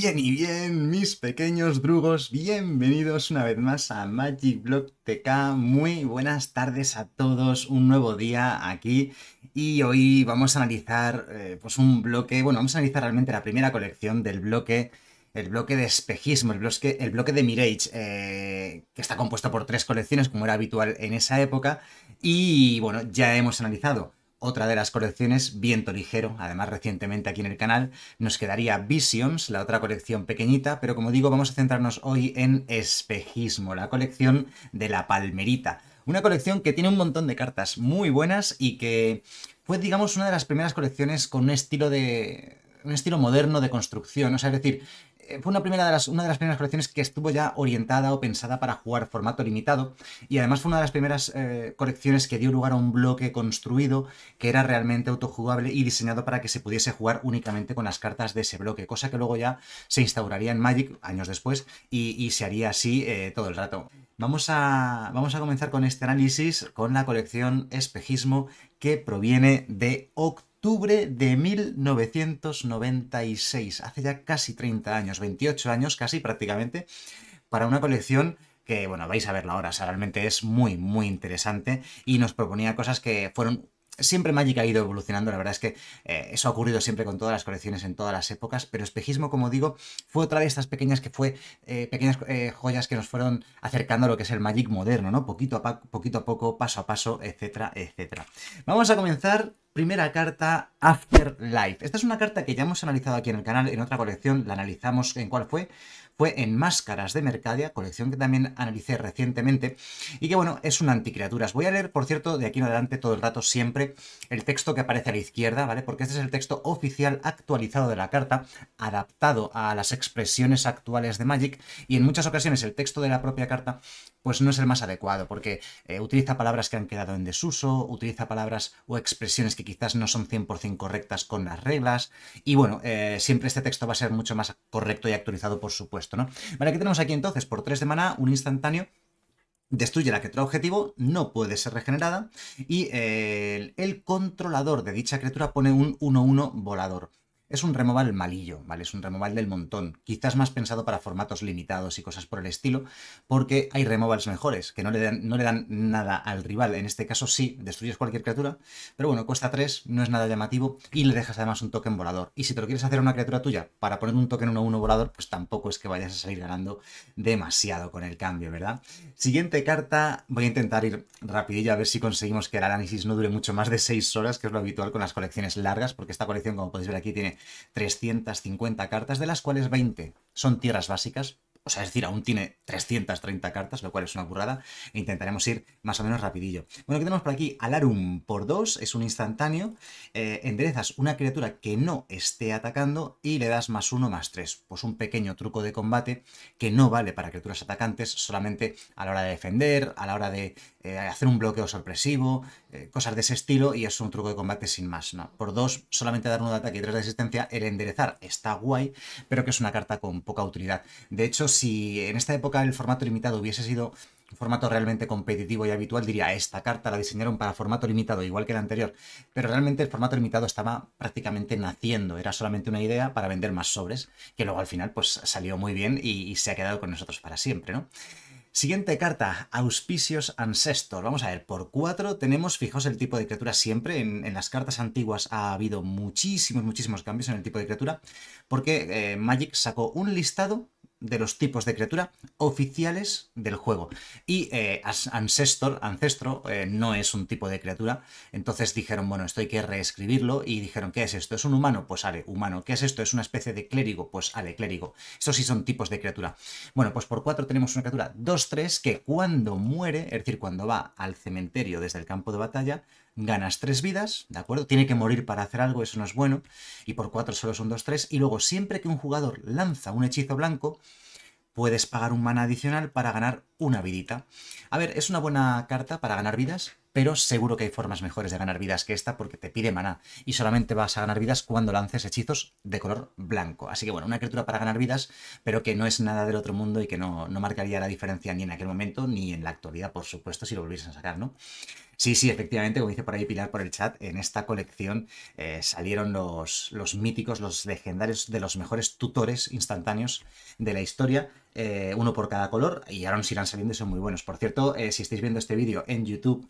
bien y bien, mis pequeños drugos, bienvenidos una vez más a Magic Block TK. Muy buenas tardes a todos, un nuevo día aquí y hoy vamos a analizar eh, pues un bloque, bueno, vamos a analizar realmente la primera colección del bloque, el bloque de espejismo, el bloque, de Mirage, eh, que está compuesto por tres colecciones como era habitual en esa época y bueno, ya hemos analizado otra de las colecciones, Viento Ligero, además recientemente aquí en el canal, nos quedaría Visions, la otra colección pequeñita, pero como digo, vamos a centrarnos hoy en Espejismo, la colección de la Palmerita. Una colección que tiene un montón de cartas muy buenas y que fue, digamos, una de las primeras colecciones con un estilo de un estilo moderno de construcción. O sea, es decir, eh, fue una, primera de las, una de las primeras colecciones que estuvo ya orientada o pensada para jugar formato limitado y además fue una de las primeras eh, colecciones que dio lugar a un bloque construido que era realmente autojugable y diseñado para que se pudiese jugar únicamente con las cartas de ese bloque, cosa que luego ya se instauraría en Magic años después y, se haría así eh, todo el rato. Vamos a, vamos a comenzar con este análisis con la colección Espejismo que proviene de Octo de 1996, hace ya casi 30 años, 28 años casi prácticamente, para una colección que, bueno, vais a verla ahora, o realmente es muy, muy interesante y nos proponía cosas que fueron Siempre Magic ha ido evolucionando, la verdad es que eh, eso ha ocurrido siempre con todas las colecciones en todas las épocas, pero espejismo, como digo, fue otra de estas pequeñas que fue eh, pequeñas eh, joyas que nos fueron acercando a lo que es el Magic moderno, ¿no? Poquito a, poquito a poco, paso a paso, etcétera, etcétera. Vamos a comenzar. Primera carta, Afterlife. Esta es una carta que ya hemos analizado aquí en el canal, en otra colección, la analizamos en cuál fue, fue en Máscaras de Mercadia, colección que también analicé recientemente, y que bueno, es un anticriaturas. Voy a leer, por cierto, de aquí en adelante todo el rato siempre el texto que aparece a la izquierda, ¿vale? Porque este es el texto oficial actualizado de la carta, adaptado a las expresiones actuales de Magic, y en muchas ocasiones el texto de la propia carta pues no es el más adecuado, porque eh, utiliza palabras que han quedado en desuso, utiliza palabras o expresiones que quizás no son 100% correctas con las reglas, y bueno, eh, siempre este texto va a ser mucho más correcto y actualizado, por supuesto, ¿no? Vale, ¿qué tenemos aquí entonces? Por 3 de maná, un instantáneo, destruye la criatura objetivo, no puede ser regenerada, y eh, el, el controlador de dicha criatura pone un 1-1 volador. Es un removal malillo, ¿vale? Es un removal del montón, quizás más pensado para formatos limitados y cosas por el estilo, porque hay removals mejores, que no le dan, no le dan nada al rival. En este caso sí, destruyes cualquier criatura, pero bueno, cuesta 3, no es nada llamativo y le dejas además un token volador. Y si te lo quieres hacer a una criatura tuya para poner un token 1-1 volador, pues tampoco es que vayas a salir ganando demasiado con el cambio, ¿verdad? Siguiente carta, voy a intentar ir rapidillo a ver si conseguimos que el análisis no dure mucho más de 6 horas, que es lo habitual con las colecciones largas, porque esta colección, como podéis ver aquí, tiene 350 cartas, de las cuales 20 son tierras básicas, o sea, es decir, aún tiene 330 cartas, lo cual es una burrada, e intentaremos ir más o menos rapidillo. Bueno, que tenemos por aquí? Alarum por 2, es un instantáneo, eh, enderezas una criatura que no esté atacando y le das más 1, más 3. Pues un pequeño truco de combate que no vale para criaturas atacantes, solamente a la hora de defender, a la hora de eh, hacer un bloqueo sorpresivo, eh, cosas de ese estilo, y es un truco de combate sin más, Por dos, solamente dar uno de ataque y tres de resistencia, el enderezar está guay, pero que es una carta con poca utilidad. De hecho, si en esta época el formato limitado hubiese sido un formato realmente competitivo y habitual, diría, esta carta la diseñaron para formato limitado, igual que la anterior, pero realmente el formato limitado estaba prácticamente naciendo, era solamente una idea para vender más sobres, que luego al final pues salió muy bien y, y se ha quedado con nosotros para siempre, ¿no? Siguiente carta, Auspicios Ancestor. Vamos a ver, por 4 tenemos, fijos el tipo de criatura siempre, en, las cartas antiguas ha habido muchísimos, muchísimos cambios en el tipo de criatura, porque eh, Magic sacó un listado de los tipos de criatura oficiales del juego. Y eh, Ancestor, Ancestro, eh, no es un tipo de criatura. Entonces dijeron, bueno, esto hay que reescribirlo. Y dijeron, ¿qué es esto? ¿Es un humano? Pues ale, humano. ¿Qué es esto? ¿Es una especie de clérigo? Pues ale, clérigo. Estos sí son tipos de criatura. Bueno, pues por 4 tenemos una criatura 2-3 que cuando muere, es decir, cuando va al cementerio desde el campo de batalla, ganas 3 vidas, ¿de acuerdo? Tiene que morir para hacer algo, eso no es bueno, y por cuatro solo son 2-3, y luego siempre que un jugador lanza un hechizo blanco, puedes pagar un mana adicional para ganar una vidita. A ver, es una buena carta para ganar vidas, pero seguro que hay formas mejores de ganar vidas que esta porque te pide mana, y solamente vas a ganar vidas cuando lances hechizos de color blanco. Así que bueno, una criatura para ganar vidas, pero que no es nada del otro mundo y que no, no marcaría la diferencia ni en aquel momento ni en la actualidad, por supuesto, si lo volviesen a sacar, ¿no? Sí, sí, efectivamente, como dice por ahí Pilar por el chat, en esta colección eh, salieron los, los, míticos, los legendarios de los mejores tutores instantáneos de la historia, eh, uno por cada color, y ahora nos irán saliendo y son muy buenos. Por cierto, eh, si estáis viendo este vídeo en YouTube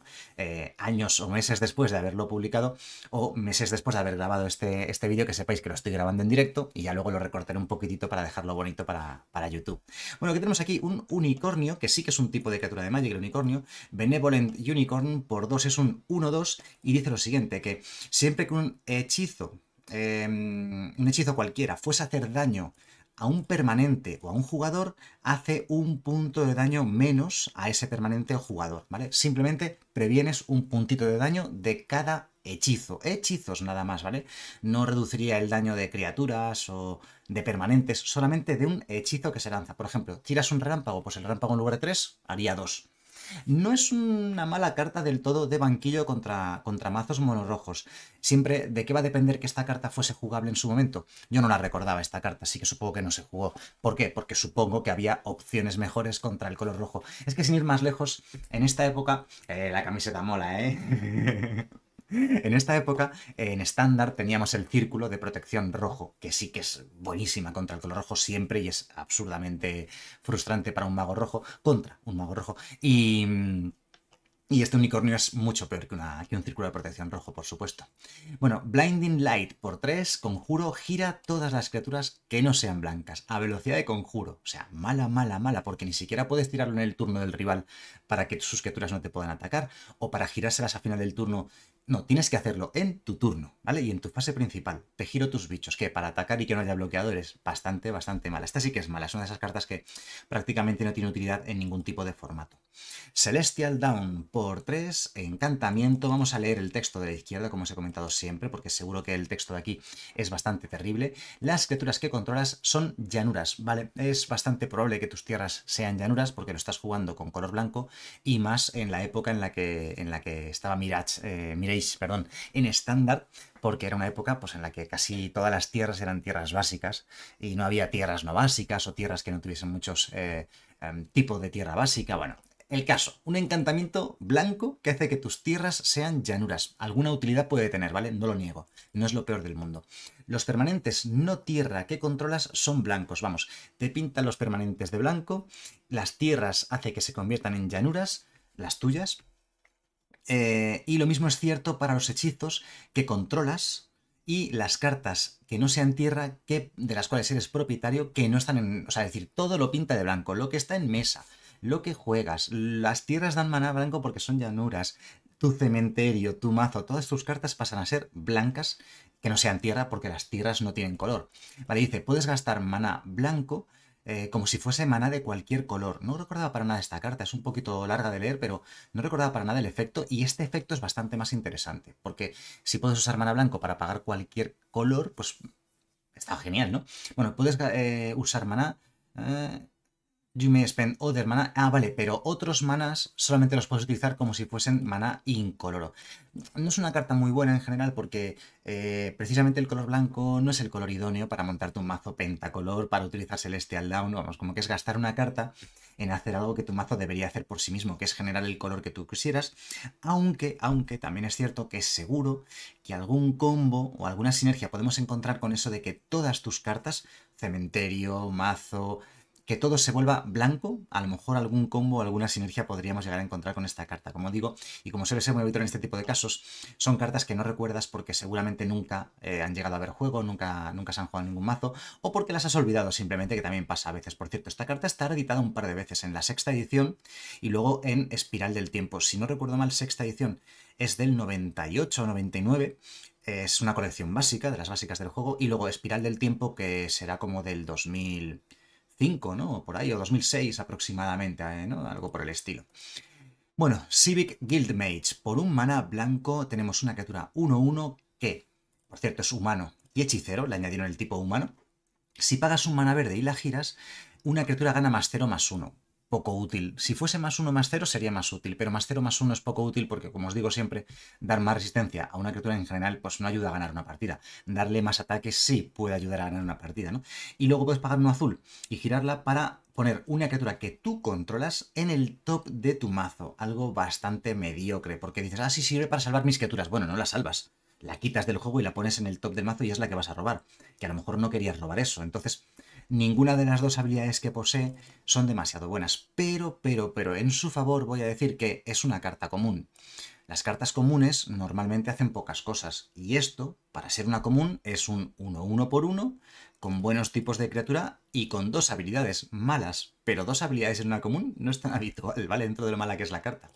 años o meses después de haberlo publicado, o meses después de haber grabado este, este vídeo, que sepáis que lo estoy grabando en directo y ya luego lo recortaré un poquitito para dejarlo bonito para, para YouTube. Bueno, aquí tenemos aquí un unicornio, que sí que es un tipo de criatura de Magic, el unicornio, Benevolent Unicorn, por 2 es un 1-2 y dice lo siguiente, que siempre que un hechizo, em, un hechizo cualquiera, fuese a hacer daño a un permanente o a un jugador, hace un punto de daño menos a ese permanente o jugador, ¿vale? Simplemente previenes un puntito de daño de cada hechizo, hechizos nada más, ¿vale? No reduciría el daño de criaturas o de permanentes, solamente de un hechizo que se lanza. Por ejemplo, tiras un relámpago, pues el relámpago en lugar de 3 haría 2. No es una mala carta del todo de banquillo contra, contra mazos monorrojos. Siempre, ¿de qué va a depender que esta carta fuese jugable en su momento? Yo no la recordaba esta carta, así que supongo que no se jugó. ¿Por qué? Porque supongo que había opciones mejores contra el color rojo. Es que sin ir más lejos, en esta época, eh, la camiseta mola, ¿eh? en esta época, en estándar, teníamos el círculo de protección rojo, que sí que es buenísima contra el color rojo siempre y es absurdamente frustrante para un mago rojo, contra un mago rojo. Y... Y este unicornio es mucho peor que, que, un círculo de protección rojo, por supuesto. Bueno, Blinding Light por 3, conjuro, gira todas las criaturas que no sean blancas, a velocidad de conjuro. O sea, mala, mala, mala, porque ni siquiera puedes tirarlo en el turno del rival para que sus criaturas no te puedan atacar, o para girárselas a final del turno no, tienes que hacerlo en tu turno, ¿vale? Y en tu fase principal. Te giro tus bichos, que para atacar y que no haya bloqueadores, es bastante, bastante mala. Esta sí que es mala, es una de esas cartas que prácticamente no tiene utilidad en ningún tipo de formato. Celestial Down por 3, encantamiento. Vamos a leer el texto de la izquierda, como os he comentado siempre, porque seguro que el texto de aquí es bastante terrible. Las criaturas que controlas son llanuras, ¿vale? Es bastante probable que tus tierras sean llanuras porque lo estás jugando con color blanco y más en la época en la que, en la que estaba Mirage, eh, Mirage perdón, en estándar, porque era una época pues, en la que casi todas las tierras eran tierras básicas y no había tierras no básicas o tierras que no tuviesen muchos eh, em, tipos de tierra básica. Bueno, el caso, un encantamiento blanco que hace que tus tierras sean llanuras. Alguna utilidad puede tener, ¿vale? No lo niego. No es lo peor del mundo. Los permanentes no tierra que controlas son blancos. Vamos, te pintan los permanentes de blanco, las tierras hace que se conviertan en llanuras, las tuyas, eh, y lo mismo es cierto para los hechizos que controlas y las cartas que no sean tierra, que, de las cuales eres propietario, que no están en... O sea, es decir, todo lo pinta de blanco, lo que está en mesa, lo que juegas, las tierras dan maná blanco porque son llanuras, tu cementerio, tu mazo, todas tus cartas pasan a ser blancas que no sean tierra porque las tierras no tienen color. Vale, dice, puedes gastar maná blanco eh, como si fuese maná de cualquier color. No recordaba para nada esta carta, es un poquito larga de leer, pero no recordaba para nada el efecto y este efecto es bastante más interesante, porque si puedes usar mana blanco para pagar cualquier color, pues está genial, ¿no? Bueno, puedes eh, usar maná... Eh, You may spend other mana. Ah, vale, pero otros manas solamente los puedes utilizar como si fuesen mana incoloro. No es una carta muy buena en general porque eh, precisamente el color blanco no es el color idóneo para montarte un mazo pentacolor, para utilizar Celestial Down, vamos, como que es gastar una carta en hacer algo que tu mazo debería hacer por sí mismo, que es generar el color que tú quisieras, aunque, aunque también es cierto que es seguro que algún combo o alguna sinergia podemos encontrar con eso de que todas tus cartas, cementerio, mazo, que todo se vuelva blanco, a lo mejor algún combo, alguna sinergia podríamos llegar a encontrar con esta carta. Como digo, y como suele ser muy habitual en este tipo de casos, son cartas que no recuerdas porque seguramente nunca eh, han llegado a ver juego, nunca, nunca se han jugado ningún mazo, o porque las has olvidado simplemente, que también pasa a veces. Por cierto, esta carta está editada un par de veces en la sexta edición y luego en Espiral del Tiempo. Si no recuerdo mal, sexta edición es del 98 o 99, es una colección básica, de las básicas del juego, y luego Espiral del Tiempo, que será como del 2000... 5, ¿no? O Por ahí, o 2006 aproximadamente, eh, ¿no? Algo por el estilo. Bueno, Civic Mage. Por un mana blanco tenemos una criatura 1-1 que, por cierto, es humano y hechicero, le añadieron el tipo humano. Si pagas un mana verde y la giras, una criatura gana más 0 más 1 poco útil. Si fuese más uno más cero sería más útil, pero más cero más uno es poco útil porque, como os digo siempre, dar más resistencia a una criatura en general pues no ayuda a ganar una partida. Darle más ataques sí puede ayudar a ganar una partida, ¿no? Y luego puedes pagar uno azul y girarla para poner una criatura que tú controlas en el top de tu mazo. Algo bastante mediocre, porque dices, ah, sí sirve para salvar mis criaturas. Bueno, no las salvas. La quitas del juego y la pones en el top del mazo y es la que vas a robar. Que a lo mejor no querías robar eso. Entonces, Ninguna de las dos habilidades que posee son demasiado buenas, pero, pero, pero en su favor voy a decir que es una carta común. Las cartas comunes normalmente hacen pocas cosas, y esto, para ser una común, es un 1-1 por 1, con buenos tipos de criatura y con dos habilidades malas, pero dos habilidades en una común no es tan habitual, ¿vale? Dentro de lo mala que es la carta.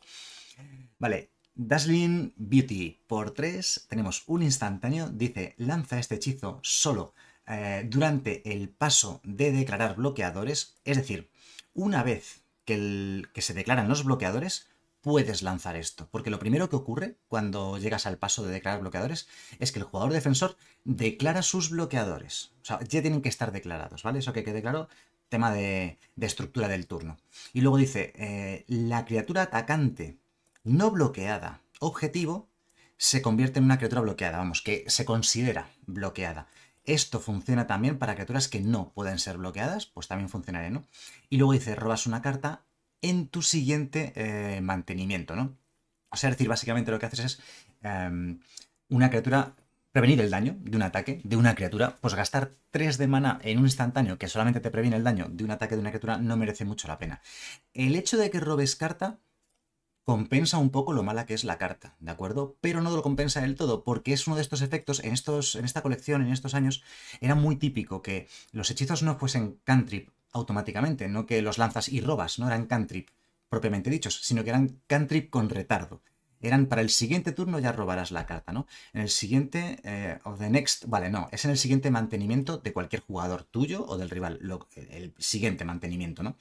Vale, Dazzling Beauty por 3, tenemos un instantáneo, dice, lanza este hechizo solo eh, durante el paso de declarar bloqueadores, es decir, una vez que, se declaran los bloqueadores, puedes lanzar esto, porque lo primero que ocurre cuando llegas al paso de declarar bloqueadores es que el jugador defensor declara sus bloqueadores. O sea, ya tienen que estar declarados, ¿vale? Eso que quede claro, tema de, estructura del turno. Y luego dice, eh, la criatura atacante no bloqueada objetivo se convierte en una criatura bloqueada, vamos, que se considera bloqueada. Esto funciona también para criaturas que no pueden ser bloqueadas, pues también funcionará, ¿no? Y luego dice, robas una carta en tu siguiente eh, mantenimiento, ¿no? O sea, decir, básicamente lo que haces es em, una criatura, prevenir el daño de un ataque de una criatura, pues gastar 3 de mana en un instantáneo que solamente te previene el daño de un ataque de una criatura no merece mucho la pena. El hecho de que robes carta compensa un poco lo mala que es la carta, ¿de acuerdo? Pero no lo compensa del todo, porque es uno de estos efectos, en, estos, en esta colección, en estos años, era muy típico que los hechizos no fuesen cantrip automáticamente, no que los lanzas y robas, no eran cantrip propiamente dichos, sino que eran cantrip con retardo eran para el siguiente turno ya robarás la carta, ¿no? En el siguiente, eh, o the next, vale, no, es en el siguiente mantenimiento de cualquier jugador tuyo o del rival, el siguiente mantenimiento, ¿no?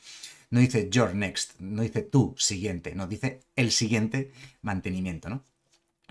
No dice your next, no dice tu siguiente, no, dice el siguiente mantenimiento, ¿no?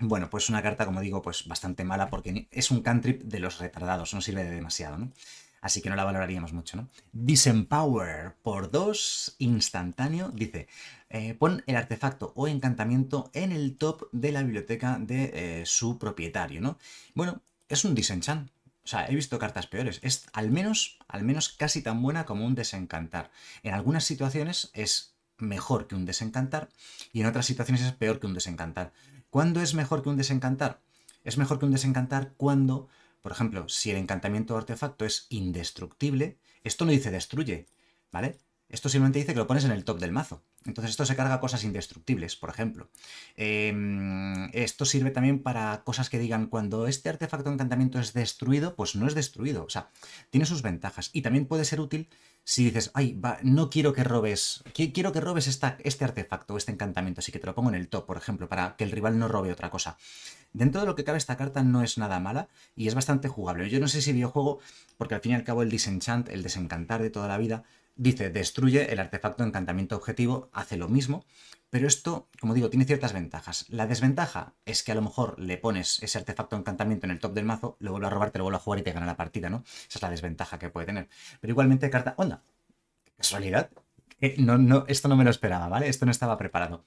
Bueno, pues una carta, como digo, pues bastante mala porque es un cantrip de los retardados, no sirve de demasiado, ¿no? así que no la valoraríamos mucho, ¿no? Disempower por 2, instantáneo, dice, eh, pon el artefacto o encantamiento en el top de la biblioteca de eh, su propietario, ¿no? Bueno, es un disenchant. O sea, he visto cartas peores. Es al menos, al menos casi tan buena como un desencantar. En algunas situaciones es mejor que un desencantar y en otras situaciones es peor que un desencantar. ¿Cuándo es mejor que un desencantar? Es mejor que un desencantar cuando por ejemplo, si el encantamiento o artefacto es indestructible, esto no dice destruye, ¿vale? Esto simplemente dice que lo pones en el top del mazo. Entonces esto se carga cosas indestructibles, por ejemplo. Em, esto sirve también para cosas que digan cuando este artefacto de encantamiento es destruido, pues no es destruido. O sea, tiene sus ventajas. Y también puede ser útil si dices, ay, va, no quiero que robes, quiero que robes esta, este artefacto, este encantamiento, así que te lo pongo en el top, por ejemplo, para que el rival no robe otra cosa. Dentro de lo que cabe esta carta no es nada mala y es bastante jugable. Yo no sé si videojuego, porque al fin y al cabo el disenchant, el desencantar de toda la vida, dice, destruye el artefacto encantamiento objetivo, hace lo mismo, pero esto, como digo, tiene ciertas ventajas. La desventaja es que a lo mejor le pones ese artefacto encantamiento en el top del mazo, lo vuelve a te lo vuelve a jugar y te gana la partida, ¿no? Esa es la desventaja que puede tener. Pero igualmente, carta, onda, casualidad, no, no, esto no me lo esperaba, ¿vale? Esto no estaba preparado.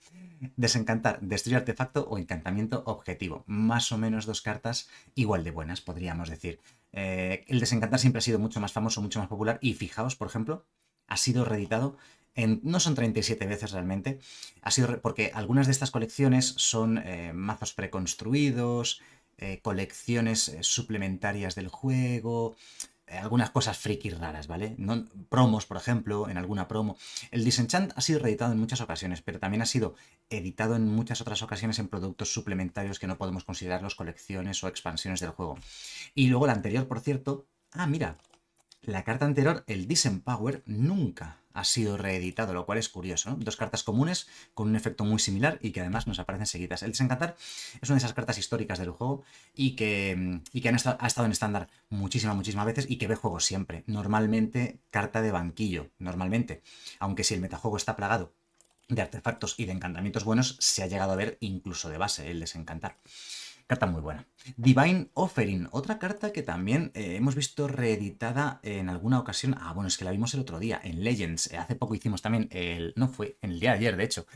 Desencantar, destruye artefacto o encantamiento objetivo. Más o menos dos cartas igual de buenas, podríamos decir. Eh, el desencantar siempre ha sido mucho más famoso, mucho más popular. Y fijaos, por ejemplo, ha sido reeditado en, no son 37 veces realmente, ha sido porque algunas de estas colecciones son eh, mazos preconstruidos, eh, colecciones eh, suplementarias del juego, algunas cosas frikis raras, ¿vale? No, promos, por ejemplo, en alguna promo. El Disenchant ha sido reeditado en muchas ocasiones, pero también ha sido editado en muchas otras ocasiones en productos suplementarios que no podemos considerar los colecciones o expansiones del juego. Y luego la anterior, por cierto, ah, mira, la carta anterior, el Disempower, nunca ha sido reeditado, lo cual es curioso. Dos cartas comunes con un efecto muy similar y que además nos aparecen seguidas. El Desencantar es una de esas cartas históricas del juego y que, y que ha estado en estándar muchísimas, muchísimas veces y que ve juego siempre. Normalmente carta de banquillo, normalmente. Aunque si el metajuego está plagado de artefactos y de encantamientos buenos, se ha llegado a ver incluso de base el Desencantar. Carta muy buena. Divine Offering, otra carta que también eh, hemos visto reeditada en alguna ocasión. Ah, bueno, es que la vimos el otro día en Legends. Eh, hace poco hicimos también el. No fue, en el día de ayer, de hecho.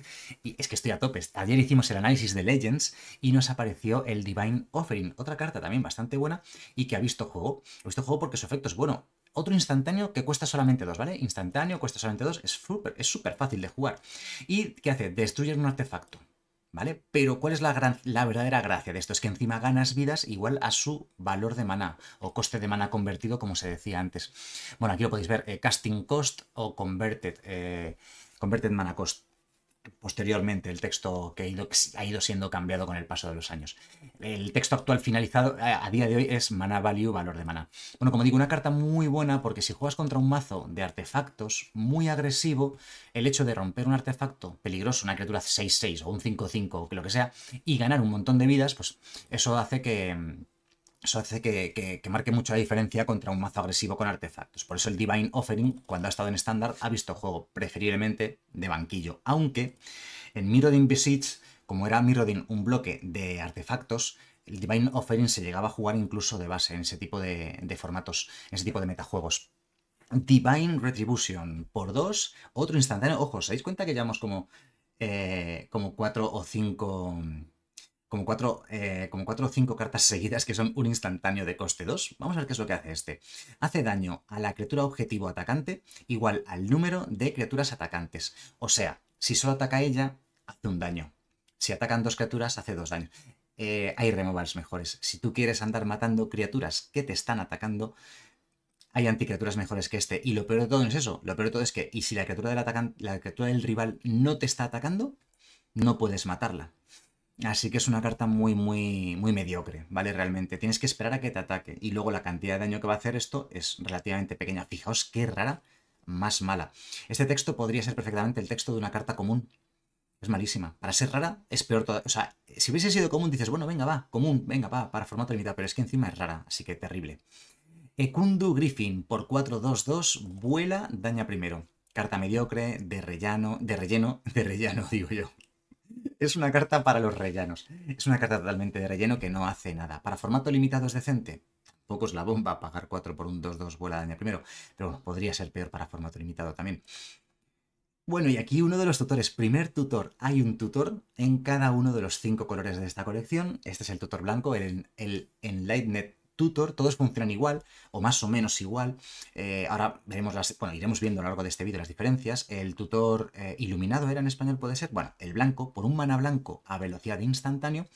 Y es que estoy a topes. Ayer hicimos el análisis de Legends y nos apareció el Divine Offering, otra carta también bastante buena y que ha visto juego. Ha visto juego porque su efecto es bueno. Otro instantáneo que cuesta solamente dos, ¿vale? Instantáneo, cuesta solamente dos, es súper fácil de jugar. ¿Y qué hace? Destruye un artefacto. ¿vale? Pero ¿cuál es la, la verdadera gracia de esto? Es que encima ganas vidas igual a su valor de maná o coste de mana convertido, como se decía antes. Bueno, aquí lo podéis ver, eh, casting cost o converted, eh, converted mana cost posteriormente el texto que ha ido, siendo cambiado con el paso de los años. El texto actual finalizado eh, a, día de hoy es Mana Value, valor de mana. Bueno, como digo, una carta muy buena porque si juegas contra un mazo de artefactos muy agresivo, el hecho de romper un artefacto peligroso, una criatura 6-6 o un 5-5 o lo que sea, y ganar un montón de vidas, pues eso hace que eso hace que, que, que, marque mucha diferencia contra un mazo agresivo con artefactos. Por eso el Divine Offering, cuando ha estado en estándar, ha visto juego preferiblemente de banquillo. Aunque en Mirrodin Besiege, como era Mirrodin un bloque de artefactos, el Divine Offering se llegaba a jugar incluso de base en ese tipo de, formatos, en ese tipo de metajuegos. Divine Retribution por 2, otro instantáneo. Ojo, ¿os cuenta que llevamos como, eh, como 4 o 5... Cinco como cuatro, eh, cuatro o cinco cartas seguidas que son un instantáneo de coste 2. Vamos a ver qué es lo que hace este. Hace daño a la criatura objetivo atacante igual al número de criaturas atacantes. O sea, si solo ataca ella, hace un daño. Si atacan dos criaturas, hace dos daños. Eh, hay removals mejores. Si tú quieres andar matando criaturas que te están atacando, hay anticriaturas mejores que este. Y lo peor de todo no es eso. Lo peor de todo es que, y si la criatura del, atacante, la criatura del rival no te está atacando, no puedes matarla Así que es una carta muy, muy, muy mediocre, ¿vale? Realmente tienes que esperar a que te ataque. Y luego la cantidad de daño que va a hacer esto es relativamente pequeña. Fijaos qué rara, más mala. Este texto podría ser perfectamente el texto de una carta común. Es malísima. Para ser rara, es peor todavía. O sea, si hubiese sido común, dices, bueno, venga, va, común, venga, va, para formato limitado. Pero es que encima es rara, así que terrible. Ekundu Griffin, por 4-2-2, vuela, daña primero. Carta mediocre, de rellano, de relleno, de relleno, digo yo es una carta para los rellanos. Es una carta totalmente de relleno que no hace nada. Para formato limitado es decente. Poco es la bomba pagar 4 por un 2-2 vuela daño primero. Pero bueno, podría ser peor para formato limitado también. Bueno, y aquí uno de los tutores. Primer tutor. Hay un tutor en cada uno de los cinco colores de esta colección. Este es el tutor blanco, el, el Enlightened tutor, todos funcionan igual o más o menos igual. Eh, ahora veremos las, bueno, iremos viendo a lo largo de este vídeo las diferencias. El tutor eh, iluminado era en español, puede ser, bueno, el blanco, por un mana blanco a velocidad instantáneo,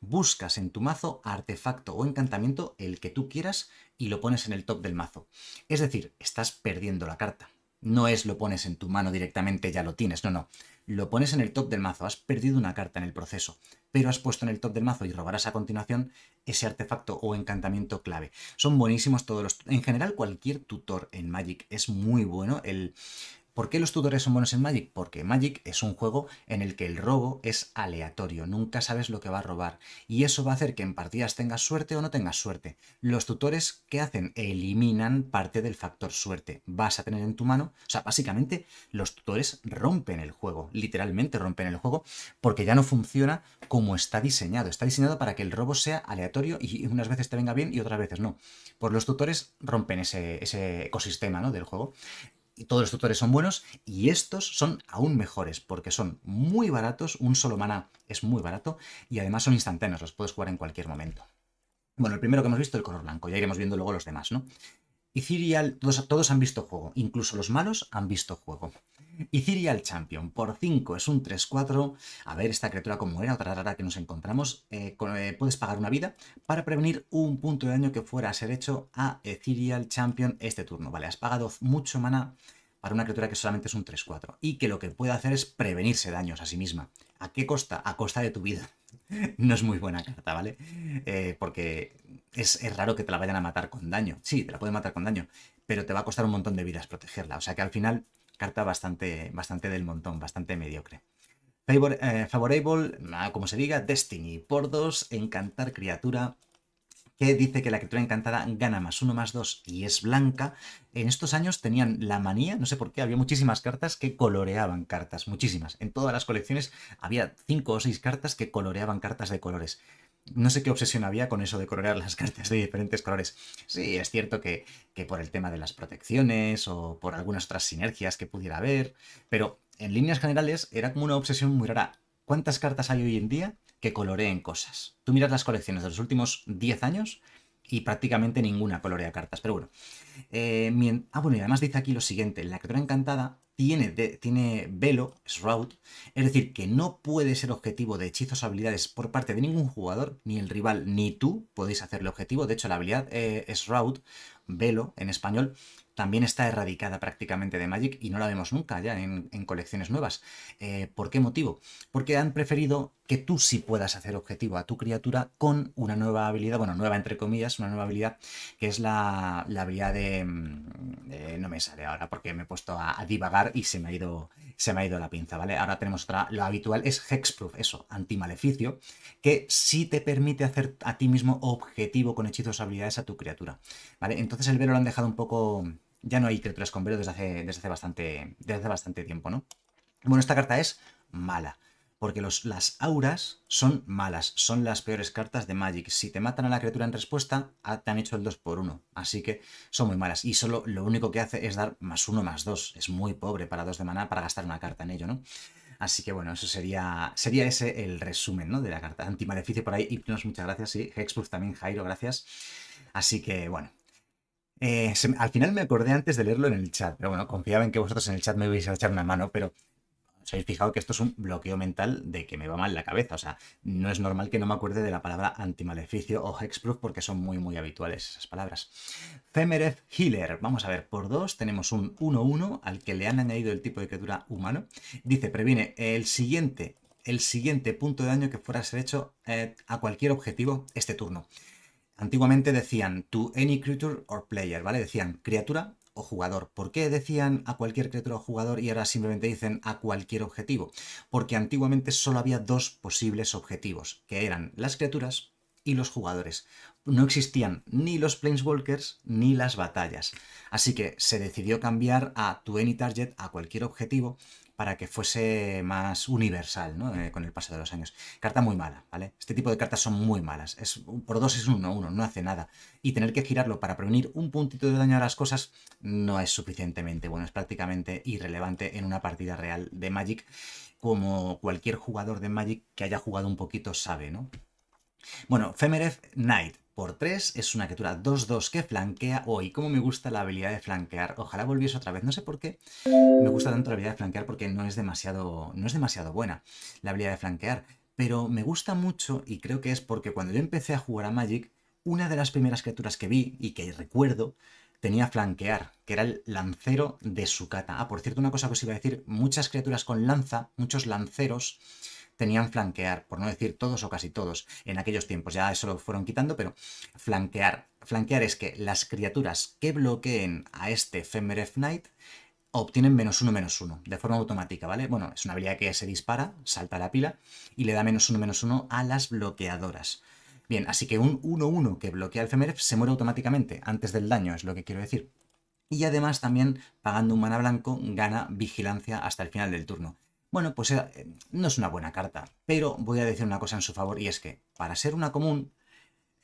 buscas en tu mazo artefacto o encantamiento el que tú quieras y lo pones en el top del mazo. Es decir, estás perdiendo la carta. No es lo pones en tu mano directamente, ya lo tienes, no, no lo pones en el top del mazo, has perdido una carta en el proceso, pero has puesto en el top del mazo y robarás a continuación ese artefacto o encantamiento clave. Son buenísimos todos los... En general, cualquier tutor en Magic es muy bueno. El, ¿Por qué los tutores son buenos en Magic? Porque Magic es un juego en el que el robo es aleatorio, nunca sabes lo que va a robar. Y eso va a hacer que en partidas tengas suerte o no tengas suerte. Los tutores, ¿qué hacen? Eliminan parte del factor suerte. Vas a tener en tu mano, o sea, básicamente los tutores rompen el juego, literalmente rompen el juego, porque ya no funciona como está diseñado. Está diseñado para que el robo sea aleatorio y unas veces te venga bien y otras veces no. Por pues los tutores rompen ese, ese ecosistema ¿no? del juego y todos los tutores son buenos y estos son aún mejores porque son muy baratos, un solo mana es muy barato y además son instantáneos, los puedes jugar en cualquier momento. Bueno, el primero que hemos visto, el color blanco, ya iremos viendo luego los demás, ¿no? Y Cirial, todos, han visto juego, incluso los malos han visto juego. Y Champion, por 5 es un 3-4. A ver, esta criatura con era, otra rara que nos encontramos. Eh, eh, puedes pagar una vida para prevenir un punto de daño que fuera a ser hecho a eh, Cirial Champion este turno. Vale, has pagado mucho mana para una criatura que solamente es un 3-4 y que lo que puede hacer es prevenirse daños a sí misma. ¿A qué costa? A costa de tu vida. no es muy buena carta, ¿vale? Eh, porque es, raro que te la vayan a matar con daño. Sí, te la pueden matar con daño, pero te va a costar un montón de vidas protegerla. O sea que al final, carta bastante, bastante del montón, bastante mediocre. Eh, favorable, ah, como se diga, Destiny. Por dos, encantar criatura que dice que la criatura encantada gana más uno más dos y es blanca. En estos años tenían la manía, no sé por qué, había muchísimas cartas que coloreaban cartas, muchísimas. En todas las colecciones había cinco o seis cartas que coloreaban cartas de colores. No sé qué obsesión había con eso de colorear las cartas de diferentes colores. Sí, es cierto que, que por el tema de las protecciones o por algunas otras sinergias que pudiera haber, pero en líneas generales era como una obsesión muy rara. ¿Cuántas cartas hay hoy en día que coloreen cosas? Tú miras las colecciones de los últimos 10 años y prácticamente ninguna colorea cartas. Pero bueno. Eh, ah, bueno, y además dice aquí lo siguiente: la criatura encantada tiene, tiene velo, shroud, es decir, que no puede ser objetivo de hechizos o habilidades por parte de ningún jugador, ni el rival, ni tú podéis hacerle objetivo. De hecho, la habilidad eh, es shroud, velo en español, también está erradicada prácticamente de Magic y no la vemos nunca ya en, colecciones nuevas. Eh, ¿Por qué motivo? Porque han preferido que tú sí puedas hacer objetivo a tu criatura con una nueva habilidad, bueno, nueva entre comillas, una nueva habilidad, que es la, la habilidad de, mm, No me sale ahora porque me he puesto a, divagar y se me, ha ido, se me ha ido la pinza, ¿vale? Ahora tenemos otra, lo habitual es Hexproof, eso, antimaleficio, que sí te permite hacer a ti mismo objetivo con hechizos o habilidades a tu criatura, ¿vale? Entonces el velo lo han dejado un poco ya no hay criaturas con velo desde hace, desde hace, bastante, desde bastante tiempo, ¿no? Bueno, esta carta es mala, porque los, las auras son malas, son las peores cartas de Magic. Si te matan a la criatura en respuesta, ah, te han hecho el 2 por 1 así que son muy malas. Y solo lo único que hace es dar más 1 más 2, es muy pobre para 2 de maná para gastar una carta en ello, ¿no? Así que bueno, eso sería, sería ese el resumen ¿no? de la carta. Antimaleficio por ahí, Hypnos, muchas gracias. Y Hexproof también, Jairo, gracias. Así que bueno, eh, al final me acordé antes de leerlo en el chat, pero bueno, confiaba en que vosotros en el chat me vais a echar una mano, pero os habéis fijado que esto es un bloqueo mental de que me va mal la cabeza. O sea, no es normal que no me acuerde de la palabra antimaleficio o hexproof porque son muy, muy habituales esas palabras. Femerez Healer. Vamos a ver, por dos tenemos un 1-1 al que le han añadido el tipo de criatura humano. Dice, previene el siguiente, el siguiente punto de daño que fuera a ser hecho eh, a cualquier objetivo este turno. Antiguamente decían to any creature or player, ¿vale? Decían criatura o jugador. ¿Por qué decían a cualquier criatura o jugador y ahora simplemente dicen a cualquier objetivo? Porque antiguamente solo había dos posibles objetivos, que eran las criaturas y los jugadores. No existían ni los planeswalkers ni las batallas. Así que se decidió cambiar a to any target, a cualquier objetivo, para que fuese más universal ¿no? Eh, con el paso de los años. Carta muy mala, ¿vale? Este tipo de cartas son muy malas. Es, por dos es uno, uno no hace nada. Y tener que girarlo para prevenir un puntito de daño a las cosas no es suficientemente bueno. Es prácticamente irrelevante en una partida real de Magic, como cualquier jugador de Magic que haya jugado un poquito sabe, ¿no? Bueno, Femeref Knight por 3, es una criatura 2-2 que flanquea. hoy Como cómo me gusta la habilidad de flanquear! Ojalá volviese otra vez, no sé por qué me gusta tanto la habilidad de flanquear porque no es demasiado, no es demasiado buena la habilidad de flanquear, pero me gusta mucho y creo que es porque cuando yo empecé a jugar a Magic, una de las primeras criaturas que vi y que recuerdo tenía flanquear, que era el lancero de cata. Ah, por cierto, una cosa que os iba a decir, muchas criaturas con lanza, muchos lanceros tenían flanquear, por no decir todos o casi todos en aquellos tiempos. Ya eso lo fueron quitando, pero flanquear. Flanquear es que las criaturas que bloqueen a este Femeref Knight obtienen menos uno, menos uno, de forma automática, ¿vale? Bueno, es una habilidad que se dispara, salta la pila y le da menos uno, menos uno a las bloqueadoras. Bien, así que un 1-1 que bloquea el Femeref se muere automáticamente, antes del daño, es lo que quiero decir. Y además también, pagando un mana blanco, gana vigilancia hasta el final del turno. Bueno, pues eh, eh, no es una buena carta, pero voy a decir una cosa en su favor y es que para ser una común,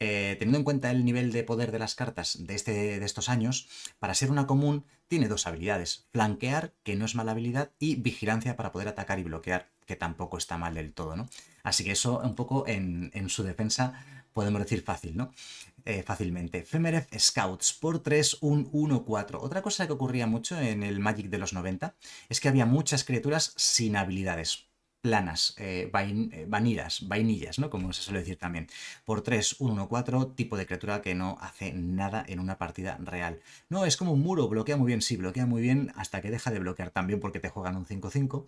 eh, teniendo en cuenta el nivel de poder de las cartas de, este, de estos años, para ser una común tiene dos habilidades, flanquear, que no es mala habilidad, y vigilancia para poder atacar y bloquear, que tampoco está mal del todo, ¿no? Así que eso un poco en, en su defensa podemos decir fácil, ¿no? Eh, fácilmente. Femeref Scouts por 3, 1, 1-4. Otra cosa que ocurría mucho en el Magic de los 90 es que había muchas criaturas sin habilidades planas, eh, eh vainillas, ¿no? Como se suele decir también. Por 3, 1, 4, tipo de criatura que no hace nada en una partida real. No, es como un muro, bloquea muy bien, sí, bloquea muy bien hasta que deja de bloquear también porque te juegan un 5-5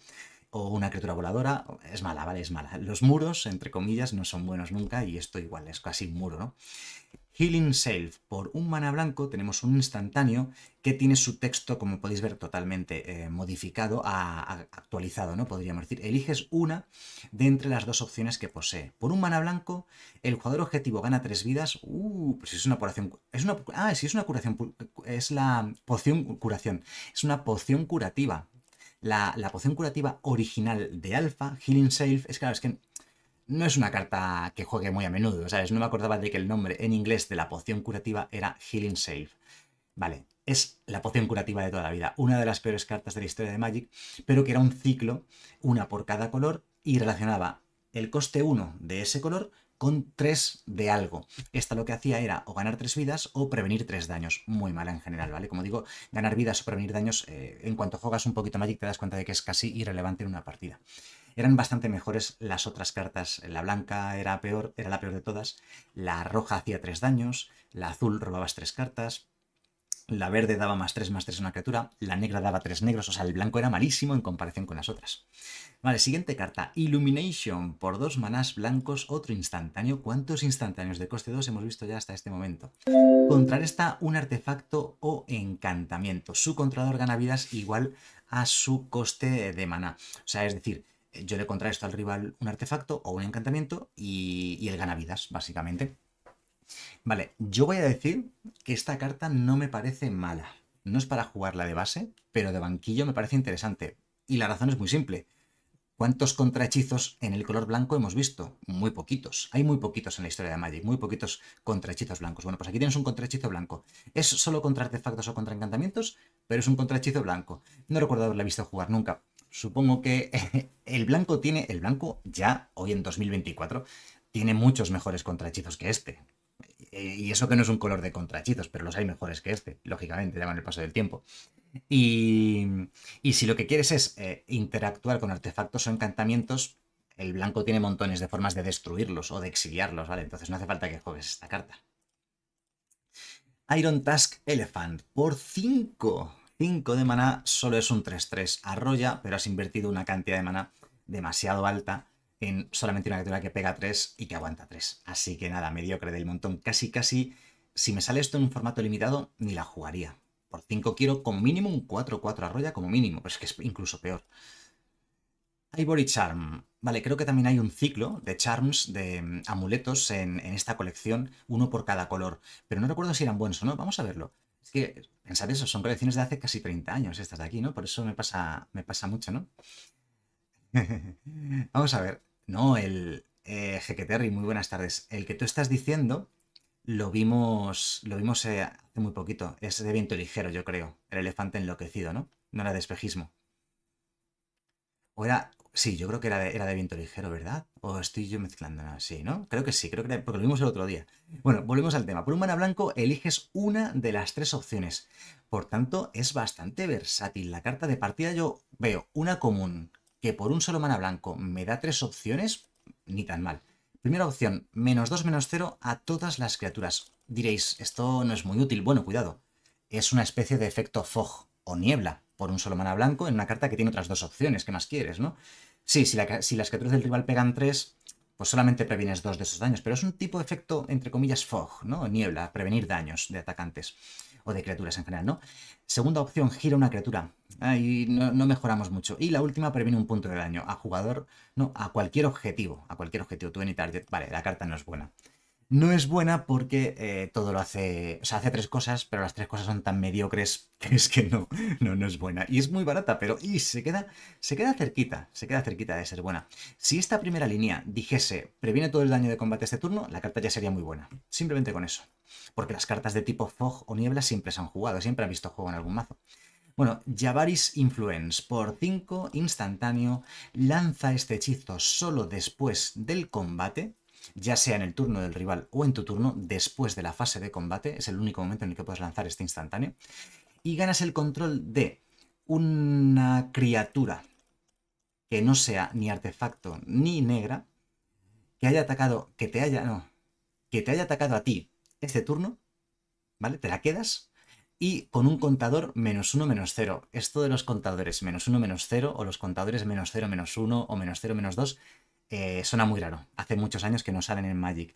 o una criatura voladora, es mala, ¿vale? Es mala. Los muros, entre comillas, no son buenos nunca y esto igual es casi un muro, ¿no? Healing Self. Por un mana blanco tenemos un instantáneo que tiene su texto, como podéis ver, totalmente eh, modificado, actualizado, ¿no? Podríamos decir, eliges una de entre las dos opciones que posee. Por un mana blanco, el jugador objetivo gana tres vidas. Uh, pues es una curación. Es una, ah, sí, es una curación. Es la poción curación. Es una poción curativa la, poción curativa original de Alpha, Healing Safe, es que no es una carta que juegue muy a menudo, ¿sabes? No me acordaba de que el nombre en inglés de la poción curativa era Healing Safe. Vale, es la poción curativa de toda la vida, una de las peores cartas de la historia de Magic, pero que era un ciclo, una por cada color, y relacionaba el coste 1 de ese color con 3 de algo. Esta lo que hacía era o ganar 3 vidas o prevenir 3 daños. Muy mala en general, ¿vale? Como digo, ganar vidas o prevenir daños, eh, en cuanto juegas un poquito Magic te das cuenta de que es casi irrelevante en una partida. Eran bastante mejores las otras cartas. La blanca era peor, era la peor de todas. La roja hacía 3 daños. La azul robabas 3 cartas la verde daba más 3, más 3 a una criatura. La negra daba 3 negros. O sea, el blanco era malísimo en comparación con las otras. Vale, siguiente carta. Illumination. Por dos manás blancos, otro instantáneo. ¿Cuántos instantáneos de coste 2 hemos visto ya hasta este momento? esta un artefacto o encantamiento. Su controlador gana vidas igual a su coste de maná. O sea, es decir, eh, yo le esto al rival un artefacto o un encantamiento y, y él gana vidas, básicamente. Vale, yo voy a decir que esta carta no me parece mala. No es para jugarla de base, pero de banquillo me parece interesante. Y la razón es muy simple. ¿Cuántos contrahechizos en el color blanco hemos visto? Muy poquitos. Hay muy poquitos en la historia de Magic, muy poquitos contrahechizos blancos. Bueno, pues aquí tienes un contrahechizo blanco. Es solo contra artefactos o contra encantamientos, pero es un contrahechizo blanco. No recuerdo haberla visto jugar nunca. Supongo que el blanco tiene, el blanco ya, hoy en 2024, tiene muchos mejores contrahechizos que este. Eh, y eso que no es un color de contrachizos, pero los hay mejores que este, lógicamente, ya van el paso del tiempo. Y, si lo que quieres es eh, interactuar con artefactos o encantamientos, el blanco tiene montones de formas de destruirlos o de exiliarlos, ¿vale? Entonces no hace falta que juegues esta carta. Iron Task Elephant, por 5. 5 de maná, solo es un 3-3. Arrolla, pero has invertido una cantidad de maná demasiado alta solamente una criatura que pega 3 y que aguanta 3. Así que nada, mediocre del montón. Casi, casi, si me sale esto en un formato limitado, ni la jugaría. Por 5 quiero como mínimo un 4-4 arroya como mínimo, pero es que es incluso peor. Ivory Charm. Vale, creo que también hay un ciclo de charms, de mm, amuletos en, esta colección, uno por cada color. Pero no recuerdo si eran buenos o no, vamos a verlo. Es que, pensad eso, son colecciones de hace casi 30 años estas de aquí, ¿no? Por eso me pasa, me pasa mucho, ¿no? Vamos a ver. No, el eh, Jequeterri, muy buenas tardes. El que tú estás diciendo lo vimos, lo vimos eh, hace muy poquito. Es de viento ligero, yo creo. El elefante enloquecido, ¿no? No era de espejismo. O era, sí, yo creo que era de, viento ligero, ¿verdad? O estoy yo mezclando, sí, ¿no? Creo que sí, creo que era, porque lo vimos el otro día. Bueno, volvemos al tema. Por un mana blanco eliges una de las tres opciones. Por tanto, es bastante versátil. La carta de partida yo veo una común que por un solo mana blanco me da tres opciones, ni tan mal. Primera opción, menos 2, menos 0 a todas las criaturas. Diréis, esto no es muy útil. Bueno, cuidado. Es una especie de efecto fog o niebla por un solo mana blanco en una carta que tiene otras dos opciones. ¿Qué más quieres, no? Sí, si, las criaturas del rival pegan tres, pues solamente previenes dos de esos daños. Pero es un tipo de efecto, entre comillas, fog, ¿no? Niebla, prevenir daños de atacantes o de criaturas en general, ¿no? Segunda opción, gira una criatura. Ahí no, mejoramos mucho. Y la última, previene un punto de daño a jugador, no, a cualquier objetivo, a cualquier objetivo, tú en target. Vale, la carta no es buena. No es buena porque eh, todo lo hace, o sea, hace tres cosas, pero las tres cosas son tan mediocres que es que no, no, no es buena. Y es muy barata, pero y se queda, se queda cerquita, se queda cerquita de ser buena. Si esta primera línea dijese, previene todo el daño de combate este turno, la carta ya sería muy buena. Simplemente con eso. Porque las cartas de tipo fog o niebla siempre se han jugado, siempre han visto juego en algún mazo. Bueno, Javaris Influence por 5 instantáneo lanza este hechizo solo después del combate ya sea en el turno del rival o en tu turno después de la fase de combate. Es el único momento en el que puedes lanzar este instantáneo. Y ganas el control de una criatura que no sea ni artefacto ni negra, que haya atacado, que te haya, no, que te haya atacado a ti este turno, ¿vale? Te la quedas y con un contador menos uno menos 0. Esto de los contadores menos uno menos cero o los contadores menos 0 menos 1 o menos 0 menos 2 eh, suena muy raro. Hace muchos años que no salen en Magic.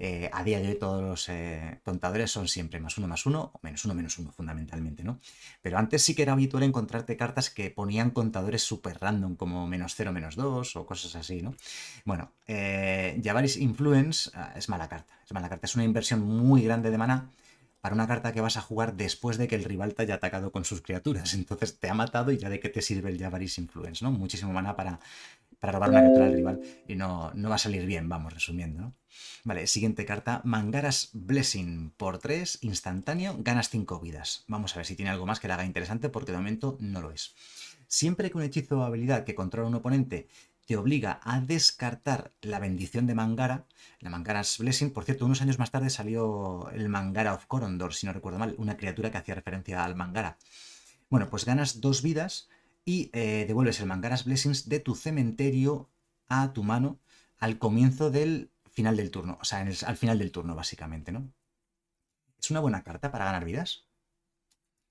Eh, a día de hoy todos los eh, contadores son siempre más uno más uno o menos uno menos uno fundamentalmente, ¿no? Pero antes sí que era habitual encontrarte cartas que ponían contadores súper random como menos cero menos dos o cosas así, ¿no? Bueno, eh, Javaris Influence ah, es mala carta, es mala carta, es una inversión muy grande de mana para una carta que vas a jugar después de que el rival te haya atacado con sus criaturas. Entonces te ha matado y ya de qué te sirve el Javaris Influence, ¿no? Muchísimo mana para para robar una captura al rival y no, no va a salir bien, vamos, resumiendo. Vale, siguiente carta, Mangaras Blessing por 3, instantáneo, ganas 5 vidas. Vamos a ver si tiene algo más que la haga interesante porque de momento no lo es. Siempre que un hechizo o habilidad que controla un oponente te obliga a descartar la bendición de Mangara, la Mangara's Blessing, por cierto, unos años más tarde salió el Mangara of Corondor, si no recuerdo mal, una criatura que hacía referencia al Mangara. Bueno, pues ganas dos vidas y eh, devuelves el Mangaras Blessings de tu cementerio a tu mano al comienzo del final del turno, o sea, al final del turno básicamente, ¿no? ¿Es una buena carta para ganar vidas?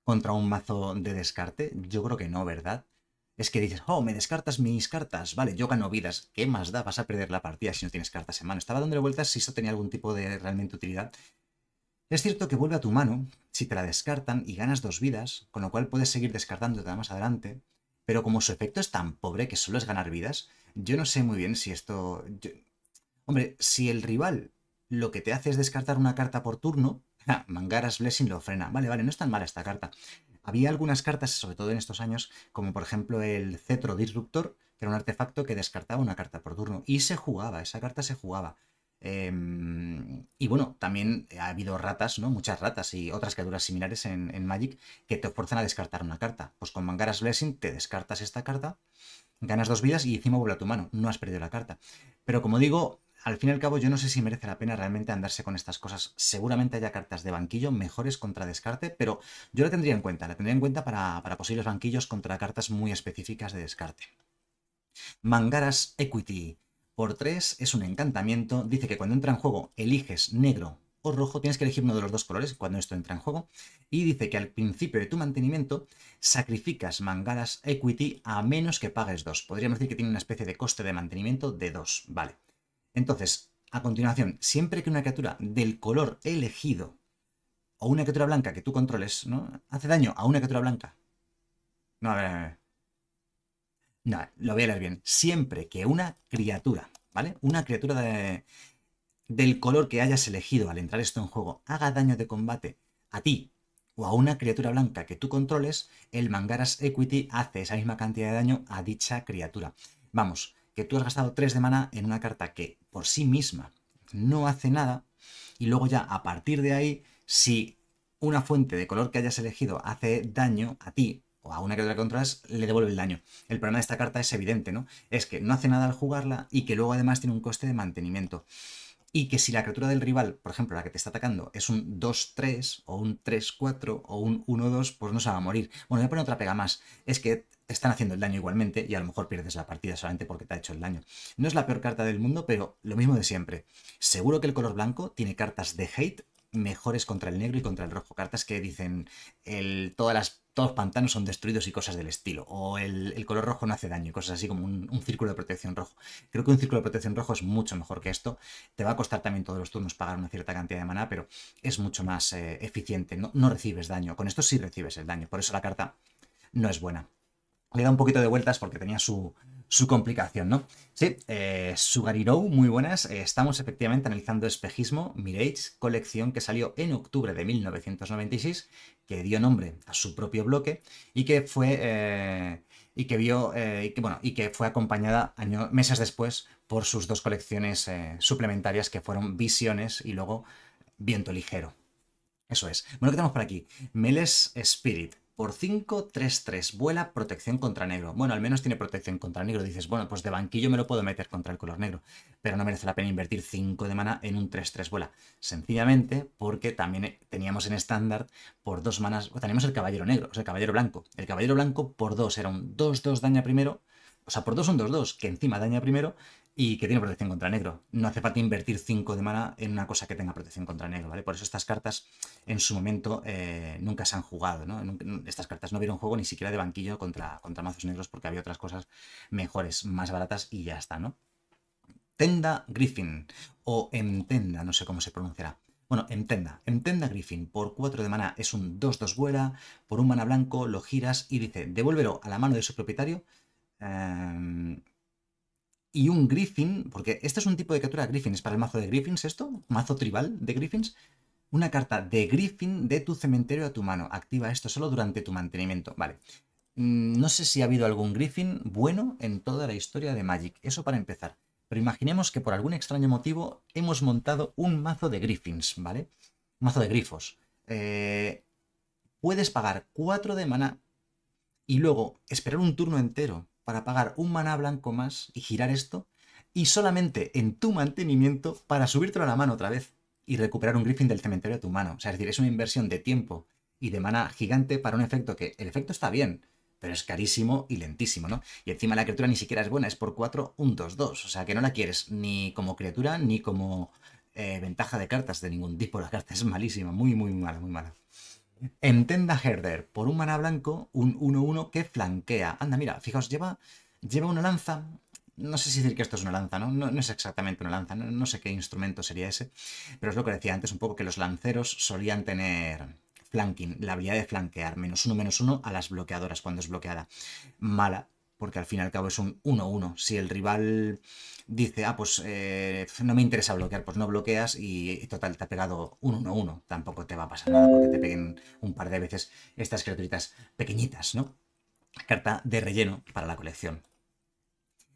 ¿Contra un mazo de descarte? Yo creo que no, ¿verdad? Es que dices, oh, me descartas mis cartas, vale, yo gano vidas, ¿qué más da? Vas a perder la partida si no tienes cartas en mano. Estaba dándole vueltas si eso tenía algún tipo de realmente utilidad, es cierto que vuelve a tu mano si te la descartan y ganas dos vidas, con lo cual puedes seguir descartándote más adelante. Pero como su efecto es tan pobre que solo es ganar vidas, yo no sé muy bien si esto... Hombre, si el rival lo que te hace es descartar una carta por turno, Mangaras Blessing lo frena. Vale, vale, no es tan mala esta carta. Había algunas cartas, sobre todo en estos años, como por ejemplo el Cetro Disruptor, que era un artefacto que descartaba una carta por turno. Y se jugaba, esa carta se jugaba. Em, y bueno, también ha habido ratas, ¿no? Muchas ratas y otras criaturas similares en, Magic que te forzan a descartar una carta. Pues con Mangaras Blessing te descartas esta carta, ganas dos vidas y encima vuelve a tu mano. No has perdido la carta. Pero como digo, al fin y al cabo yo no sé si merece la pena realmente andarse con estas cosas. Seguramente haya cartas de banquillo mejores contra descarte, pero yo la tendría en cuenta. La tendría en cuenta para, para posibles banquillos contra cartas muy específicas de descarte. Mangaras Equity por 3 es un encantamiento. Dice que cuando entra en juego eliges negro o rojo, tienes que elegir uno de los dos colores cuando esto entra en juego. Y dice que al principio de tu mantenimiento sacrificas Mangaras Equity a menos que pagues 2. Podríamos decir que tiene una especie de coste de mantenimiento de 2, ¿vale? Entonces, a continuación, siempre que una criatura del color elegido o una criatura blanca que tú controles, ¿no? Hace daño a una criatura blanca. No, a a ver. No, lo voy a bien. Siempre que una criatura, ¿vale? Una criatura del color que hayas elegido al entrar esto en juego haga daño de combate a ti o a una criatura blanca que tú controles, el Mangaras Equity hace esa misma cantidad de daño a dicha criatura. Vamos, que tú has gastado 3 de mana en una carta que por sí misma no hace nada y luego ya a partir de ahí, si una fuente de color que hayas elegido hace daño a ti o a una que controlas le devuelve el daño. El problema de esta carta es evidente, ¿no? Es que no hace nada al jugarla y que luego además tiene un coste de mantenimiento. Y que si la criatura del rival, por ejemplo, la que te está atacando, es un 2-3 o un 3-4 o un 1-2, pues no se va a morir. Bueno, voy a poner otra pega más. Es que están haciendo el daño igualmente y a lo mejor pierdes la partida solamente porque te ha hecho el daño. No es la peor carta del mundo, pero lo mismo de siempre. Seguro que el color blanco tiene cartas de hate mejores contra el negro y contra el rojo. Cartas que dicen el, todas las, todos los pantanos son destruidos y cosas del estilo. O el, color rojo no hace daño y cosas así como un, círculo de protección rojo. Creo que un círculo de protección rojo es mucho mejor que esto. Te va a costar también todos los turnos pagar una cierta cantidad de maná, pero es mucho más eh, eficiente. No, no recibes daño. Con esto sí recibes el daño. Por eso la carta no es buena. Le da un poquito de vueltas porque tenía su, su complicación, ¿no? Sí, eh, Sugariro, muy buenas. Eh, estamos efectivamente analizando Espejismo, Mirage, colección que salió en octubre de 1996, que dio nombre a su propio bloque y que fue... Eh, y que vio eh, y que, bueno, y que fue acompañada meses después por sus dos colecciones suplementarias que fueron Visiones y luego Viento Ligero. Eso es. Bueno, ¿qué tenemos por aquí? Meles Spirit, por 5, 3, 3. Vuela protección contra negro. Bueno, al menos tiene protección contra negro. Dices, bueno, pues de banquillo me lo puedo meter contra el color negro. Pero no merece la pena invertir 5 de mana en un 3, 3 vuela. Sencillamente porque también eh, teníamos en estándar por 2 manas. Tenemos teníamos el caballero negro, o sea, el caballero blanco. El caballero blanco por 2 era un 2, 2 daña primero. O sea, por 2 un 2, 2, que encima daña primero y que tiene protección contra negro. No hace falta invertir 5 de mana en una cosa que tenga protección contra negro, ¿vale? Por eso estas cartas en su momento eh, nunca se han jugado, ¿no? Estas cartas no vieron juego ni siquiera de banquillo contra, contra mazos negros porque había otras cosas mejores, más baratas y ya está, ¿no? Tenda Griffin o Entenda, no sé cómo se pronunciará. Bueno, Entenda. Entenda Griffin por 4 de mana es un 2-2 vuela, por un mana blanco lo giras y dice, devuélvelo a la mano de su propietario. Em, y un Griffin, porque este es un tipo de criatura Griffin, es para el mazo de Griffins esto, mazo tribal de Griffins. Una carta de Griffin de tu cementerio a tu mano. Activa esto solo durante tu mantenimiento. Vale. Mm, no sé si ha habido algún Griffin bueno en toda la historia de Magic. Eso para empezar. Pero imaginemos que por algún extraño motivo hemos montado un mazo de Griffins, ¿vale? mazo de grifos. Eh, puedes pagar 4 de mana y luego esperar un turno entero para pagar un maná blanco más y girar esto, y solamente en tu mantenimiento para subírtelo a la mano otra vez y recuperar un griffin del cementerio de tu mano. O sea, es decir, es una inversión de tiempo y de maná gigante para un efecto que el efecto está bien, pero es carísimo y lentísimo, ¿no? Y encima la criatura ni siquiera es buena, es por 4, un 2-2. O sea, que no la quieres ni como criatura ni como eh, ventaja de cartas de ningún tipo. La carta es malísima, muy, muy mala, muy mala. Entenda Herder, por un mana blanco, un 1-1 que flanquea. Anda, mira, fijaos, lleva, lleva una lanza. No sé si decir que esto es una lanza, ¿no? No, es exactamente una lanza, no, no, sé qué instrumento sería ese. Pero es lo que decía antes, un poco que los lanceros solían tener flanking, la habilidad de flanquear, menos uno, menos uno a las bloqueadoras cuando es bloqueada. Mala, porque al fin y al cabo es un 1-1. Si el rival dice, ah, pues eh, no me interesa bloquear, pues no bloqueas y, total, te ha pegado un 1-1. Tampoco te va a pasar nada porque te peguen un par de veces estas criaturitas pequeñitas, ¿no? Carta de relleno para la colección.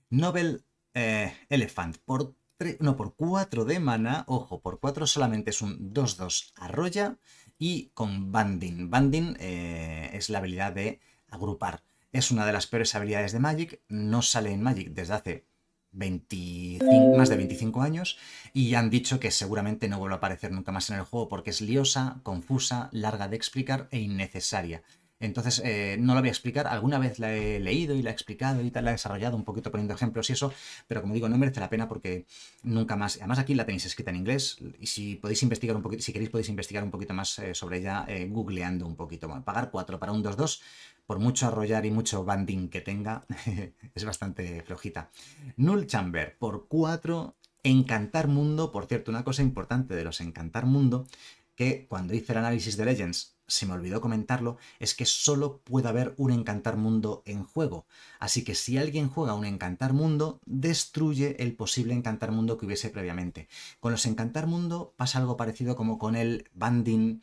Nobel eh, Elephant, por no, por 4 de mana, ojo, por 4 solamente es un 2-2 arroya y con banding. Banding eh, es la habilidad de agrupar. Es una de las peores habilidades de Magic, no sale en Magic desde hace más de 25 años y han dicho que seguramente no vuelva a aparecer nunca más en el juego porque es liosa, confusa, larga de explicar e innecesaria. Entonces, eh, no la voy a explicar. Alguna vez la he leído y la he explicado y tal, la he desarrollado un poquito poniendo ejemplos y eso, pero como digo, no merece la pena porque nunca más. Además, aquí la tenéis escrita en inglés y si podéis investigar un poquito, si queréis, podéis investigar un poquito más eh, sobre ella eh, googleando un poquito. pagar 4 para un 2-2, por mucho arrollar y mucho banding que tenga, es bastante flojita. Null Chamber por 4. Encantar Mundo, por cierto, una cosa importante de los Encantar Mundo, que cuando hice el análisis de Legends se me olvidó comentarlo, es que solo puede haber un encantar mundo en juego. Así que si alguien juega un encantar mundo, destruye el posible encantar mundo que hubiese previamente. Con los encantar mundo pasa algo parecido como con el banding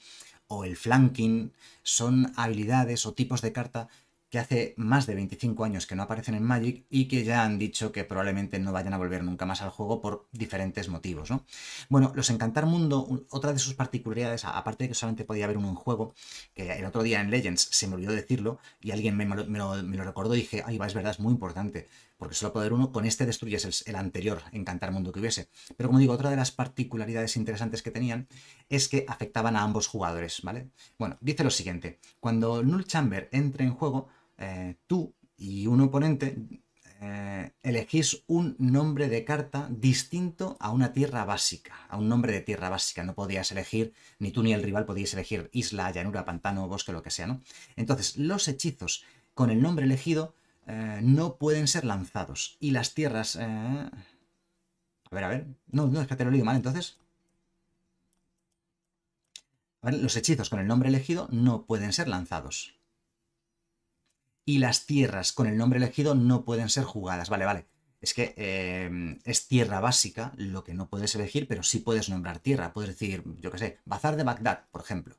o el flanking. Son habilidades o tipos de carta que hace más de 25 años que no aparecen en Magic y que ya han dicho que probablemente no vayan a volver nunca más al juego por diferentes motivos, ¿no? Bueno, los Encantar Mundo, otra de sus particularidades, aparte de que solamente podía haber uno en juego, que el otro día en Legends se me olvidó decirlo y alguien me, lo, recordó y dije, ay, va, es verdad, es muy importante, porque solo puede haber uno, con este destruyes el, anterior Encantar Mundo que hubiese. Pero como digo, otra de las particularidades interesantes que tenían es que afectaban a ambos jugadores, ¿vale? Bueno, dice lo siguiente, cuando Null Chamber entra en juego, eh, tú y un oponente eh, elegís un nombre de carta distinto a una tierra básica, a un nombre de tierra básica. No podías elegir, ni tú ni el rival podíais elegir isla, llanura, pantano, bosque, lo que sea, ¿no? Entonces, los hechizos con el nombre elegido eh, no pueden ser lanzados. Y las tierras... A ver, a ver. No, no, es que te lo he leído mal, entonces. los hechizos con el nombre elegido no pueden ser lanzados y las tierras con el nombre elegido no pueden ser jugadas. Vale, vale. Es que eh, es tierra básica lo que no puedes elegir, pero sí puedes nombrar tierra. Puedes decir, yo qué sé, Bazar de Bagdad, por ejemplo.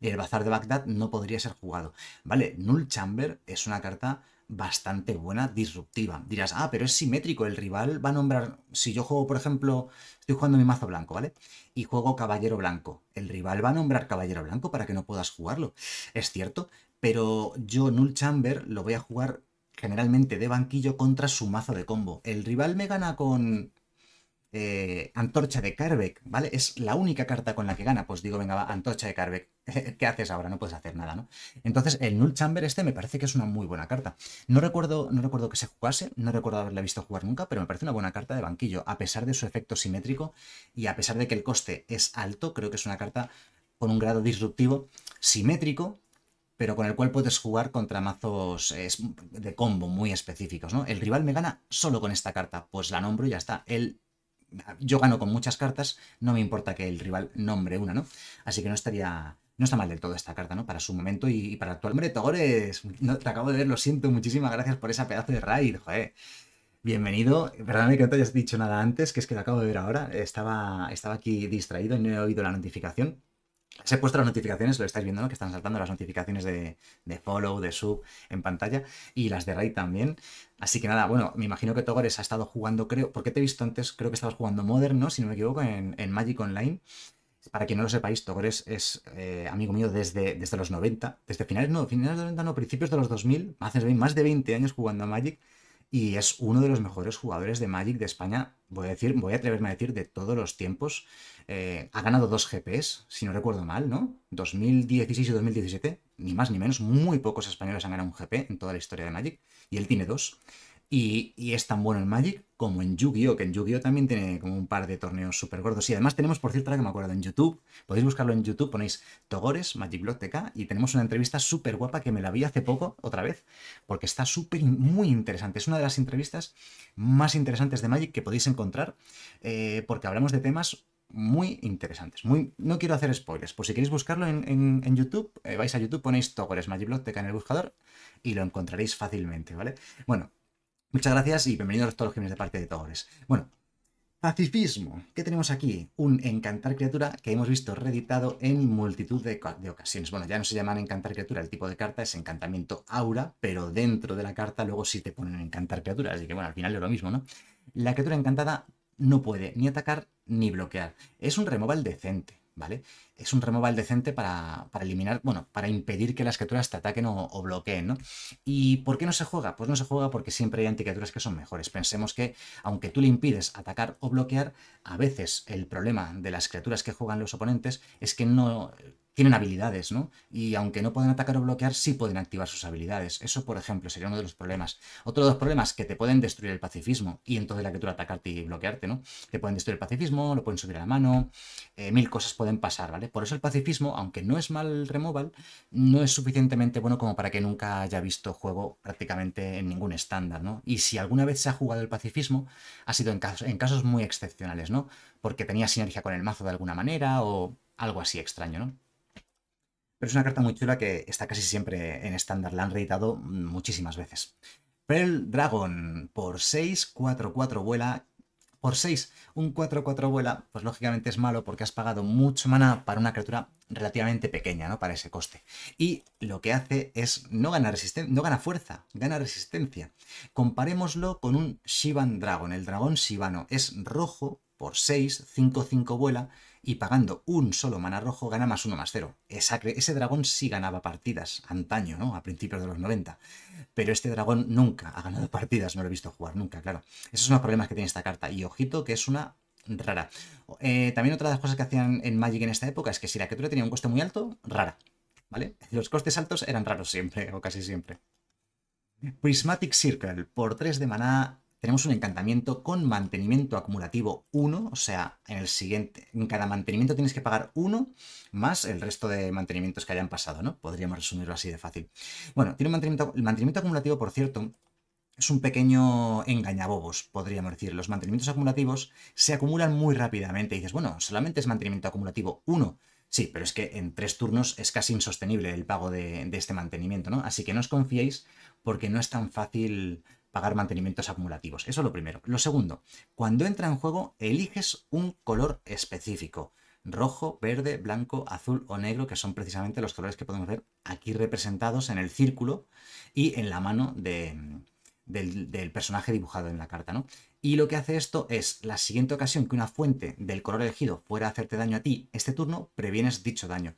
El Bazar de Bagdad no podría ser jugado. Vale, Null Chamber es una carta bastante buena, disruptiva. Dirás, ah, pero es simétrico, el rival va a nombrar... Si yo juego, por ejemplo, estoy jugando mi mazo blanco, ¿vale? Y juego caballero blanco. El rival va a nombrar caballero blanco para que no puedas jugarlo. Es cierto, pero yo Null Chamber lo voy a jugar generalmente de banquillo contra su mazo de combo. El rival me gana con eh, Antorcha de Carbeck, ¿vale? Es la única carta con la que gana. Pues digo, venga, va, Antorcha de Carbeck, ¿qué haces ahora? No puedes hacer nada, ¿no? Entonces, el Null Chamber este me parece que es una muy buena carta. No recuerdo, no recuerdo que se jugase, no recuerdo haberla visto jugar nunca, pero me parece una buena carta de banquillo, a pesar de su efecto simétrico y a pesar de que el coste es alto, creo que es una carta con un grado disruptivo simétrico pero con el cual puedes jugar contra mazos eh, de combo muy específicos, ¿no? El rival me gana solo con esta carta, pues la nombro y ya está. Él, yo gano con muchas cartas, no me importa que el rival nombre una, ¿no? Así que no estaría... No está mal del todo esta carta, ¿no? Para su momento y, para actual. Hombre, Togores, no, te acabo de ver, lo siento, muchísimas gracias por esa pedazo de raid, joder bienvenido. Perdóname que no te hayas dicho nada antes, que es que lo acabo de ver ahora. Estaba, estaba aquí distraído y no he oído la notificación. Se he puesto las notificaciones, lo estáis viendo, ¿no? Que están saltando las notificaciones de, de, follow, de sub en pantalla y las de raid también. Así que nada, bueno, me imagino que Togores ha estado jugando, creo, porque te he visto antes, creo que estabas jugando Modern, ¿no? Si no me equivoco, en, Magic Online. Para quien no lo sepáis, Togores es eh, amigo mío desde, desde los 90, desde finales, no, finales de los 90, no, principios de los 2000, hace más de 20 años jugando a Magic y es uno de los mejores jugadores de Magic de España, voy a decir, voy a atreverme a decir, de todos los tiempos. Eh, ha ganado dos GPs, si no recuerdo mal, ¿no? 2016 y 2017, ni más ni menos, muy pocos españoles han ganado un GP en toda la historia de Magic, y él tiene dos. Y, es tan bueno en Magic como en Yu-Gi-Oh! que en Yu-Gi-Oh! también tiene como un par de torneos súper gordos. Y además tenemos, por cierto, la que me acuerdo, en YouTube, podéis buscarlo en YouTube, ponéis Togores, Magic y tenemos una entrevista súper guapa que me la vi hace poco, otra vez, porque está súper, muy interesante. Es una de las entrevistas más interesantes de Magic que podéis encontrar, eh, porque hablamos de temas muy interesantes. Muy... No quiero hacer spoilers. Por pues si queréis buscarlo en, YouTube, eh, vais a YouTube, ponéis Togores Magic en el buscador y lo encontraréis fácilmente, ¿vale? Bueno, Muchas gracias y bienvenidos todos los Gimnasios de parte de Togores. Bueno, pacifismo. ¿Qué tenemos aquí? Un encantar criatura que hemos visto reeditado en multitud de, de, ocasiones. Bueno, ya no se llaman encantar criatura, el tipo de carta es encantamiento aura, pero dentro de la carta luego sí te ponen encantar criatura, así que bueno, al final es lo mismo, ¿no? La criatura encantada no puede ni atacar ni bloquear. Es un removal decente. ¿vale? Es un removal decente para, para eliminar, bueno, para impedir que las criaturas te ataquen o, o, bloqueen, ¿no? ¿Y por qué no se juega? Pues no se juega porque siempre hay anticriaturas que son mejores. Pensemos que, aunque tú le impides atacar o bloquear, a veces el problema de las criaturas que juegan los oponentes es que no tienen habilidades, ¿no? Y aunque no pueden atacar o bloquear, sí pueden activar sus habilidades. Eso, por ejemplo, sería uno de los problemas. Otro de los problemas que te pueden destruir el pacifismo y entonces la criatura atacarte y bloquearte, ¿no? Te pueden destruir el pacifismo, lo pueden subir a la mano, eh, mil cosas pueden pasar, ¿vale? Por eso el pacifismo, aunque no es mal removal, no es suficientemente bueno como para que nunca haya visto juego prácticamente en ningún estándar, ¿no? Y si alguna vez se ha jugado el pacifismo, ha sido en casos, en casos muy excepcionales, ¿no? Porque tenía sinergia con el mazo de alguna manera o algo así extraño, ¿no? pero es una carta muy chula que está casi siempre en estándar, la han reeditado muchísimas veces. Pearl Dragon, por 6, 4, 4 vuela. Por 6, un 4-4 vuela, pues lógicamente es malo porque has pagado mucho mana para una criatura relativamente pequeña, ¿no? Para ese coste. Y lo que hace es no gana, no gana fuerza, gana resistencia. Comparémoslo con un Shivan Dragon, el dragón Shivano. Es rojo, por 6, 5-5 vuela, y pagando un solo mana rojo gana más uno más cero. ese dragón sí ganaba partidas antaño, ¿no? A principios de los 90. Pero este dragón nunca ha ganado partidas, no lo he visto jugar nunca, claro. Esos son los problemas que tiene esta carta. Y ojito que es una rara. Eh, también otra de las cosas que hacían en Magic en esta época es que si la criatura tenía un coste muy alto, rara. ¿Vale? Los costes altos eran raros siempre, o casi siempre. Prismatic Circle, por 3 de maná, tenemos un encantamiento con mantenimiento acumulativo 1, o sea, en el siguiente, en cada mantenimiento tienes que pagar 1 más el resto de mantenimientos que hayan pasado, ¿no? Podríamos resumirlo así de fácil. Bueno, tiene un mantenimiento, el mantenimiento acumulativo, por cierto, es un pequeño engañabobos, podríamos decir. Los mantenimientos acumulativos se acumulan muy rápidamente. Y dices, bueno, solamente es mantenimiento acumulativo 1. Sí, pero es que en tres turnos es casi insostenible el pago de, de este mantenimiento, ¿no? Así que no os confiéis porque no es tan fácil pagar mantenimientos acumulativos. Eso es lo primero. Lo segundo, cuando entra en juego, eliges un color específico. Rojo, verde, blanco, azul o negro, que son precisamente los colores que podemos ver aquí representados en el círculo y en la mano del, personaje dibujado en la carta. ¿no? Y lo que hace esto es, la siguiente ocasión que una fuente del color elegido fuera a hacerte daño a ti este turno, previenes dicho daño.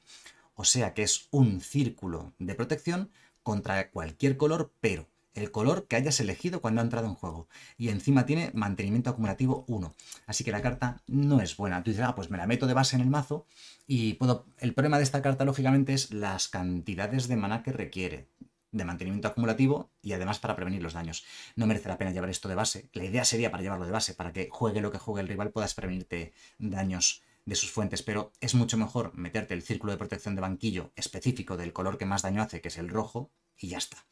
O sea que es un círculo de protección contra cualquier color, pero el color que hayas elegido cuando ha entrado en juego. Y encima tiene mantenimiento acumulativo 1. Así que la carta no es buena. Tú dices, ah, pues me la meto de base en el mazo y puedo... El problema de esta carta, lógicamente, es las cantidades de maná que requiere de mantenimiento acumulativo y además para prevenir los daños. No merece la pena llevar esto de base. La idea sería para llevarlo de base, para que juegue lo que juegue el rival puedas prevenirte daños de sus fuentes, pero es mucho mejor meterte el círculo de protección de banquillo específico del color que más daño hace, que es el rojo, y ya está.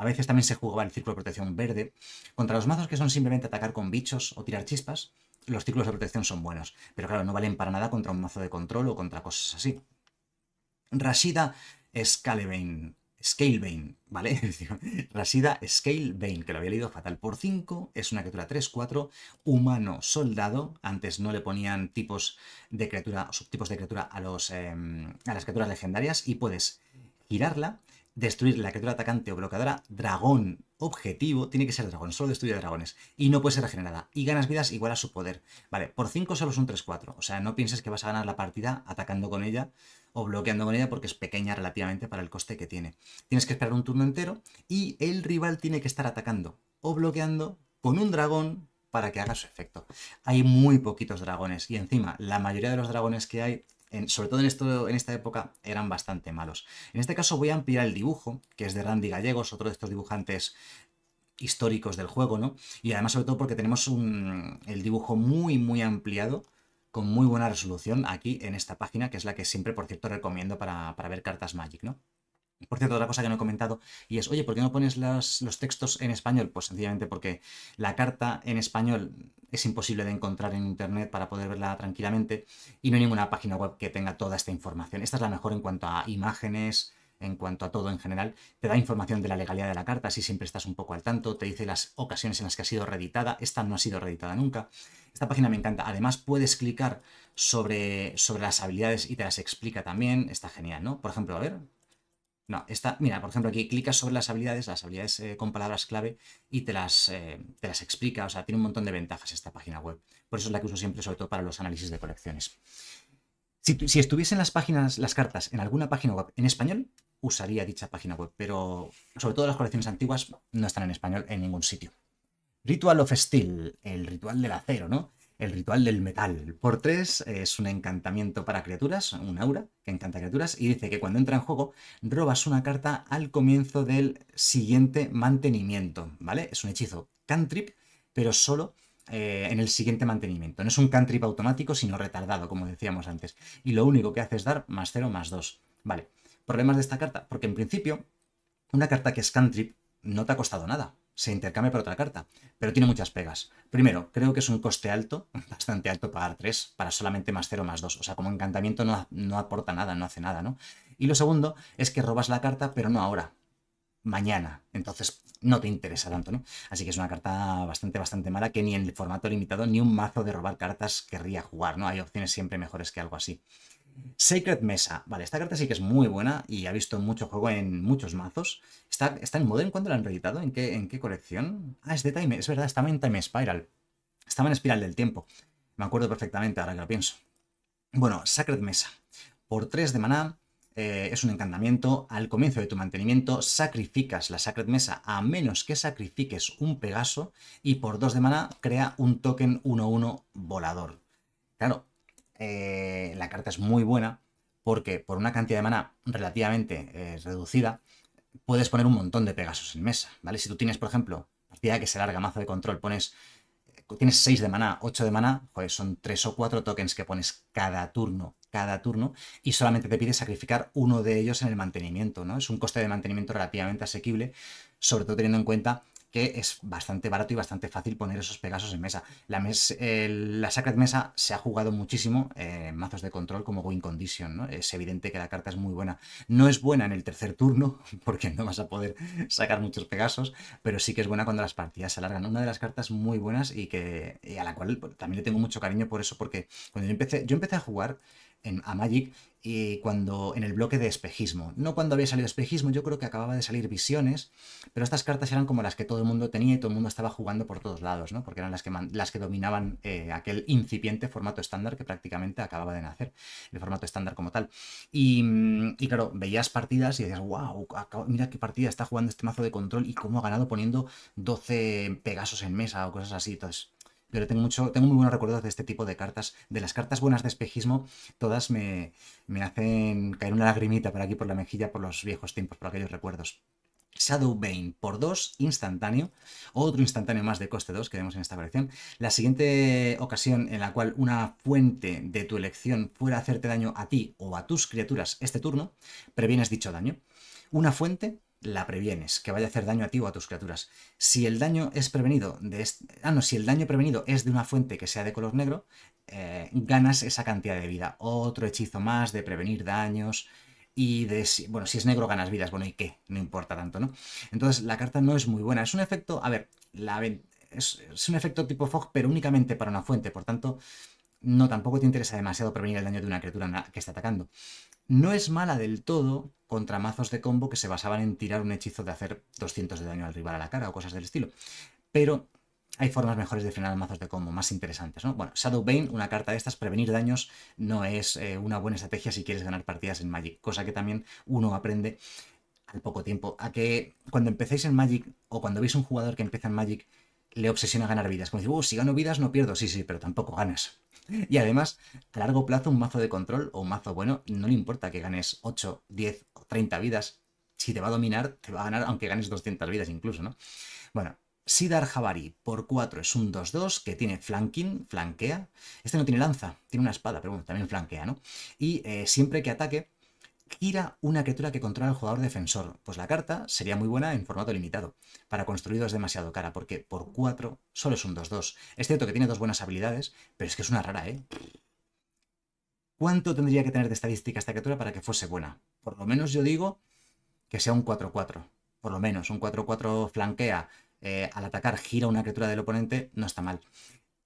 A veces también se jugaba el círculo de protección verde. Contra los mazos que son simplemente atacar con bichos o tirar chispas, los círculos de protección son buenos. Pero claro, no valen para nada contra un mazo de control o contra cosas así. Rashida Scalebane. Scalebane, ¿vale? Rashida Scalebane, que lo había leído fatal. Por 5 es una criatura 3-4, humano soldado. Antes no le ponían tipos de criatura, subtipos de criatura a, los, em, a las criaturas legendarias. Y puedes girarla destruir la criatura atacante o bloqueadora dragón objetivo, tiene que ser dragón, solo destruye dragones, y no puede ser regenerada, y ganas vidas igual a su poder. Vale, por 5 solo es un 3-4, o sea, no pienses que vas a ganar la partida atacando con ella o bloqueando con ella porque es pequeña relativamente para el coste que tiene. Tienes que esperar un turno entero y el rival tiene que estar atacando o bloqueando con un dragón para que haga su efecto. Hay muy poquitos dragones y encima la mayoría de los dragones que hay sobre todo en, esta época, eran bastante malos. En este caso voy a ampliar el dibujo, que es de Randy Gallegos, otro de estos dibujantes históricos del juego, ¿no? Y además, sobre todo, porque tenemos el dibujo muy, muy ampliado, con muy buena resolución aquí en esta página, que es la que siempre, por cierto, recomiendo para, para ver cartas Magic, ¿no? Por cierto, otra cosa que no he comentado y es, oye, ¿por qué no pones los textos en español? Pues sencillamente porque la carta en español es imposible de encontrar en internet para poder verla tranquilamente y no hay ninguna página web que tenga toda esta información. Esta es la mejor en cuanto a imágenes, en cuanto a todo en general, te da información de la legalidad de la carta, así siempre estás un poco al tanto, te dice las ocasiones en las que ha sido reeditada, esta no ha sido reeditada nunca. Esta página me encanta. Además, puedes clicar sobre, sobre las habilidades y te las explica también. Está genial, ¿no? Por ejemplo, a ver, no, esta, mira, por ejemplo, aquí clicas sobre las habilidades, las habilidades eh, con palabras clave y te las, eh, te las explica, o sea, tiene un montón de ventajas esta página web. Por eso es la que uso siempre, sobre todo para los análisis de colecciones. Si, si estuviesen las páginas, las cartas en alguna página web en español, usaría dicha página web, pero sobre todo las colecciones antiguas no están en español en ningún sitio. Ritual of Steel, el ritual del acero, ¿no? El ritual del metal. Por 3 es un encantamiento para criaturas, un aura que encanta criaturas, y dice que cuando entra en juego robas una carta al comienzo del siguiente mantenimiento, ¿vale? Es un hechizo cantrip, pero solo eh, en el siguiente mantenimiento. No es un cantrip automático, sino retardado, como decíamos antes. Y lo único que hace es dar más 0, más 2. Vale. Problemas de esta carta, porque en principio, una carta que es cantrip no te ha costado nada se intercambia por otra carta, pero tiene muchas pegas. Primero, creo que es un coste alto, bastante alto pagar 3 para solamente más 0 más 2, o sea, como encantamiento no, no aporta nada, no hace nada, ¿no? Y lo segundo es que robas la carta, pero no ahora, mañana, entonces no te interesa tanto, ¿no? Así que es una carta bastante, bastante mala que ni en el formato limitado ni un mazo de robar cartas querría jugar, ¿no? Hay opciones siempre mejores que algo así. Sacred Mesa. Vale, esta carta sí que es muy buena y ha visto mucho juego en muchos mazos. ¿Está, en Modern cuando la han reeditado? ¿En qué, colección? Ah, es de Time, es verdad, estaba en Time Spiral. Estaba en Espiral del Tiempo. Me acuerdo perfectamente ahora que lo pienso. Bueno, Sacred Mesa. Por 3 de maná, eh, es un encantamiento. Al comienzo de tu mantenimiento, sacrificas la Sacred Mesa a menos que sacrifiques un Pegaso y por 2 de maná crea un token 1-1 volador. Claro, eh, la carta es muy buena porque por una cantidad de mana relativamente eh, reducida puedes poner un montón de Pegasos en mesa, ¿vale? Si tú tienes, por ejemplo, partida que se larga mazo de control, pones eh, tienes 6 de mana, 8 de mana, pues son 3 o 4 tokens que pones cada turno, cada turno, y solamente te pide sacrificar uno de ellos en el mantenimiento, ¿no? Es un coste de mantenimiento relativamente asequible, sobre todo teniendo en cuenta que es bastante barato y bastante fácil poner esos Pegasos en mesa. La, la Sacred Mesa se ha jugado muchísimo en eh, mazos de control como Win Condition, ¿no? Es evidente que la carta es muy buena. No es buena en el tercer turno, porque no vas a poder sacar muchos Pegasos, pero sí que es buena cuando las partidas se alargan. Una de las cartas muy buenas y que a la cual también le tengo mucho cariño por eso, porque cuando yo empecé, yo empecé a jugar en, a Magic y cuando en el bloque de espejismo. No cuando había salido espejismo, yo creo que acababa de salir visiones, pero estas cartas eran como las que todo el mundo tenía y todo el mundo estaba jugando por todos lados, ¿no? Porque eran las que, las que dominaban eh, aquel incipiente formato estándar que prácticamente acababa de nacer, el formato estándar como tal. Y, y claro, veías partidas y decías, wow, mira qué partida está jugando este mazo de control y cómo ha ganado poniendo 12 Pegasos en mesa o cosas así. Entonces, pero tengo, mucho, tengo muy buenos recuerdos de este tipo de cartas. De las cartas buenas de espejismo, todas me, me hacen caer una lagrimita por aquí, por la mejilla, por los viejos tiempos, por aquellos recuerdos. Shadow Bane por 2, instantáneo, otro instantáneo más de coste 2 que vemos en esta colección. La siguiente ocasión en la cual una fuente de tu elección fuera a hacerte daño a ti o a tus criaturas este turno, previenes dicho daño. Una fuente la previenes, que vaya a hacer daño a ti o a tus criaturas. Si el daño es prevenido de ah, no, si el daño prevenido es de una fuente que sea de color negro, eh, ganas esa cantidad de vida. Otro hechizo más de prevenir daños y de bueno, si es negro ganas vidas, bueno, ¿y qué? No importa tanto, ¿no? Entonces, la carta no es muy buena, es un efecto, a ver, la es un efecto tipo fog, pero únicamente para una fuente, por tanto, no tampoco te interesa demasiado prevenir el daño de una criatura que está atacando. No es mala del todo contra mazos de combo que se basaban en tirar un hechizo de hacer 200 de daño al rival a la cara o cosas del estilo. Pero hay formas mejores de frenar mazos de combo, más interesantes, Bueno, Shadow Bane, una carta de estas, prevenir daños no es eh, una buena estrategia si quieres ganar partidas en Magic, cosa que también uno aprende al poco tiempo. A que cuando empecéis en Magic o cuando veis un jugador que empieza en Magic le obsesiona ganar vidas. Como dice, uh, si gano vidas no pierdo. Sí, sí, pero tampoco ganas. Y además, a largo plazo, un mazo de control o un mazo bueno, no le importa que ganes 8, 10 o 30 vidas. Si te va a dominar, te va a ganar aunque ganes 200 vidas incluso, ¿no? Bueno, Sidar Javari por 4 es un 2-2 que tiene flanking, flanquea. Este no tiene lanza, tiene una espada, pero bueno, también flanquea, ¿no? Y eh, siempre que ataque, gira una criatura que controla el jugador defensor. Pues la carta sería muy buena en formato limitado. Para construido es demasiado cara, porque por 4 solo es un 2-2. Es cierto que tiene dos buenas habilidades, pero es que es una rara, ¿eh? ¿Cuánto tendría que tener de estadística esta criatura para que fuese buena? Por lo menos yo digo que sea un 4-4. Por lo menos, un 4-4 flanquea eh, al atacar gira una criatura del oponente, no está mal.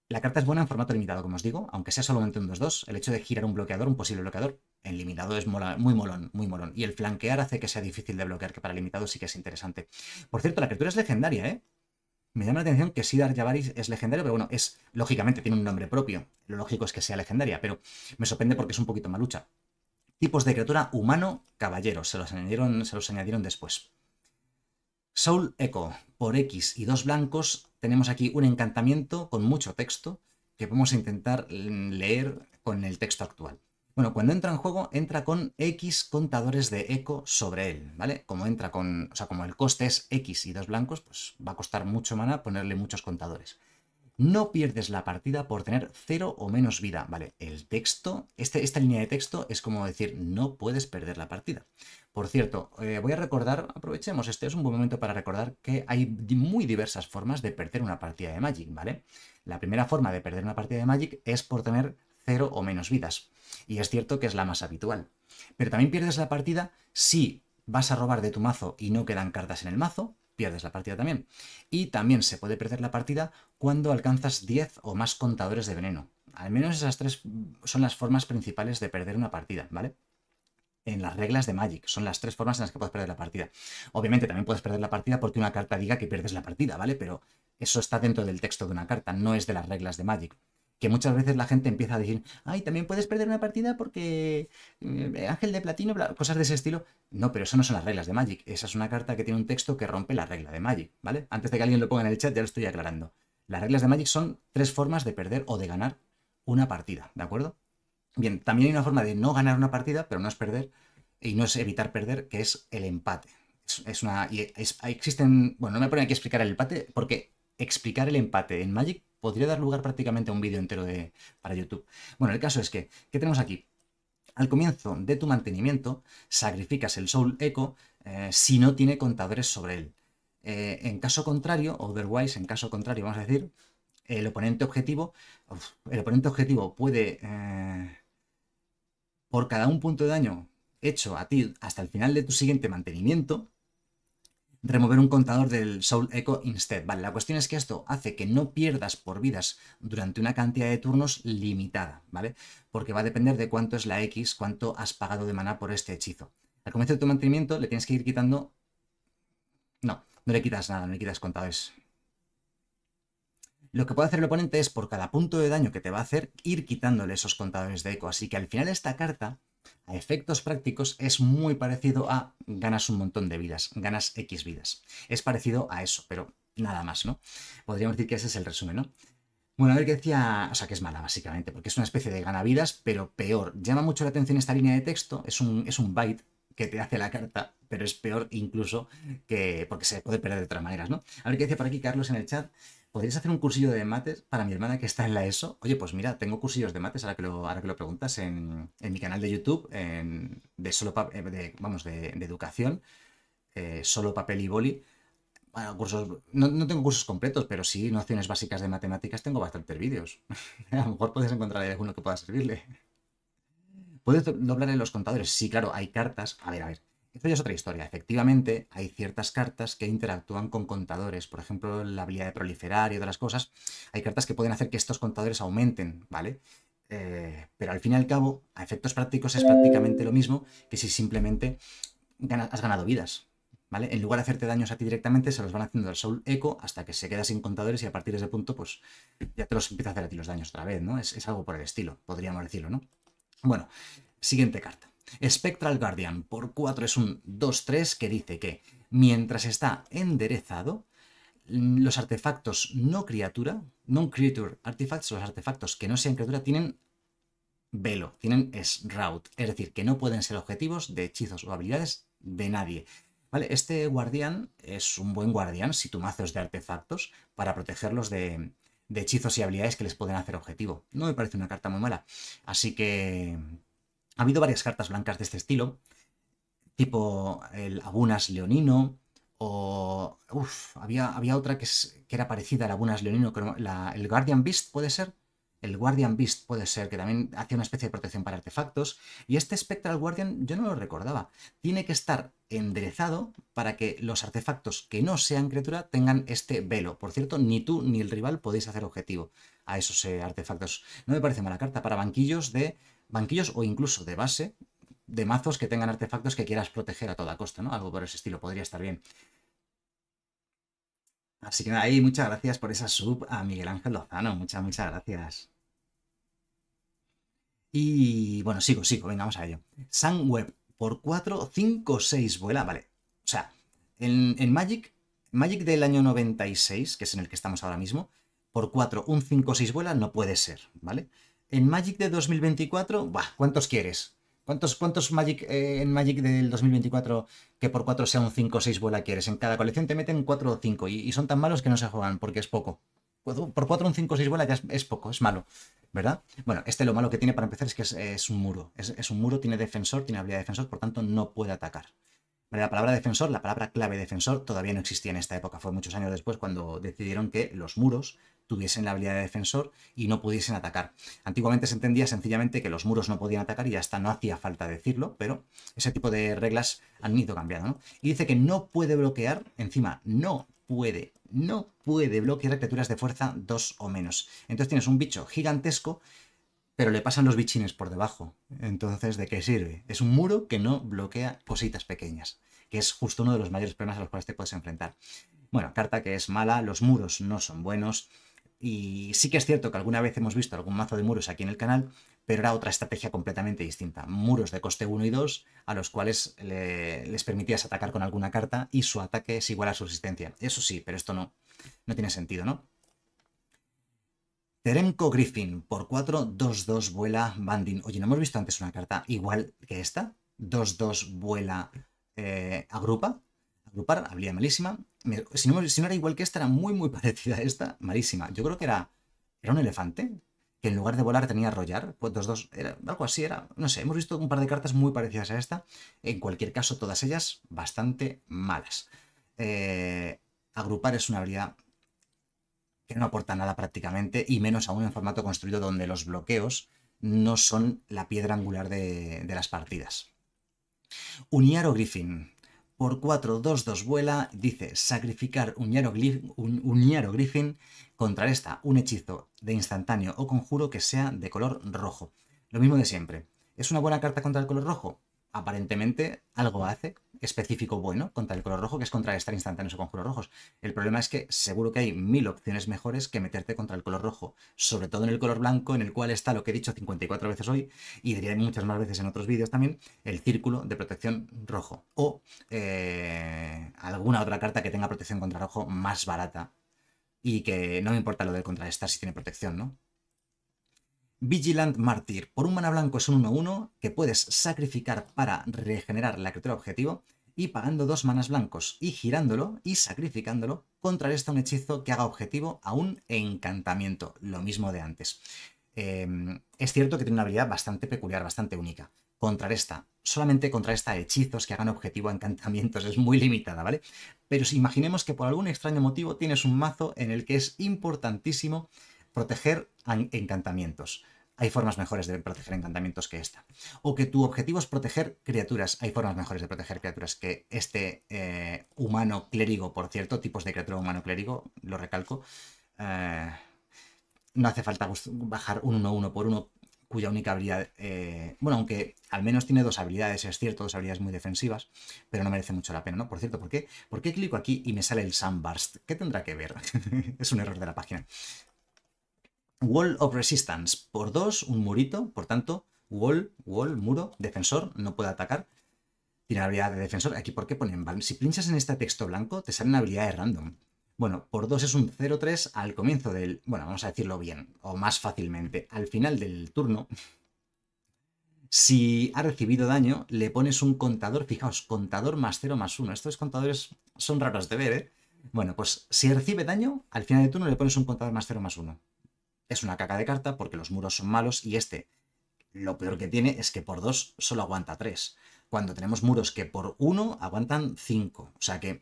La carta es buena en formato limitado, como os digo, aunque sea solamente un 2-2. El hecho de girar un bloqueador, un posible bloqueador, en limitado es muy molón, muy molón. Y el flanquear hace que sea difícil de bloquear, que para limitado sí que es interesante. Por cierto, la criatura es legendaria, ¿eh? Me llama la atención que Sidar Javaris es legendario, pero bueno, es, lógicamente, tiene un nombre propio. Lo lógico es que sea legendaria, pero me sorprende porque es un poquito malucha. Tipos de criatura humano, caballero. Se los añadieron, se los añadieron después. Soul Echo, por X y dos blancos, tenemos aquí un encantamiento con mucho texto que podemos intentar leer con el texto actual. Bueno, cuando entra en juego, entra con X contadores de eco sobre él, ¿vale? Como entra con, sea, como el coste es X y dos blancos, pues va a costar mucho mana ponerle muchos contadores. No pierdes la partida por tener cero o menos vida. Vale, el texto, este, esta línea de texto es como decir, no puedes perder la partida. Por cierto, eh, voy a recordar, aprovechemos, este es un buen momento para recordar que hay muy diversas formas de perder una partida de Magic, ¿vale? La primera forma de perder una partida de Magic es por tener cero o menos vidas. Y es cierto que es la más habitual. Pero también pierdes la partida si vas a robar de tu mazo y no quedan cartas en el mazo, pierdes la partida también. Y también se puede perder la partida cuando alcanzas 10 o más contadores de veneno. Al menos esas tres son las formas principales de perder una partida, ¿vale? En las reglas de Magic, son las tres formas en las que puedes perder la partida. Obviamente también puedes perder la partida porque una carta diga que pierdes la partida, ¿vale? Pero eso está dentro del texto de una carta, no es de las reglas de Magic que muchas veces la gente empieza a decir, ay, también puedes perder una partida porque eh, Ángel de Platino, cosas de ese estilo. No, pero eso no son las reglas de Magic. Esa es una carta que tiene un texto que rompe la regla de Magic, ¿vale? Antes de que alguien lo ponga en el chat, ya lo estoy aclarando. Las reglas de Magic son tres formas de perder o de ganar una partida, ¿de acuerdo? Bien, también hay una forma de no ganar una partida, pero no es perder y no es evitar perder, que es el empate. Es, una. existen. Bueno, no me ponen aquí a explicar el empate, porque explicar el empate en Magic podría dar lugar prácticamente a un vídeo entero de, para YouTube. Bueno, el caso es que, ¿qué tenemos aquí? Al comienzo de tu mantenimiento, sacrificas el Soul Echo eh, si no tiene contadores sobre él. Eh, en caso contrario, otherwise, en caso contrario, vamos a decir, el oponente objetivo, el oponente objetivo puede, eh, por cada un punto de daño hecho a ti hasta el final de tu siguiente mantenimiento, remover un contador del Soul Echo instead. Vale, la cuestión es que esto hace que no pierdas por vidas durante una cantidad de turnos limitada, ¿vale? Porque va a depender de cuánto es la X, cuánto has pagado de maná por este hechizo. Al comienzo de tu mantenimiento le tienes que ir quitando... No, no le quitas nada, no le quitas contadores. Lo que puede hacer el oponente es, por cada punto de daño que te va a hacer, ir quitándole esos contadores de eco. Así que al final esta carta, a efectos prácticos, es muy parecido a ganas un montón de vidas, ganas X vidas. Es parecido a eso, pero nada más, ¿no? Podríamos decir que ese es el resumen, ¿no? Bueno, a ver qué decía, o sea, que es mala básicamente, porque es una especie de ganavidas, pero peor. Llama mucho la atención esta línea de texto, es un, es un byte, que te hace la carta, pero es peor incluso que porque se puede perder de otras maneras, ¿no? A ver qué dice por aquí Carlos en el chat. ¿Podrías hacer un cursillo de mates para mi hermana que está en la ESO? Oye, pues mira, tengo cursillos de mates, ahora que lo, ahora que lo preguntas, en, mi canal de YouTube, de solo eh, vamos, de, educación, eh, solo papel y boli. cursos, no, tengo cursos completos, pero sí nociones básicas de matemáticas, tengo bastantes vídeos. a lo mejor puedes encontrar alguno que pueda servirle. ¿Puedes en los contadores? Sí, claro, hay cartas. A ver, a ver. Esto ya es otra historia. Efectivamente, hay ciertas cartas que interactúan con contadores. Por ejemplo, la habilidad de proliferar y otras cosas. Hay cartas que pueden hacer que estos contadores aumenten, ¿vale? Eh, pero al fin y al cabo, a efectos prácticos es prácticamente lo mismo que si simplemente has ganado vidas. ¿Vale? En lugar de hacerte daños a ti directamente, se los van haciendo al Soul Echo hasta que se queda sin contadores y a partir de ese punto, pues ya te los empieza a hacer a ti los daños otra vez, ¿no? Es, es algo por el estilo, podríamos decirlo, ¿no? Bueno, siguiente carta. Spectral Guardian por 4 es un 2-3 que dice que mientras está enderezado, los artefactos no criatura, non-creature artifacts, los artefactos que no sean criatura, tienen velo, tienen route es decir, que no pueden ser objetivos de hechizos o habilidades de nadie. ¿Vale? Este guardián es un buen guardián si tu mazo es de artefactos para protegerlos de, de hechizos y habilidades que les pueden hacer objetivo. No me parece una carta muy mala. Así que ha habido varias cartas blancas de este estilo, tipo el Abunas Leonino, o... Uf, había, había otra que, era parecida al Abunas Leonino, el Guardian Beast, ¿puede ser? el Guardian Beast puede ser, que también hace una especie de protección para artefactos, y este Spectral Guardian yo no lo recordaba. Tiene que estar enderezado para que los artefactos que no sean criatura tengan este velo. Por cierto, ni tú ni el rival podéis hacer objetivo a esos eh, artefactos. No me parece mala carta para banquillos de banquillos o incluso de base de mazos que tengan artefactos que quieras proteger a toda costa, ¿no? Algo por ese estilo podría estar bien. Así que nada, ahí muchas gracias por esa sub a Miguel Ángel Lozano. Muchas, muchas gracias. Y bueno, sigo, sigo, venga, vamos a ello. Sunweb por 4, 5, 6 vuela, vale. O sea, en, en Magic, Magic del año 96, que es en el que estamos ahora mismo, por 4, un 5, 6 vuela no puede ser, ¿vale? En Magic de 2024, ¡buah! ¿cuántos quieres? ¿Cuántos, cuántos Magic eh, en Magic del 2024 que por 4 sea un 5 o 6 vuela quieres? En cada colección te meten 4 o 5 y son tan malos que no se juegan porque es poco por 4, un 5, 6 vuelas ya es, poco, es malo, ¿verdad? Bueno, este lo malo que tiene para empezar es que es, un muro. Es, un muro, tiene defensor, tiene habilidad de defensor, por tanto no puede atacar. La palabra defensor, la palabra clave defensor, todavía no existía en esta época. Fue muchos años después cuando decidieron que los muros tuviesen la habilidad de defensor y no pudiesen atacar. Antiguamente se entendía sencillamente que los muros no podían atacar y hasta no hacía falta decirlo, pero ese tipo de reglas han ido cambiando. ¿no? Y dice que no puede bloquear, encima no puede no puede bloquear criaturas de fuerza 2 o menos. Entonces tienes un bicho gigantesco, pero le pasan los bichines por debajo. Entonces, ¿de qué sirve? Es un muro que no bloquea cositas pequeñas, que es justo uno de los mayores problemas a los cuales te puedes enfrentar. Bueno, carta que es mala, los muros no son buenos. Y sí que es cierto que alguna vez hemos visto algún mazo de muros aquí en el canal, pero era otra estrategia completamente distinta. Muros de coste 1 y 2 a los cuales les permitías atacar con alguna carta y su ataque es igual a su resistencia. Eso sí, pero esto no, no tiene sentido, ¿no? Teremco Griffin por 4, 2-2 vuela banding. Oye, ¿no hemos visto antes una carta igual que esta? 2-2 vuela eh, agrupa. Agrupar, habilidad malísima. Si no, si no era igual que esta, era muy, muy parecida a esta. Malísima. Yo creo que era, era un elefante que en lugar de volar tenía rollar, pues dos, dos, algo así era, no sé, hemos visto un par de cartas muy parecidas a esta, en cualquier caso todas ellas bastante malas. Eh, agrupar es una habilidad que no aporta nada prácticamente, y menos aún en formato construido donde los bloqueos no son la piedra angular de, de las partidas. Uniar o Griffin por 4, 2, 2 vuela, dice sacrificar un Yaro, un, un contra un hechizo de instantáneo o conjuro que sea de color rojo. Lo mismo de siempre. ¿Es una buena carta contra el color rojo? aparentemente algo hace específico bueno contra el color rojo, que es contrarrestar instantáneos o conjuros rojos. El problema es que seguro que hay mil opciones mejores que meterte contra el color rojo, sobre todo en el color blanco, en el cual está lo que he dicho 54 veces hoy, y diría muchas más veces en otros vídeos también, el círculo de protección rojo, o eh, alguna otra carta que tenga protección contra rojo más barata, y que no me importa lo del contrarrestar si tiene protección, ¿no? Vigilant Martyr. Por un mana blanco es un 1-1 que puedes sacrificar para regenerar la criatura objetivo y pagando dos manas blancos y girándolo y sacrificándolo contrarresta un hechizo que haga objetivo a un encantamiento, lo mismo de antes. Em, es cierto que tiene una habilidad bastante peculiar, bastante única. esta solamente contra esta hechizos que hagan objetivo a encantamientos, es muy limitada, ¿vale? Pero si imaginemos que por algún extraño motivo tienes un mazo en el que es importantísimo proteger encantamientos. Hay formas mejores de proteger encantamientos que esta. O que tu objetivo es proteger criaturas. Hay formas mejores de proteger criaturas que este eh, humano clérigo, por cierto, tipos de criatura humano clérigo, lo recalco. Eh, no hace falta bajar un 1 1 por uno cuya única habilidad, eh, bueno, aunque al menos tiene dos habilidades, es cierto, dos habilidades muy defensivas, pero no merece mucho la pena, ¿no? Por cierto, ¿por qué, ¿Por qué clico aquí y me sale el Sunburst? ¿Qué tendrá que ver? es un error de la página. Wall of Resistance, por 2, un murito, por tanto, wall, wall, muro, defensor, no puede atacar. Tiene habilidad de defensor. Aquí, ¿por qué ponen? Si pinchas en este texto blanco, te salen habilidades random. Bueno, por 2 es un 0-3 al comienzo del... Bueno, vamos a decirlo bien, o más fácilmente. Al final del turno, si ha recibido daño, le pones un contador, fijaos, contador más 0 más 1. Estos contadores son raros de ver, ¿eh? Bueno, pues si recibe daño, al final del turno le pones un contador más 0 más 1 es una caca de carta porque los muros son malos y este lo peor que tiene es que por dos solo aguanta 3. Cuando tenemos muros que por uno aguantan 5. O sea que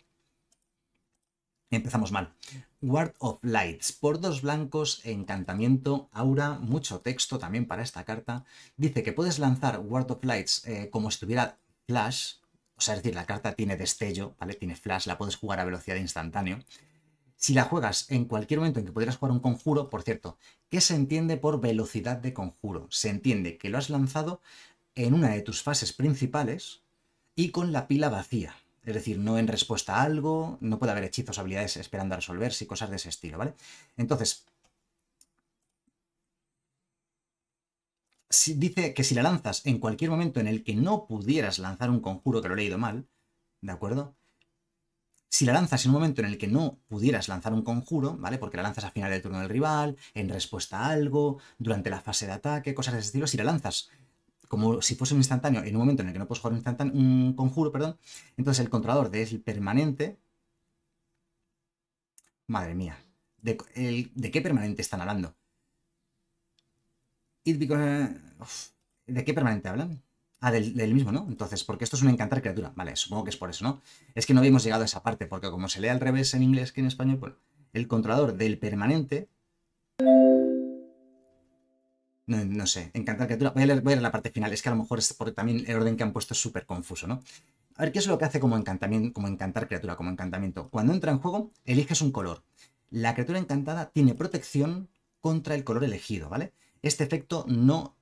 empezamos mal. Ward of Lights, por dos blancos, encantamiento, aura, mucho texto también para esta carta. Dice que puedes lanzar Ward of Lights eh, como si tuviera flash, o sea, es decir, la carta tiene destello, ¿vale? Tiene flash, la puedes jugar a velocidad instantánea. Si la juegas en cualquier momento en que pudieras jugar un conjuro, por cierto, ¿qué se entiende por velocidad de conjuro? Se entiende que lo has lanzado en una de tus fases principales y con la pila vacía. Es decir, no en respuesta a algo, no puede haber hechizos, habilidades esperando a resolverse y cosas de ese estilo, ¿vale? Entonces, dice que si la lanzas en cualquier momento en el que no pudieras lanzar un conjuro, que lo he leído mal, ¿de acuerdo? Si la lanzas en un momento en el que no pudieras lanzar un conjuro, ¿vale? Porque la lanzas a final del turno del rival, en respuesta a algo, durante la fase de ataque, cosas de ese estilo, si la lanzas como si fuese un instantáneo, en un momento en el que no puedes jugar un, conjuro, perdón, entonces el controlador de ese permanente... Madre mía, ¿de, qué permanente están hablando? ¿De qué permanente hablan? Ah, del, mismo, ¿no? Entonces, porque esto es un encantar criatura. Vale, supongo que es por eso, ¿no? Es que no habíamos llegado a esa parte, porque como se lee al revés en inglés que en español, bueno, pues, el controlador del permanente... No, sé, encantar criatura. Voy a, ir a, la parte final, es que a lo mejor es porque también el orden que han puesto es súper confuso, ¿no? A ver, ¿qué es lo que hace como, encantamiento, como encantar criatura, como encantamiento? Cuando entra en juego, eliges un color. La criatura encantada tiene protección contra el color elegido, ¿vale? Este efecto no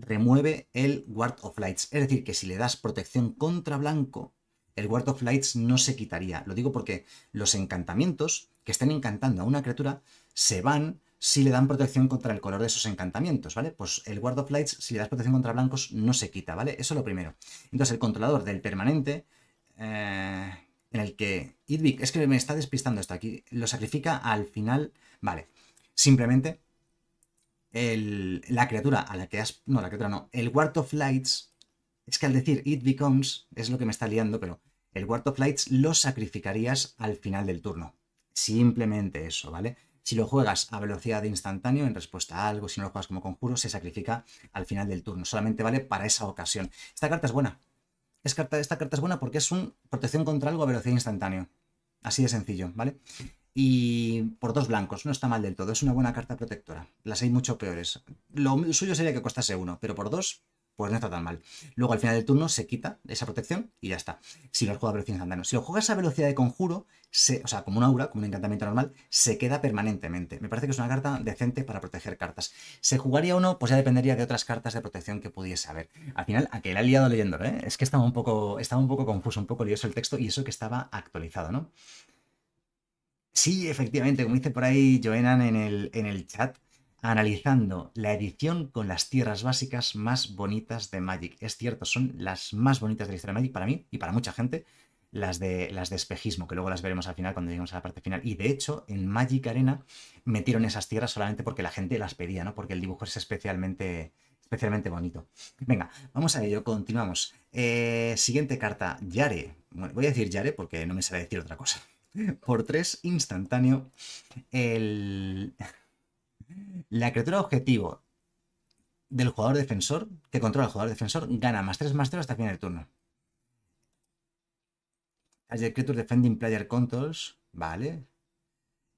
remueve el Ward of Lights. Es decir, que si le das protección contra blanco, el Ward of Lights no se quitaría. Lo digo porque los encantamientos que estén encantando a una criatura se van si le dan protección contra el color de esos encantamientos, ¿vale? Pues el Ward of Lights, si le das protección contra blancos, no se quita, ¿vale? Eso es lo primero. Entonces, el controlador del permanente, eh, en el que... Idvik, es que me está despistando esto aquí. Lo sacrifica al final... Vale. Simplemente la criatura a la que has... No, la criatura no. El Ward of Lights... Es que al decir It Becomes es lo que me está liando, pero el Ward of Lights lo sacrificarías al final del turno. Simplemente eso, ¿vale? Si lo juegas a velocidad de instantáneo, en respuesta a algo, si no lo juegas como conjuro, se sacrifica al final del turno. Solamente vale para esa ocasión. Esta carta es buena. esta carta es buena porque es un protección contra algo a velocidad instantáneo. Así de sencillo, ¿vale? y por dos blancos. No está mal del todo, es una buena carta protectora. Las hay mucho peores. Lo suyo sería que costase uno, pero por dos, pues no está tan mal. Luego al final del turno se quita esa protección y ya está. Si lo juega a velocidad andano Si lo juegas a velocidad de conjuro, se, o sea, como un aura, como un encantamiento normal, se queda permanentemente. Me parece que es una carta decente para proteger cartas. ¿Se jugaría uno? Pues ya dependería de otras cartas de protección que pudiese haber. Al final, a que la he liado leyendo ¿eh? Es que estaba un poco, estaba un poco confuso, un poco lioso el texto y eso que estaba actualizado, ¿no? Sí, efectivamente, como dice por ahí Joenan en el, en el chat, analizando la edición con las tierras básicas más bonitas de Magic. Es cierto, son las más bonitas de la historia de Magic para mí y para mucha gente, las de, las espejismo, que luego las veremos al final cuando lleguemos a la parte final. Y de hecho, en Magic Arena metieron esas tierras solamente porque la gente las pedía, ¿no? Porque el dibujo es especialmente, especialmente bonito. Venga, vamos a ello, continuamos. Eh, siguiente carta, Yare. voy a decir Yare porque no me sabe decir otra cosa por 3 instantáneo, el... la criatura objetivo del jugador defensor, que controla el jugador defensor, gana más 3 más 0 hasta el final del turno. Hay creature defending player controls, ¿vale?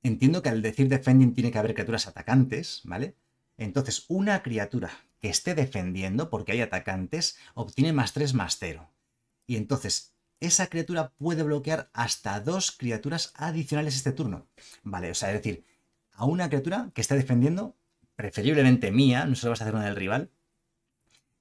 Entiendo que al decir defending tiene que haber criaturas atacantes, ¿vale? Entonces, una criatura que esté defendiendo, porque hay atacantes, obtiene más 3 más 0. Y entonces, esa criatura puede bloquear hasta dos criaturas adicionales este turno. Vale, o sea, es decir, a una criatura que está defendiendo, preferiblemente mía, no solo vas a hacer una del rival,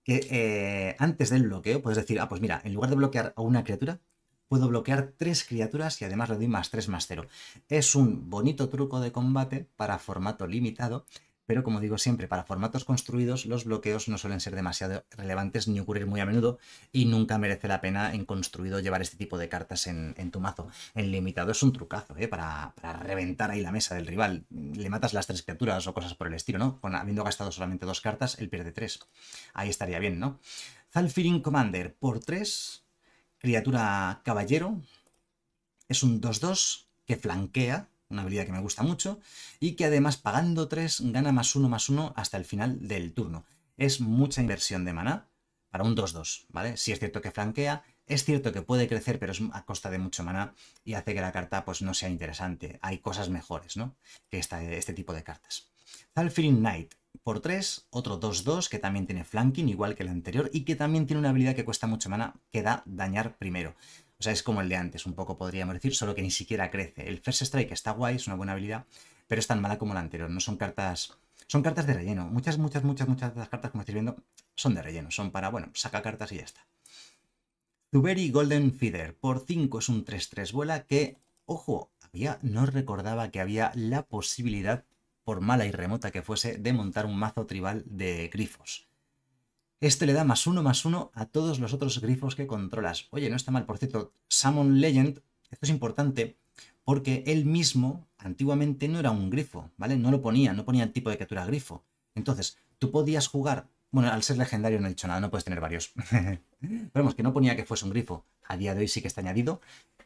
que eh, antes del bloqueo puedes decir, ah, pues mira, en lugar de bloquear a una criatura, puedo bloquear tres criaturas y además le doy más tres más cero, Es un bonito truco de combate para formato limitado pero como digo siempre, para formatos construidos los bloqueos no suelen ser demasiado relevantes ni ocurrir muy a menudo y nunca merece la pena en construido llevar este tipo de cartas en, tu mazo. en limitado es un trucazo, ¿eh? para, reventar ahí la mesa del rival. Le matas las tres criaturas o cosas por el estilo, ¿no? habiendo gastado solamente dos cartas, él pierde tres. Ahí estaría bien, ¿no? Zalfirin Commander por tres, criatura caballero, es un 2-2 que flanquea una habilidad que me gusta mucho, y que además pagando 3 gana más 1 más 1 hasta el final del turno. Es mucha inversión de maná para un 2-2, ¿vale? Si es cierto que flanquea, es cierto que puede crecer, pero es a costa de mucho maná y hace que la carta pues, no sea interesante. Hay cosas mejores, ¿no? Que esta, este tipo de cartas. Zalfirin Knight, por 3, otro 2-2 que también tiene flanking, igual que el anterior, y que también tiene una habilidad que cuesta mucho mana, que da dañar primero. O sea, es como el de antes, un poco podríamos decir, solo que ni siquiera crece. El First Strike está guay, es una buena habilidad, pero es tan mala como la anterior. No son cartas. Son cartas de relleno. Muchas, muchas, muchas, muchas de las cartas, como estoy viendo, son de relleno. Son para, bueno, saca cartas y ya está. Zuberi Golden Feeder. Por 5 es un 3-3 vuela que, ojo, había, no recordaba que había la posibilidad, por mala y remota que fuese, de montar un mazo tribal de grifos. Este le da más uno, más uno a todos los otros grifos que controlas. Oye, no está mal. Por cierto, Salmon Legend, esto es importante porque él mismo antiguamente no era un grifo, ¿vale? No lo ponía, no ponía el tipo de criatura grifo. Entonces, tú podías jugar... Bueno, al ser legendario no he dicho nada, no puedes tener varios. Pero vamos, que no ponía que fuese un grifo. A día de hoy sí que está añadido,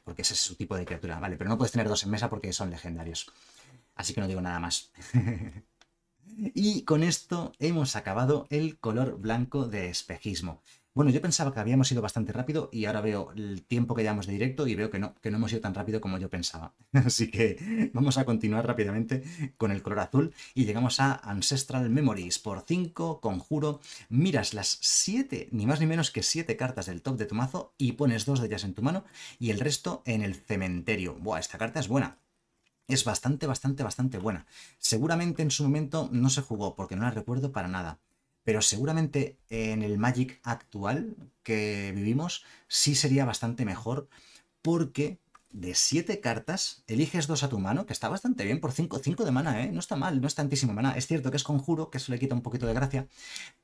porque ese es su tipo de criatura, ¿vale? Pero no puedes tener dos en mesa porque son legendarios. Así que no digo nada más. Y con esto hemos acabado el color blanco de espejismo. Bueno, yo pensaba que habíamos ido bastante rápido y ahora veo el tiempo que llevamos de directo y veo que no, que no hemos ido tan rápido como yo pensaba. Así que vamos a continuar rápidamente con el color azul y llegamos a Ancestral Memories por 5, conjuro, miras las 7, ni más ni menos que 7 cartas del top de tu mazo y pones dos de ellas en tu mano y el resto en el cementerio. Buah, esta carta es buena es bastante, bastante, bastante buena. Seguramente en su momento no se jugó porque no la recuerdo para nada. Pero seguramente en el Magic actual que vivimos sí sería bastante mejor porque de 7 cartas eliges dos a tu mano, que está bastante bien por 5 de mana, ¿eh? No está mal, no es tantísimo mana. Es cierto que es conjuro, que eso le quita un poquito de gracia,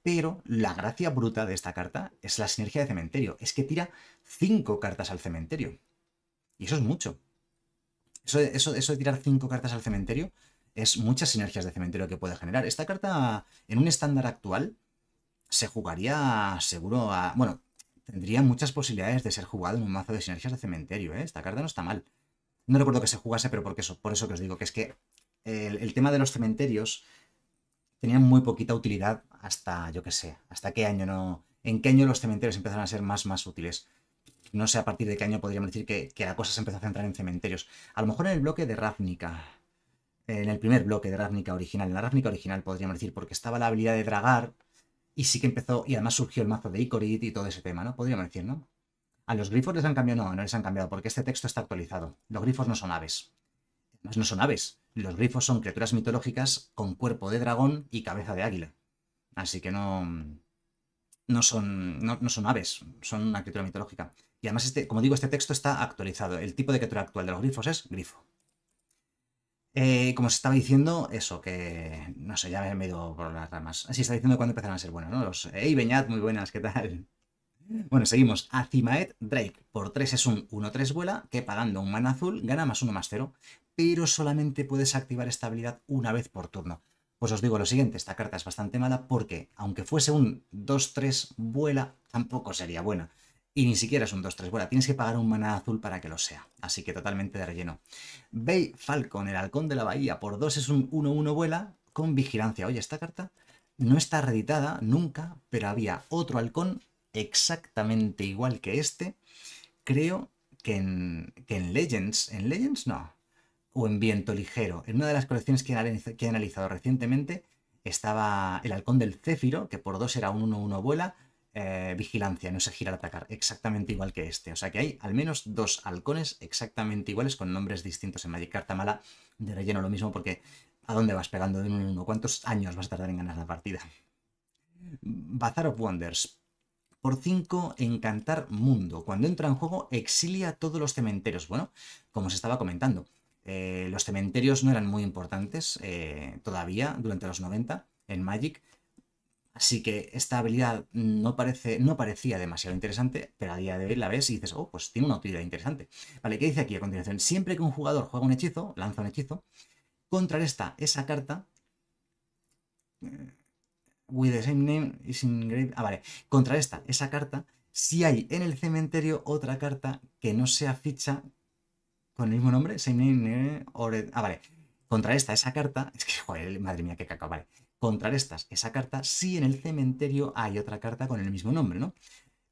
pero la gracia bruta de esta carta es la sinergia de cementerio. Es que tira 5 cartas al cementerio. Y eso es mucho. Eso, eso, de tirar cinco cartas al cementerio es muchas sinergias de cementerio que puede generar. Esta carta, en un estándar actual, se jugaría seguro a... Bueno, tendría muchas posibilidades de ser jugado en un mazo de sinergias de cementerio, ¿eh? Esta carta no está mal. No recuerdo que se jugase, pero porque eso, por eso que os digo, que es que el, tema de los cementerios tenía muy poquita utilidad hasta, yo qué sé, hasta qué año no... ¿En qué año los cementerios empezaron a ser más, más útiles? No sé a partir de qué año podríamos decir que, la cosa se empezó a centrar en cementerios. A lo mejor en el bloque de Ravnica en el primer bloque de Ravnica original, en la Ravnica original podríamos decir, porque estaba la habilidad de dragar y sí que empezó, y además surgió el mazo de Icorid y todo ese tema, ¿no? Podríamos decir, ¿no? A los grifos les han cambiado, no, no les han cambiado, porque este texto está actualizado. Los grifos no son aves. Además, no son aves. Los grifos son criaturas mitológicas con cuerpo de dragón y cabeza de águila. Así que no. No son, no, no son aves, son una criatura mitológica. Y además, este, como digo, este texto está actualizado. El tipo de criatura actual de los grifos es grifo. Eh, como se estaba diciendo, eso, que no sé, ya me he ido por las ramas. Así ah, está diciendo cuándo empezaron a ser buenos, ¿no? Los beñad! muy buenas, ¿qué tal? Bueno, seguimos. Azimaet Drake, por 3 es un 1-3 vuela, que pagando un mana azul gana más 1 más 0, pero solamente puedes activar esta habilidad una vez por turno. Pues os digo lo siguiente, esta carta es bastante mala porque, aunque fuese un 2-3 vuela, tampoco sería buena. Y ni siquiera es un 2-3 vuela, tienes que pagar un maná azul para que lo sea. Así que totalmente de relleno. Bay Falcon, el halcón de la bahía, por 2 es un 1-1 vuela con vigilancia. Oye, esta carta no está reeditada nunca, pero había otro halcón exactamente igual que este. Creo que en, que en Legends, en Legends no, o en Viento Ligero. En una de las colecciones que he analizado recientemente estaba el halcón del Céfiro, que por 2 era un 1-1 vuela, eh, vigilancia, no se gira al atacar, exactamente igual que este. O sea que hay al menos dos halcones exactamente iguales con nombres distintos en Magic Carta Mala. De relleno lo mismo porque ¿a dónde vas pegando de un en uno? ¿Cuántos años vas a tardar en ganar la partida? Bazar of Wonders. Por 5, Encantar Mundo. Cuando entra en juego, exilia todos los cementerios. Bueno, como se estaba comentando, eh, los cementerios no eran muy importantes eh, todavía durante los 90 en Magic, Así que esta habilidad no, parece, no parecía demasiado interesante, pero a día de hoy la ves y dices, oh, pues tiene una utilidad interesante. Vale, ¿qué dice aquí a continuación? Siempre que un jugador juega un hechizo, lanza un hechizo, contrarresta esa carta. Eh, with the same name is Ah, vale. Contrarresta esa carta si hay en el cementerio otra carta que no sea ficha con el mismo nombre. Same name eh, or... Ah, vale. Contrarresta esa carta. Es que, joder, madre mía, qué caca, vale estas, esa carta si en el cementerio hay otra carta con el mismo nombre, ¿no?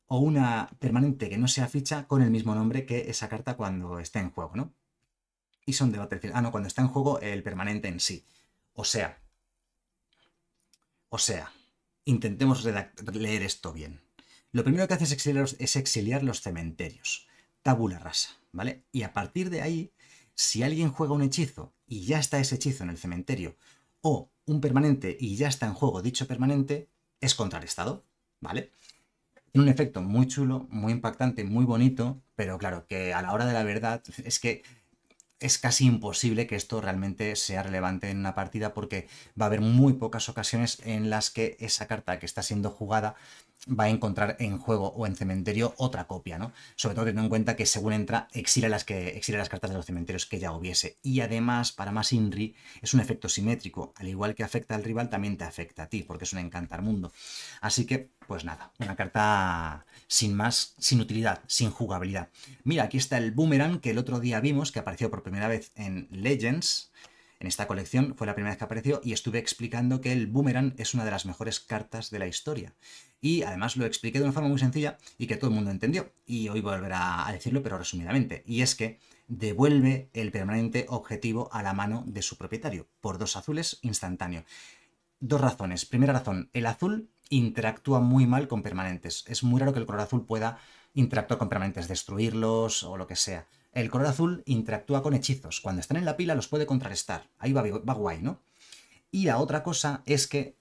O una permanente que no sea ficha con el mismo nombre que esa carta cuando está en juego, ¿no? Y son de Battlefield. Ah, no, cuando está en juego el permanente en sí. O sea. O sea. Intentemos leer esto bien. Lo primero que hace es exiliar, es exiliar los cementerios. Tabula rasa, ¿vale? Y a partir de ahí, si alguien juega un hechizo y ya está ese hechizo en el cementerio, o un permanente y ya está en juego dicho permanente, es contrarrestado, ¿vale? Tiene un efecto muy chulo, muy impactante, muy bonito, pero claro, que a la hora de la verdad es que es casi imposible que esto realmente sea relevante en una partida porque va a haber muy pocas ocasiones en las que esa carta que está siendo jugada va a encontrar en juego o en cementerio otra copia, ¿no? Sobre todo teniendo en cuenta que según entra, exila las, que, las cartas de los cementerios que ya hubiese. Y además, para más Inri, es un efecto simétrico. Al igual que afecta al rival, también te afecta a ti, porque es un encantar mundo. Así que, pues nada, una carta sin más, sin utilidad, sin jugabilidad. Mira, aquí está el Boomerang que el otro día vimos, que apareció por primera vez en Legends, en esta colección fue la primera vez que apareció y estuve explicando que el boomerang es una de las mejores cartas de la historia. Y además lo expliqué de una forma muy sencilla y que todo el mundo entendió. Y hoy volverá a decirlo, pero resumidamente. Y es que devuelve el permanente objetivo a la mano de su propietario, por dos azules instantáneo. Dos razones. Primera razón, el azul interactúa muy mal con permanentes. Es muy raro que el color azul pueda interactuar con permanentes, destruirlos o lo que sea. El color azul interactúa con hechizos. Cuando están en la pila los puede contrarrestar. Ahí va, guay, ¿no? Y la otra cosa es que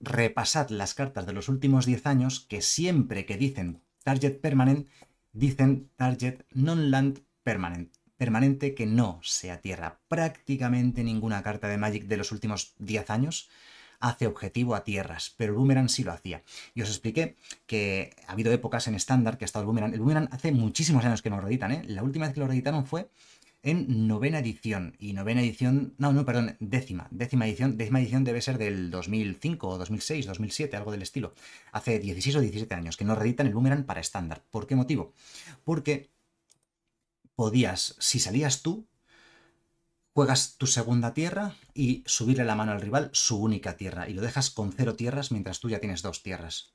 repasad las cartas de los últimos 10 años que siempre que dicen target permanent, dicen target non-land permanent. Permanente que no sea tierra. Prácticamente ninguna carta de Magic de los últimos 10 años hace objetivo a tierras, pero el Boomerang sí lo hacía. Y os expliqué que ha habido épocas en estándar que ha estado el Boomerang. El Boomerang hace muchísimos años que no lo reeditan, ¿eh? La última vez que lo reeditaron fue en novena edición. Y novena edición, no, no, perdón, décima, décima edición. Décima edición debe ser del 2005 o 2006, 2007, algo del estilo. Hace 16 o 17 años que no reeditan el Boomerang para estándar. ¿Por qué motivo? Porque podías, si salías tú, juegas tu segunda tierra y subirle la mano al rival su única tierra y lo dejas con cero tierras mientras tú ya tienes dos tierras.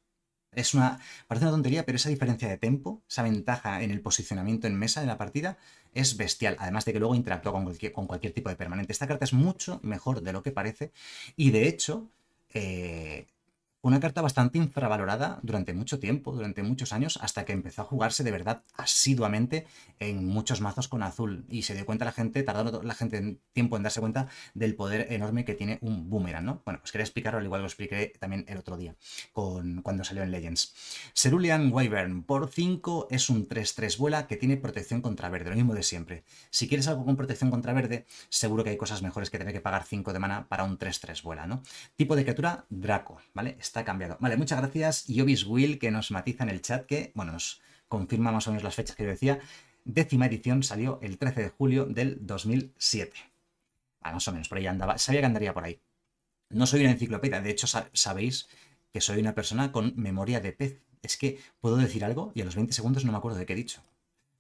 Es una. Parece una tontería, pero esa diferencia de tempo, esa ventaja en el posicionamiento en mesa de la partida, es bestial. Además de que luego interactúa con cualquier, tipo de permanente. Esta carta es mucho mejor de lo que parece. Y de hecho, eh, una carta bastante infravalorada durante mucho tiempo, durante muchos años, hasta que empezó a jugarse de verdad asiduamente en muchos mazos con azul. Y se dio cuenta la gente, tardando la gente tiempo en darse cuenta del poder enorme que tiene un boomerang, ¿no? Bueno, os pues quería explicarlo, al igual lo expliqué también el otro día, con, cuando salió en Legends. Cerulean Wyvern por 5 es un 3-3 vuela que tiene protección contra verde, lo mismo de siempre. Si quieres algo con protección contra verde, seguro que hay cosas mejores que tener que pagar 5 de mana para un 3-3 vuela, ¿no? Tipo de criatura, Draco, ¿vale? está cambiado. Vale, muchas gracias. Yobis Will, que nos matiza en el chat, que, bueno, nos confirma más o menos las fechas que yo decía. Décima edición salió el 13 de julio del 2007. Ah, más o menos, por ahí andaba. Sabía que andaría por ahí. No soy una enciclopedia, de hecho sabéis que soy una persona con memoria de pez. Es que puedo decir algo y a los 20 segundos no me acuerdo de qué he dicho.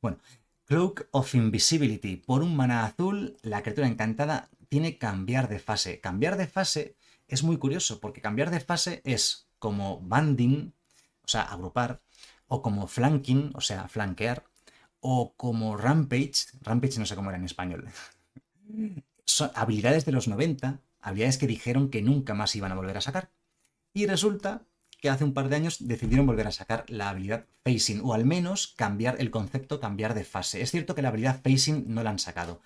Bueno, Cloak of Invisibility. Por un maná azul, la criatura encantada tiene cambiar de fase. Cambiar de fase es muy curioso porque cambiar de fase es como banding, o sea, agrupar, o como flanking, o sea, flanquear, o como rampage, rampage no sé cómo era en español. Son habilidades de los 90, habilidades que dijeron que nunca más iban a volver a sacar. Y resulta que hace un par de años decidieron volver a sacar la habilidad facing, o al menos cambiar el concepto, cambiar de fase. Es cierto que la habilidad facing no la han sacado,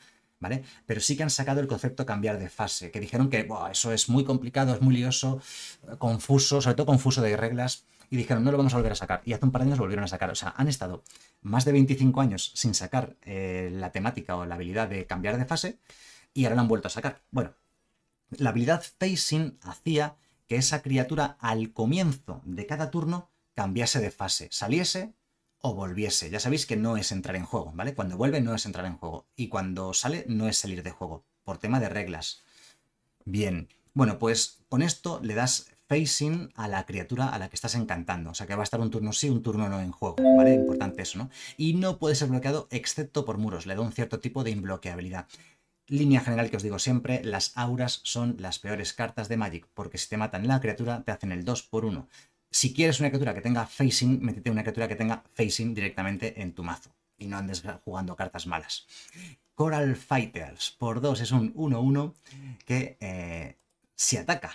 pero sí que han sacado el concepto cambiar de fase, que dijeron que eso es muy complicado, es muy lioso, eh, confuso, sobre todo confuso de reglas, y dijeron no lo vamos a volver a sacar. Y hace un par de años lo volvieron a sacar. O sea, han estado más de 25 años sin sacar eh, la temática o la habilidad de cambiar de fase, y ahora la han vuelto a sacar. Bueno, la habilidad Facing hacía que esa criatura al comienzo de cada turno cambiase de fase, saliese o volviese. Ya sabéis que no es entrar en juego, ¿vale? Cuando vuelve no es entrar en juego y cuando sale no es salir de juego, por tema de reglas. Bien, bueno, pues con esto le das facing a la criatura a la que estás encantando. O sea que va a estar un turno sí, un turno no en juego, ¿vale? Importante eso, ¿no? Y no puede ser bloqueado excepto por muros, le da un cierto tipo de inbloqueabilidad Línea general que os digo siempre, las auras son las peores cartas de Magic, porque si te matan la criatura te hacen el 2 por 1. Si quieres una criatura que tenga facing, métete una criatura que tenga facing directamente en tu mazo y no andes jugando cartas malas. Coral Fighters por 2 es un 1-1 que se eh, si ataca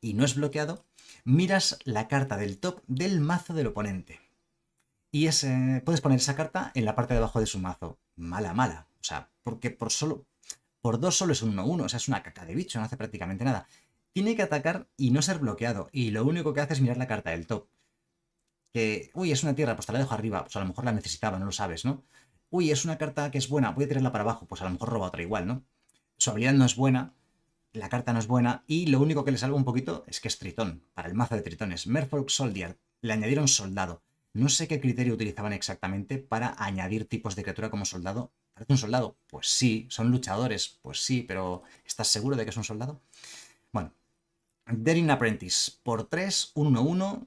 y no es bloqueado, miras la carta del top del mazo del oponente. Y eh, puedes poner esa carta en la parte de abajo de su mazo. Mala, mala. O sea, porque por solo por dos solo es un 1-1, o sea, es una caca de bicho, no hace prácticamente nada tiene que atacar y no ser bloqueado. Y lo único que hace es mirar la carta del top. Que, uy, es una tierra, pues te la dejo arriba. Pues a lo mejor la necesitaba, no lo sabes, ¿no? Uy, es una carta que es buena, voy a tirarla para abajo. Pues a lo mejor roba otra igual, ¿no? Su habilidad no es buena, la carta no es buena. Y lo único que le salva un poquito es que es Tritón, para el mazo de Tritones. Merfolk Soldier, le añadieron soldado. No sé qué criterio utilizaban exactamente para añadir tipos de criatura como soldado. ¿Parece un soldado? Pues sí. ¿Son luchadores? Pues sí, pero ¿estás seguro de que es un soldado? Bueno, Daring Apprentice por 3, 1-1,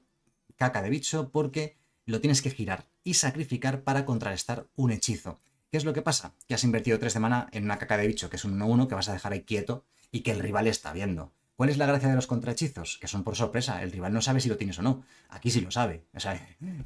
caca de bicho, porque lo tienes que girar y sacrificar para contrarrestar un hechizo. ¿Qué es lo que pasa? Que has invertido 3 de mana en una caca de bicho, que es un 1-1 que vas a dejar ahí quieto y que el rival está viendo. ¿Cuál es la gracia de los contrahechizos? Que son por sorpresa. El rival no sabe si lo tienes o no. Aquí sí lo sabe. O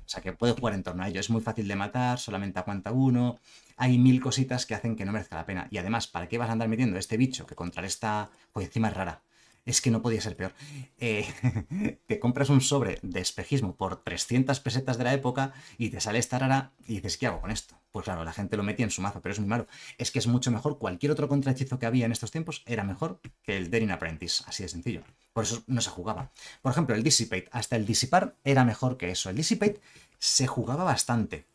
sea, que puede jugar en torno a ello. Es muy fácil de matar, solamente aguanta uno. Hay mil cositas que hacen que no merezca la pena. Y además, ¿para qué vas a andar metiendo este bicho que contrarresta? Pues encima es rara es que no podía ser peor. Eh, te compras un sobre de espejismo por 300 pesetas de la época y te sale esta rara y dices, ¿qué hago con esto? Pues claro, la gente lo metía en su mazo, pero es muy malo. Es que es mucho mejor, cualquier otro contrahechizo que había en estos tiempos era mejor que el Daring Apprentice, así de sencillo. Por eso no se jugaba. Por ejemplo, el Dissipate, hasta el Disipar era mejor que eso. El Dissipate se jugaba bastante.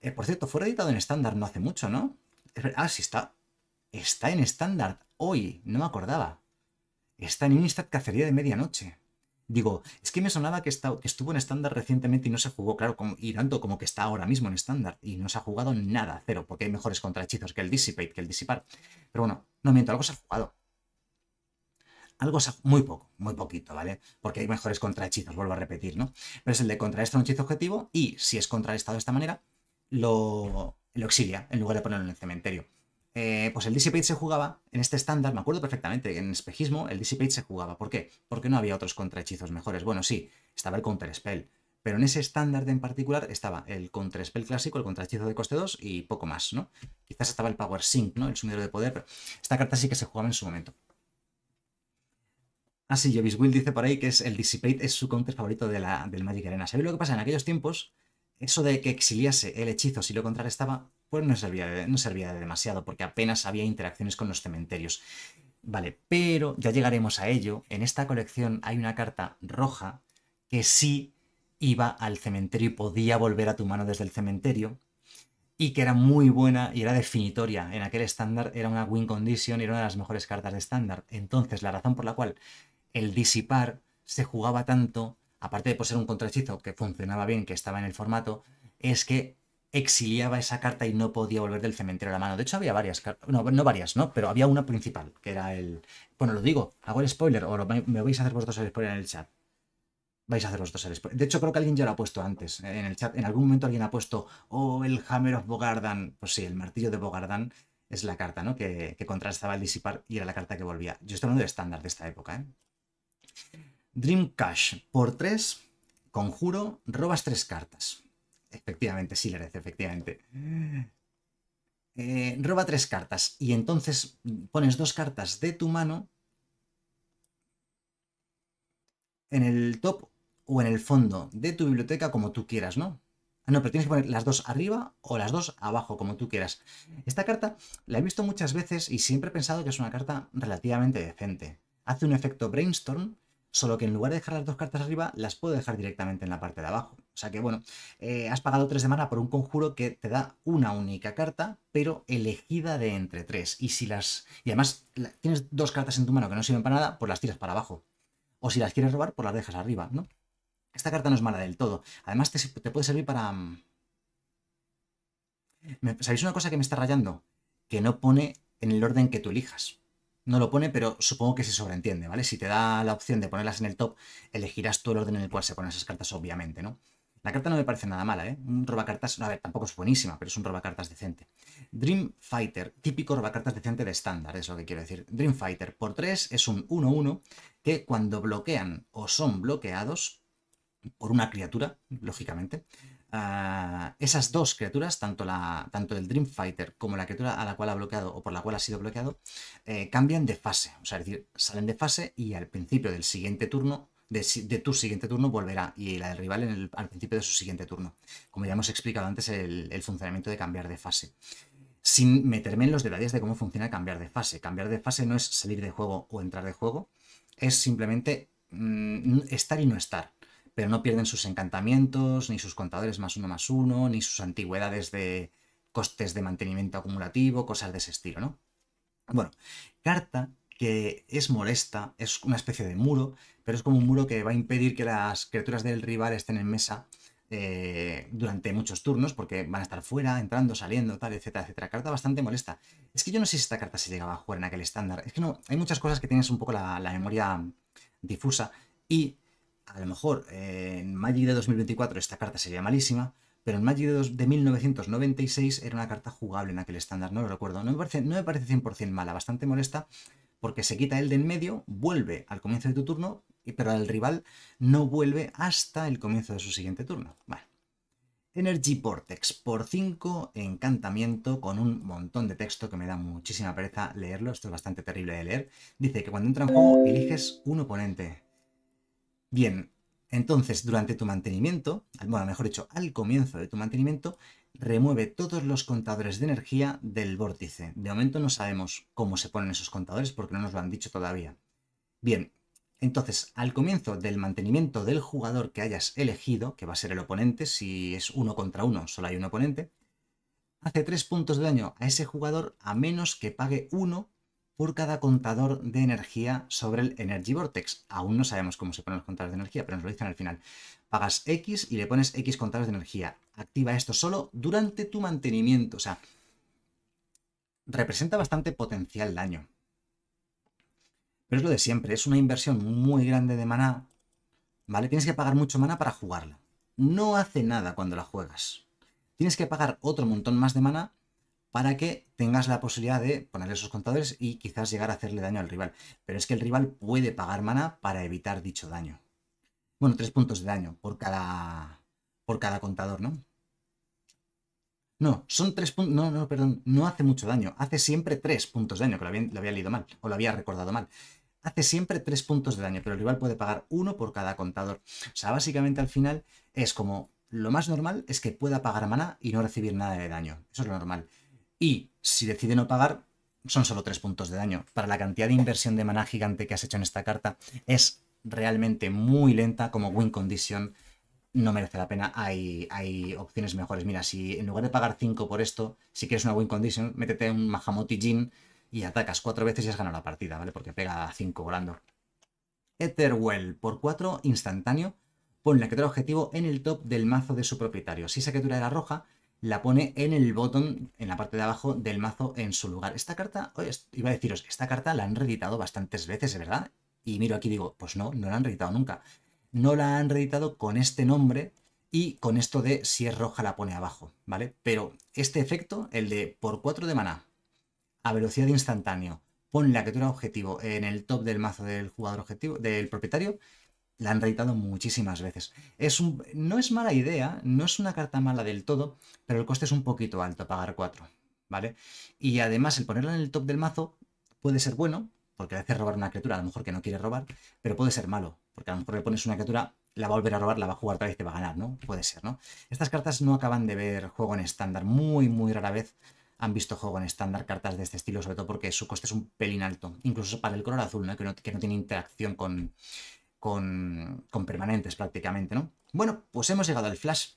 Eh, por cierto, fue editado en estándar no hace mucho, ¿no? Ah, sí está. Está en estándar hoy, no me acordaba. Está en instant Cacería de Medianoche. Digo, es que me sonaba que, estuvo en estándar recientemente y no se jugó, claro, y tanto como que está ahora mismo en estándar y no se ha jugado nada, cero, porque hay mejores contrahechizos que el Dissipate, que el Disipar. Pero bueno, no miento, algo se ha jugado. Algo se ha, muy poco, muy poquito, ¿vale? Porque hay mejores contrahechizos, vuelvo a repetir, ¿no? Pero es el de contrarrestar un hechizo objetivo y si es contrarrestado de esta manera, lo, lo exilia en lugar de ponerlo en el cementerio. Eh, pues el dissipate se jugaba en este estándar, me acuerdo perfectamente, en espejismo el dissipate se jugaba. ¿Por qué? Porque no había otros contrahechizos mejores. Bueno, sí, estaba el counter spell, pero en ese estándar en particular estaba el counter spell clásico, el contrahechizo de coste 2 y poco más, ¿no? Quizás estaba el power sync, ¿no? El sumidero de poder, pero esta carta sí que se jugaba en su momento. Ah, sí, Jovis Will dice por ahí que es el Dissipate es su counter favorito de la, del Magic Arena. ¿Sabéis lo que pasa? En aquellos tiempos, eso de que exiliase el hechizo si lo contrarrestaba, pues no servía, no servía de demasiado, porque apenas había interacciones con los cementerios. Vale, pero ya llegaremos a ello. En esta colección hay una carta roja que sí iba al cementerio y podía volver a tu mano desde el cementerio. Y que era muy buena y era definitoria. En aquel estándar era una win condition y era una de las mejores cartas de estándar. Entonces, la razón por la cual el disipar se jugaba tanto aparte de ser un contrachizo que funcionaba bien, que estaba en el formato, es que exiliaba esa carta y no podía volver del cementerio a la mano. De hecho, había varias cartas, no, no varias, ¿no? Pero había una principal, que era el... Bueno, lo digo, hago el spoiler, o me vais a hacer vosotros el spoiler en el chat. Vais a hacer vosotros el spoiler. De hecho, creo que alguien ya lo ha puesto antes eh, en el chat. En algún momento alguien ha puesto, oh, el Hammer of Bogardan. Pues sí, el martillo de Bogardan es la carta, ¿no? Que, contrastaba el disipar y era la carta que volvía. Yo estoy hablando de estándar de esta época, ¿eh? Dream Cash por 3, conjuro, robas 3 cartas. Efectivamente, sí, Lerez, efectivamente. Eh, roba 3 cartas y entonces pones dos cartas de tu mano en el top o en el fondo de tu biblioteca como tú quieras, ¿no? Ah, no, pero tienes que poner las dos arriba o las dos abajo, como tú quieras. Esta carta la he visto muchas veces y siempre he pensado que es una carta relativamente decente. Hace un efecto brainstorm Solo que en lugar de dejar las dos cartas arriba, las puedo dejar directamente en la parte de abajo. O sea que bueno, eh, has pagado 3 de mana por un conjuro que te da una única carta, pero elegida de entre tres Y si las. Y además tienes dos cartas en tu mano que no sirven para nada, pues las tiras para abajo. O si las quieres robar, pues las dejas arriba, ¿no? Esta carta no es mala del todo. Además, te, te puede servir para. Mm, ¿Sabéis una cosa que me está rayando? Que no pone en el orden que tú elijas no lo pone, pero supongo que se sobreentiende, ¿vale? Si te da la opción de ponerlas en el top, elegirás todo el orden en el cual se ponen esas cartas, obviamente, ¿no? La carta no me parece nada mala, ¿eh? Un robacartas, a ver, tampoco es buenísima, pero es un robacartas decente. Dream Fighter, típico robacartas decente de estándar, es lo que quiero decir. Dream Fighter por 3 es un 1-1 que cuando bloquean o son bloqueados por una criatura, lógicamente, esas dos criaturas, tanto, la, tanto el Dream Fighter como la criatura a la cual ha bloqueado o por la cual ha sido bloqueado, eh, cambian de fase. O sea, es decir, salen de fase y al principio del siguiente turno de, tu siguiente turno volverá y la del rival al principio de su siguiente turno. Como ya hemos explicado antes, el, funcionamiento de cambiar de fase. Sin meterme en los detalles de cómo funciona cambiar de fase. Cambiar de fase no es salir de juego o entrar de juego, es simplemente mm, estar y no estar pero no pierden sus encantamientos, ni sus contadores más uno más uno, ni sus antigüedades de costes de mantenimiento acumulativo, cosas de ese estilo, ¿no? Bueno, carta que es molesta, es una especie de muro, pero es como un muro que va a impedir que las criaturas del rival estén en mesa eh, durante muchos turnos, porque van a estar fuera, entrando, saliendo, tal, etcétera, etcétera. Carta bastante molesta. Es que yo no sé si esta carta se llegaba a jugar en aquel estándar. Es que no, hay muchas cosas que tienes un poco la memoria difusa. Y a lo mejor eh, en Magic de 2024 esta carta sería malísima, pero en Magic de, 1996 era una carta jugable en aquel estándar, no lo recuerdo. No me parece, no me parece 100% mala, bastante molesta, porque se quita el de en medio, vuelve al comienzo de tu turno, pero el rival no vuelve hasta el comienzo de su siguiente turno. Vale. Energy Vortex por 5, encantamiento, con un montón de texto que me da muchísima pereza leerlo, esto es bastante terrible de leer. Dice que cuando entra en juego eliges un oponente. Bien, entonces durante tu mantenimiento, bueno, mejor dicho, al comienzo de tu mantenimiento, remueve todos los contadores de energía del vórtice. De momento no sabemos cómo se ponen esos contadores porque no nos lo han dicho todavía. Bien, entonces al comienzo del mantenimiento del jugador que hayas elegido, que va a ser el oponente, si es uno contra uno, solo hay un oponente, hace tres puntos de daño a ese jugador a menos que pague uno por cada contador de energía sobre el Energy Vortex. Aún no sabemos cómo se ponen los contadores de energía, pero nos lo dicen al final. Pagas X y le pones X contadores de energía. Activa esto solo durante tu mantenimiento. O sea, representa bastante potencial daño. Pero es lo de siempre, es una inversión muy grande de maná, ¿vale? Tienes que pagar mucho maná para jugarla. No hace nada cuando la juegas. Tienes que pagar otro montón más de maná para que tengas la posibilidad de poner esos contadores y quizás llegar a hacerle daño al rival. Pero es que el rival puede pagar mana para evitar dicho daño. Bueno, tres puntos de daño por cada, por cada contador, ¿no? No, son tres puntos. No, no, perdón. No hace mucho daño. Hace siempre tres puntos de daño, que lo había, leído mal o lo había recordado mal. Hace siempre tres puntos de daño, pero el rival puede pagar uno por cada contador. O sea, básicamente al final es como. Lo más normal es que pueda pagar mana y no recibir nada de daño. Eso es lo normal. Y si decide no pagar, son solo 3 puntos de daño. Para la cantidad de inversión de maná gigante que has hecho en esta carta, es realmente muy lenta como win condition. No merece la pena, hay, hay opciones mejores. Mira, si en lugar de pagar 5 por esto, si quieres una win condition, métete un Mahamoti Jin y atacas 4 veces y has ganado la partida, ¿vale? Porque pega 5 volando. Etherwell por 4, instantáneo. Pon la criatura objetivo en el top del mazo de su propietario. Si esa criatura era roja, la pone en el botón, en la parte de abajo del mazo, en su lugar. Esta carta, iba a deciros, esta carta la han reeditado bastantes veces, ¿verdad? Y miro aquí y digo, pues no, no la han reeditado nunca. No la han reeditado con este nombre y con esto de si es roja la pone abajo, ¿vale? Pero este efecto, el de por 4 de maná, a velocidad instantáneo, pon la criatura objetivo en el top del mazo del jugador objetivo, del propietario, la han reitado muchísimas veces. Es no es mala idea, no es una carta mala del todo, pero el coste es un poquito alto, pagar 4, ¿vale? Y además el ponerla en el top del mazo puede ser bueno, porque a veces robar una criatura, a lo mejor que no quiere robar, pero puede ser malo, porque a lo mejor le pones una criatura, la va a volver a robar, la va a jugar otra vez y te va a ganar, ¿no? Puede ser, ¿no? Estas cartas no acaban de ver juego en estándar, muy, muy rara vez han visto juego en estándar cartas de este estilo, sobre todo porque su coste es un pelín alto, incluso para el color azul, no, que no tiene interacción con, con, permanentes prácticamente, ¿no? Bueno, pues hemos llegado al Flash.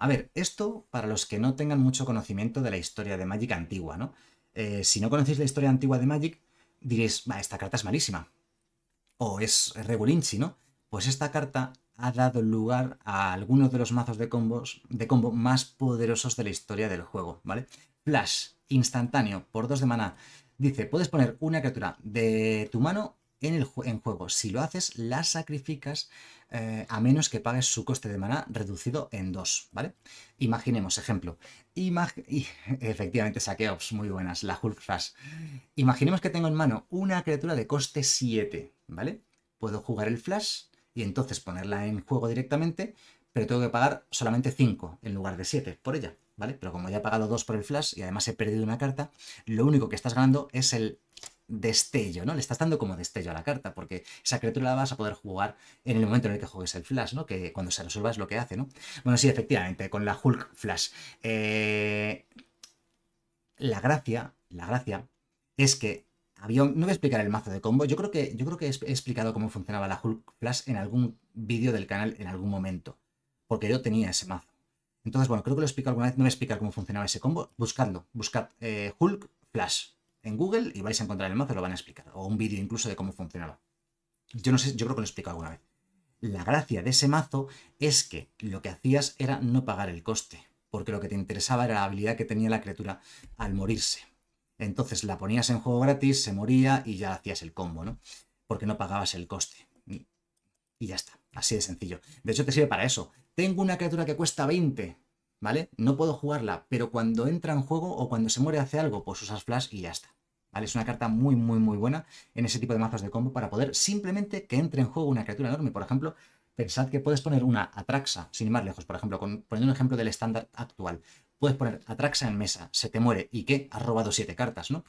A ver, esto para los que no tengan mucho conocimiento de la historia de Magic antigua, ¿no? Eh, si no conocéis la historia antigua de Magic, diréis, va, esta carta es malísima. O es regulinchi, ¿no? Pues esta carta ha dado lugar a algunos de los mazos de combos de combo más poderosos de la historia del juego, ¿vale? Flash, instantáneo, por dos de maná. Dice, puedes poner una criatura de tu mano en, juego. Si lo haces, la sacrificas eh, a menos que pagues su coste de maná reducido en 2, ¿vale? Imaginemos, ejemplo. y, efectivamente, saqueos muy buenas, la Hulk Flash. Imaginemos que tengo en mano una criatura de coste 7, ¿vale? Puedo jugar el Flash y entonces ponerla en juego directamente, pero tengo que pagar solamente 5 en lugar de 7 por ella, ¿vale? Pero como ya he pagado 2 por el Flash y además he perdido una carta, lo único que estás ganando es el destello, ¿no? Le estás dando como destello a la carta, porque esa criatura la vas a poder jugar en el momento en el que juegues el flash, ¿no? Que cuando se resuelva es lo que hace, ¿no? Bueno, sí, efectivamente, con la Hulk Flash. Eh, la gracia, la gracia es que había no voy a explicar el mazo de combo, yo creo que, yo creo que he explicado cómo funcionaba la Hulk Flash en algún vídeo del canal en algún momento, porque yo tenía ese mazo. Entonces, bueno, creo que lo he explicado alguna vez, no voy a explicar cómo funcionaba ese combo, buscando, buscad eh, Hulk Flash, en Google y vais a encontrar el mazo, lo van a explicar, o un vídeo incluso de cómo funcionaba. Yo no sé, yo creo que lo he explicado alguna vez. La gracia de ese mazo es que lo que hacías era no pagar el coste, porque lo que te interesaba era la habilidad que tenía la criatura al morirse. Entonces la ponías en juego gratis, se moría y ya hacías el combo, ¿no? Porque no pagabas el coste. Y ya está, así de sencillo. De hecho, te sirve para eso. Tengo una criatura que cuesta 20, ¿vale? No puedo jugarla, pero cuando entra en juego o cuando se muere hace algo, pues usas flash y ya está. ¿Vale? Es una carta muy, muy, muy buena en ese tipo de mazos de combo para poder simplemente que entre en juego una criatura enorme. Por ejemplo, pensad que puedes poner una Atraxa, sin ir más lejos, por ejemplo, con, poniendo un ejemplo del estándar actual. Puedes poner Atraxa en mesa, se te muere, ¿y que Has robado siete cartas, ¿no?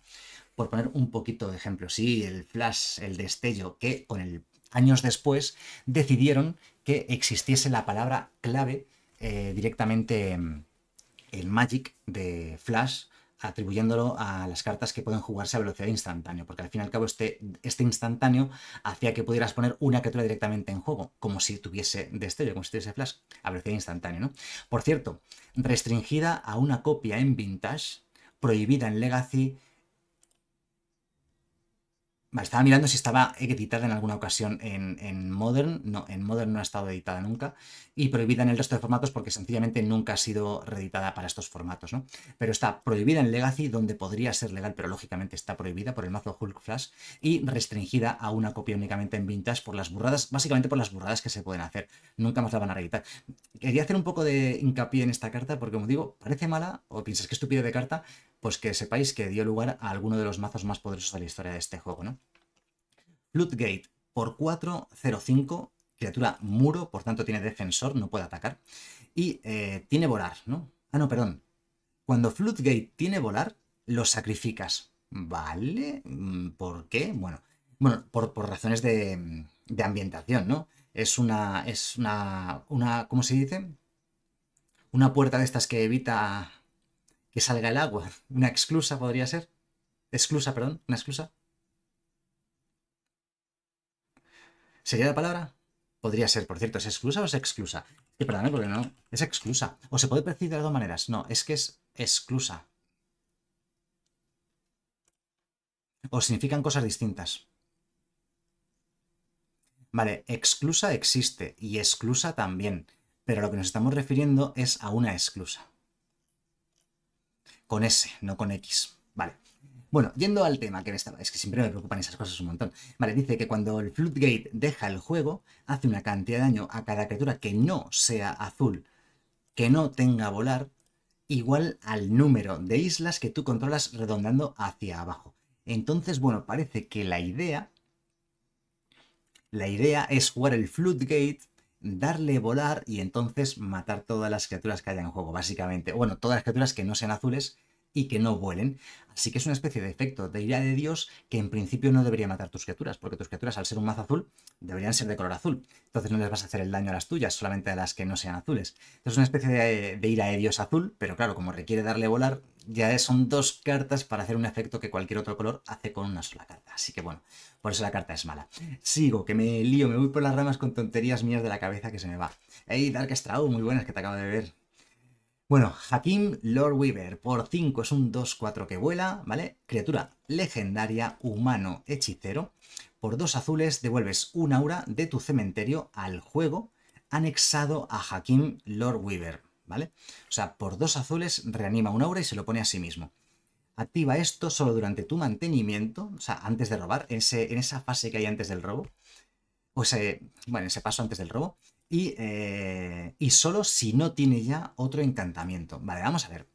Por poner un poquito de ejemplo, sí, el flash, el destello, que con el años después decidieron que existiese la palabra clave eh, directamente mm, el Magic de Flash atribuyéndolo a las cartas que pueden jugarse a velocidad instantánea, porque al fin y al cabo este, este instantáneo hacía que pudieras poner una criatura directamente en juego, como si tuviese destello, como si tuviese flash, a velocidad instantánea, ¿no? Por cierto, restringida a una copia en vintage, prohibida en legacy, Vale, estaba mirando si estaba editada en alguna ocasión en, Modern. No, en Modern no ha estado editada nunca. Y prohibida en el resto de formatos porque sencillamente nunca ha sido reeditada para estos formatos, ¿no? Pero está prohibida en Legacy, donde podría ser legal, pero lógicamente está prohibida por el mazo Hulk Flash. Y restringida a una copia únicamente en Vintage por las burradas, básicamente por las burradas que se pueden hacer. Nunca más la van a reeditar. Quería hacer un poco de hincapié en esta carta porque, como digo, parece mala o piensas que es estúpida de carta, pues que sepáis que dio lugar a alguno de los mazos más poderosos de la historia de este juego, ¿no? Floodgate por 4, 0, 5, criatura muro, por tanto tiene defensor, no puede atacar, y eh, tiene volar, ¿no? Ah, no, perdón. Cuando Floodgate tiene volar, lo sacrificas. ¿Vale? Mm, ¿Por qué? Bueno, bueno por, por razones de, de, ambientación, ¿no? Es una, es una, una, ¿cómo se dice? Una puerta de estas que evita que salga el agua. Una exclusa podría ser. Exclusa, perdón, una exclusa. ¿Sería la palabra? Podría ser, por cierto, ¿es exclusa o es exclusa? Y perdóname porque no, es exclusa. O se puede decir de dos maneras. No, es que es exclusa. O significan cosas distintas. Vale, exclusa existe y exclusa también, pero a lo que nos estamos refiriendo es a una exclusa. Con S, no con X. Vale. Bueno, yendo al tema que me estaba, es que siempre me preocupan esas cosas un montón. Vale, dice que cuando el Floodgate deja el juego, hace una cantidad de daño a cada criatura que no sea azul, que no tenga volar, igual al número de islas que tú controlas redondando hacia abajo. Entonces, bueno, parece que la idea, la idea es jugar el Floodgate darle volar y entonces matar todas las criaturas que haya en juego, básicamente. Bueno, todas las criaturas que no sean azules y que no vuelen. Así que es una especie de efecto de ira de Dios que en principio no debería matar tus criaturas, porque tus criaturas al ser un mazo azul deberían ser de color azul. Entonces no les vas a hacer el daño a las tuyas, solamente a las que no sean azules. Entonces es una especie de, ira de Dios azul, pero claro, como requiere darle volar, ya son dos cartas para hacer un efecto que cualquier otro color hace con una sola carta. Así que bueno, por eso la carta es mala. Sigo, que me lío, me voy por las ramas con tonterías mías de la cabeza que se me va. Hey, Dark muy buenas, que te acabo de ver. Bueno, Hakim Lord Weaver por 5 es un 2-4 que vuela, ¿vale? Criatura legendaria, humano, hechicero. Por 2 azules devuelves un aura de tu cementerio al juego anexado a Hakim Lord Weaver, ¿vale? O sea, por 2 azules reanima un aura y se lo pone a sí mismo. Activa esto solo durante tu mantenimiento, o sea, antes de robar, ese, en esa fase que hay antes del robo. O sea, bueno, ese paso antes del robo. Eh, y, solo si no tiene ya otro encantamiento. Vale, vamos a ver.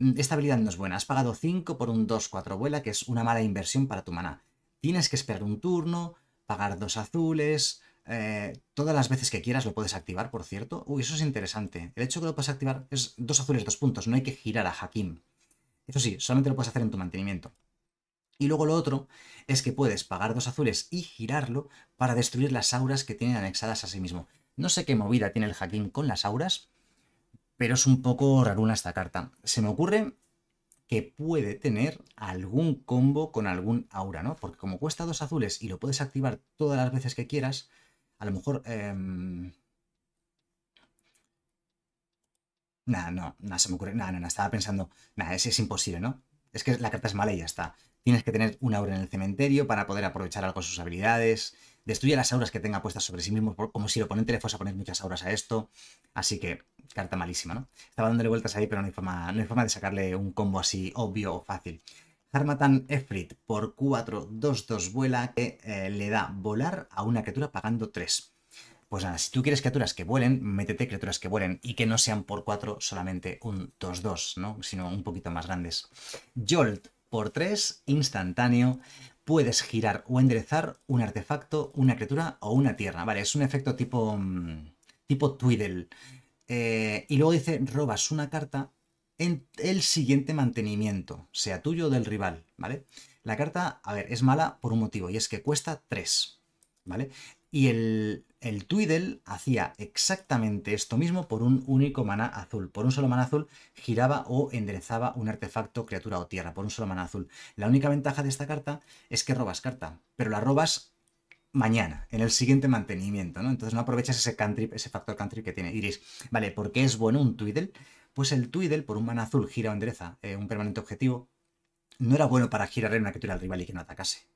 Mm, esta habilidad no es buena. Has pagado 5 por un 2-4 vuela, que es una mala inversión para tu maná. Tienes que esperar un turno, pagar dos azules, eh, todas las veces que quieras lo puedes activar, por cierto. Uy, eso es interesante. El hecho que lo puedas activar es dos azules, dos puntos. No hay que girar a Hakim. Eso sí, solamente lo puedes hacer en tu mantenimiento. Y luego lo otro es que puedes pagar dos azules y girarlo para destruir las auras que tienen anexadas a sí mismo. No sé qué movida tiene el Hakim con las auras, pero es un poco raruna esta carta. Se me ocurre que puede tener algún combo con algún aura, ¿no? Porque como cuesta dos azules y lo puedes activar todas las veces que quieras, a lo mejor... Em, nada, no, nada se me ocurre. Nada, nada, estaba pensando, nada, ese es imposible, ¿no? Es que la carta es mala y ya está. Tienes que tener una aura en el cementerio para poder aprovechar algo sus habilidades. Destruye las auras que tenga puestas sobre sí mismo, como si el oponente le fuese a poner muchas auras a esto. Así que, carta malísima, ¿no? Estaba dándole vueltas ahí, pero no hay forma, no hay forma de sacarle un combo así obvio o fácil. Harmatan Efrit por 4, 2, 2 vuela, que eh, le da volar a una criatura pagando 3. Pues nada, si tú quieres criaturas que vuelen, métete criaturas que vuelen y que no sean por 4 solamente un 2-2, ¿no? Sino un poquito más grandes. Jolt por 3, instantáneo. Puedes girar o enderezar un artefacto, una criatura o una tierra. Vale, es un efecto tipo. Mm, tipo Twiddle. Eh, y luego dice: robas una carta en el siguiente mantenimiento, sea tuyo o del rival, ¿vale? La carta, a ver, es mala por un motivo y es que cuesta 3, ¿vale? Y el, el Twiddle hacía exactamente esto mismo por un único maná azul. Por un solo maná azul giraba o enderezaba un artefacto, criatura o tierra, por un solo maná azul. La única ventaja de esta carta es que robas carta, pero la robas mañana, en el siguiente mantenimiento, ¿no? Entonces no aprovechas ese cantrip, ese factor cantrip que tiene. Iris, vale, ¿por qué es bueno un Twiddle, Pues el Twiddle por un maná azul, gira o endereza eh, un permanente objetivo, no era bueno para girar en una criatura al rival y que no atacase.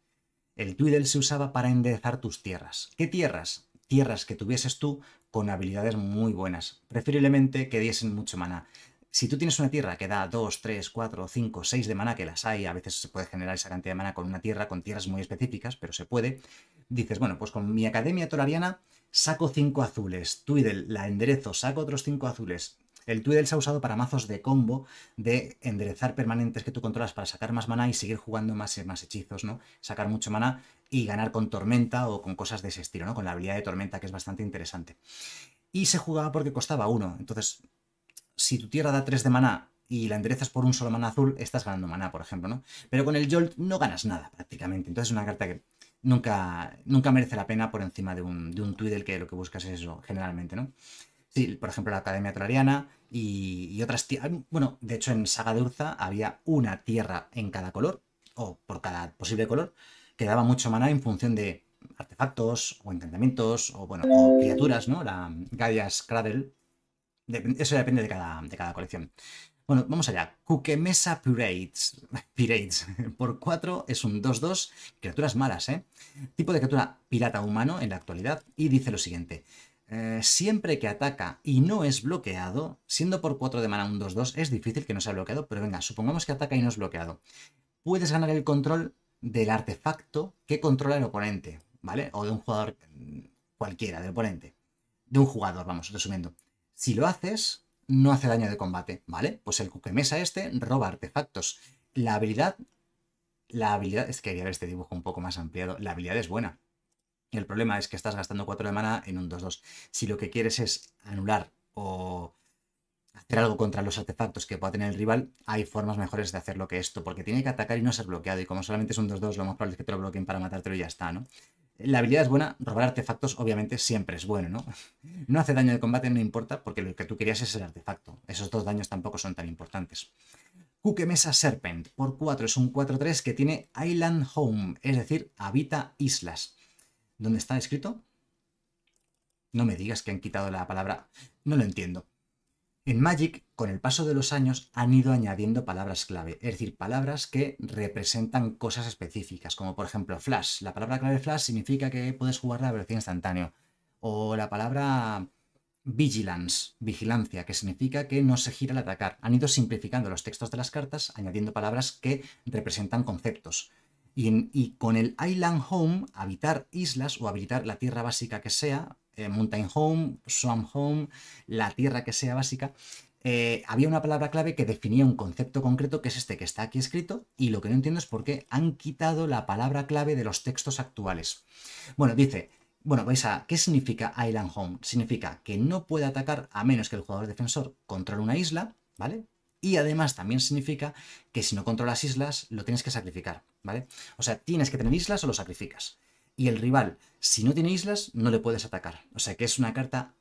El Twiddle se usaba para enderezar tus tierras. ¿Qué tierras? tierras que tuvieses tú con habilidades muy buenas, preferiblemente que diesen mucho mana. Si tú tienes una tierra que da 2, 3, 4, 5, 6 de mana, que las hay, a veces se puede generar esa cantidad de mana con una tierra, con tierras muy específicas, pero se puede, dices, bueno, pues con mi academia torariana saco 5 azules, Twiddle la enderezo, saco otros 5 azules, el Twiddle se ha usado para mazos de combo, de enderezar permanentes que tú controlas para sacar más maná y seguir jugando más, más hechizos, ¿no? Sacar mucho maná y ganar con tormenta o con cosas de ese estilo, ¿no? Con la habilidad de tormenta, que es bastante interesante. Y se jugaba porque costaba uno. Entonces, si tu tierra da 3 de maná y la enderezas por un solo maná azul, estás ganando maná, por ejemplo, ¿no? Pero con el Jolt no ganas nada, prácticamente. Entonces es una carta que nunca, nunca merece la pena por encima de un, de un Twiddle que lo que buscas es eso, generalmente, ¿no? por ejemplo, la Academia Trariana y, otras tierras. Bueno, de hecho, en Saga de Urza había una tierra en cada color, o por cada posible color, que daba mucho maná en función de artefactos, o encantamientos, o bueno, o criaturas, ¿no? La Gaia Cradle. Eso depende de cada, de cada colección. Bueno, vamos allá. Kukemesa Pirates. Pirates. Por 4 es un 2-2. Criaturas malas, ¿eh? Tipo de criatura pirata humano en la actualidad. Y dice lo siguiente. Eh, siempre que ataca y no es bloqueado, siendo por 4 de mana un 2-2, es difícil que no sea bloqueado, pero venga, supongamos que ataca y no es bloqueado. Puedes ganar el control del artefacto que controla el oponente, ¿vale? O de un jugador mm, cualquiera, del oponente. De un jugador, vamos, resumiendo. Si lo haces, no hace daño de combate, ¿vale? Pues el mesa este roba artefactos. La habilidad... La habilidad... Es que quería ver este dibujo un poco más ampliado. La habilidad es buena. El problema es que estás gastando 4 de mana en un 2-2. Si lo que quieres es anular o hacer algo contra los artefactos que pueda tener el rival, hay formas mejores de hacerlo que esto, porque tiene que atacar y no ser bloqueado. Y como solamente es un 2-2, lo más probable es que te lo bloqueen para matártelo y ya está, ¿no? La habilidad es buena, robar artefactos obviamente siempre es bueno, ¿no? No hace daño de combate, no importa, porque lo que tú querías es el artefacto. Esos dos daños tampoco son tan importantes. Cuque Mesa Serpent por 4 es un 4-3 que tiene Island Home, es decir, habita islas. ¿Dónde está escrito? No me digas que han quitado la palabra. No lo entiendo. En Magic, con el paso de los años, han ido añadiendo palabras clave, es decir, palabras que representan cosas específicas, como por ejemplo flash. La palabra clave flash significa que puedes jugar a velocidad instantánea. O la palabra vigilance, vigilancia, que significa que no se gira al atacar. Han ido simplificando los textos de las cartas, añadiendo palabras que representan conceptos. Y, con el Island Home, habitar islas o habilitar la tierra básica que sea, eh, Mountain Home, Swamp Home, la tierra que sea básica, eh, había una palabra clave que definía un concepto concreto que es este que está aquí escrito y lo que no entiendo es por qué han quitado la palabra clave de los textos actuales. Bueno, dice, bueno, vais a, ¿qué significa Island Home? Significa que no puede atacar a menos que el jugador defensor controle una isla, ¿vale? y además también significa que si no controlas islas, lo tienes que sacrificar, ¿vale? O sea, tienes que tener islas o lo sacrificas. Y el rival, si no tiene islas, no le puedes atacar. O sea que es una carta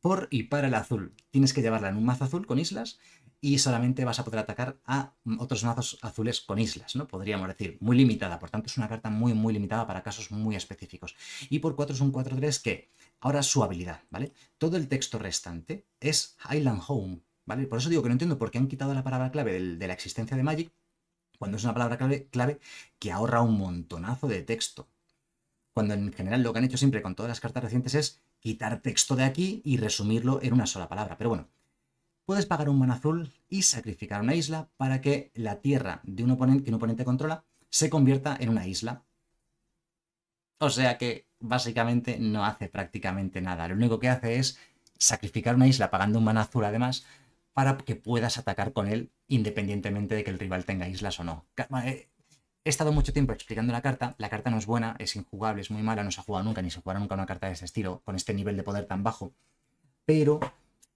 por y para el azul. Tienes que llevarla en un mazo azul con islas y solamente vas a poder atacar a otros mazos azules con islas, ¿no? Podríamos decir, muy limitada. Por tanto, es una carta muy, muy limitada para casos muy específicos. Y por 4 es un 4-3 que... Ahora su habilidad, ¿vale? Todo el texto restante es Highland Home, por eso digo que no entiendo por qué han quitado la palabra clave de la existencia de Magic cuando es una palabra clave, clave que ahorra un montonazo de texto. Cuando en general lo que han hecho siempre con todas las cartas recientes es quitar texto de aquí y resumirlo en una sola palabra. Pero bueno, puedes pagar un manazul azul y sacrificar una isla para que la tierra de un oponente que un oponente controla se convierta en una isla. O sea que básicamente no hace prácticamente nada. Lo único que hace es sacrificar una isla pagando un manazul azul además para que puedas atacar con él independientemente de que el rival tenga islas o no. Eh, he estado mucho tiempo explicando la carta, la carta no es buena, es injugable, es muy mala, no se ha jugado nunca, ni se jugará nunca una carta de este estilo, con este nivel de poder tan bajo. Pero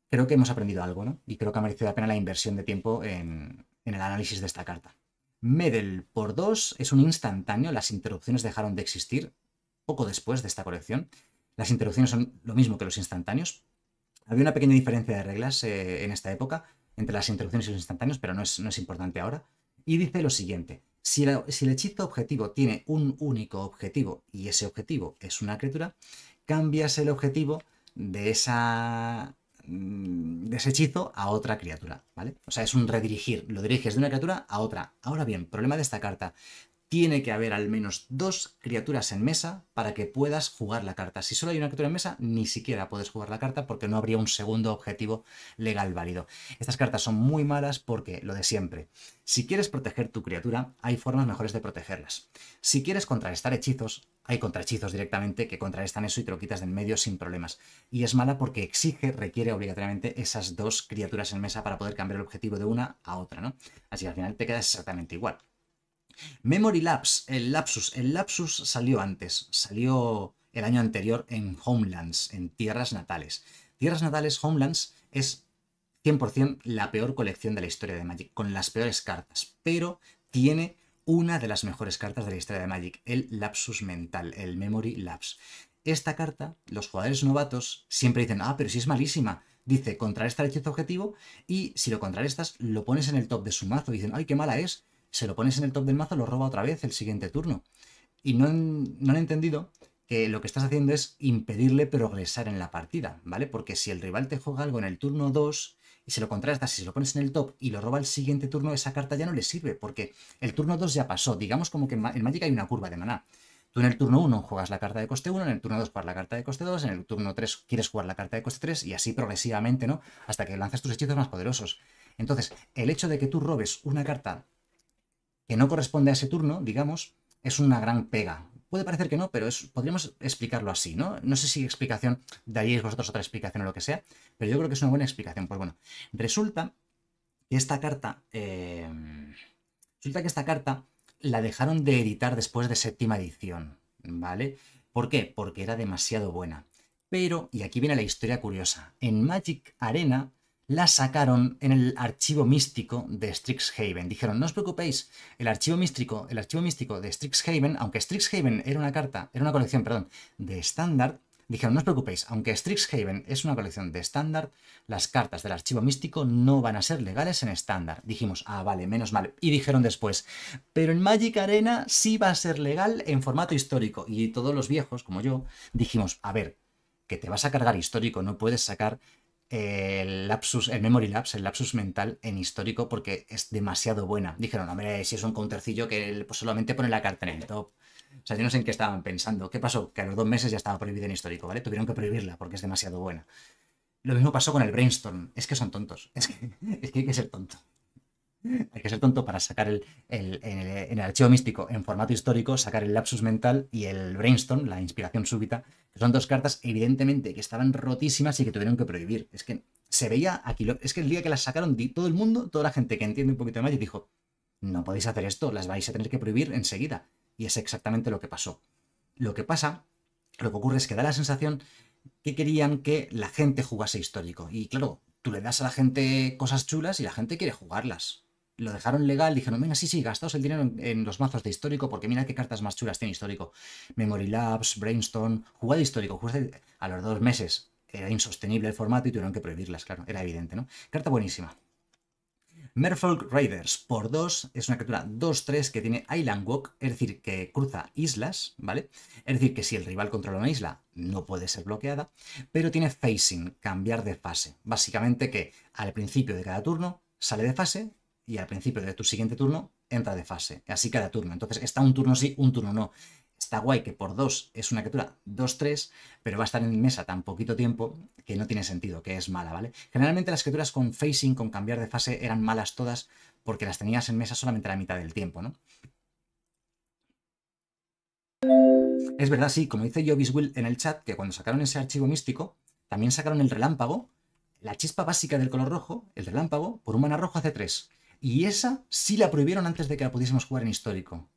creo que hemos aprendido algo, ¿no? Y creo que ha merecido la pena la inversión de tiempo en, en el análisis de esta carta. Medel por 2 es un instantáneo, las interrupciones dejaron de existir poco después de esta colección. Las interrupciones son lo mismo que los instantáneos, había una pequeña diferencia de reglas eh, en esta época entre las interrupciones y los instantáneos, pero no es, importante ahora. Y dice lo siguiente, si, el hechizo objetivo tiene un único objetivo y ese objetivo es una criatura, cambias el objetivo de, esa, mm, de ese hechizo a otra criatura, ¿vale? O sea, es un redirigir, lo diriges de una criatura a otra. Ahora bien, problema de esta carta, tiene que haber al menos dos criaturas en mesa para que puedas jugar la carta. Si solo hay una criatura en mesa, ni siquiera puedes jugar la carta porque no habría un segundo objetivo legal válido. Estas cartas son muy malas porque, lo de siempre, si quieres proteger tu criatura, hay formas mejores de protegerlas. Si quieres contrarrestar hechizos, hay contrahechizos directamente que contrarrestan eso y te lo quitas en medio sin problemas. Y es mala porque exige, requiere obligatoriamente esas dos criaturas en mesa para poder cambiar el objetivo de una a otra, ¿no? Así que al final te quedas exactamente igual. Memory lapse, el lapsus. El lapsus salió antes, salió el año anterior en Homelands, en Tierras Natales. Tierras Natales, Homelands, es 100% la peor colección de la historia de Magic, con las peores cartas, pero tiene una de las mejores cartas de la historia de Magic, el lapsus mental, el memory lapse. Esta carta, los jugadores novatos siempre dicen, ah, pero si es malísima. Dice, contra el hechizo objetivo y si lo contrarrestas, lo pones en el top de su mazo. Dicen, ay, qué mala es se lo pones en el top del mazo, lo roba otra vez el siguiente turno. Y no, no han entendido que lo que estás haciendo es impedirle progresar en la partida, ¿vale? Porque si el rival te juega algo en el turno 2 y se lo contrastas, si se lo pones en el top y lo roba el siguiente turno, esa carta ya no le sirve, porque el turno 2 ya pasó. Digamos como que en Magic hay una curva de maná. Tú en el turno 1 juegas la carta de coste 1, en el turno 2 juegas la carta de coste 2, en el turno 3 quieres jugar la carta de coste 3 y así progresivamente, ¿no? Hasta que lanzas tus hechizos más poderosos. Entonces, el hecho de que tú robes una carta que no corresponde a ese turno, digamos, es una gran pega. Puede parecer que no, pero es, podríamos explicarlo así, ¿no? No sé si explicación daríais vosotros otra explicación o lo que sea, pero yo creo que es una buena explicación. Pues bueno, resulta que esta carta... Eh, resulta que esta carta la dejaron de editar después de séptima edición, ¿vale? ¿Por qué? Porque era demasiado buena. Pero, y aquí viene la historia curiosa, en Magic Arena la sacaron en el archivo místico de Strixhaven. Dijeron, no os preocupéis, el archivo místico, el archivo místico de Strixhaven, aunque Strixhaven era una carta, era una colección, perdón, de estándar, dijeron, no os preocupéis, aunque Strixhaven es una colección de estándar, las cartas del archivo místico no van a ser legales en estándar. Dijimos, ah, vale, menos mal. Y dijeron después, pero en Magic Arena sí va a ser legal en formato histórico. Y todos los viejos, como yo, dijimos, a ver, que te vas a cargar histórico, no puedes sacar el lapsus, el memory lapse, el lapsus mental en histórico porque es demasiado buena. Dijeron, hombre, si es un countercillo que pues, solamente pone la carta en el top. O sea, yo no sé en qué estaban pensando. ¿Qué pasó? Que a los dos meses ya estaba prohibida en histórico, ¿vale? Tuvieron que prohibirla porque es demasiado buena. Lo mismo pasó con el brainstorm. Es que son tontos. Es que, es que hay que ser tonto. Hay que ser tonto para sacar el, en, el, archivo místico en formato histórico, sacar el lapsus mental y el brainstorm, la inspiración súbita, que son dos cartas evidentemente que estaban rotísimas y que tuvieron que prohibir. Es que se veía aquí, es que el día que las sacaron todo el mundo, toda la gente que entiende un poquito de Magic dijo, no podéis hacer esto, las vais a tener que prohibir enseguida. Y es exactamente lo que pasó. Lo que pasa, lo que ocurre es que da la sensación que querían que la gente jugase histórico. Y claro, tú le das a la gente cosas chulas y la gente quiere jugarlas lo dejaron legal, dijeron, venga, sí, sí, gastaos el dinero en, los mazos de histórico, porque mira qué cartas más chulas tiene histórico. Memory Labs, Brainstorm, jugada histórico, a los dos meses. Era insostenible el formato y tuvieron que prohibirlas, claro, era evidente, ¿no? Carta buenísima. Merfolk Raiders por 2 es una criatura 2-3 que tiene Island Walk, es decir, que cruza islas, ¿vale? Es decir, que si el rival controla una isla, no puede ser bloqueada, pero tiene Facing, cambiar de fase. Básicamente que al principio de cada turno sale de fase, y al principio de tu siguiente turno entra de fase. Así cada turno. Entonces está un turno sí, un turno no. Está guay que por dos es una criatura 2-3, pero va a estar en mesa tan poquito tiempo que no tiene sentido, que es mala, ¿vale? Generalmente las criaturas con facing, con cambiar de fase, eran malas todas porque las tenías en mesa solamente la mitad del tiempo, ¿no? Es verdad, sí, como dice Jovis Will en el chat, que cuando sacaron ese archivo místico, también sacaron el relámpago, la chispa básica del color rojo, el relámpago, por un mana rojo hace 3. Y esa sí la prohibieron antes de que la pudiésemos jugar en histórico.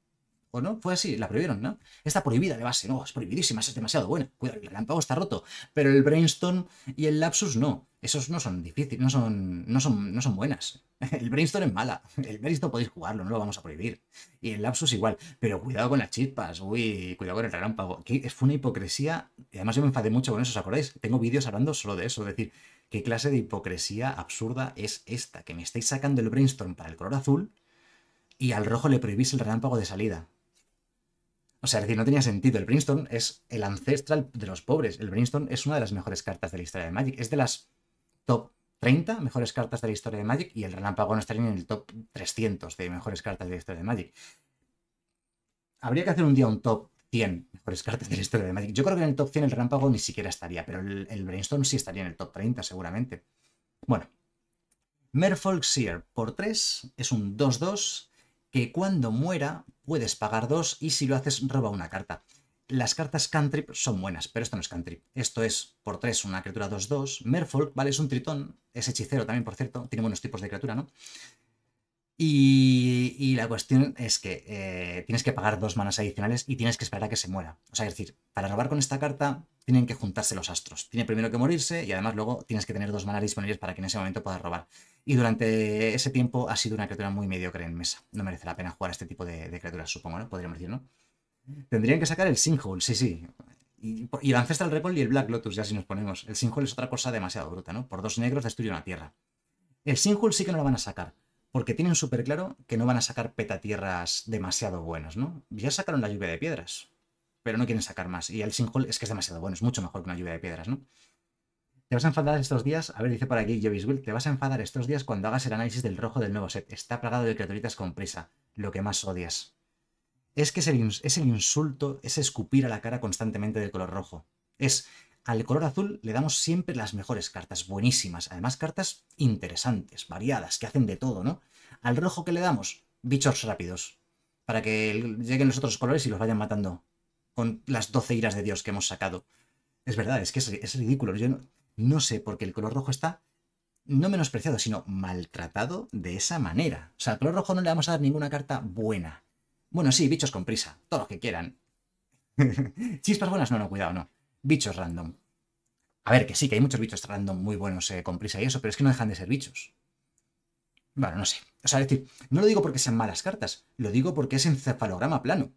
¿O no? Fue así, la prohibieron, ¿no? Está prohibida de base, no, es prohibidísima, es demasiado buena. Cuidado, el relámpago está roto. Pero el brainstorm y el lapsus no. Esos no son difíciles, no son, no son, no son buenas. El brainstorm es mala. El brainstorm podéis jugarlo, no lo vamos a prohibir. Y el lapsus igual. Pero cuidado con las chispas, uy, cuidado con el relámpago. es fue una hipocresía. Y además yo me enfadé mucho con eso, ¿os acordáis? Tengo vídeos hablando solo de eso, es decir, ¿Qué clase de hipocresía absurda es esta? Que me estáis sacando el brainstorm para el color azul y al rojo le prohibís el relámpago de salida. O sea, es decir, no tenía sentido. El brainstorm es el ancestral de los pobres. El brainstorm es una de las mejores cartas de la historia de Magic. Es de las top 30 mejores cartas de la historia de Magic y el relámpago no estaría en el top 300 de mejores cartas de la historia de Magic. Habría que hacer un día un top mejores cartas de la historia de Magic. Yo creo que en el top 100 el relámpago ni siquiera estaría, pero el, brainstorm sí estaría en el top 30 seguramente. Bueno, Merfolk Seer por 3 es un 2-2 que cuando muera puedes pagar 2 y si lo haces roba una carta. Las cartas cantrip son buenas, pero esto no es cantrip. Esto es por 3 una criatura 2-2. Merfolk, ¿vale? Es un tritón, es hechicero también, por cierto. Tiene buenos tipos de criatura, ¿no? Y, la cuestión es que eh, tienes que pagar dos manas adicionales y tienes que esperar a que se muera. O sea, es decir, para robar con esta carta tienen que juntarse los astros. Tiene primero que morirse y además luego tienes que tener dos manas disponibles para que en ese momento puedas robar. Y durante ese tiempo ha sido una criatura muy mediocre en mesa. No merece la pena jugar a este tipo de, criaturas, supongo, ¿no? Podríamos decir, ¿no? Tendrían que sacar el Sinkhole, sí, sí. Y, y el Ancestral y el Black Lotus, ya si nos ponemos. El Sinkhole es otra cosa demasiado bruta, ¿no? Por dos negros destruye una tierra. El Sinkhole sí que no lo van a sacar porque tienen súper claro que no van a sacar petatierras demasiado buenas, ¿no? Ya sacaron la lluvia de piedras, pero no quieren sacar más. Y el sinkhole es que es demasiado bueno, es mucho mejor que una lluvia de piedras, ¿no? Te vas a enfadar estos días, a ver, dice por aquí Jovis te vas a enfadar estos días cuando hagas el análisis del rojo del nuevo set. Está plagado de criaturitas con prisa, lo que más odias. Es que es el, es el insulto, es escupir a la cara constantemente del color rojo. Es, al color azul le damos siempre las mejores cartas, buenísimas. Además, cartas interesantes, variadas, que hacen de todo, ¿no? Al rojo que le damos, bichos rápidos, para que lleguen los otros colores y los vayan matando con las doce iras de Dios que hemos sacado. Es verdad, es que es, ridículo. Yo no, no sé por qué el color rojo está no menospreciado, sino maltratado de esa manera. O sea, al color rojo no le vamos a dar ninguna carta buena. Bueno, sí, bichos con prisa, todos los que quieran. Chispas buenas, no, no, cuidado, no bichos random. A ver, que sí, que hay muchos bichos random muy buenos eh, con prisa y eso, pero es que no dejan de ser bichos. Bueno, no sé. O sea, es decir, no lo digo porque sean malas cartas, lo digo porque es encefalograma plano.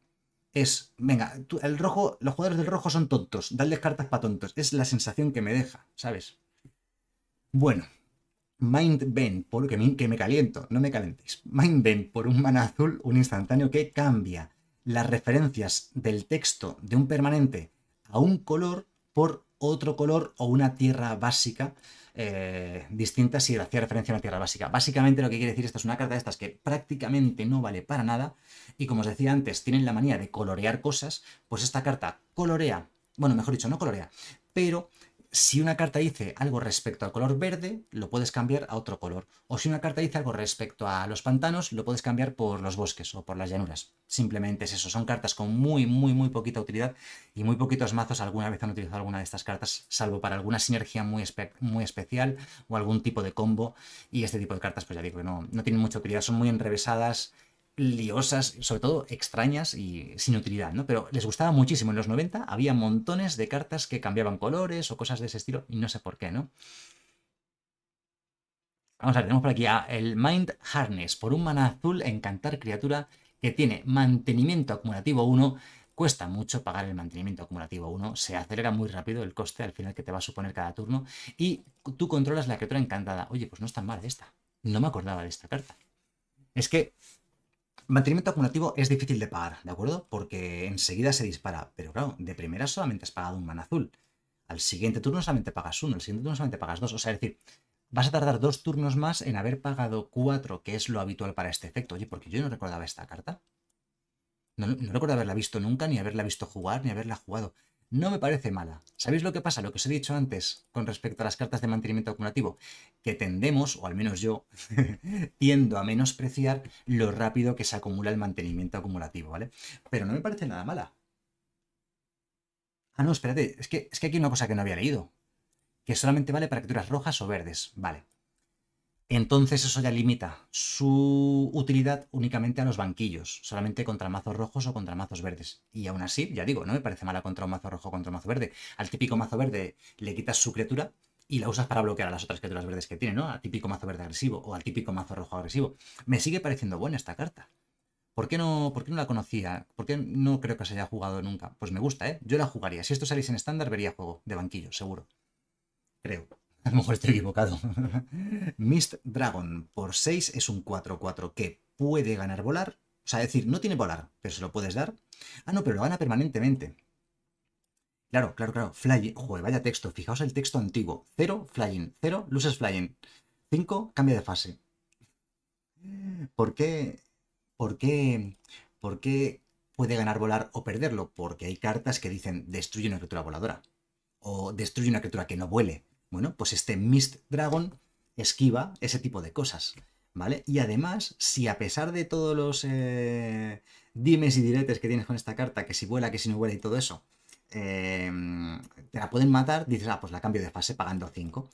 Es, venga, el rojo, los jugadores del rojo son tontos, dadles cartas para tontos. Es la sensación que me deja, ¿sabes? Bueno, Mind Bend, por que que me caliento, no me calentéis. Mind Bend por un mana azul, un instantáneo que cambia las referencias del texto de un permanente a un color por otro color o una tierra básica eh, distinta si hacía referencia a una tierra básica. Básicamente lo que quiere decir esta es una carta de estas que prácticamente no vale para nada y como os decía antes, tienen la manía de colorear cosas, pues esta carta colorea, bueno, mejor dicho, no colorea, pero si una carta dice algo respecto al color verde, lo puedes cambiar a otro color. O si una carta dice algo respecto a los pantanos, lo puedes cambiar por los bosques o por las llanuras. Simplemente es eso. Son cartas con muy, muy, muy poquita utilidad y muy poquitos mazos alguna vez han utilizado alguna de estas cartas, salvo para alguna sinergia muy, especial o algún tipo de combo. Y este tipo de cartas, pues ya digo no, no tienen mucha utilidad. Son muy enrevesadas liosas, sobre todo extrañas y sin utilidad, ¿no? Pero les gustaba muchísimo. En los 90 había montones de cartas que cambiaban colores o cosas de ese estilo, y no sé por qué, ¿no? Vamos a ver, tenemos por aquí a el Mind Harness. Por un mana azul, encantar criatura que tiene mantenimiento acumulativo 1. Cuesta mucho pagar el mantenimiento acumulativo 1. Se acelera muy rápido el coste al final que te va a suponer cada turno. Y tú controlas la criatura encantada. Oye, pues no es tan mala esta. No me acordaba de esta carta. Es que Mantenimiento acumulativo es difícil de pagar, ¿de acuerdo? Porque enseguida se dispara, pero claro, de primera solamente has pagado un man azul. Al siguiente turno solamente pagas uno, al siguiente turno solamente pagas dos. O sea, es decir, vas a tardar dos turnos más en haber pagado cuatro, que es lo habitual para este efecto. Oye, porque yo no recordaba esta carta. no recuerdo haberla visto nunca, ni haberla visto jugar, ni haberla jugado no me parece mala. ¿Sabéis lo que pasa? Lo que os he dicho antes con respecto a las cartas de mantenimiento acumulativo, que tendemos, o al menos yo, tiendo a menospreciar lo rápido que se acumula el mantenimiento acumulativo, ¿vale? Pero no me parece nada mala. Ah, no, espérate, es que, es que aquí hay una cosa que no había leído, que solamente vale para criaturas rojas o verdes, vale. Entonces eso ya limita su utilidad únicamente a los banquillos, solamente contra mazos rojos o contra mazos verdes. Y aún así, ya digo, no me parece mala contra un mazo rojo o contra un mazo verde. Al típico mazo verde le quitas su criatura y la usas para bloquear a las otras criaturas verdes que tiene, ¿no? Al típico mazo verde agresivo o al típico mazo rojo agresivo. Me sigue pareciendo buena esta carta. ¿Por qué no, no la conocía? ¿Por qué no creo que se haya jugado nunca? Pues me gusta, ¿eh? Yo la jugaría. Si esto saliese en estándar, vería juego de banquillo, seguro. Creo. A lo mejor estoy equivocado. Mist Dragon por 6 es un 4-4 que puede ganar volar. O sea, decir, no tiene volar, pero se lo puedes dar. Ah, no, pero lo gana permanentemente. Claro, claro, claro. Flying. Joder, vaya texto. Fijaos el texto antiguo. 0, flying. 0, loses flying. 5, cambia de fase. ¿Por qué? ¿Por qué? ¿Por qué puede ganar volar o perderlo? Porque hay cartas que dicen destruye una criatura voladora. O destruye una criatura que no vuele. Bueno, pues este Mist Dragon esquiva ese tipo de cosas, ¿vale? Y además, si a pesar de todos los eh, dimes y diretes que tienes con esta carta, que si vuela, que si no vuela y todo eso, eh, te la pueden matar, dices, ah, pues la cambio de fase pagando 5,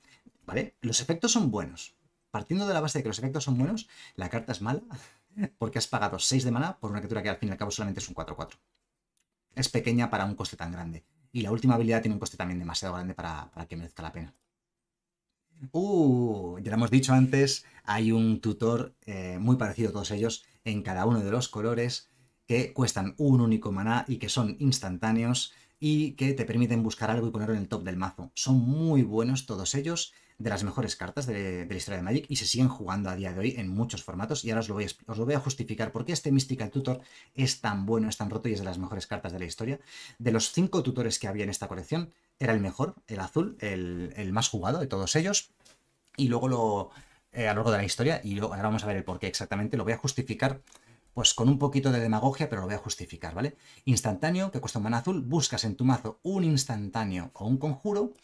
¿vale? Los efectos son buenos. Partiendo de la base de que los efectos son buenos, la carta es mala porque has pagado 6 de mana por una criatura que al fin y al cabo solamente es un 4-4. Es pequeña para un coste tan grande. Y la última habilidad tiene un coste también demasiado grande para, para que merezca la pena. Uh, ya lo hemos dicho antes, hay un tutor eh, muy parecido a todos ellos en cada uno de los colores que cuestan un único maná y que son instantáneos y que te permiten buscar algo y ponerlo en el top del mazo. Son muy buenos todos ellos, de las mejores cartas de, la historia de Magic y se siguen jugando a día de hoy en muchos formatos y ahora os lo voy a, os lo voy a justificar porque este Mystical Tutor es tan bueno, es tan roto y es de las mejores cartas de la historia. De los cinco tutores que había en esta colección, era el mejor, el azul, el, más jugado de todos ellos. Y luego lo, eh, a lo largo de la historia, y luego, ahora vamos a ver el por qué exactamente, lo voy a justificar pues con un poquito de demagogia, pero lo voy a justificar, ¿vale? Instantáneo, que cuesta un mana azul, buscas en tu mazo un instantáneo o un conjuro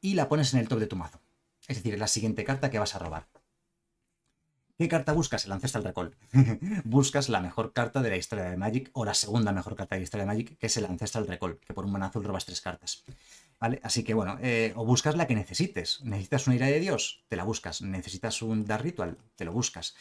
y la pones en el top de tu mazo. Es decir, la siguiente carta que vas a robar. ¿Qué carta buscas? El Ancestral Recall. buscas la mejor carta de la historia de Magic o la segunda mejor carta de la historia de Magic, que es el Ancestral Recall, que por un manazul robas tres cartas. ¿Vale? Así que bueno, eh, o buscas la que necesites. ¿Necesitas una ira de Dios? Te la buscas. ¿Necesitas un dar Ritual? Te lo buscas.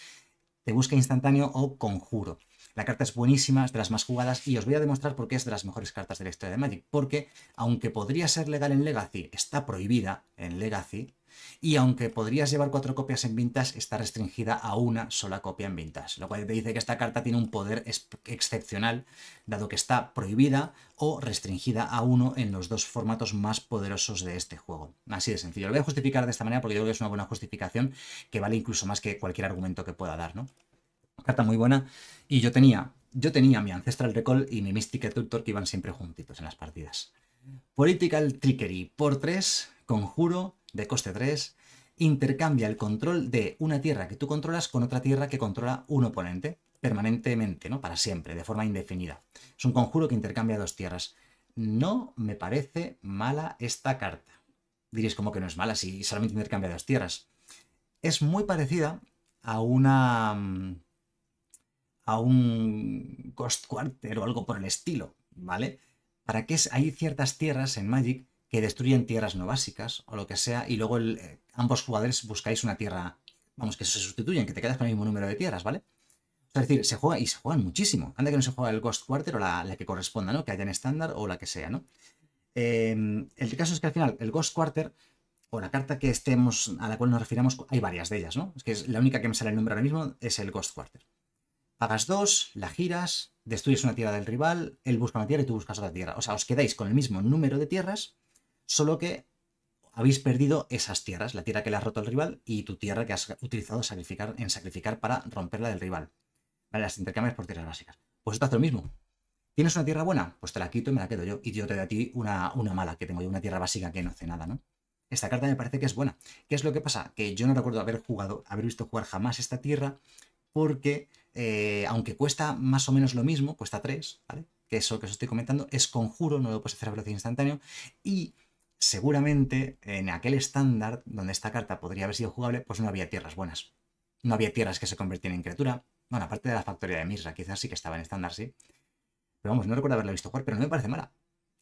Te busca instantáneo o conjuro. La carta es buenísima, es de las más jugadas y os voy a demostrar por qué es de las mejores cartas de la historia de Magic. Porque, aunque podría ser legal en Legacy, está prohibida en Legacy, y aunque podrías llevar cuatro copias en Vintage, está restringida a una sola copia en Vintage, lo cual te dice que esta carta tiene un poder excepcional, dado que está prohibida o restringida a uno en los dos formatos más poderosos de este juego. Así de sencillo. Lo voy a justificar de esta manera porque yo creo que es una buena justificación que vale incluso más que cualquier argumento que pueda dar, ¿no? Carta muy buena y yo tenía, yo tenía mi Ancestral Recall y mi Mystic Tutor que iban siempre juntitos en las partidas. Political Trickery por 3, Conjuro, de coste 3, intercambia el control de una tierra que tú controlas con otra tierra que controla un oponente, permanentemente, ¿no? Para siempre, de forma indefinida. Es un conjuro que intercambia dos tierras. No me parece mala esta carta. Diréis como que no es mala si solamente intercambia dos tierras. Es muy parecida a una... Mm, a un cost Quarter o algo por el estilo, ¿vale? Para que hay ciertas tierras en Magic que destruyen tierras no básicas o lo que sea, y luego eh, ambos jugadores buscáis una tierra, vamos, que se sustituyen, que te quedas con el mismo número de tierras, ¿vale? Es decir, se juega y se juegan muchísimo. Anda que no se juega el Ghost Quarter o la, que corresponda, ¿no? Que haya en estándar o la que sea, ¿no? Em, el caso es que al final el Ghost Quarter o la carta que estemos, a la cual nos refiramos, hay varias de ellas, ¿no? Es que es la única que me sale el nombre ahora mismo es el Ghost Quarter. Pagas dos, la giras, destruyes una tierra del rival, él busca una tierra y tú buscas otra tierra. O sea, os quedáis con el mismo número de tierras solo que habéis perdido esas tierras, la tierra que le has roto al rival y tu tierra que has utilizado sacrificar, en sacrificar para romperla del rival. Vale, las intercambias por tierras básicas. Pues esto hace lo mismo. ¿Tienes una tierra buena? Pues te la quito y me la quedo yo. Y yo te doy a ti una, una mala, que tengo yo una tierra básica que no hace nada, ¿no? Esta carta me parece que es buena. ¿Qué es lo que pasa? Que yo no recuerdo haber jugado, haber visto jugar jamás esta tierra, porque eh, aunque cuesta más o menos lo mismo, cuesta 3, ¿vale? Que eso que os estoy comentando, es conjuro, no lo puedes hacer a velocidad instantánea, y seguramente en aquel estándar donde esta carta podría haber sido jugable, pues no había tierras buenas. No había tierras que se convertían en criatura. Bueno, aparte de la factoría de Misra, quizás sí que estaba en estándar, sí. Pero vamos, no recuerdo haberla visto jugar, pero no me parece mala.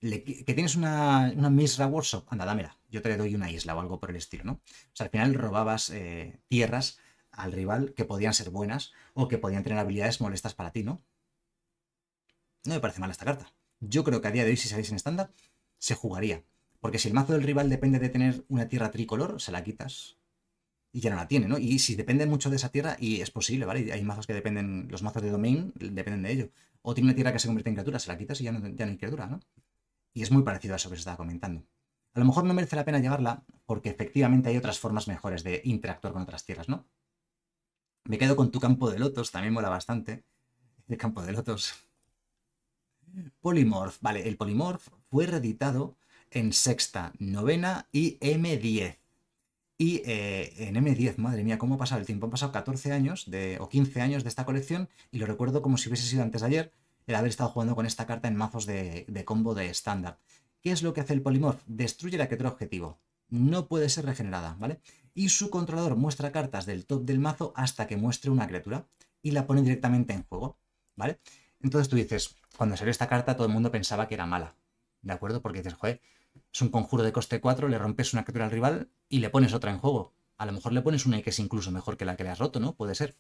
que tienes una, una Misra Workshop, anda, dámela. Yo te le doy una isla o algo por el estilo, ¿no? O sea, al final robabas eh, tierras al rival que podían ser buenas o que podían tener habilidades molestas para ti, ¿no? No me parece mala esta carta. Yo creo que a día de hoy, si salís en estándar, se jugaría. Porque si el mazo del rival depende de tener una tierra tricolor, se la quitas. Y ya no la tiene, ¿no? Y si depende mucho de esa tierra, y es posible, ¿vale? Hay mazos que dependen, los mazos de domain dependen de ello. O tiene una tierra que se convierte en criatura, se la quitas y ya no, hay criatura, ¿no? Y es muy parecido a eso que se estaba comentando. A lo mejor no merece la pena llevarla porque efectivamente hay otras formas mejores de interactuar con otras tierras, ¿no? Me quedo con tu campo de lotos, también mola bastante. El campo de lotos. Polymorph, vale, el Polymorph fue reeditado en sexta, novena y M10. Y eh, en M10, madre mía, cómo ha pasado el tiempo. Han pasado 14 años de, o 15 años de esta colección y lo recuerdo como si hubiese sido antes de ayer el haber estado jugando con esta carta en mazos de, combo de estándar. ¿Qué es lo que hace el polimorf? Destruye la criatura objetivo. No puede ser regenerada, ¿vale? Y su controlador muestra cartas del top del mazo hasta que muestre una criatura y la pone directamente en juego, ¿vale? Entonces tú dices, cuando salió esta carta todo el mundo pensaba que era mala, ¿de acuerdo? Porque dices, joder, es un conjuro de coste 4, le rompes una criatura al rival y le pones otra en juego. A lo mejor le pones una y que es incluso mejor que la que le has roto, ¿no? Puede ser.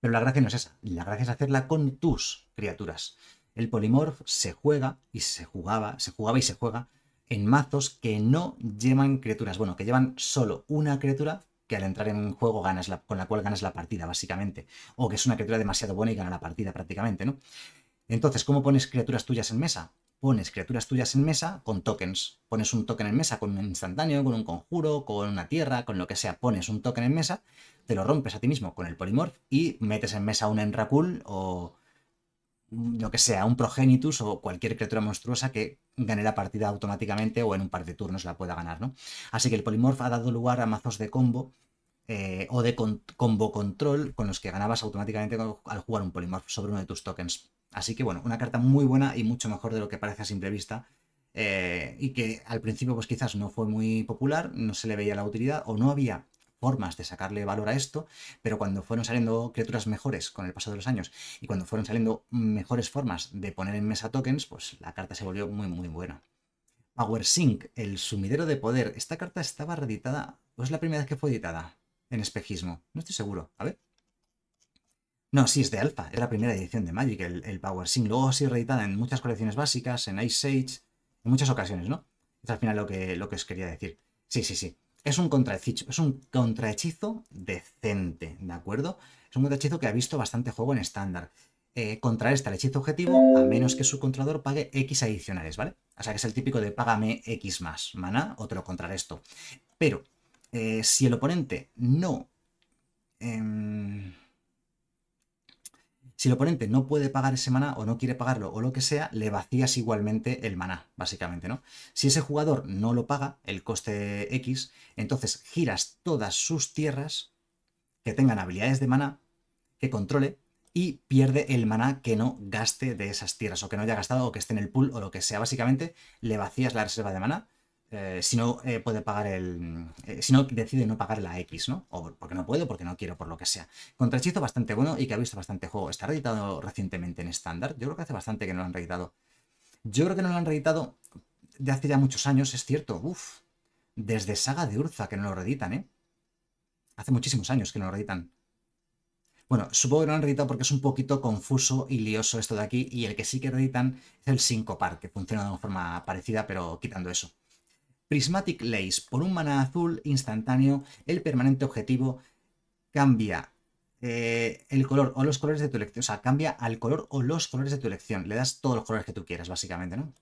Pero la gracia no es esa. La gracia es hacerla con tus criaturas. El polimorf se juega y se jugaba, se jugaba y se juega en mazos que no llevan criaturas. Bueno, que llevan solo una criatura que al entrar en juego ganas con la cual ganas la partida, básicamente. O que es una criatura demasiado buena y gana la partida prácticamente, ¿no? Entonces, ¿cómo pones criaturas tuyas en mesa? pones criaturas tuyas en mesa con tokens. Pones un token en mesa con un instantáneo, con un conjuro, con una tierra, con lo que sea. Pones un token en mesa, te lo rompes a ti mismo con el polymorph y metes en mesa un enracul o lo que sea, un Progenitus o cualquier criatura monstruosa que gane la partida automáticamente o en un par de turnos la pueda ganar, ¿no? Así que el polimorph ha dado lugar a mazos de combo eh, o de combo control con los que ganabas automáticamente al jugar un polymorph sobre uno de tus tokens. Así que bueno, una carta muy buena y mucho mejor de lo que parece a simple vista. Eh, y que al principio pues quizás no fue muy popular, no se le veía la utilidad o no había formas de sacarle valor a esto, pero cuando fueron saliendo criaturas mejores con el paso de los años y cuando fueron saliendo mejores formas de poner en mesa tokens, pues la carta se volvió muy muy buena. Power Sync, el sumidero de poder. Esta carta estaba reeditada, o es la primera vez que fue editada en espejismo. No estoy seguro. A ver, no, sí, es de Alpha, es la primera edición de Magic, el, Power Single. Luego ha sido reeditada en muchas colecciones básicas, en Ice Age, en muchas ocasiones, ¿no? Es al final lo que, lo que os quería decir. Sí, sí, sí. Es un contrahechizo, es un contrahechizo decente, ¿de acuerdo? Es un contrahechizo que ha visto bastante juego en estándar. Eh, contra esta el hechizo objetivo, a menos que su controlador pague X adicionales, ¿vale? O sea que es el típico de págame X más maná o te lo esto. Pero, eh, si el oponente no... Em, si el oponente no puede pagar ese maná o no quiere pagarlo o lo que sea, le vacías igualmente el maná, básicamente, ¿no? Si ese jugador no lo paga, el coste X, entonces giras todas sus tierras que tengan habilidades de maná, que controle, y pierde el maná que no gaste de esas tierras, o que no haya gastado, o que esté en el pool, o lo que sea. Básicamente, le vacías la reserva de maná eh, si no eh, puede pagar el. Eh, si no decide no pagar la X, ¿no? O porque no puedo, porque no quiero, por lo que sea. Contrahechizo bastante bueno y que ha visto bastante juego. Está reeditado recientemente en estándar. Yo creo que hace bastante que no lo han reeditado. Yo creo que no lo han reeditado de hace ya muchos años, es cierto. Uf. Desde Saga de Urza que no lo reeditan, ¿eh? Hace muchísimos años que no lo reeditan. Bueno, supongo que no lo han reeditado porque es un poquito confuso y lioso esto de aquí. Y el que sí que reeditan es el 5 par que funciona de una forma parecida, pero quitando eso. Prismatic Lace. Por un mana azul instantáneo, el permanente objetivo cambia eh, el color o los colores de tu elección. O sea, cambia al color o los colores de tu elección. Le das todos los colores que tú quieras, básicamente, ¿no?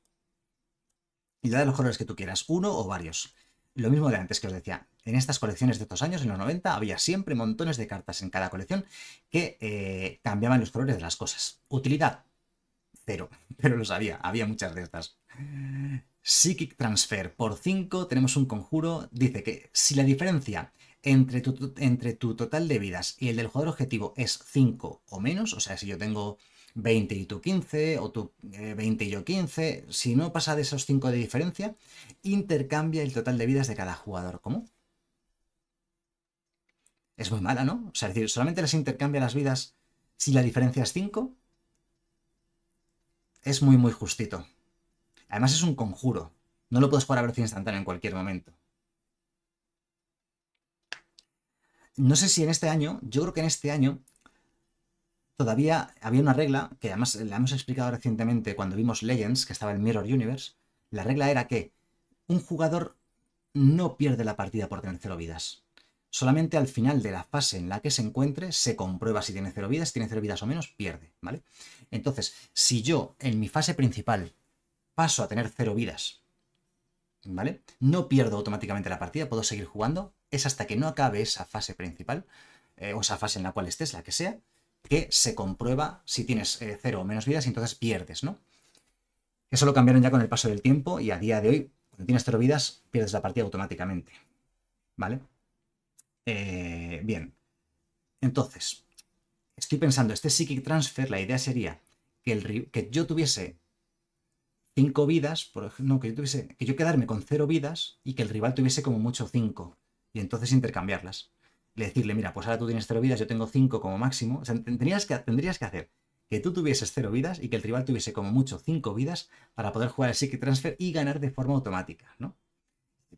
Y le das los colores que tú quieras, uno o varios. Lo mismo de antes que os decía. En estas colecciones de estos años, en los 90, había siempre montones de cartas en cada colección que eh, cambiaban los colores de las cosas. Utilidad, cero. Pero lo sabía había muchas de estas. Psychic Transfer. Por 5 tenemos un conjuro. Dice que si la diferencia entre tu, entre tu total de vidas y el del jugador objetivo es 5 o menos, o sea, si yo tengo 20 y tú 15, o tú 20 eh, y yo 15, si no pasa de esos 5 de diferencia, intercambia el total de vidas de cada jugador. ¿Cómo? Es muy mala, ¿no? O sea, decir, solamente las intercambia las vidas si la diferencia es 5. Es muy, muy justito. Además es un conjuro. No lo puedes jugar a velocidad instantánea en cualquier momento. No sé si en este año, yo creo que en este año todavía había una regla, que además la hemos explicado recientemente cuando vimos Legends, que estaba en Mirror Universe. La regla era que un jugador no pierde la partida por tener cero vidas. Solamente al final de la fase en la que se encuentre se comprueba si tiene cero vidas, tiene cero vidas o menos, pierde, ¿vale? Entonces, si yo en mi fase principal paso a tener cero vidas. ¿Vale? No pierdo automáticamente la partida, puedo seguir jugando. Es hasta que no acabe esa fase principal, eh, o esa fase en la cual estés, la que sea, que se comprueba si tienes eh, cero o menos vidas y entonces pierdes, ¿no? Eso lo cambiaron ya con el paso del tiempo y a día de hoy, cuando tienes cero vidas, pierdes la partida automáticamente. ¿Vale? Eh, bien. Entonces, estoy pensando, este Psychic Transfer, la idea sería que, el, que yo tuviese cinco vidas, por no, que yo tuviese, que yo quedarme con cero vidas y que el rival tuviese como mucho cinco, y entonces intercambiarlas. Le decirle, mira, pues ahora tú tienes 0 vidas, yo tengo cinco como máximo. O sea, tendrías que, tendrías que hacer que tú tuvieses cero vidas y que el rival tuviese como mucho cinco vidas para poder jugar el secret Transfer y ganar de forma automática, ¿no?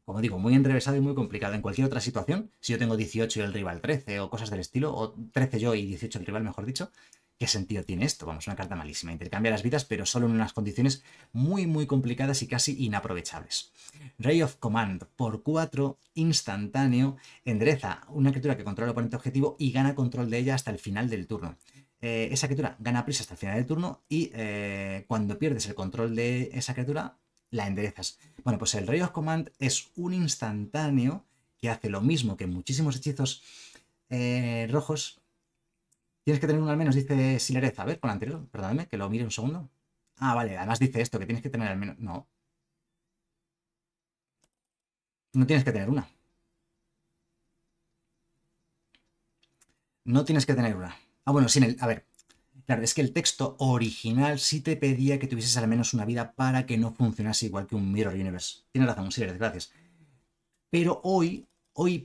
Como digo, muy enrevesado y muy complicado. En cualquier otra situación, si yo tengo 18 y el rival 13 o cosas del estilo, o 13 yo y 18 el rival, mejor dicho, ¿Qué sentido tiene esto? Vamos, una carta malísima. Intercambia las vidas, pero solo en unas condiciones muy, muy complicadas y casi inaprovechables. Ray of Command, por 4, instantáneo, endereza una criatura que controla el oponente objetivo y gana control de ella hasta el final del turno. Eh, esa criatura gana prisa hasta el final del turno y eh, cuando pierdes el control de esa criatura, la enderezas. Bueno, pues el Ray of Command es un instantáneo que hace lo mismo que muchísimos hechizos eh, rojos, Tienes que tener una al menos, dice Silereza, A ver, con la anterior, perdóname, que lo mire un segundo. Ah, vale, además dice esto, que tienes que tener al menos... No. No tienes que tener una. No tienes que tener una. Ah, bueno, sin el... A ver. Claro, es que el texto original sí te pedía que tuvieses al menos una vida para que no funcionase igual que un Mirror Universe. Tienes razón, Sinerez, gracias. Pero hoy, hoy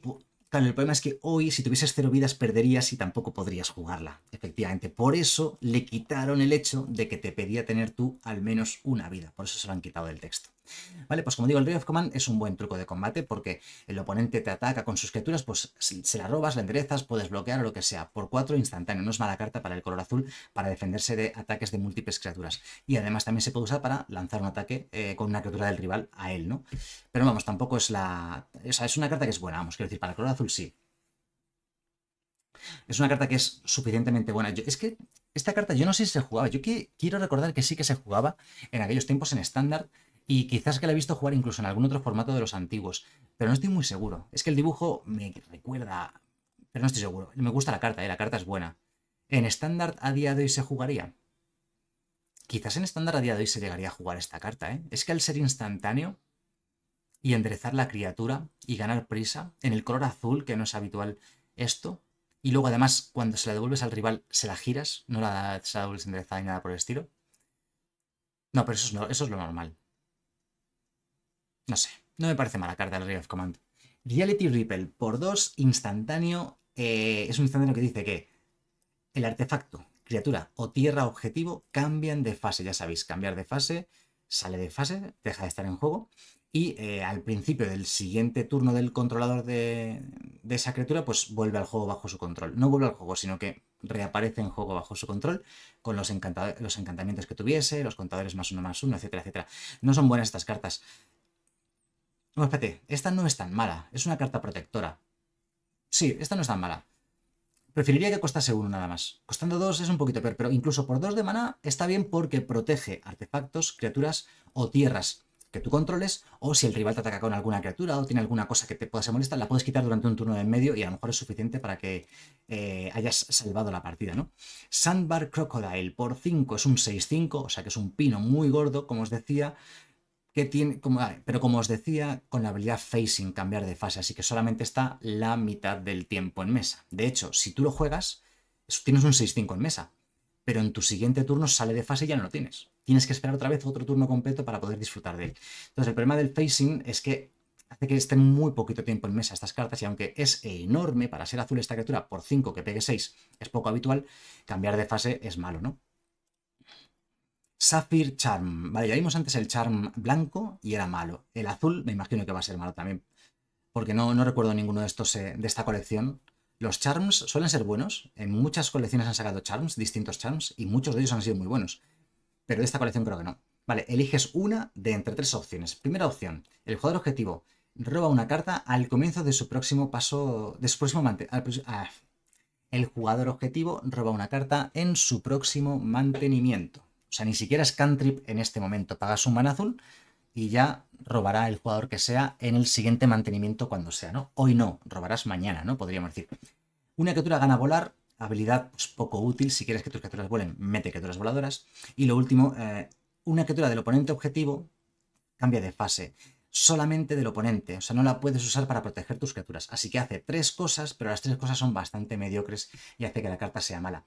Claro, el problema es que hoy, si tuvieses cero vidas, perderías y tampoco podrías jugarla. Efectivamente, por eso le quitaron el hecho de que te pedía tener tú al menos una vida. Por eso se lo han quitado del texto. Vale, pues como digo, el Ray of Command es un buen truco de combate porque el oponente te ataca con sus criaturas, pues se la robas, la enderezas, puedes bloquear o lo que sea, por 4 instantáneos. No es mala carta para el color azul para defenderse de ataques de múltiples criaturas. Y además también se puede usar para lanzar un ataque eh, con una criatura del rival a él, ¿no? Pero vamos, tampoco es la... O es una carta que es buena, vamos, quiero decir, para el color azul sí es una carta que es suficientemente buena. es que esta carta yo no sé si se jugaba. Yo quiero recordar que sí que se jugaba en aquellos tiempos en estándar y quizás que la he visto jugar incluso en algún otro formato de los antiguos, pero no estoy muy seguro. Es que el dibujo me recuerda, pero no estoy seguro. Me gusta la carta, ¿eh? la carta es buena. ¿En estándar a día de hoy se jugaría? Quizás en estándar a día de hoy se llegaría a jugar esta carta, ¿eh? Es que al ser instantáneo y enderezar la criatura y ganar prisa, en el color azul, que no es habitual esto, y luego, además, cuando se la devuelves al rival, se la giras, no la, se la devuelves enderezada ni nada por el estilo. No, pero eso es, eso es lo normal. No sé, no me parece mala carta el Ray of Command. Reality Ripple por dos, instantáneo. Eh, es un instantáneo que dice que el artefacto, criatura o tierra objetivo cambian de fase. Ya sabéis, cambiar de fase, sale de fase, deja de estar en juego y eh, al principio del siguiente turno del controlador de, esa criatura, pues vuelve al juego bajo su control. No vuelve al juego, sino que reaparece en juego bajo su control con los, encantamientos que tuviese, los contadores más uno más uno, etcétera, etcétera. No son buenas estas cartas. No, espérate, esta no es tan mala, es una carta protectora. Sí, esta no es tan mala. Preferiría que costase uno nada más. Costando dos es un poquito peor, pero incluso por dos de mana está bien porque protege artefactos, criaturas o tierras que tú controles, o si el rival te ataca con alguna criatura o tiene alguna cosa que te pueda ser molesta, la puedes quitar durante un turno de en medio y a lo mejor es suficiente para que eh, hayas salvado la partida, ¿no? Sandbar Crocodile por 5 es un 6-5, o sea que es un pino muy gordo, como os decía. Que tiene, como, ah, pero como os decía, con la habilidad facing cambiar de fase, así que solamente está la mitad del tiempo en mesa. De hecho, si tú lo juegas, tienes un 6-5 en mesa, pero en tu siguiente turno sale de fase y ya no lo tienes. Tienes que esperar otra vez otro turno completo para poder disfrutar de él. Entonces, el problema del facing es que hace que estén muy poquito tiempo en mesa estas cartas y aunque es enorme para ser azul esta criatura por 5 que pegue 6 es poco habitual, cambiar de fase es malo, ¿no? Sapphire Charm. Vale, ya vimos antes el Charm blanco y era malo. El azul me imagino que va a ser malo también, porque no, no recuerdo ninguno de estos eh, de esta colección los charms suelen ser buenos. En muchas colecciones han sacado charms, distintos charms, y muchos de ellos han sido muy buenos. Pero de esta colección creo que no. Vale, eliges una de entre tres opciones. Primera opción, el jugador objetivo roba una carta al comienzo de su próximo paso, de su próximo ah, el jugador objetivo roba una carta en su próximo mantenimiento. O sea, ni siquiera es cantrip en este momento. Pagas un mana azul, y ya robará el jugador que sea en el siguiente mantenimiento cuando sea, ¿no? Hoy no, robarás mañana, ¿no? Podríamos decir. Una criatura gana volar, habilidad pues, poco útil, si quieres que tus criaturas vuelen, mete criaturas voladoras. Y lo último, eh, una criatura del oponente objetivo cambia de fase, solamente del oponente, o sea, no la puedes usar para proteger tus criaturas. Así que hace tres cosas, pero las tres cosas son bastante mediocres y hace que la carta sea mala.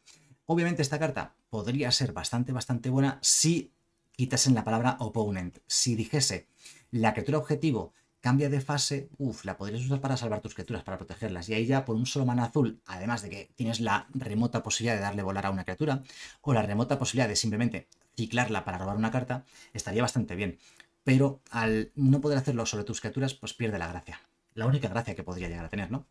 Obviamente esta carta podría ser bastante, bastante buena si quitasen la palabra opponent. Si dijese la criatura objetivo cambia de fase, uff, la podrías usar para salvar tus criaturas, para protegerlas. Y ahí ya por un solo mana azul, además de que tienes la remota posibilidad de darle volar a una criatura, o la remota posibilidad de simplemente ciclarla para robar una carta, estaría bastante bien. Pero al no poder hacerlo sobre tus criaturas, pues pierde la gracia. La única gracia que podría llegar a tener, ¿no?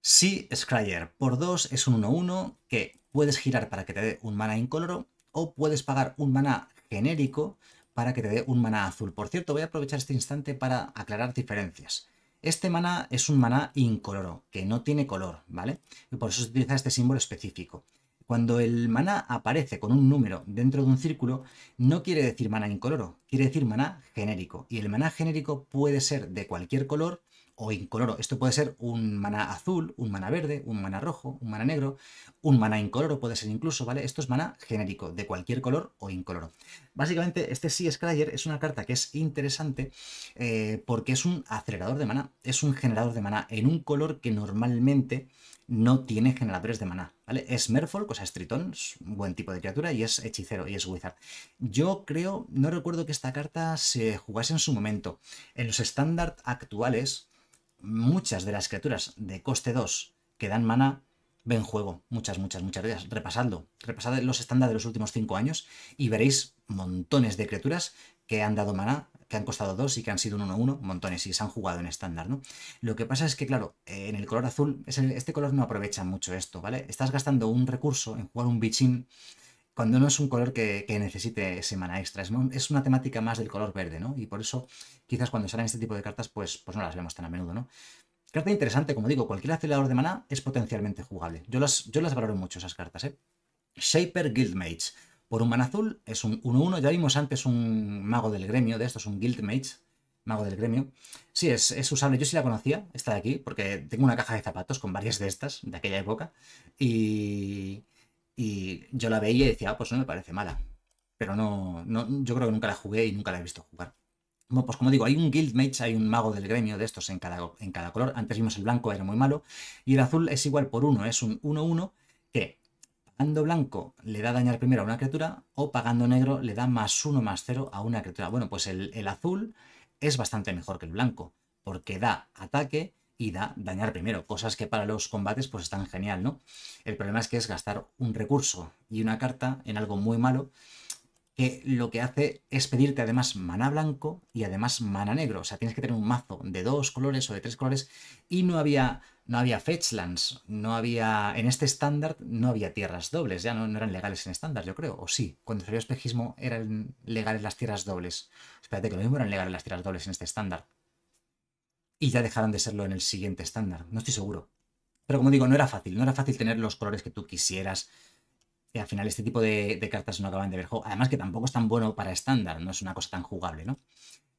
Si Scryer, por 2 es un 1-1 que puedes girar para que te dé un mana incoloro o puedes pagar un maná genérico para que te dé un maná azul. Por cierto, voy a aprovechar este instante para aclarar diferencias. Este maná es un maná incoloro, que no tiene color, ¿vale? Y por eso se utiliza este símbolo específico. Cuando el maná aparece con un número dentro de un círculo, no quiere decir maná incoloro, quiere decir maná genérico. Y el maná genérico puede ser de cualquier color o incoloro. Esto puede ser un mana azul, un mana verde, un mana rojo, un mana negro, un mana incoloro puede ser incluso, ¿vale? Esto es mana genérico, de cualquier color o incoloro. Básicamente, este Sea Scryer es una carta que es interesante eh, porque es un acelerador de mana, es un generador de mana en un color que normalmente no tiene generadores de mana, ¿vale? Es Merfolk, o sea, es Tritón, es un buen tipo de criatura, y es hechicero, y es wizard. Yo creo, no recuerdo que esta carta se jugase en su momento. En los estándar actuales, muchas de las criaturas de coste 2 que dan mana ven juego. Muchas, muchas, muchas veces. Repasadlo. Repasad los estándares de los últimos 5 años y veréis montones de criaturas que han dado mana, que han costado 2 y que han sido un 1-1, montones, y se han jugado en estándar, ¿no? Lo que pasa es que, claro, eh, en el color azul, este color no aprovecha mucho esto, ¿vale? Estás gastando un recurso en jugar un bichín cuando no es un color que, que necesite semana extra. Es, una temática más del color verde, ¿no? Y por eso quizás cuando salen este tipo de cartas, pues, pues no las vemos tan a menudo, ¿no? Carta interesante, como digo, cualquier acelerador de mana es potencialmente jugable. Yo las, valoro mucho esas cartas, ¿eh? Shaper Guildmage. Por un mana azul es un 1-1. Ya vimos antes un mago del gremio de estos, un Guildmage mago del gremio. Sí, es, usable. Yo sí la conocía, esta de aquí, porque tengo una caja de zapatos con varias de estas, de aquella época. Y, y yo la veía y decía, ah, pues no me parece mala. Pero no, no, yo creo que nunca la jugué y nunca la he visto jugar. Bueno, pues como digo, hay un guildmate hay un mago del gremio de estos en cada, en cada color. Antes vimos el blanco, era muy malo. Y el azul es igual por uno es un 1-1 que pagando blanco le da dañar primero a una criatura o pagando negro le da más 1 más 0 a una criatura. Bueno, pues el, el azul es bastante mejor que el blanco porque da ataque y da dañar primero, cosas que para los combates pues están genial, ¿no? El problema es que es gastar un recurso y una carta en algo muy malo que lo que hace es pedirte además mana blanco y además mana negro, o sea, tienes que tener un mazo de dos colores o de tres colores y no había no había fetchlands, no había en este estándar no había tierras dobles, ya no, no eran legales en estándar, yo creo, o sí, cuando salió espejismo eran legales las tierras dobles. Espérate que lo mismo eran legales las tierras dobles en este estándar y ya dejarán de serlo en el siguiente estándar. No estoy seguro. Pero como digo, no era fácil. No era fácil tener los colores que tú quisieras. Y eh, al final este tipo de, cartas no acaban de ver juego. Además que tampoco es tan bueno para estándar. No es una cosa tan jugable, ¿no?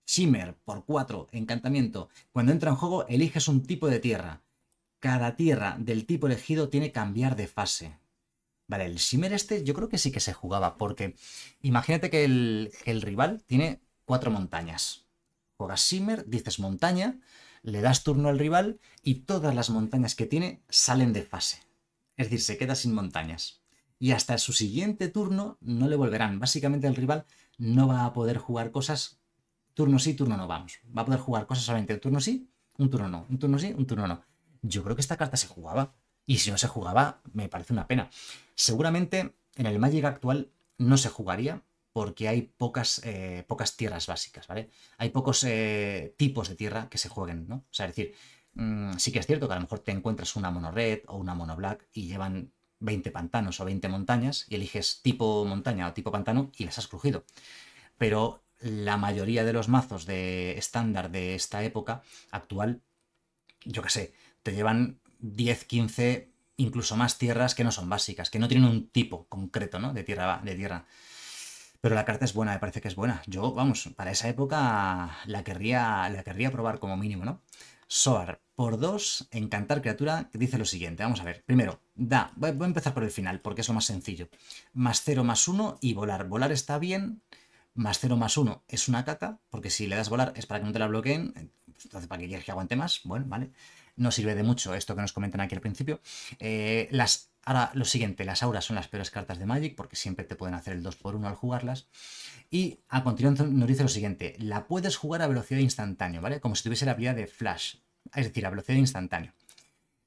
Shimmer por 4, encantamiento. Cuando entra en juego, eliges un tipo de tierra. Cada tierra del tipo elegido tiene que cambiar de fase. Vale, el Shimmer este yo creo que sí que se jugaba, porque imagínate que el, el rival tiene cuatro montañas. Juegas Shimmer, dices montaña, le das turno al rival y todas las montañas que tiene salen de fase. Es decir, se queda sin montañas. Y hasta su siguiente turno no le volverán. Básicamente el rival no va a poder jugar cosas turno sí, turno no, vamos. Va a poder jugar cosas solamente turno sí, un turno no, un turno sí, un turno no. Yo creo que esta carta se jugaba. Y si no se jugaba, me parece una pena. Seguramente en el Magic actual no se jugaría, porque hay pocas, eh, pocas tierras básicas, ¿vale? Hay pocos eh, tipos de tierra que se jueguen, ¿no? O sea, es decir, mm, sí que es cierto que a lo mejor te encuentras una mono red o una mono black y llevan 20 pantanos o 20 montañas y eliges tipo montaña o tipo pantano y las has crujido. Pero la mayoría de los mazos de estándar de esta época actual, yo qué sé, te llevan 10, 15, incluso más tierras que no son básicas, que no tienen un tipo concreto, ¿no? De tierra, de tierra. Pero la carta es buena, me parece que es buena. Yo, vamos, para esa época la querría, la querría probar como mínimo, ¿no? Soar por dos, encantar criatura, dice lo siguiente. Vamos a ver. Primero, da, voy a empezar por el final, porque es lo más sencillo. Más 0, más uno y volar. Volar está bien, más 0, más uno es una caca, porque si le das volar es para que no te la bloqueen. Entonces, ¿para que quieres que aguante más? Bueno, vale. No sirve de mucho esto que nos comentan aquí al principio. Eh, las Ahora, lo siguiente, las auras son las peores cartas de Magic porque siempre te pueden hacer el 2x1 al jugarlas. Y a continuación nos dice lo siguiente, la puedes jugar a velocidad instantánea, ¿vale? Como si tuviese la habilidad de Flash, es decir, a velocidad instantánea.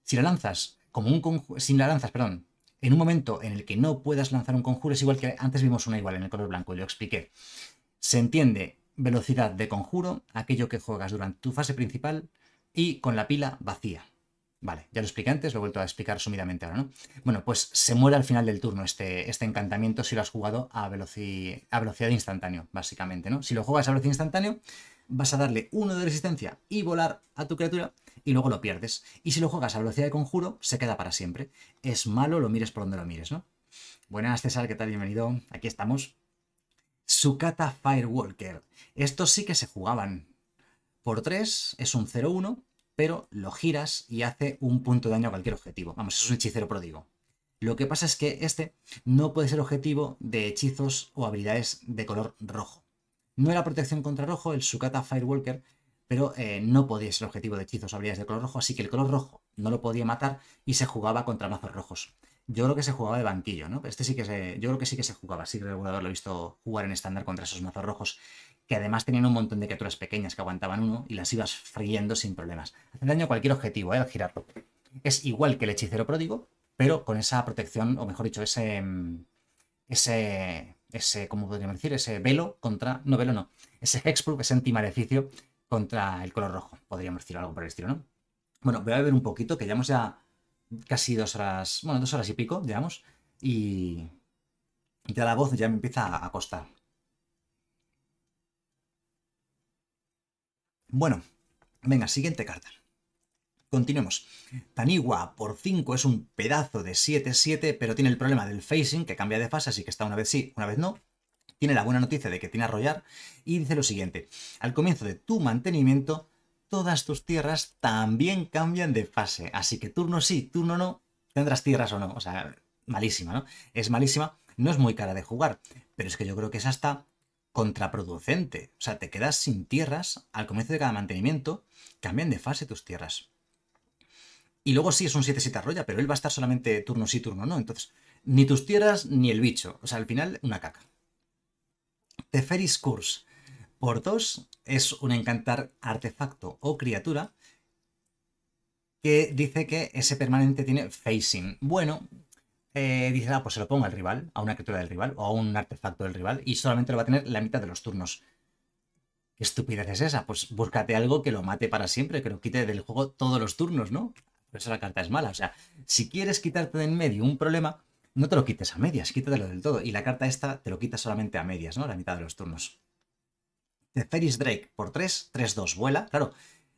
Si la lanzas como un conjuro, la lanzas, perdón, en un momento en el que no puedas lanzar un conjuro, es igual que antes vimos una igual en el color blanco y lo expliqué. Se entiende velocidad de conjuro, aquello que juegas durante tu fase principal y con la pila vacía. Vale, ya lo expliqué antes, lo he vuelto a explicar sumidamente ahora, ¿no? Bueno, pues se muere al final del turno este, este encantamiento si lo has jugado a, a velocidad instantáneo básicamente, ¿no? Si lo juegas a velocidad instantáneo vas a darle uno de resistencia y volar a tu criatura y luego lo pierdes. Y si lo juegas a velocidad de conjuro, se queda para siempre. Es malo, lo mires por donde lo mires, ¿no? Buenas, César, ¿qué tal? Bienvenido. Aquí estamos. Sukata Firewalker. Estos sí que se jugaban. Por 3 es un 0-1 pero lo giras y hace un punto de daño a cualquier objetivo. Vamos, es un hechicero pródigo. Lo que pasa es que este no puede ser objetivo de hechizos o habilidades de color rojo. No era protección contra rojo, el Sukata Firewalker, pero eh, no podía ser objetivo de hechizos o habilidades de color rojo, así que el color rojo no lo podía matar y se jugaba contra mazos rojos. Yo creo que se jugaba de banquillo, ¿no? Este sí que se, yo creo que sí que se jugaba, sí que el regulador lo visto jugar en estándar contra esos mazos rojos que además tenían un montón de criaturas pequeñas que aguantaban uno y las ibas friendo sin problemas. Hacen daño a cualquier objetivo ¿eh? al girarlo. Es igual que el hechicero pródigo, pero con esa protección, o mejor dicho, ese. Mm, ese. ese ¿Cómo podríamos decir? Ese velo contra. No, velo no. Ese hexproof, ese antimareficio contra el color rojo. Podríamos decir algo por el estilo, ¿no? Bueno, voy a beber un poquito, que llevamos ya casi dos horas. Bueno, dos horas y pico, digamos, Y. Ya la voz ya me empieza a costar. Bueno, venga, siguiente carta. Continuemos. Tanigua por 5 es un pedazo de 7-7, pero tiene el problema del facing, que cambia de fase, así que está una vez sí, una vez no. Tiene la buena noticia de que tiene arrollar y dice lo siguiente. Al comienzo de tu mantenimiento, todas tus tierras también cambian de fase, así que turno sí, turno no, tendrás tierras o no. O sea, malísima, ¿no? Es malísima, no es muy cara de jugar, pero es que yo creo que es hasta contraproducente. O sea, te quedas sin tierras al comienzo de cada mantenimiento, cambian de fase tus tierras. Y luego sí, es un 7-7 arroya, pero él va a estar solamente turno sí, turno no. Entonces, ni tus tierras ni el bicho. O sea, al final, una caca. Teferis Curse. Por 2 es un encantar artefacto o criatura que dice que ese permanente tiene facing. Bueno, eh, dice, ah, pues se lo pongo al rival, a una criatura del rival o a un artefacto del rival y solamente lo va a tener la mitad de los turnos. ¿Qué estupidez es esa? Pues búscate algo que lo mate para siempre, que lo quite del juego todos los turnos, ¿no? pero eso la carta es mala. O sea, si quieres quitarte de en medio un problema, no te lo quites a medias, quítatelo del todo. Y la carta esta te lo quita solamente a medias, ¿no? La mitad de los turnos. Teferis Drake por 3, 3-2, vuela. Claro,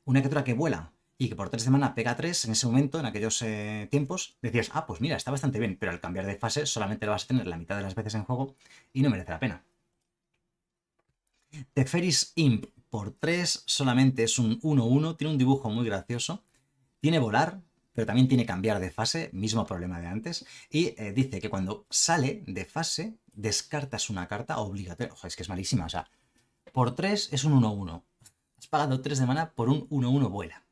una criatura que vuela y que por tres semanas pega 3 en ese momento, en aquellos eh, tiempos, decías, ah, pues mira, está bastante bien, pero al cambiar de fase solamente lo vas a tener la mitad de las veces en juego y no merece la pena. Teferis Imp por 3 solamente es un 1-1, tiene un dibujo muy gracioso, tiene volar, pero también tiene cambiar de fase, mismo problema de antes, y eh, dice que cuando sale de fase descartas una carta obligatoria. Ojo, es que es malísima, o sea, por 3 es un 1-1. Has pagado 3 de mana por un 1-1 vuela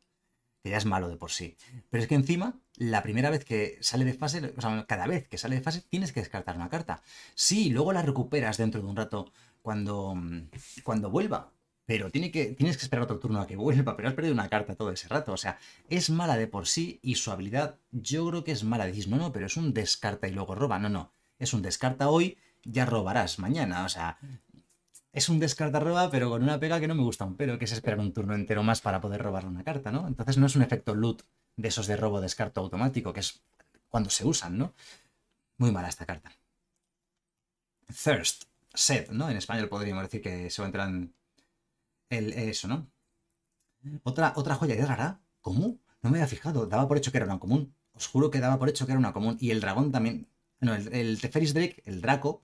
que ya es malo de por sí. Pero es que encima, la primera vez que sale de fase, o sea, cada vez que sale de fase, tienes que descartar una carta. Sí, luego la recuperas dentro de un rato cuando, cuando vuelva. Pero tiene que, tienes que esperar otro turno a que vuelva, pero has perdido una carta todo ese rato. O sea, es mala de por sí y su habilidad yo creo que es mala. Decís, no, no, pero es un descarta y luego roba. No, no, es un descarta hoy, ya robarás mañana. O sea, es un descarta roba, pero con una pega que no me gusta un pelo, que es esperar un turno entero más para poder robar una carta, ¿no? Entonces no es un efecto loot de esos de robo descarto automático, que es cuando se usan, ¿no? Muy mala esta carta. Thirst, set ¿no? En español podríamos decir que se va a entrar en el, eso, ¿no? Otra, otra joya, de rara? ¿Cómo? No me había fijado, daba por hecho que era una común. Os juro que daba por hecho que era una común. Y el dragón también. No, el, el Teferis Drake, el Draco,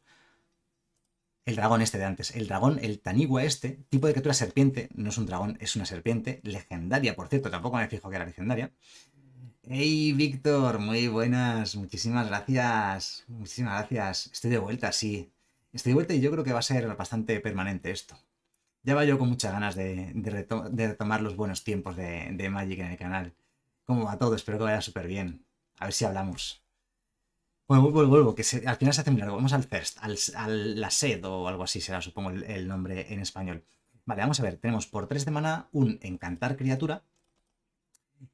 el dragón este de antes. El dragón, el Tanigua este, tipo de criatura serpiente, no es un dragón, es una serpiente, legendaria, por cierto, tampoco me fijo que era legendaria. Hey, Víctor, muy buenas, muchísimas gracias, muchísimas gracias. Estoy de vuelta, sí. Estoy de vuelta y yo creo que va a ser bastante permanente esto. Ya va yo con muchas ganas de, retomar los buenos tiempos de, Magic en el canal. Como a todo, espero que vaya súper bien. A ver si hablamos. Bueno, vuelvo, que al final se hace muy largo. Vamos al first, al, la sed o algo así será, supongo, el, nombre en español. Vale, vamos a ver. Tenemos por 3 de mana un encantar criatura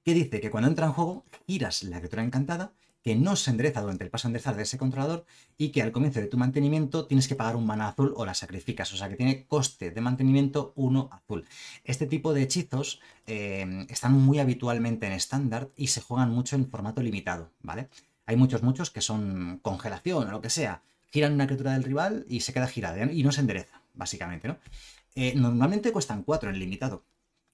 que dice que cuando entra en juego giras la criatura encantada que no se endereza durante el paso a enderezar de ese controlador y que al comienzo de tu mantenimiento tienes que pagar un mana azul o la sacrificas, o sea que tiene coste de mantenimiento 1 azul. Este tipo de hechizos eh, están muy habitualmente en estándar y se juegan mucho en formato limitado, ¿vale? Hay muchos, muchos que son congelación o lo que sea. Giran una criatura del rival y se queda girada y no se endereza, básicamente, ¿no? Eh, normalmente cuestan 4 en limitado,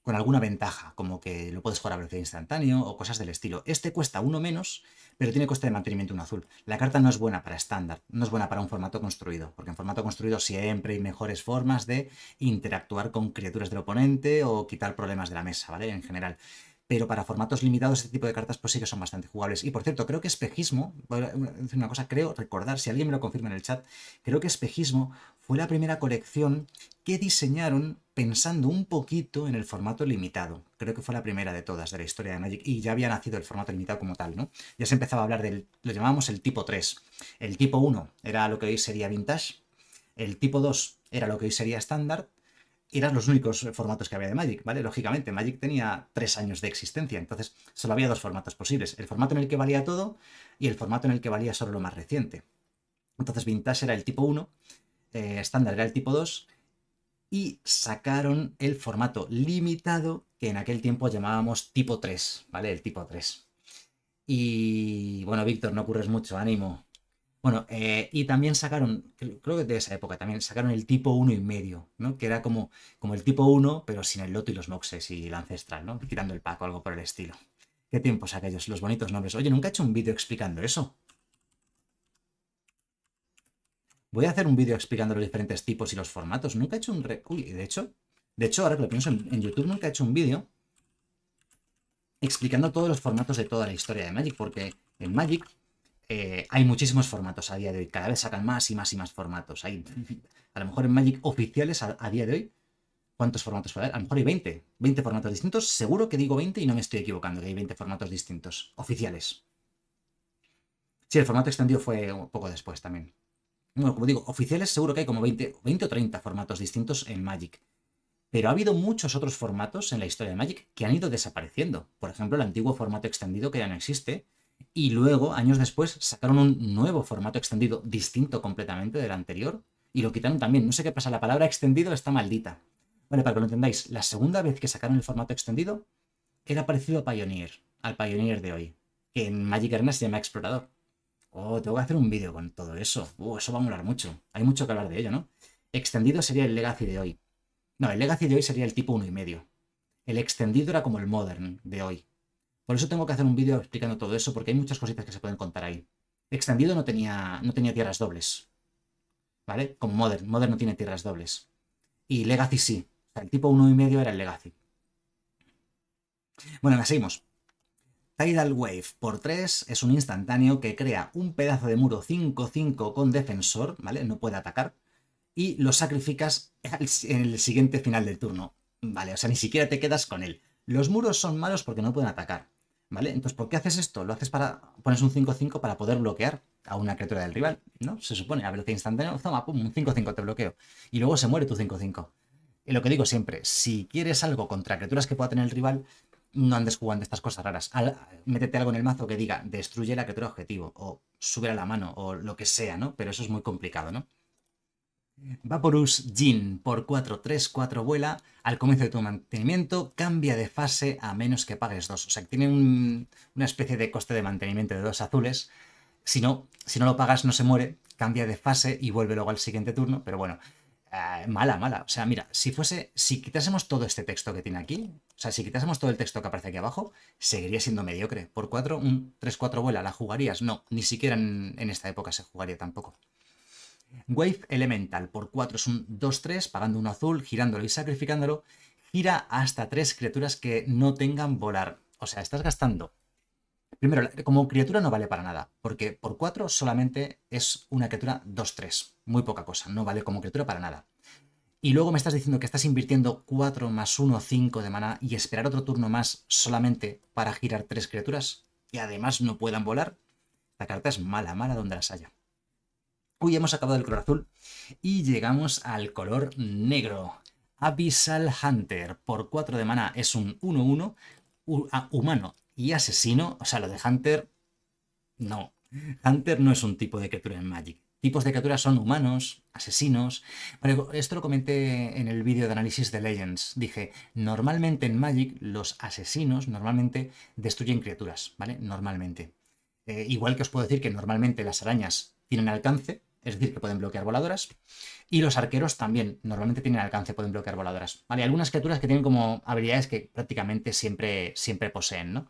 con alguna ventaja, como que lo puedes jugar a velocidad instantáneo o cosas del estilo. Este cuesta uno menos, pero tiene coste de mantenimiento un azul. La carta no es buena para estándar, no es buena para un formato construido, porque en formato construido siempre hay mejores formas de interactuar con criaturas del oponente o quitar problemas de la mesa, ¿vale? En general pero para formatos limitados este tipo de cartas pues sí que son bastante jugables. Y por cierto, creo que espejismo, voy a decir una cosa, creo recordar, si alguien me lo confirma en el chat, creo que espejismo fue la primera colección que diseñaron pensando un poquito en el formato limitado. Creo que fue la primera de todas de la historia de Magic y ya había nacido el formato limitado como tal, ¿no? Ya se empezaba a hablar del, lo llamábamos el tipo 3. El tipo 1 era lo que hoy sería vintage, el tipo 2 era lo que hoy sería estándar eran los únicos eh, formatos que había de Magic, ¿vale? Lógicamente, Magic tenía tres años de existencia, entonces solo había dos formatos posibles, el formato en el que valía todo y el formato en el que valía solo lo más reciente. Entonces Vintage era el tipo 1, estándar eh, era el tipo 2 y sacaron el formato limitado que en aquel tiempo llamábamos tipo 3, ¿vale? El tipo 3. Y bueno, Víctor, no ocurres mucho, ánimo. Bueno, eh, y también sacaron, creo que de esa época también sacaron el tipo 1 y medio, ¿no? Que era como, como el tipo 1, pero sin el loto y los moxes y la ancestral, ¿no? Tirando el paco, algo por el estilo. Qué tiempos aquellos, los bonitos nombres. Oye, nunca he hecho un vídeo explicando eso. Voy a hacer un vídeo explicando los diferentes tipos y los formatos. Nunca he hecho un... Re... Uy, de hecho, de hecho, ahora que lo pienso, en YouTube nunca he hecho un vídeo explicando todos los formatos de toda la historia de Magic, porque en Magic eh, hay muchísimos formatos a día de hoy. Cada vez sacan más y más y más formatos. a lo mejor en Magic oficiales a, día de hoy, ¿cuántos formatos puede haber? A lo mejor hay 20. 20 formatos distintos. Seguro que digo 20 y no me estoy equivocando, que hay 20 formatos distintos, oficiales. Sí, el formato extendido fue un poco después también. Bueno, como digo, oficiales seguro que hay como 20, 20 o 30 formatos distintos en Magic. Pero ha habido muchos otros formatos en la historia de Magic que han ido desapareciendo. Por ejemplo, el antiguo formato extendido que ya no existe, y luego, años después, sacaron un nuevo formato extendido, distinto completamente del anterior, y lo quitaron también. No sé qué pasa, la palabra extendido está maldita. Vale, para que lo entendáis, la segunda vez que sacaron el formato extendido era parecido a Pioneer, al Pioneer de hoy, que en Magic Arena se llama Explorador. Oh, tengo que hacer un vídeo con todo eso. Oh, eso va a molar mucho. Hay mucho que hablar de ello, ¿no? Extendido sería el Legacy de hoy. No, el Legacy de hoy sería el tipo y medio. El extendido era como el Modern de hoy. Por eso tengo que hacer un vídeo explicando todo eso, porque hay muchas cositas que se pueden contar ahí. Extendido no tenía, no tenía tierras dobles, ¿vale? Con Modern. Modern no tiene tierras dobles. Y Legacy sí. O sea, el tipo medio era el Legacy. Bueno, la seguimos. Tidal Wave por 3 es un instantáneo que crea un pedazo de muro 5-5 con defensor, ¿vale? No puede atacar. Y lo sacrificas en el siguiente final del turno, ¿vale? O sea, ni siquiera te quedas con él. Los muros son malos porque no pueden atacar. ¿Vale? Entonces, ¿por qué haces esto? Lo haces para. Pones un 5-5 para poder bloquear a una criatura del rival, ¿no? Se supone, a velocidad instantánea, toma, un 5-5 te bloqueo. Y luego se muere tu 5-5. Y lo que digo siempre, si quieres algo contra criaturas que pueda tener el rival, no andes jugando estas cosas raras. métete algo en el mazo que diga destruye la criatura objetivo, o sube a la mano, o lo que sea, ¿no? Pero eso es muy complicado, ¿no? Vaporus Jin por 4-3-4 vuela. Al comienzo de tu mantenimiento cambia de fase a menos que pagues 2. O sea tiene una especie de coste de mantenimiento de 2 azules. Si no, si no lo pagas no se muere, cambia de fase y vuelve luego al siguiente turno. Pero bueno, eh, mala, mala. O sea, mira, si fuese, si quitásemos todo este texto que tiene aquí, o sea, si quitásemos todo el texto que aparece aquí abajo, seguiría siendo mediocre. Por 4, un 3-4 vuela, ¿la jugarías? No, ni siquiera en esta época se jugaría tampoco. Wave Elemental por 4 es un 2-3, pagando un azul, girándolo y sacrificándolo. Gira hasta 3 criaturas que no tengan volar. O sea, estás gastando. Primero, como criatura no vale para nada, porque por 4 solamente es una criatura 2-3. Muy poca cosa, no vale como criatura para nada. Y luego me estás diciendo que estás invirtiendo 4 más 1, 5 de mana y esperar otro turno más solamente para girar 3 criaturas que además no puedan volar. La carta es mala, mala donde las haya. Uy, hemos acabado el color azul y llegamos al color negro. Abyssal Hunter, por 4 de mana es un 1-1 ah, humano y asesino. O sea, lo de Hunter, no. Hunter no es un tipo de criatura en Magic. Tipos de criaturas son humanos, asesinos. Pero esto lo comenté en el vídeo de análisis de Legends. Dije, normalmente en Magic los asesinos normalmente destruyen criaturas, ¿vale? Normalmente. Eh, igual que os puedo decir que normalmente las arañas tienen alcance, es decir, que pueden bloquear voladoras. Y los arqueros también, normalmente tienen alcance, pueden bloquear voladoras. Vale, algunas criaturas que tienen como habilidades que prácticamente siempre, siempre poseen, ¿no?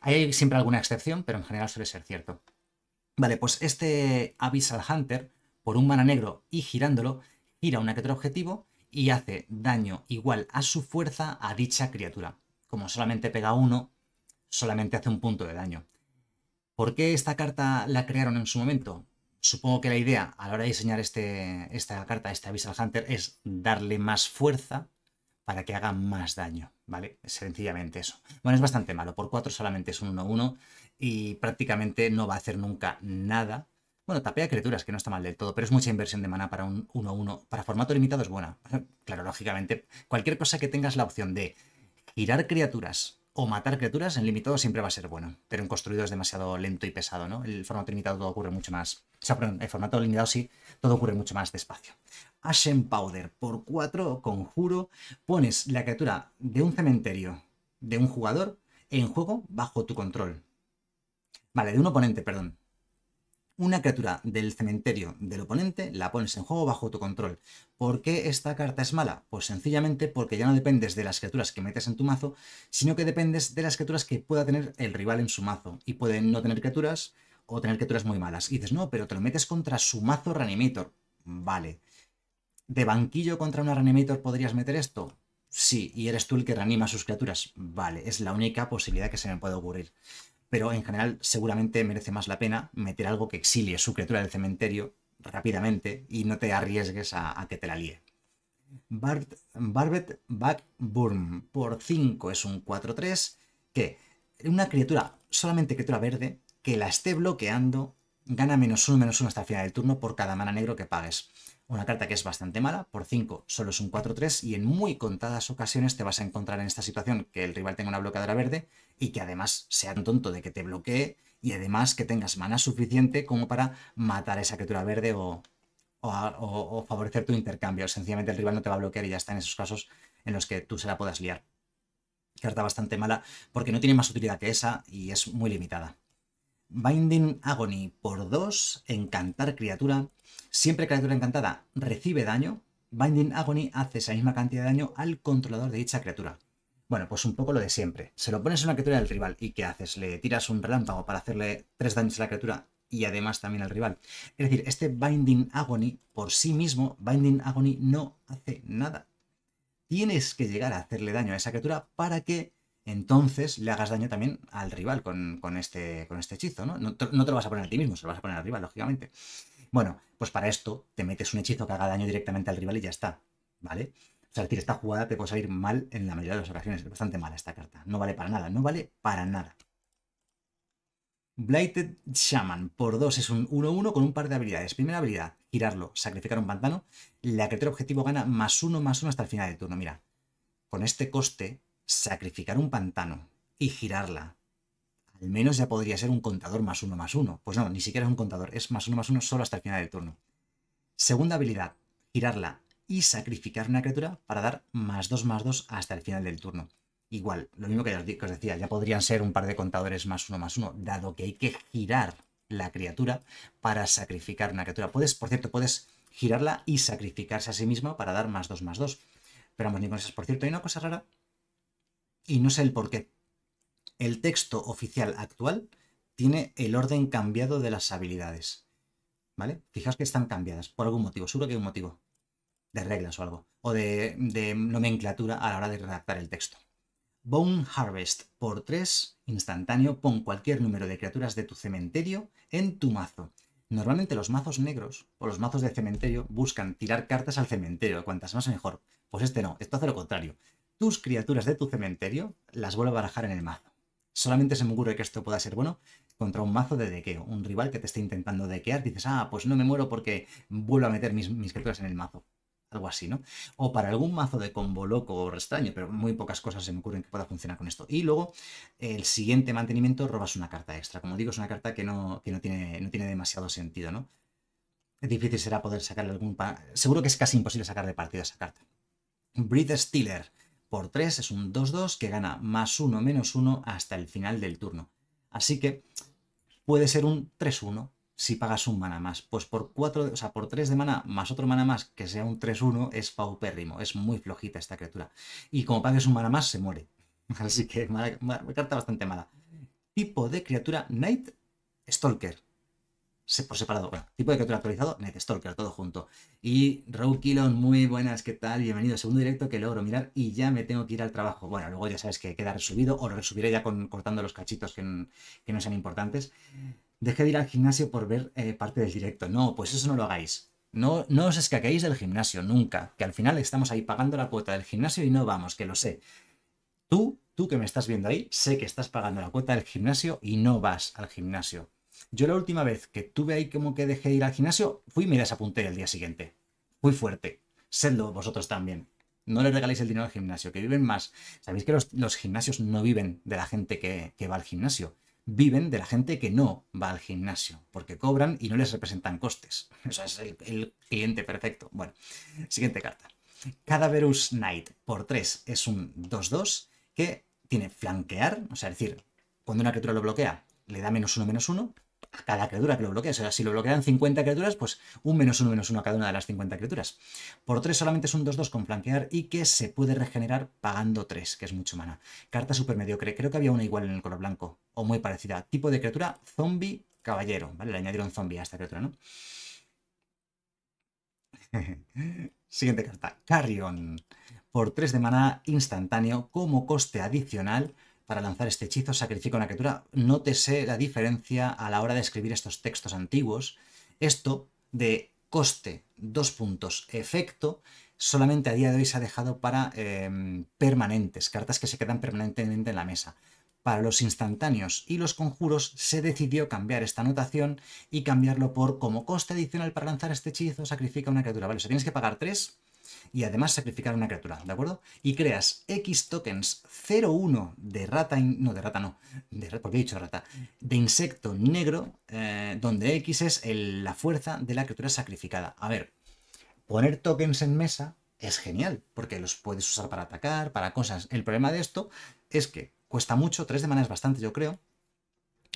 Hay siempre alguna excepción, pero en general suele ser cierto. Vale, pues este Abyssal Hunter, por un mana negro y girándolo, gira una criatura objetivo y hace daño igual a su fuerza a dicha criatura. Como solamente pega uno, solamente hace un punto de daño. ¿Por qué esta carta la crearon en su momento? Supongo que la idea a la hora de diseñar este, esta carta, este Abyssal Hunter, es darle más fuerza para que haga más daño, ¿vale? Sencillamente eso. Bueno, es bastante malo, por 4 solamente es un 1-1 y prácticamente no va a hacer nunca nada. Bueno, tapea criaturas, que no está mal del todo, pero es mucha inversión de mana para un 1-1. Para formato limitado es buena. Claro, lógicamente, cualquier cosa que tengas la opción de girar criaturas o matar criaturas en limitado siempre va a ser bueno, pero en construido es demasiado lento y pesado, ¿no? El formato limitado todo ocurre mucho más. O sea, perdón, el formato limitado sí, todo ocurre mucho más despacio. Ashen Powder por 4, conjuro, pones la criatura de un cementerio de un jugador en juego bajo tu control. Vale, de un oponente, perdón. Una criatura del cementerio del oponente la pones en juego bajo tu control. ¿Por qué esta carta es mala? Pues sencillamente porque ya no dependes de las criaturas que metes en tu mazo, sino que dependes de las criaturas que pueda tener el rival en su mazo. Y pueden no tener criaturas o tener criaturas muy malas. Y dices, no, pero te lo metes contra su mazo Reanimator. Vale. ¿De banquillo contra una Reanimator podrías meter esto? Sí, y eres tú el que reanima a sus criaturas. Vale, es la única posibilidad que se me puede ocurrir pero en general seguramente merece más la pena meter algo que exilie su criatura del cementerio rápidamente y no te arriesgues a, que te la líe. Bart, Barbet Backburn por 5 es un 4-3 que una criatura, solamente criatura verde, que la esté bloqueando, gana menos 1, menos 1 hasta el final del turno por cada mana negro que pagues. Una carta que es bastante mala, por 5 solo es un 4-3 y en muy contadas ocasiones te vas a encontrar en esta situación que el rival tenga una bloqueadora verde y que además sea tonto de que te bloquee y además que tengas mana suficiente como para matar a esa criatura verde o, o, o favorecer tu intercambio. Sencillamente el rival no te va a bloquear y ya está en esos casos en los que tú se la puedas liar. Carta bastante mala porque no tiene más utilidad que esa y es muy limitada. Binding Agony por 2, encantar criatura. Siempre criatura encantada recibe daño, Binding Agony hace esa misma cantidad de daño al controlador de dicha criatura. Bueno, pues un poco lo de siempre. Se lo pones a una criatura del rival y ¿qué haces? ¿Le tiras un relámpago para hacerle tres daños a la criatura y además también al rival? Es decir, este Binding Agony por sí mismo, Binding Agony no hace nada. Tienes que llegar a hacerle daño a esa criatura para que entonces le hagas daño también al rival con, este, con este, hechizo, ¿no? ¿no? No te lo vas a poner a ti mismo, se lo vas a poner al rival, lógicamente. Bueno, pues para esto te metes un hechizo que haga daño directamente al rival y ya está, ¿vale? O sea, es decir, esta jugada te puede salir mal en la mayoría de las ocasiones. Es bastante mala esta carta. No vale para nada, no vale para nada. Blighted Shaman por 2 es un 1-1 con un par de habilidades. Primera habilidad, girarlo, sacrificar un pantano. La criatura objetivo gana más 1, más 1 hasta el final del turno. Mira, con este coste, sacrificar un pantano y girarla al menos ya podría ser un contador más uno más uno. Pues no, ni siquiera es un contador, es más uno más uno solo hasta el final del turno. Segunda habilidad, girarla y sacrificar una criatura para dar más dos más dos hasta el final del turno. Igual, lo mismo que os decía, ya podrían ser un par de contadores más uno más uno, dado que hay que girar la criatura para sacrificar una criatura. Puedes, por cierto, puedes girarla y sacrificarse a sí misma para dar más dos más dos. Pero vamos, esas. por cierto, hay una cosa rara y no sé el por qué, el texto oficial actual tiene el orden cambiado de las habilidades. ¿Vale? Fijaos que están cambiadas por algún motivo, seguro que hay un motivo de reglas o algo, o de, nomenclatura a la hora de redactar el texto. Bone Harvest por 3, instantáneo, pon cualquier número de criaturas de tu cementerio en tu mazo. Normalmente los mazos negros o los mazos de cementerio buscan tirar cartas al cementerio, cuantas más mejor. Pues este no, esto hace lo contrario. Tus criaturas de tu cementerio las vuelve a barajar en el mazo. Solamente se me ocurre que esto pueda ser bueno contra un mazo de dequeo, un rival que te esté intentando dequear, dices, ah, pues no me muero porque vuelvo a meter mis, mis criaturas en el mazo. Algo así, ¿no? O para algún mazo de combo loco o extraño, pero muy pocas cosas se me ocurren que pueda funcionar con esto. Y luego, el siguiente mantenimiento, robas una carta extra. Como digo, es una carta que no, no, tiene, no tiene demasiado sentido, ¿no? Difícil será poder sacarle algún... Seguro que es casi imposible sacar de partida esa carta. Breath Stealer por 3 es un 2-2 que gana más 1 menos 1 hasta el final del turno. Así que puede ser un 3-1 si pagas un mana más. Pues por 4, o sea, por 3 de mana más otro mana más que sea un 3-1 es paupérrimo, es muy flojita esta criatura. Y como pagues un mana más se muere. Así que mala, carta bastante mala. Tipo de criatura Knight Stalker por separado. Bueno, tipo de criatura actualizado, Netstalker, todo junto. Y Row Kilon, muy buenas, ¿qué tal? Bienvenido. Segundo directo que logro mirar y ya me tengo que ir al trabajo. Bueno, luego ya sabes que queda resubido o lo resubiré ya con, cortando los cachitos que, no sean importantes. Dejé de ir al gimnasio por ver eh, parte del directo. No, pues eso no lo hagáis. No, no os escaquéis del gimnasio nunca, que al final estamos ahí pagando la cuota del gimnasio y no vamos, que lo sé. Tú, tú que me estás viendo ahí, sé que estás pagando la cuota del gimnasio y no vas al gimnasio. Yo la última vez que tuve ahí como que dejé de ir al gimnasio, fui y me desapunté el día siguiente. Fui fuerte. Sedlo vosotros también. No le regaléis el dinero al gimnasio, que viven más. Sabéis que los, gimnasios no viven de la gente que, va al gimnasio viven de la gente que no va al gimnasio, porque cobran y no les representan costes. Eso es el, cliente perfecto. Bueno, siguiente carta. Cadaverus Knight por 3 es un 2-2 que tiene flanquear, o sea, es decir, cuando una criatura lo bloquea, le da menos 1, menos 1, cada criatura que lo bloquea. O sea, si lo bloquean 50 criaturas, pues un menos uno menos uno a cada una de las 50 criaturas. Por 3 solamente es un 2-2 con flanquear y que se puede regenerar pagando 3, que es mucho mana. Carta super mediocre. Creo que había una igual en el color blanco, o muy parecida. Tipo de criatura, zombie, caballero. ¿Vale? Le añadieron zombie a esta criatura, ¿no? Siguiente carta. Carrion. Por 3 de mana instantáneo, como coste adicional, para lanzar este hechizo sacrifica una criatura. Nótese la diferencia a la hora de escribir estos textos antiguos. Esto de coste, dos puntos, efecto, solamente a día de hoy se ha dejado para em, permanentes, cartas que se quedan permanentemente en la mesa. Para los instantáneos y los conjuros se decidió cambiar esta anotación y cambiarlo por como coste adicional para lanzar este hechizo sacrifica una criatura. Vale, o tienes que pagar tres y además sacrificar una criatura, ¿de acuerdo? Y creas X tokens 0-1 de rata, no, de rata no, de, porque he dicho rata, de insecto negro, eh, donde X es la fuerza de la criatura sacrificada. A ver, poner tokens en mesa es genial, porque los puedes usar para atacar, para cosas. El problema de esto es que cuesta mucho, tres de maneras bastante, yo creo,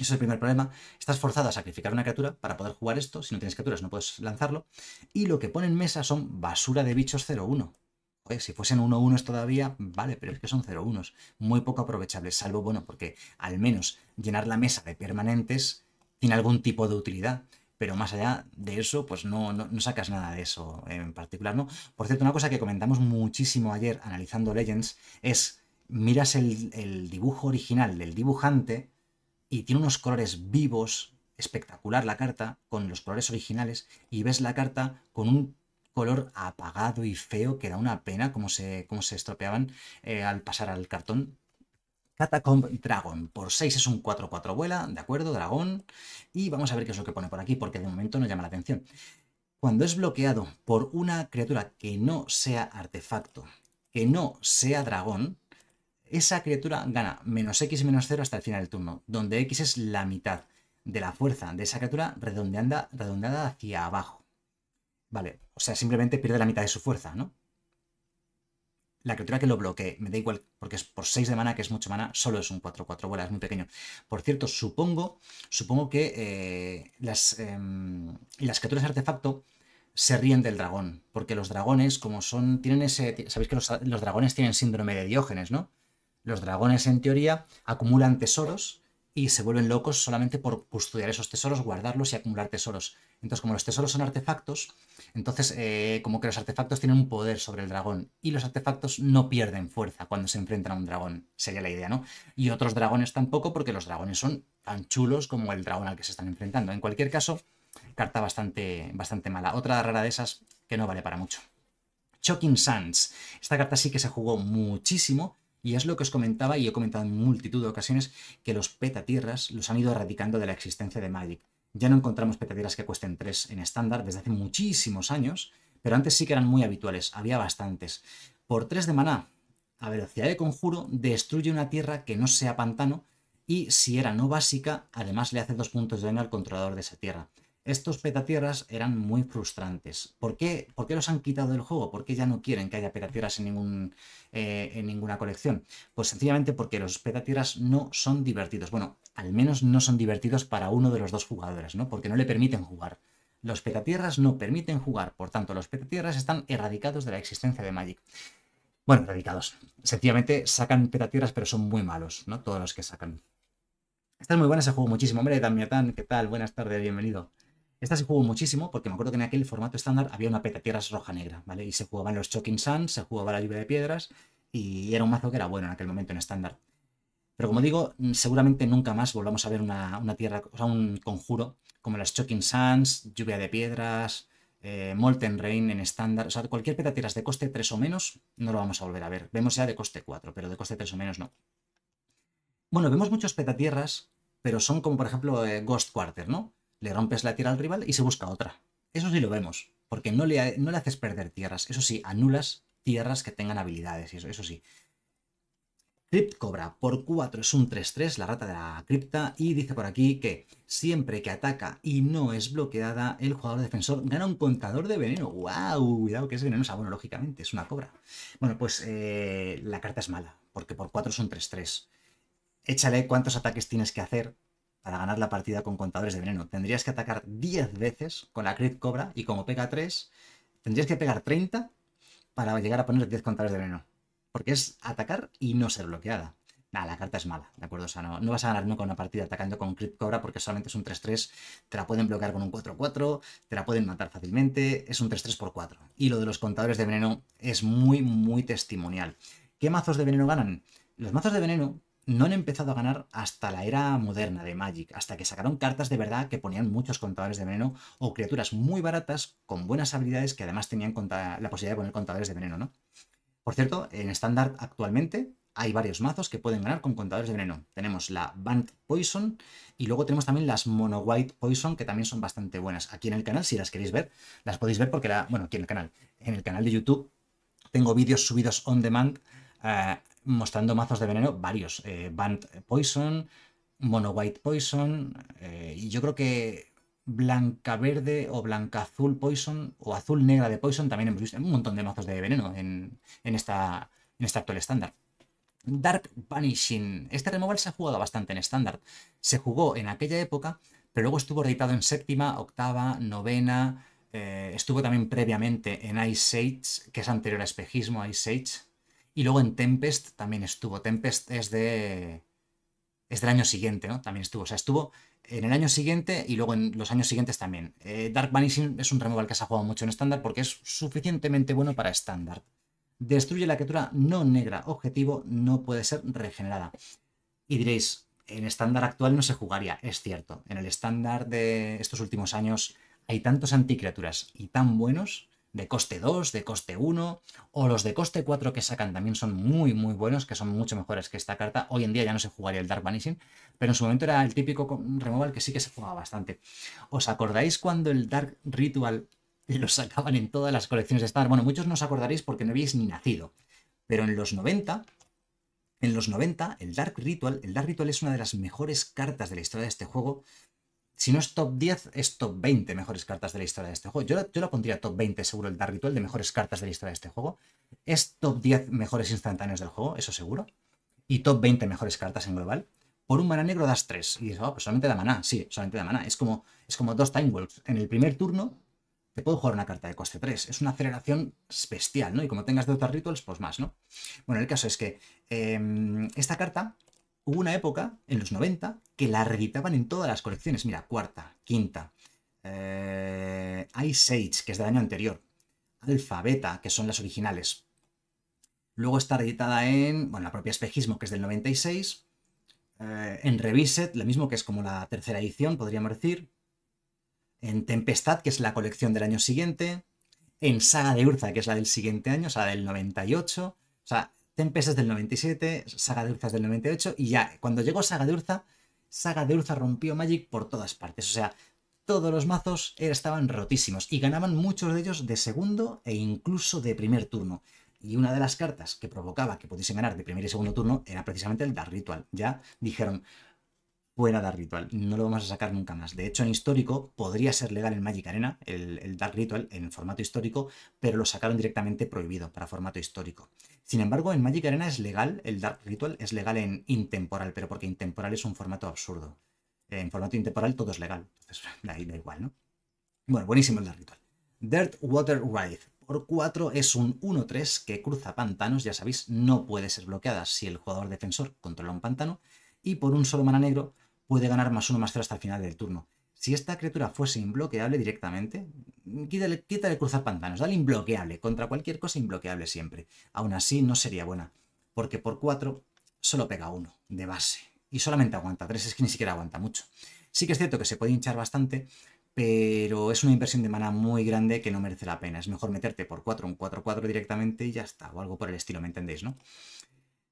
eso es el primer problema. Estás forzado a sacrificar una criatura para poder jugar esto. Si no tienes criaturas, no puedes lanzarlo. Y lo que pone en mesa son basura de bichos 0-1. si fuesen 1-1 todavía, vale, pero es que son 0-1. Muy poco aprovechables, salvo, bueno, porque al menos llenar la mesa de permanentes tiene algún tipo de utilidad pero más allá de eso, pues no, no, sacas nada de eso en particular, ¿no? Por cierto, una cosa que comentamos muchísimo ayer analizando Legends es, miras el, el dibujo original del dibujante y tiene unos colores vivos, espectacular la carta, con los colores originales, y ves la carta con un color apagado y feo que da una pena como se, se estropeaban eh, al pasar al cartón. Catacomb Dragon. Por 6 es un 4-4 vuela, ¿de acuerdo? Dragón. Y vamos a ver qué es lo que pone por aquí, porque de momento no llama la atención. Cuando es bloqueado por una criatura que no sea artefacto, que no sea dragón, esa criatura gana menos x menos 0 hasta el final del turno, donde x es la mitad de la fuerza de esa criatura redondeada, redondeada hacia abajo. Vale, o sea, simplemente pierde la mitad de su fuerza, ¿no? La criatura que lo bloquee, me da igual, porque es por 6 de mana, que es mucho mana, solo es un 4-4 bola, es muy pequeño. Por cierto, supongo, supongo que eh, em, las, criaturas de artefacto se ríen del dragón, porque los dragones, como son, tienen ese, sabéis que los dragones tienen síndrome de Diógenes, ¿no? Los dragones, en teoría, acumulan tesoros y se vuelven locos solamente por custodiar esos tesoros, guardarlos y acumular tesoros. Entonces, como los tesoros son artefactos, entonces eh, como que los artefactos tienen un poder sobre el dragón y los artefactos no pierden fuerza cuando se enfrentan a un dragón, sería la idea, ¿no? Y otros dragones tampoco, porque los dragones son tan chulos como el dragón al que se están enfrentando. En cualquier caso, carta bastante, bastante mala. Otra rara de esas que no vale para mucho. Choking Sands. Esta carta sí que se jugó muchísimo y es lo que os comentaba, y he comentado en multitud de ocasiones, que los petatierras los han ido erradicando de la existencia de Magic. Ya no encontramos petatierras que cuesten 3 en estándar desde hace muchísimos años, pero antes sí que eran muy habituales, había bastantes. Por 3 de maná, a velocidad de conjuro, destruye una tierra que no sea pantano, y si era no básica, además le hace 2 puntos de daño al controlador de esa tierra estos petatierras eran muy frustrantes. ¿Por qué, los han quitado del juego? ¿Por qué ya no quieren que haya petatierras en, ningún, eh, en ninguna colección? Pues sencillamente porque los petatierras no son divertidos. Bueno, al menos no son divertidos para uno de los dos jugadores, ¿no? Porque no le permiten jugar. Los petatierras no permiten jugar, por tanto, los petatierras están erradicados de la existencia de Magic. Bueno, erradicados. Sencillamente sacan petatierras, pero son muy malos, ¿no? Todos los que sacan. Estás muy buena ese juego, muchísimo. Hombre, Damiatán, ¿qué tal? Buenas tardes, bienvenido. Esta se jugó muchísimo porque me acuerdo que en aquel formato estándar había una peta tierras roja-negra, ¿vale? Y se jugaban los Choking Suns, se jugaba la lluvia de piedras y era un mazo que era bueno en aquel momento en estándar. Pero como digo, mm, seguramente nunca más volvamos a ver una, tierra, o sea, un conjuro como las Choking Suns, lluvia de piedras, eh, Molten Rain en estándar. O sea, cualquier peta tierras de coste 3 o menos no lo vamos a volver a ver. Vemos ya de coste 4, pero de coste 3 o menos no. Bueno, vemos muchos petatierras, pero son como por ejemplo eh, Ghost Quarter, ¿no? le rompes la tierra al rival y se busca otra. Eso sí lo vemos, porque no le, no le haces perder tierras. Eso sí, anulas tierras que tengan habilidades, eso, sí. Crypt Cobra por 4 es un 3-3, la rata de la cripta, y dice por aquí que siempre que ataca y no es bloqueada, el jugador defensor gana un contador de veneno. ¡Wow! Cuidado que es venenosa. Bueno, lógicamente, es una cobra. Bueno, pues eh, la carta es mala, porque por 4 es un 3-3. Échale cuántos ataques tienes que hacer para ganar la partida con contadores de veneno. Tendrías que atacar 10 veces con la Crit Cobra y como pega 3, tendrías que pegar 30 para llegar a poner 10 contadores de veneno. Porque es atacar y no ser bloqueada. Nada, la carta es mala, ¿de acuerdo? O sea, no, vas a ganar nunca una partida atacando con Crit Cobra porque solamente es un 3-3, te la pueden bloquear con un 4-4, te la pueden matar fácilmente, es un 3-3 por 4. Y lo de los contadores de veneno es muy, muy testimonial. ¿Qué mazos de veneno ganan? Los mazos de veneno no han empezado a ganar hasta la era moderna de Magic, hasta que sacaron cartas de verdad que ponían muchos contadores de veneno o criaturas muy baratas con buenas habilidades que además tenían la posibilidad de poner contadores de veneno, ¿no? Por cierto, en estándar actualmente hay varios mazos que pueden ganar con contadores de veneno. Tenemos la Band Poison y luego tenemos también las Mono White Poison que también son bastante buenas. Aquí en el canal, si las queréis ver, las podéis ver porque bueno, aquí en el canal, en el canal de YouTube tengo vídeos subidos on demand eh, mostrando mazos de veneno varios. Eh, Band Poison, Mono White Poison, eh, y yo creo que Blanca Verde o Blanca Azul Poison o Azul Negra de Poison también hemos visto un montón de mazos de veneno en, esta, en este actual estándar. Dark Punishing. Este removal se ha jugado bastante en estándar. Se jugó en aquella época, pero luego estuvo reeditado en séptima, octava, novena. Eh, estuvo también previamente en Ice Age, que es anterior a Espejismo, Ice Age, y luego en Tempest también estuvo. Tempest es de. Es del año siguiente, ¿no? También estuvo. O sea, estuvo en el año siguiente y luego en los años siguientes también. Eh, Dark Vanishing es un removal que se ha jugado mucho en estándar porque es suficientemente bueno para estándar. Destruye la criatura no negra objetivo, no puede ser regenerada. Y diréis, en estándar actual no se jugaría, es cierto. En el estándar de estos últimos años hay tantos anticriaturas y tan buenos de coste 2, de coste 1, o los de coste 4 que sacan también son muy, muy buenos, que son mucho mejores que esta carta. Hoy en día ya no se jugaría el Dark Vanishing, pero en su momento era el típico removal que sí que se jugaba bastante. ¿Os acordáis cuando el Dark Ritual lo sacaban en todas las colecciones de Star? Bueno, muchos no os acordaréis porque no habéis ni nacido, pero en los 90... En los 90, el Dark Ritual, el Dark Ritual es una de las mejores cartas de la historia de este juego, si no es top 10, es top 20 mejores cartas de la historia de este juego. Yo, yo la pondría top 20 seguro el Dark Ritual de mejores cartas de la historia de este juego. Es top 10 mejores instantáneos del juego, eso seguro. Y top 20 mejores cartas en global. Por un mana negro das 3. Y dices, oh, pues solamente da maná. Sí, solamente da maná. Es como, es como dos Time En el primer turno te puedo jugar una carta de coste 3. Es una aceleración especial ¿no? Y como tengas de Dark rituals, pues más, ¿no? Bueno, el caso es que em, esta carta hubo una época, en los 90, que la reeditaban en todas las colecciones. Mira, cuarta, quinta. Eh, Ice Age, que es del año anterior. Alfa, Beta, que son las originales. Luego está reeditada en, bueno, la propia Espejismo, que es del 96. Eh, en Reviset, lo mismo que es como la tercera edición, podríamos decir. En Tempestad, que es la colección del año siguiente. En Saga de Urza, que es la del siguiente año, o sea, del 98. O sea, Tempest del 97, Saga de Urza es del 98 y ya, cuando llegó Saga de Urza, Saga de Urza rompió Magic por todas partes. O sea, todos los mazos estaban rotísimos y ganaban muchos de ellos de segundo e incluso de primer turno. Y una de las cartas que provocaba que pudiesen ganar de primer y segundo turno era precisamente el Dark Ritual. Ya dijeron, buena Dark Ritual, no lo vamos a sacar nunca más. De hecho, en histórico podría ser legal en Magic Arena, el, el Dark Ritual, en formato histórico, pero lo sacaron directamente prohibido para formato histórico. Sin embargo, en Magic Arena es legal, el Dark Ritual es legal en intemporal, pero porque intemporal es un formato absurdo. En formato intemporal todo es legal, ahí da igual, ¿no? Bueno, buenísimo el Dark Ritual. Dirt Water Wraith. Por 4 es un 1-3 que cruza pantanos, ya sabéis, no puede ser bloqueada si el jugador defensor controla un pantano, y por un solo mana negro puede ganar más uno más 0 hasta el final del turno. Si esta criatura fuese imbloqueable directamente, mm, quítale, cruzar pantanos, dale imbloqueable, contra cualquier cosa imbloqueable siempre. Aún así no sería buena, porque por 4 solo pega uno de base y solamente aguanta 3, es que ni siquiera aguanta mucho. Sí que es cierto que se puede hinchar bastante, pero es una inversión de mana muy grande que no merece la pena. Es mejor meterte por 4 un 4-4 directamente y ya está, o algo por el estilo, ¿me entendéis, no?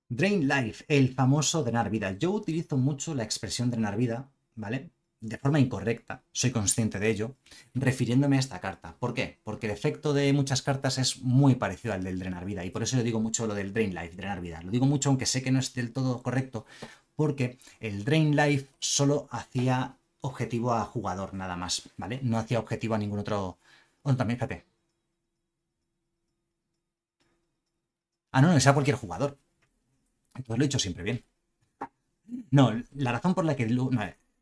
Drain Life, el famoso drenar vida. Yo utilizo mucho la expresión drenar vida, ¿vale? de forma incorrecta, soy consciente de ello, refiriéndome a esta carta. ¿Por qué? Porque el efecto de muchas cartas es muy parecido al del drenar vida, y por eso le digo mucho lo del drain life, drenar vida. Lo digo mucho aunque sé que no es del todo correcto, porque el drain life solo hacía objetivo a jugador nada más, ¿vale? No hacía objetivo a ningún otro... Bueno, oh, también, fíjate. Ah, no, no, sea cualquier jugador. Entonces pues lo he hecho siempre bien. No, la razón por la que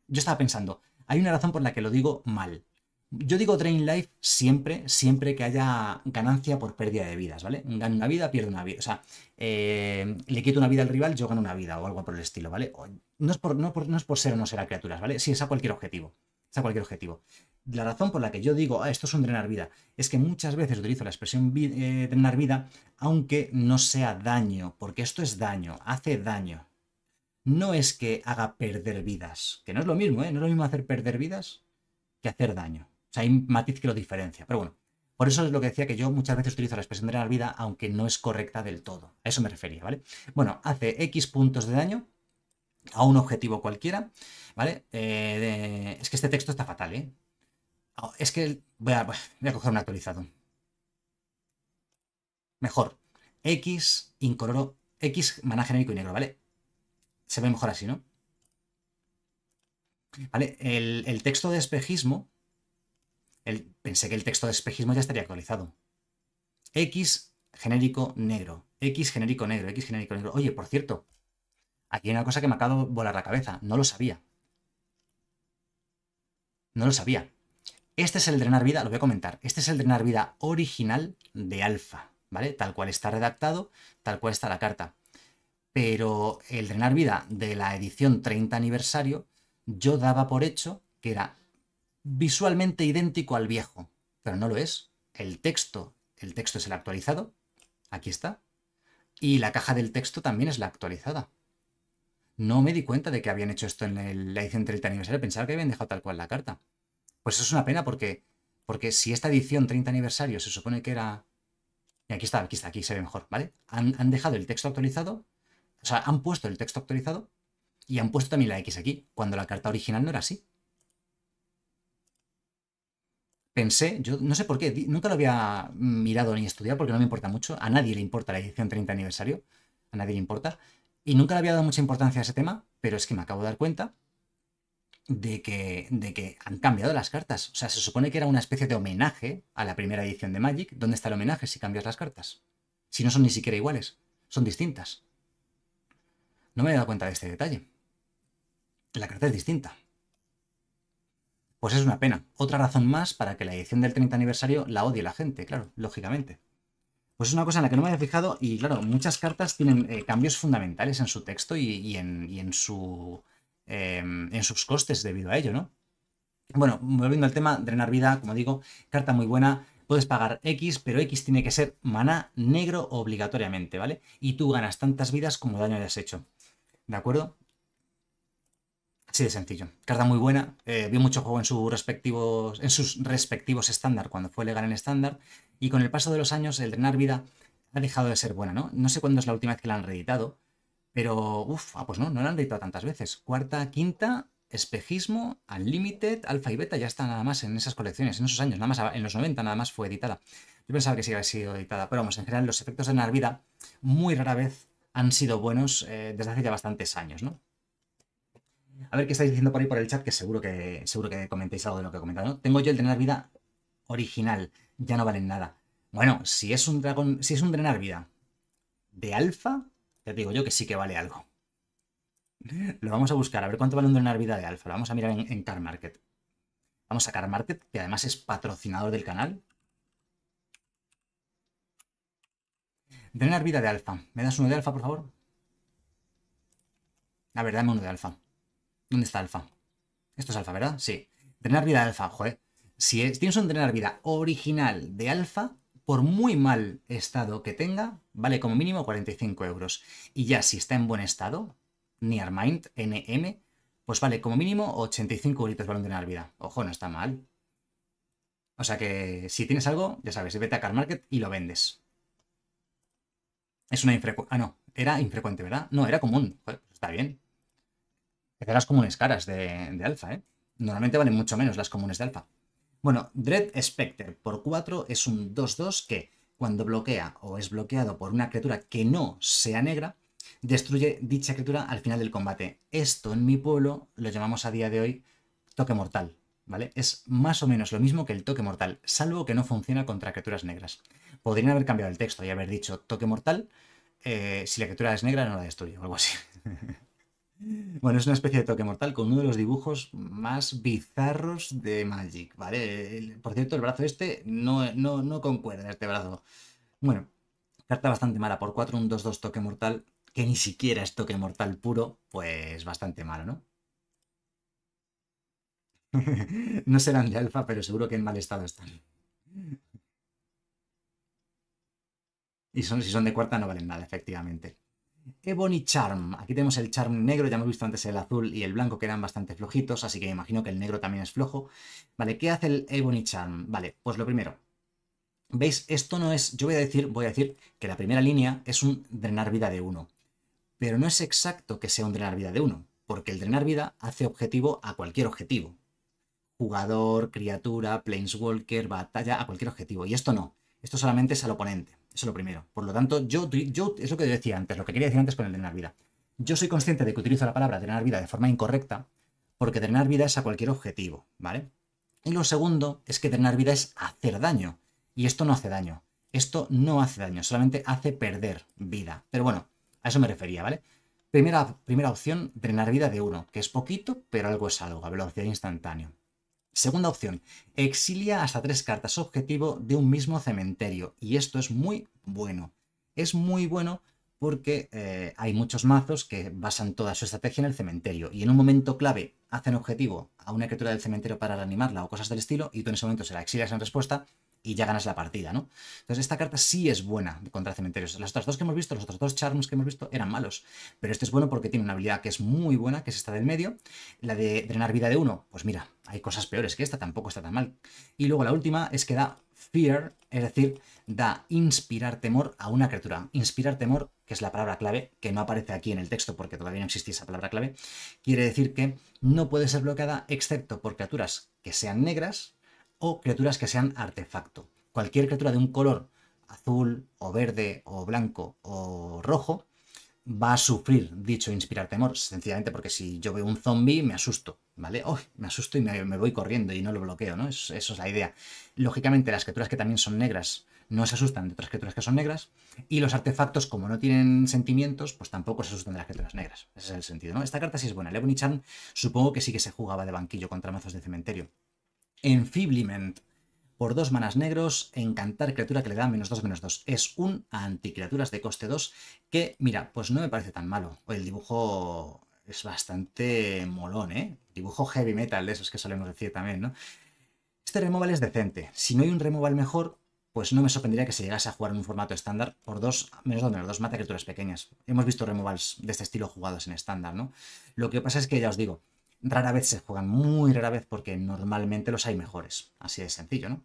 yo estaba pensando, hay una razón por la que lo digo mal. Yo digo Drain Life siempre, siempre que haya ganancia por pérdida de vidas, ¿vale? Gano una vida, pierdo una vida. O sea, eh, le quito una vida al rival, yo gano una vida o algo por el estilo, ¿vale? No es por, no, es por ser o no ser a criaturas, ¿vale? Sí, es a cualquier objetivo. Es a cualquier objetivo. La razón por la que yo digo, ah, esto es un drenar vida, es que muchas veces utilizo la expresión eh, drenar vida, aunque no sea daño, porque esto es daño, hace daño, no es que haga perder vidas, que no es lo mismo, ¿eh? No es lo mismo hacer perder vidas que hacer daño. O sea, hay matiz que lo diferencia, pero bueno. Por eso es lo que decía que yo muchas veces utilizo la expresión de la vida, aunque no es correcta del todo. A eso me refería, ¿vale? Bueno, hace X puntos de daño a un objetivo cualquiera, ¿vale? Eh, es que este texto está fatal, ¿eh? Ah, es que voy a, voy a coger un actualizado. Mejor. X incoloro, X maná genérico y negro, ¿vale? se ve mejor así, ¿no? Vale, el, texto de espejismo, el, pensé que el texto de espejismo ya estaría actualizado. X genérico negro, X genérico negro, X genérico negro. Oye, por cierto, aquí hay una cosa que me acabo de volar la cabeza, no lo sabía. No lo sabía. Este es el drenar vida, lo voy a comentar. Este es el drenar vida original de alfa, ¿vale? Tal cual está redactado, tal cual está la carta pero el Drenar Vida de la edición 30 aniversario yo daba por hecho que era visualmente idéntico al viejo, pero no lo es. El texto, el texto es el actualizado, aquí está, y la caja del texto también es la actualizada. No me di cuenta de que habían hecho esto en la edición 30 aniversario, pensaba que habían dejado tal cual la carta. Pues eso es una pena porque, porque si esta edición 30 aniversario se supone que era... Y aquí está, aquí está, aquí se ve mejor, ¿vale? Han, han dejado el texto actualizado o sea, han puesto el texto actualizado y han puesto también la X aquí, cuando la carta original no era así. Pensé, yo no sé por qué, nunca lo había mirado ni estudiado porque no me importa mucho, a nadie le importa la edición 30 aniversario, a nadie le importa, y nunca le había dado mucha importancia a ese tema, pero es que me acabo de dar cuenta de que, de que han cambiado las cartas. O sea, se supone que era una especie de homenaje a la primera edición de Magic. ¿Dónde está el homenaje si cambias las cartas? Si no son ni siquiera iguales, son distintas. No me he dado cuenta de este detalle. La carta es distinta. Pues es una pena. Otra razón más para que la edición del 30 aniversario la odie la gente, claro, lógicamente. Pues es una cosa en la que no me había fijado y claro, muchas cartas tienen eh, cambios fundamentales en su texto y, en, em, en sus costes debido a ello, ¿no? Bueno, volviendo al tema, drenar vida, como digo, carta muy buena, puedes pagar X, pero X tiene que ser maná negro obligatoriamente, ¿vale? Y tú ganas tantas vidas como daño hayas hecho. ¿De acuerdo? Así de sencillo. Carta muy buena. Eh, vio mucho juego en, sus respectivos, en sus respectivos estándar cuando fue legal en estándar. Y con el paso de los años, el drenar vida ha dejado de ser buena, ¿no? No sé cuándo es la última vez que la han reeditado. Pero, uff, ah, pues no, no la han reeditado tantas veces. Cuarta, quinta, espejismo, Unlimited, Alfa y Beta ya está nada más en esas colecciones, en esos años, nada más en los 90 nada más fue editada. Yo pensaba que sí había sido editada, pero vamos, en general los efectos de Narvida muy rara vez han sido buenos eh, desde hace ya bastantes años, ¿no? A ver qué estáis diciendo por ahí por el chat, que seguro que seguro que comentéis algo de lo que he comentado. Tengo yo el drenar vida original, ya no valen nada. Bueno, si es un dragón, si es un drenar vida de alfa, te digo yo que sí que vale algo. Lo vamos a buscar, a ver cuánto vale un drenar vida de alfa. Lo vamos a mirar en, en Car Market. Vamos a Car Market, que además es patrocinador del canal. Drenar vida de alfa. ¿Me das uno de alfa, por favor? A ver, dame uno de alfa. ¿Dónde está alfa? Esto es alfa, ¿verdad? Sí. tener vida de alfa, joder. Si es, tienes un drenar vida original de alfa, por muy mal estado que tenga, vale como mínimo 45 euros. Y ya si está en buen estado, Nearmind, NM, pues vale como mínimo 85 euros para un drenar vida. Ojo, no está mal. O sea que si tienes algo, ya sabes, vete a Car Market y lo vendes. Es una infrecuente. Ah, no. Era infrecuente, ¿verdad? No, era común. Pues está bien. de las comunes caras de, de alfa, ¿eh? Normalmente valen mucho menos las comunes de alfa. Bueno, Dread Specter por 4 es un 2-2 que cuando bloquea o es bloqueado por una criatura que no sea negra, destruye dicha criatura al final del combate. Esto en mi pueblo lo llamamos a día de hoy toque mortal, ¿vale? Es más o menos lo mismo que el toque mortal, salvo que no funciona contra criaturas negras podrían haber cambiado el texto y haber dicho toque mortal, eh, si la criatura es negra no la destruye o algo así. bueno, es una especie de toque mortal con uno de los dibujos más bizarros de Magic, ¿vale? Por cierto, el brazo este no, no, no concuerda, este brazo. Bueno, carta bastante mala, por 4 un 2-2 toque mortal, que ni siquiera es toque mortal puro, pues bastante malo, ¿no? no serán de alfa, pero seguro que en mal estado están. Y son, si son de cuarta no valen nada, efectivamente. Ebony Charm. Aquí tenemos el Charm negro, ya hemos visto antes el azul y el blanco que eran bastante flojitos, así que me imagino que el negro también es flojo. Vale, ¿qué hace el Ebony Charm? Vale, pues lo primero. ¿Veis? Esto no es... Yo voy a decir, voy a decir que la primera línea es un drenar vida de uno, Pero no es exacto que sea un drenar vida de uno, porque el drenar vida hace objetivo a cualquier objetivo. Jugador, criatura, planeswalker, batalla, a cualquier objetivo. Y esto no. Esto solamente es al oponente. Eso es lo primero. Por lo tanto, yo, yo es lo que decía antes, lo que quería decir antes con el drenar vida. Yo soy consciente de que utilizo la palabra drenar vida de forma incorrecta, porque drenar vida es a cualquier objetivo, ¿vale? Y lo segundo es que drenar vida es hacer daño. Y esto no hace daño. Esto no hace daño, solamente hace perder vida. Pero bueno, a eso me refería, ¿vale? Primera, primera opción, drenar vida de uno, que es poquito, pero algo es algo, a velocidad instantánea. Segunda opción, exilia hasta tres cartas objetivo de un mismo cementerio. Y esto es muy bueno. Es muy bueno porque eh, hay muchos mazos que basan toda su estrategia en el cementerio. Y en un momento clave hacen objetivo a una criatura del cementerio para reanimarla o cosas del estilo, y tú en ese momento se la exilias en respuesta y ya ganas la partida, ¿no? Entonces esta carta sí es buena contra cementerios. Las otras dos que hemos visto, los otros dos charms que hemos visto eran malos, pero este es bueno porque tiene una habilidad que es muy buena, que es esta del medio. La de drenar vida de uno, pues mira, hay cosas peores que esta, tampoco está tan mal. Y luego la última es que da fear, es decir, da inspirar temor a una criatura. Inspirar temor, que es la palabra clave, que no aparece aquí en el texto porque todavía no existe esa palabra clave, quiere decir que no puede ser bloqueada excepto por criaturas que sean negras, o criaturas que sean artefacto. Cualquier criatura de un color azul o verde o blanco o rojo va a sufrir dicho inspirar temor, sencillamente porque si yo veo un zombie me asusto, ¿vale? Oh, me asusto y me, voy corriendo y no lo bloqueo, ¿no? Es, eso es la idea. Lógicamente las criaturas que también son negras no se asustan de otras criaturas que son negras y los artefactos como no tienen sentimientos pues tampoco se asustan de las criaturas negras. Ese es el sentido, ¿no? Esta carta sí es buena. Levonichan Chan supongo que sí que se jugaba de banquillo contra mazos de cementerio enfibliment Por dos manas negros, encantar criatura que le da menos 2, menos 2. Es un anticriaturas de coste 2 que, mira, pues no me parece tan malo. El dibujo es bastante molón, ¿eh? Dibujo heavy metal, de esos que solemos decir también, ¿no? Este removal es decente. Si no hay un removal mejor, pues no me sorprendería que se llegase a jugar en un formato estándar por dos, menos 2, menos 2, mata criaturas pequeñas. Hemos visto removals de este estilo jugados en estándar, ¿no? Lo que pasa es que, ya os digo, rara vez se juegan, muy rara vez, porque normalmente los hay mejores. Así de sencillo, ¿no?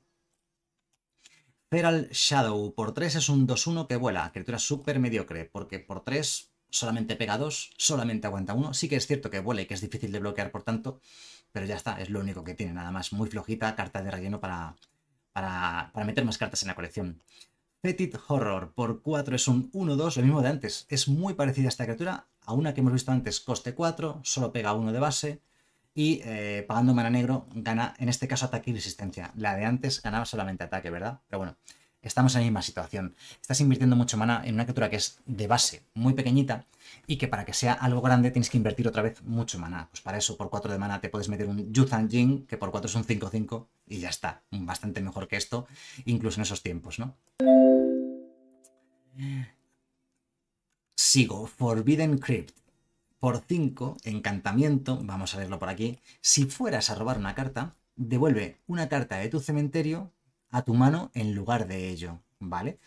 Feral Shadow por 3 es un 2-1 que vuela, criatura súper mediocre, porque por 3 solamente pega 2, solamente aguanta 1. Sí que es cierto que vuela y que es difícil de bloquear, por tanto, pero ya está, es lo único que tiene, nada más. Muy flojita, carta de relleno para, para, para meter más cartas en la colección. Petit Horror por 4 es un 1-2, lo mismo de antes. Es muy parecida a esta criatura, a una que hemos visto antes, coste 4, solo pega 1 de base y eh, pagando mana negro gana, en este caso, ataque y resistencia. La de antes ganaba solamente ataque, ¿verdad? Pero bueno, estamos en la misma situación. Estás invirtiendo mucho mana en una criatura que es de base muy pequeñita y que para que sea algo grande tienes que invertir otra vez mucho mana. Pues para eso, por 4 de mana te puedes meter un Yuzan Jin, que por 4 es un 5-5 y ya está. Bastante mejor que esto, incluso en esos tiempos, ¿no? Sigo, Forbidden Crypt. Por 5, encantamiento, vamos a verlo por aquí. Si fueras a robar una carta, devuelve una carta de tu cementerio a tu mano en lugar de ello, ¿vale?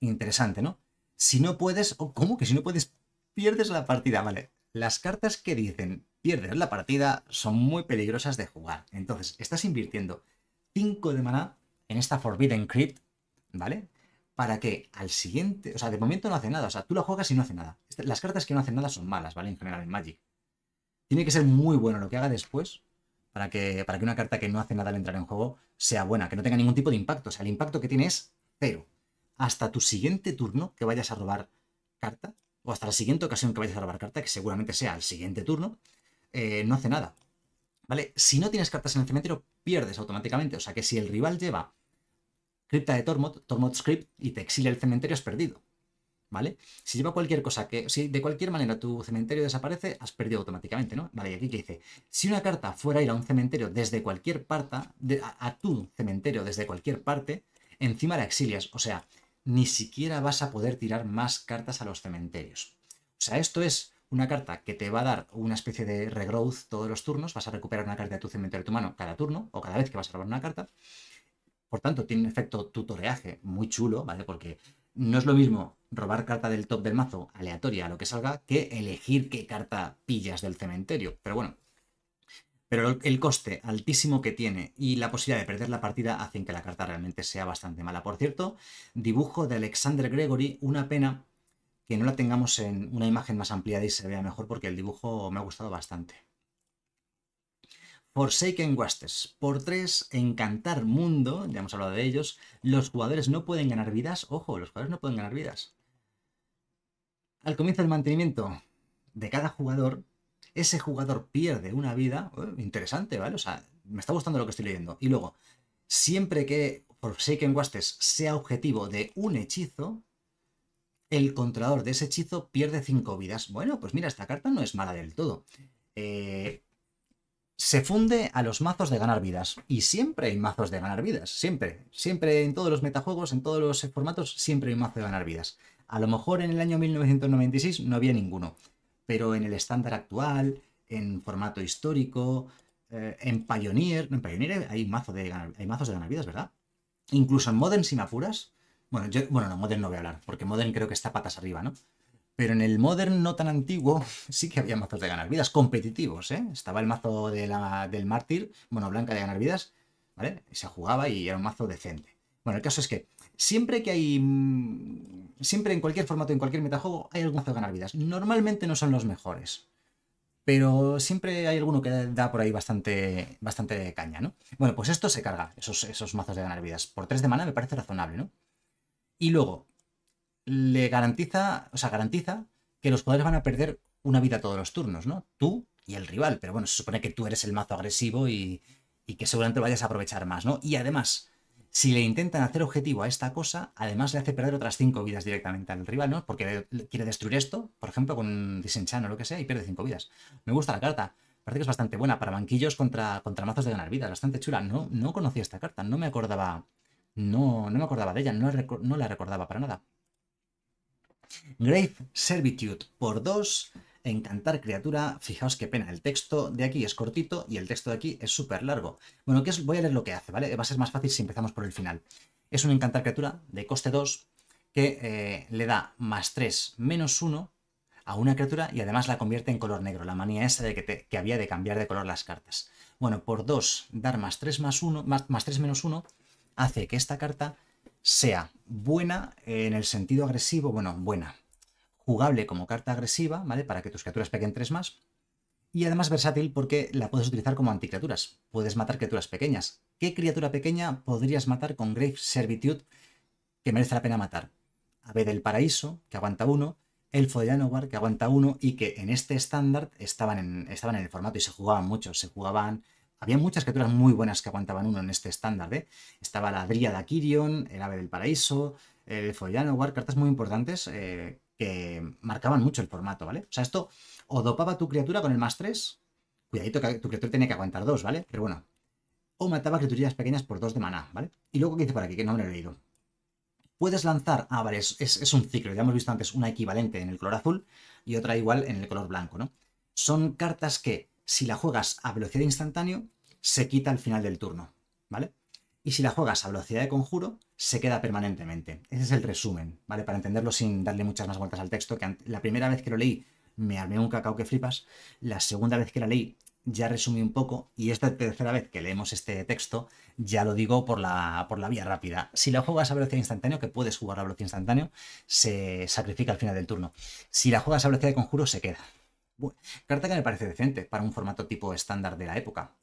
Interesante, ¿no? Si no puedes, oh, ¿cómo que si no puedes pierdes la partida? Vale, las cartas que dicen pierdes la partida son muy peligrosas de jugar. Entonces, estás invirtiendo 5 de maná en esta Forbidden Crypt, ¿vale? para que al siguiente, o sea, de momento no hace nada, o sea, tú la juegas y no hace nada. Este, las cartas que no hacen nada son malas, ¿vale? En general en Magic. Tiene que ser muy bueno lo que haga después para que, para que una carta que no hace nada al entrar en juego sea buena, que no tenga ningún tipo de impacto. O sea, el impacto que tiene es cero. Hasta tu siguiente turno que vayas a robar carta, o hasta la siguiente ocasión que vayas a robar carta, que seguramente sea el siguiente turno, eh, no hace nada. ¿Vale? Si no tienes cartas en el cementerio, pierdes automáticamente. O sea que si el rival lleva cripta de Tormod, Tormod script, y te exilia el cementerio, es perdido. ¿Vale? Si lleva cualquier cosa que, si de cualquier manera tu cementerio desaparece, has perdido automáticamente, ¿no? Vale, y aquí que dice, si una carta fuera a ir a un cementerio desde cualquier parte, a, a, tu cementerio desde cualquier parte, encima la exilias, o sea, ni siquiera vas a poder tirar más cartas a los cementerios. O sea, esto es una carta que te va a dar una especie de regrowth todos los turnos, vas a recuperar una carta de tu cementerio de tu mano cada turno o cada vez que vas a robar una carta, por tanto, tiene un mm. efecto tutoreaje muy chulo, ¿vale? Porque no es lo mismo robar carta del top del mazo aleatoria a lo que salga que elegir qué carta pillas del cementerio. Pero bueno, pero el coste altísimo que tiene y la posibilidad de perder la partida hacen que la carta realmente sea bastante mala. Por cierto, dibujo de Alexander Gregory, una pena que no la tengamos en una imagen más ampliada y se vea mejor porque el dibujo me ha gustado bastante. Forsaken Wastes. Por 3, Encantar Mundo, ya hemos hablado de ellos. Los jugadores no pueden ganar vidas. Ojo, los jugadores no pueden ganar vidas. Al comienzo del mantenimiento de cada jugador, ese jugador pierde una vida. Eh, interesante, ¿vale? O sea, me está gustando lo que estoy leyendo. Y luego, siempre que Forsaken Wastes sea objetivo de un hechizo, el controlador de ese hechizo pierde 5 vidas. Bueno, pues mira, esta carta no es mala del todo. Eh, se funde a los mazos de ganar vidas. Y siempre hay mazos de ganar vidas, siempre. Siempre en todos los metajuegos, en todos los formatos, siempre hay un mazo de ganar vidas. A lo mejor en el año 1996 no había ninguno, pero en el estándar actual, en formato histórico, eh, en Pioneer, en Pioneer hay, hay mazos de ganar vidas, ¿verdad? Incluso en Modern sin apuras. Bueno, yo, bueno, no, Modern no voy a hablar, porque Modern creo que está patas arriba, ¿no? Pero en el Modern no tan antiguo sí que había mazos de ganar vidas competitivos, ¿eh? Estaba el mazo del mártir, bueno, blanca de ganar vidas, ¿vale? Y se jugaba y era un mazo decente. Bueno, el caso es que siempre que hay... Mm, siempre en cualquier formato, en cualquier metajuego, hay algún mazo de ganar vidas. Normalmente no son los mejores. Pero siempre hay alguno que da por ahí bastante, bastante caña, ¿no? Bueno, pues esto se carga, esos, esos mazos de ganar vidas. Por 3 de mana me parece razonable, ¿no? Y luego, le garantiza, o sea, garantiza que los poderes van a perder una vida todos los turnos, ¿no? Tú y el rival, pero bueno, se supone que tú eres el mazo agresivo y, que seguramente lo vayas a aprovechar más, ¿no? Y además, si le intentan hacer objetivo a esta cosa, además le hace perder otras 5 vidas directamente al rival, ¿no? Porque quiere destruir esto, por ejemplo, con Disenchano o lo que sea, y pierde 5 vidas. Me gusta la carta. Parece que es bastante buena para banquillos contra, contra mazos de ganar vidas, bastante chula. No, no conocía esta carta, no me acordaba. No, no me acordaba de ella, no, no la recordaba para nada. Grave Servitude por 2. encantar criatura, fijaos qué pena, el texto de aquí es cortito y el texto de aquí es súper largo. Bueno, voy a leer lo que hace, ¿vale? Va a ser más fácil si empezamos por el final. Es un encantar criatura de coste 2 que eh, le da más 3, menos 1 a una criatura y además la convierte en color negro, la manía esa de que, había de cambiar de color las cartas. Bueno, por 2, dar más 3 más 1, más, más 3 menos 1 hace que esta carta sea buena en el sentido agresivo, bueno, buena, jugable como carta agresiva, ¿vale? Para que tus criaturas peguen tres más. Y además versátil porque la puedes utilizar como anticriaturas. Puedes matar criaturas pequeñas. ¿Qué criatura pequeña podrías matar con Grave Servitude que merece la pena matar? Ave del Paraíso, que aguanta uno Elfo de Janowar, que aguanta uno y que en este estándar estaban estaban en el formato y se jugaban mucho. Se jugaban había muchas criaturas muy buenas que aguantaban uno en este estándar. ¿eh? Estaba la Dríada Kirion, el Ave del Paraíso, el War, cartas muy importantes eh, que marcaban mucho el formato, ¿vale? O sea, esto o dopaba tu criatura con el más 3, cuidadito que tu criatura tenía que aguantar dos, ¿vale? Pero bueno, o mataba criaturas pequeñas por dos de maná, ¿vale? Y luego, ¿qué dice por aquí? Que no me he leído. Puedes lanzar, ah, vale, es un ciclo, ya hemos visto antes una equivalente en el color azul y otra igual en el color blanco, ¿no? Son cartas que si la juegas a velocidad instantáneo, se quita al final del turno, ¿vale? Y si la juegas a velocidad de conjuro, se queda permanentemente. Ese es el resumen, ¿vale? Para entenderlo sin darle muchas más vueltas al texto, que la primera vez que lo leí me armé un cacao que flipas, la segunda vez que la leí ya resumí un poco y esta tercera vez que leemos este texto ya lo digo por la, por la vía rápida. Si la juegas a velocidad instantáneo que puedes jugar a velocidad instantáneo se sacrifica al final del turno. Si la juegas a velocidad de conjuro, se queda carta que me parece decente para un formato tipo estándar de la época.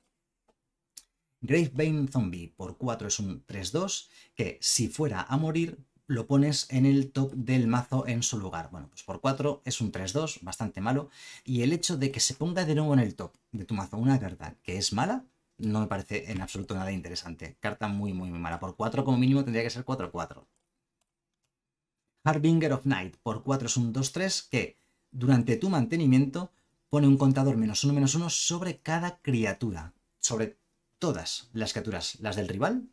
Gravebane Zombie por 4 es un 3-2 que si fuera a morir lo pones en el top del mazo en su lugar. Bueno, pues por 4 es un 3-2, bastante malo. Y el hecho de que se ponga de nuevo en el top de tu mazo una carta que es mala, no me parece en absoluto nada interesante. Carta muy, muy, muy mala. Por 4 como mínimo tendría que ser 4-4. Harbinger of Night por 4 es un 2-3 que durante tu mantenimiento, pone un contador menos uno menos uno sobre cada criatura, sobre todas las criaturas, las del rival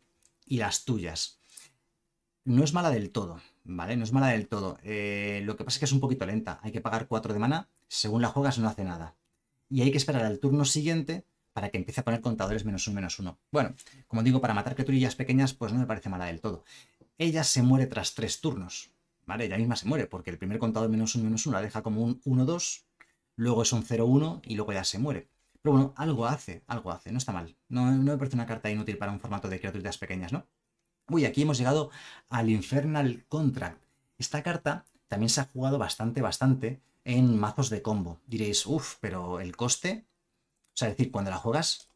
y las tuyas. No es mala del todo, ¿vale? No es mala del todo. Eh, lo que pasa es que es un poquito lenta. Hay que pagar 4 de mana. Según la juegas no hace nada. Y hay que esperar al turno siguiente para que empiece a poner contadores menos uno, menos uno. Bueno, como digo, para matar criaturillas pequeñas, pues no me parece mala del todo. Ella se muere tras tres turnos. ¿vale? Ella misma se muere, porque el primer contado menos 1 menos 1 la deja como un 1-2, luego es un 0-1 y luego ya se muere. Pero bueno, algo hace, algo hace, no está mal. No, no me parece una carta inútil para un formato de criaturas pequeñas, ¿no? Uy, aquí hemos llegado al Infernal Contract. Esta carta también se ha jugado bastante, bastante en mazos de combo. Diréis, uff, pero el coste... O sea, es decir, cuando la juegas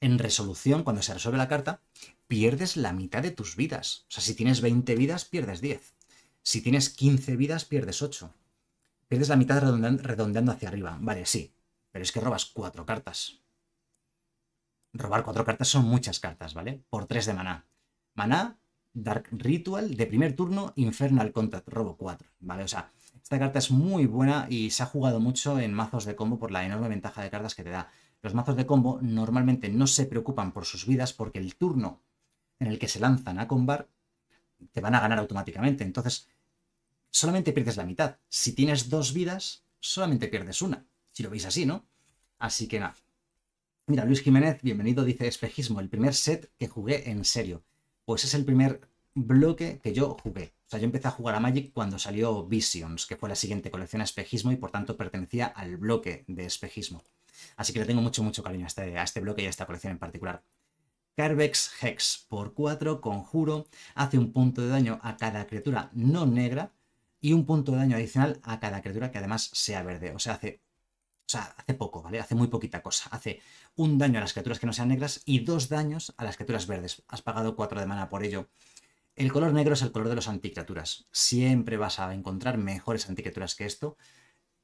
en resolución, cuando se resuelve la carta, pierdes la mitad de tus vidas. O sea, si tienes 20 vidas, pierdes 10. Si tienes 15 vidas, pierdes 8. Pierdes la mitad redondeando hacia arriba. Vale, sí. Pero es que robas 4 cartas. Robar 4 cartas son muchas cartas, ¿vale? Por 3 de maná. Maná, Dark Ritual, de primer turno, Infernal Contract robo 4, ¿vale? O sea, esta carta es muy buena y se ha jugado mucho en mazos de combo por la enorme ventaja de cartas que te da. Los mazos de combo normalmente no se preocupan por sus vidas porque el turno en el que se lanzan a combar te van a ganar automáticamente. Entonces, solamente pierdes la mitad. Si tienes dos vidas, solamente pierdes una. Si lo veis así, ¿no? Así que nada. Mira, Luis Jiménez, bienvenido, dice Espejismo, el primer set que jugué en serio. Pues es el primer bloque que yo jugué. O sea, yo empecé a jugar a Magic cuando salió Visions, que fue la siguiente colección a Espejismo y por tanto pertenecía al bloque de Espejismo. Así que le tengo mucho, mucho cariño a este, a este bloque y a esta colección en particular. Carvex Hex por 4, conjuro, hace un punto de daño a cada criatura no negra y un punto de daño adicional a cada criatura que además sea verde. O sea, hace, o sea, hace poco, ¿vale? Hace muy poquita cosa. Hace un daño a las criaturas que no sean negras y dos daños a las criaturas verdes. Has pagado 4 de mana por ello. El color negro es el color de los anticriaturas. Siempre vas a encontrar mejores anticriaturas que esto.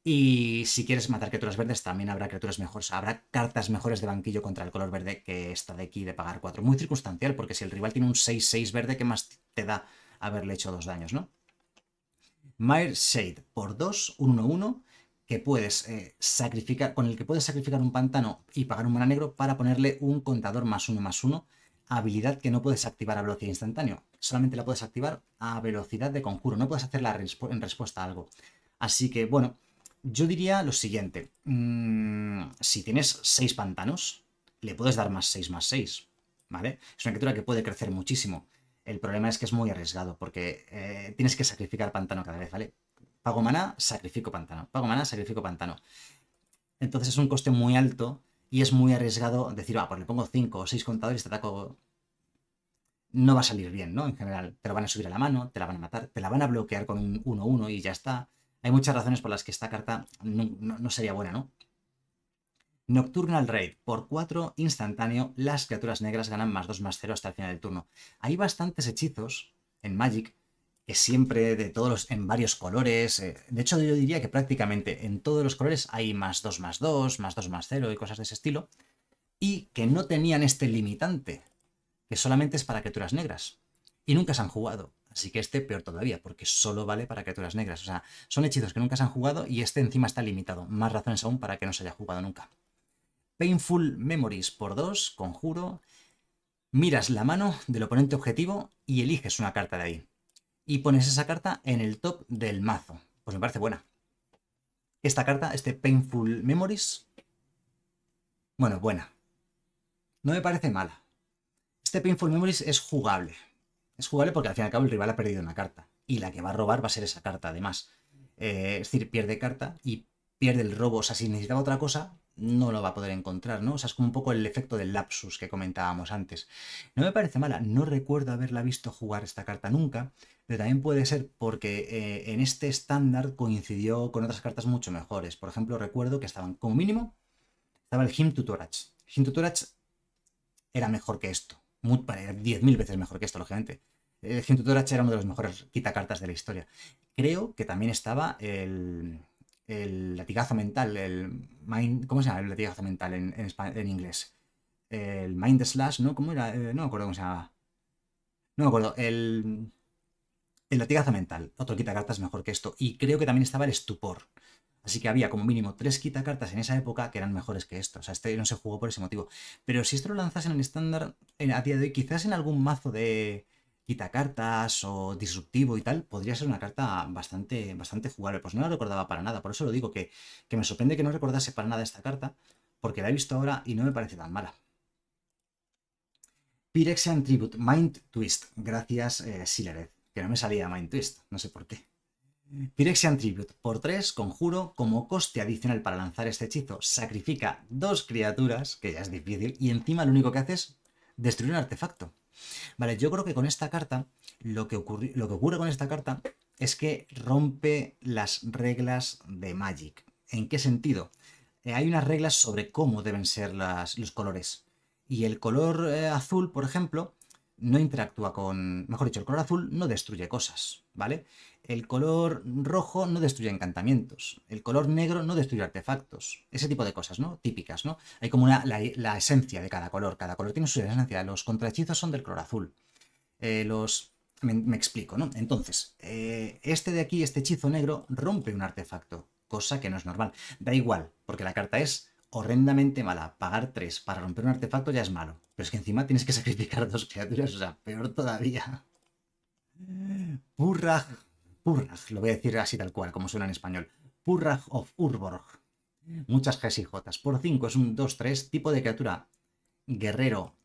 Y si quieres matar criaturas verdes, también habrá criaturas mejores. Habrá cartas mejores de banquillo contra el color verde que esta de aquí de pagar 4. Muy circunstancial, porque si el rival tiene un 6-6 verde, ¿qué más te da haberle hecho dos daños, no? Mire Shade por 2, 1-1, que puedes eh, sacrificar, con el que puedes sacrificar un pantano y pagar un mana negro para ponerle un contador más 1 más 1, habilidad que no puedes activar a velocidad instantánea, solamente la puedes activar a velocidad de conjuro, no puedes hacerla en respuesta a algo. Así que bueno, yo diría lo siguiente, mm, si tienes 6 pantanos, le puedes dar más 6 más 6, ¿vale? Es una criatura que puede crecer muchísimo. El problema es que es muy arriesgado porque eh, tienes que sacrificar pantano cada vez, ¿vale? Pago mana, sacrifico pantano. Pago mana, sacrifico pantano. Entonces es un coste muy alto y es muy arriesgado decir, ah, pues le pongo 5 o 6 contadores, te este ataco. No va a salir bien, ¿no? En general, te lo van a subir a la mano, te la van a matar, te la van a bloquear con un 1-1 y ya está. Hay muchas razones por las que esta carta no sería buena, ¿no? Nocturnal Raid, por 4 instantáneo, las criaturas negras ganan más 2 más 0 hasta el final del turno. Hay bastantes hechizos en Magic, que siempre de todos en varios colores. Eh, de hecho, yo diría que prácticamente en todos los colores hay más 2 más 2, más 2 más 0 y cosas de ese estilo. Y que no tenían este limitante, que solamente es para criaturas negras. Y nunca se han jugado. Así que este peor todavía, porque solo vale para criaturas negras. O sea, son hechizos que nunca se han jugado y este encima está limitado. Más razones aún para que no se haya jugado nunca. Painful Memories por 2, conjuro, miras la mano del oponente objetivo y eliges una carta de ahí. Y pones esa carta en el top del mazo. Pues me parece buena. Esta carta, este Painful Memories, bueno, buena. No me parece mala. Este Painful Memories es jugable. Es jugable porque al fin y al cabo el rival ha perdido una carta. Y la que va a robar va a ser esa carta, además. Eh, es decir, pierde carta y pierde el robo. O sea, si necesitaba otra cosa, no lo va a poder encontrar, ¿no? O sea, es como un poco el efecto del lapsus que comentábamos antes. No me parece mala, no recuerdo haberla visto jugar esta carta nunca, pero también puede ser porque eh, en este estándar coincidió con otras cartas mucho mejores. Por ejemplo, recuerdo que estaban, como mínimo, estaba el Him Tutorach. Him Tutorach era mejor que esto, 10.000 veces mejor que esto, lógicamente. El Him Tutorach era uno de los mejores quitacartas de la historia. Creo que también estaba el el latigazo mental, el mind, ¿cómo se llama el latigazo mental en, inglés? El mind slash, ¿no? ¿Cómo era? Eh, no me acuerdo cómo se llamaba. No me acuerdo. El, el latigazo mental. Otro quitacartas mejor que esto. Y creo que también estaba el estupor. Así que había como mínimo tres quitacartas en esa época que eran mejores que esto. O sea, este no se jugó por ese motivo. Pero si esto lo lanzas en el estándar a día de hoy, quizás en algún mazo de, Quita cartas o disruptivo y tal, podría ser una carta bastante, bastante jugable. Pues no la recordaba para nada, por eso lo digo que, que me sorprende que no recordase para nada esta carta, porque la he visto ahora y no me parece tan mala. Pyrexian Tribute, Mind Twist. Gracias, eh, que no me salía Mind Twist, no sé por qué. Pyrexian Tribute, por 3, conjuro, como coste adicional para lanzar este hechizo, sacrifica dos criaturas, que ya es difícil, y encima lo único que hace es destruir un artefacto. Vale, yo creo que con esta carta, lo que, ocurre, lo que ocurre con esta carta es que rompe las reglas de Magic. ¿En qué sentido? Eh, hay unas reglas sobre cómo deben ser las, los colores. Y el color eh, azul, por ejemplo, no interactúa con... Mejor dicho, el color azul no destruye cosas, ¿vale? El color rojo no destruye encantamientos. El color negro no destruye artefactos. Ese tipo de cosas, ¿no? Típicas, ¿no? Hay como la, esencia de cada color. Cada color tiene su esencia. Los contrahechizos son del color azul. Eh, los... Me, explico, ¿no? Entonces, eh, este de aquí, este hechizo negro, rompe un artefacto. Cosa que no es normal. Da igual, porque la carta es horrendamente mala. Pagar tres para romper un artefacto ya es malo. Pero es que encima tienes que sacrificar dos criaturas, o sea, peor todavía. Eh. Burra. Purrag, lo voy a decir así tal cual, como suena en español. Purrag of Urborg. Muchas Gs y Por 5 es un 2-3, tipo de criatura guerrero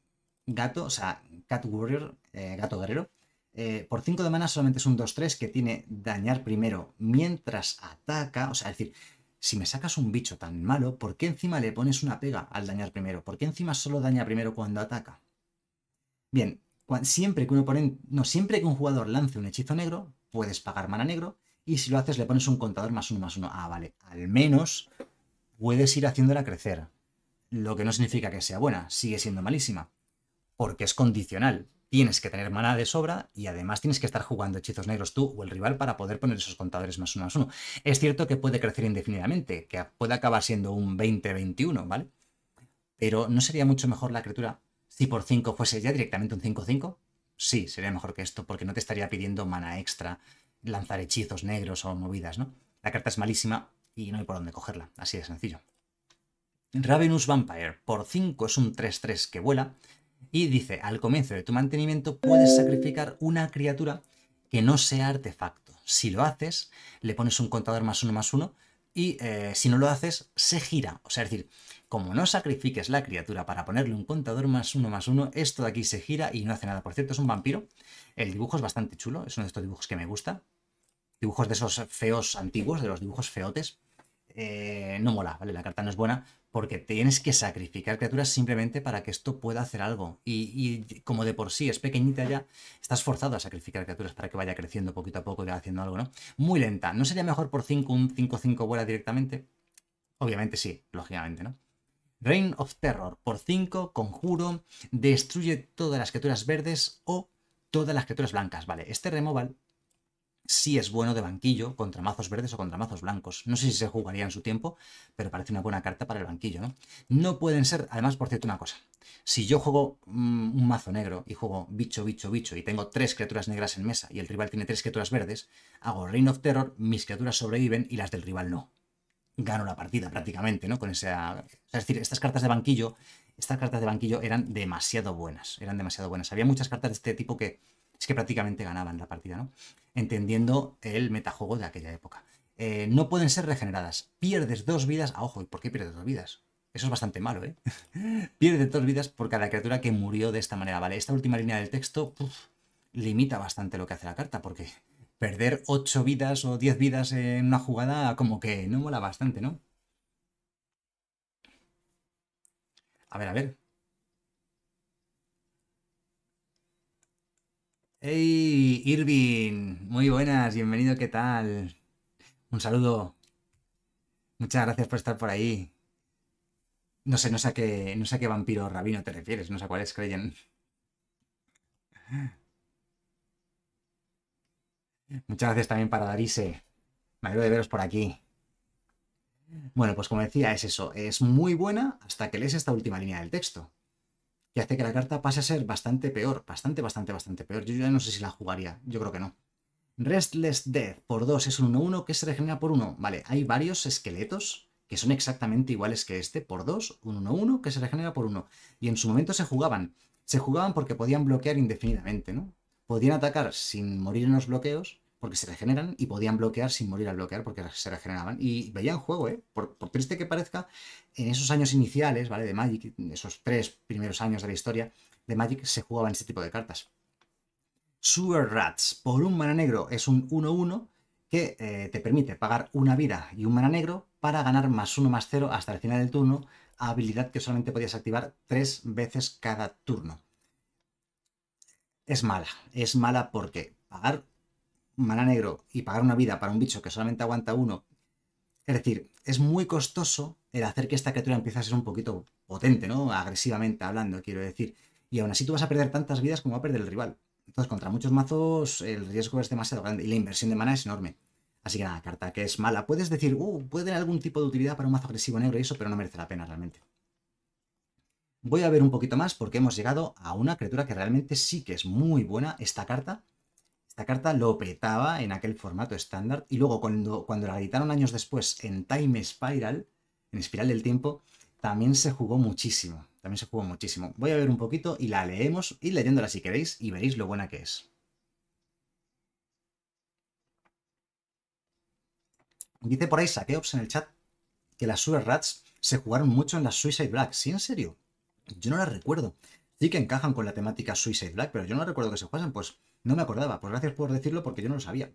gato, o sea, cat warrior, eh, gato guerrero. Eh, por 5 de mana solamente es un 2-3 que tiene dañar primero mientras ataca. O sea, es decir, si me sacas un bicho tan malo, ¿por qué encima le pones una pega al dañar primero? ¿Por qué encima solo daña primero cuando ataca? Bien, siempre que un no, siempre que un jugador lance un hechizo negro, puedes pagar mana negro. Y si lo haces, le pones un contador más uno, más uno. Ah, vale. Al menos puedes ir haciéndola crecer. Lo que no significa que sea buena, sigue siendo malísima. Porque es condicional. Tienes que tener mana de sobra y además tienes que estar jugando hechizos negros tú o el rival para poder poner esos contadores más uno más uno. Es cierto que puede crecer indefinidamente, que puede acabar siendo un 20-21, ¿vale? Pero ¿no sería mucho mejor la criatura si por 5 fuese ya directamente un 5-5? sí, sería mejor que esto, porque no te estaría pidiendo mana extra, lanzar hechizos negros o movidas, ¿no? La carta es malísima y no hay por dónde cogerla, así de sencillo. Ravenous Vampire, por 5 es un 3-3 que vuela y dice, al comienzo de tu mantenimiento puedes sacrificar una criatura que no sea artefacto. Si lo haces, le pones un contador más uno más uno y eh, si no lo haces, se gira. O sea, es decir, como no sacrifiques la criatura para ponerle un contador más uno más uno, esto de aquí se gira y no hace nada. Por cierto, es un vampiro. El dibujo es bastante chulo, es uno de estos dibujos que me gusta. Dibujos de esos feos antiguos, de los dibujos feotes. Eh, no mola, ¿vale? La carta no es buena porque tienes que sacrificar criaturas simplemente para que esto pueda hacer algo. Y, como de por sí es pequeñita ya, estás forzado a sacrificar criaturas para que vaya creciendo poquito a poco y vaya haciendo algo, ¿no? Muy lenta. ¿No sería mejor por 5 un 5-5 vuela directamente? Obviamente sí, lógicamente, ¿no? Reign of Terror. Por 5, conjuro, destruye todas las criaturas verdes o todas las criaturas blancas. Vale, este removal sí es bueno de banquillo contra mazos verdes o contra mazos blancos. No sé si se jugaría en su tiempo, pero parece una buena carta para el banquillo, ¿no? No pueden ser, además, por cierto, una cosa. Si yo juego mm, un mazo negro y juego bicho, bicho, bicho y tengo tres criaturas negras en mesa y el rival tiene tres criaturas verdes, hago Reign of Terror, mis criaturas sobreviven y las del rival no. Gano la partida prácticamente, ¿no? Con esa, es decir, estas cartas de banquillo, estas cartas de banquillo eran demasiado buenas, eran demasiado buenas. Había muchas cartas de este tipo que es que prácticamente ganaban la partida, ¿no? Entendiendo el metajuego de aquella época. Eh, no pueden ser regeneradas. Pierdes dos vidas. ah, ojo, ¿y por qué pierdes dos vidas? Eso es bastante malo, ¿eh? pierdes dos vidas por cada criatura que murió de esta manera, ¿vale? Esta última línea del texto limita bastante lo que hace la carta, porque perder 8 vidas o 10 vidas en una jugada como que no mola bastante, ¿no? A ver, a ver. ¡Ey, Irving! Muy buenas, bienvenido, ¿qué tal? Un saludo. Muchas gracias por estar por ahí. No sé, no sé a qué, no sé qué vampiro rabino te refieres, no sé a cuáles creen. Muchas gracias también para Darise. Me alegro de veros por aquí. Bueno, pues como decía, es eso. Es muy buena hasta que lees esta última línea del texto. Que hace que la carta pase a ser bastante peor. Bastante, bastante, bastante peor. Yo ya no sé si la jugaría. Yo creo que no. Restless Death por 2 es un 1-1 que se regenera por 1. Vale, hay varios esqueletos que son exactamente iguales que este. Por 2, un 1-1 que se regenera por 1. Y en su momento se jugaban. Se jugaban porque podían bloquear indefinidamente, ¿no? podían atacar sin morir en los bloqueos, porque se regeneran, y podían bloquear sin morir al bloquear, porque se regeneraban. Y veían juego, ¿eh? Por, triste que parezca, en esos años iniciales, ¿vale? De Magic, esos tres primeros años de la historia de Magic, se jugaban este tipo de cartas. Sewer Rats, por un mana negro, es un 1-1 que eh, te permite pagar una vida y un mana negro para ganar más 1 más 0 hasta el final del turno, habilidad que solamente podías activar tres veces cada turno es mala. Es mala porque pagar mana negro y pagar una vida para un bicho que solamente aguanta uno. Es decir, es muy costoso el hacer que esta criatura empiece a ser un poquito potente, ¿no? Agresivamente hablando, quiero decir. Y aún así tú vas a perder tantas vidas como va a perder el rival. Entonces, contra muchos mazos, el riesgo es demasiado grande y la inversión de mana es enorme. Así que nada, carta que es mala. Puedes decir, uh, puede tener algún tipo de utilidad para un mazo agresivo negro y eso, pero no merece la pena realmente voy a ver un poquito más porque hemos llegado a una criatura que realmente sí que es muy buena. Esta carta, esta carta lo petaba en aquel formato estándar y luego cuando, la editaron años después en Time Spiral, en Espiral del Tiempo, también se jugó muchísimo. También se jugó muchísimo. Voy a ver un poquito y la leemos, y leyéndola si queréis y veréis lo buena que es. Dice por ahí Saqueops en el chat que las Sewer Rats se jugaron mucho en las Suicide Black. ¿Sí, en serio? Yo no las recuerdo. Sí que encajan con la temática Suicide Black, pero yo no recuerdo que se juegan, pues no me acordaba. Pues gracias por decirlo porque yo no lo sabía.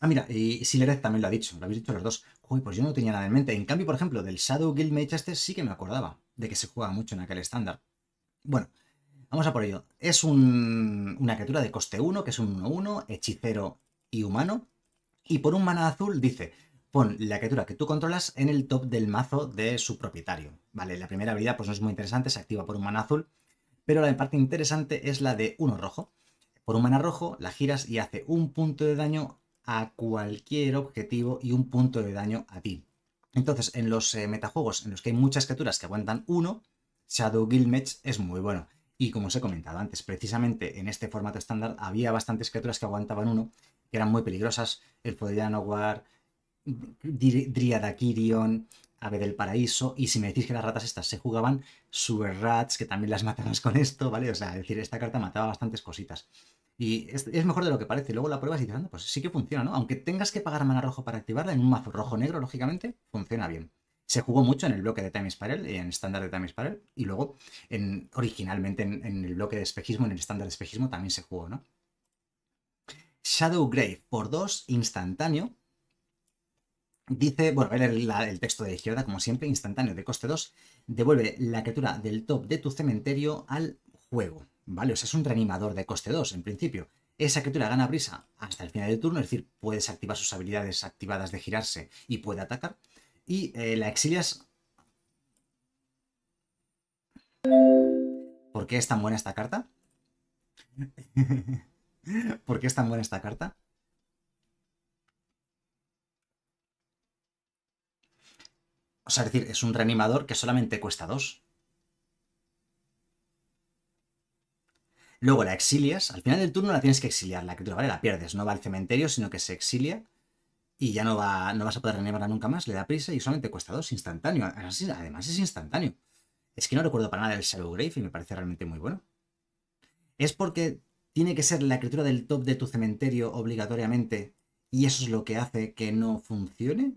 Ah, mira, y Sileret también lo ha dicho, lo habéis dicho los dos. Uy, pues yo no tenía nada en mente. En cambio, por ejemplo, del Shadow Guild este sí que me acordaba de que se juega mucho en aquel estándar. Bueno, vamos a por ello. Es una criatura de coste 1, que es un 1-1, hechicero y humano. Y por un mana azul dice, pon la criatura que tú controlas en el top del mazo de su propietario. Vale, la primera habilidad pues no es muy interesante, se activa por un mana azul, pero la parte interesante es la de uno rojo. Por un mana rojo la giras y hace un punto de daño a cualquier objetivo y un punto de daño a ti. Entonces, en los eh, metajuegos en los que hay muchas criaturas que aguantan uno, Shadow Guild es muy bueno. Y como os he comentado antes, precisamente en este formato estándar había bastantes criaturas que aguantaban uno, que eran muy peligrosas, el no War, Dryada Kirion, Ave del Paraíso, y si me decís que las ratas estas se jugaban, Super Rats, que también las matabas con esto, ¿vale? O sea, decir, esta carta mataba bastantes cositas. Y es, mejor de lo que parece. Luego la pruebas y dices, anda, pues sí que funciona, ¿no? Aunque tengas que pagar mana rojo para activarla, en un mazo rojo-negro, lógicamente, funciona bien. Se jugó mucho en el bloque de Time Spiral, en estándar de Time Spiral, y luego en, originalmente en, el bloque de espejismo, en el estándar de espejismo también se jugó, ¿no? Shadow Grave por 2, instantáneo, Dice, bueno, a la, el texto de la izquierda, como siempre, instantáneo de coste 2, devuelve la criatura del top de tu cementerio al juego, ¿vale? O sea, es un reanimador de coste 2, en principio. Esa criatura gana brisa hasta el final del turno, es decir, puedes activar sus habilidades activadas de girarse y puede atacar. Y eh, la exilias... ¿Por qué es tan buena esta carta? ¿Por qué es tan buena esta carta? sea, es decir, es un reanimador que solamente cuesta 2. Luego la exilias, al final del turno la tienes que exiliar, la criatura, ¿vale? La pierdes, no va al cementerio, sino que se exilia y ya no, va, no vas a poder reanimarla nunca más, le da prisa y solamente cuesta dos instantáneo. Además es instantáneo. Es que no recuerdo para nada el Shadow Grave y me parece realmente muy bueno. Es porque tiene que ser la criatura del top de tu cementerio obligatoriamente y eso es lo que hace que no funcione.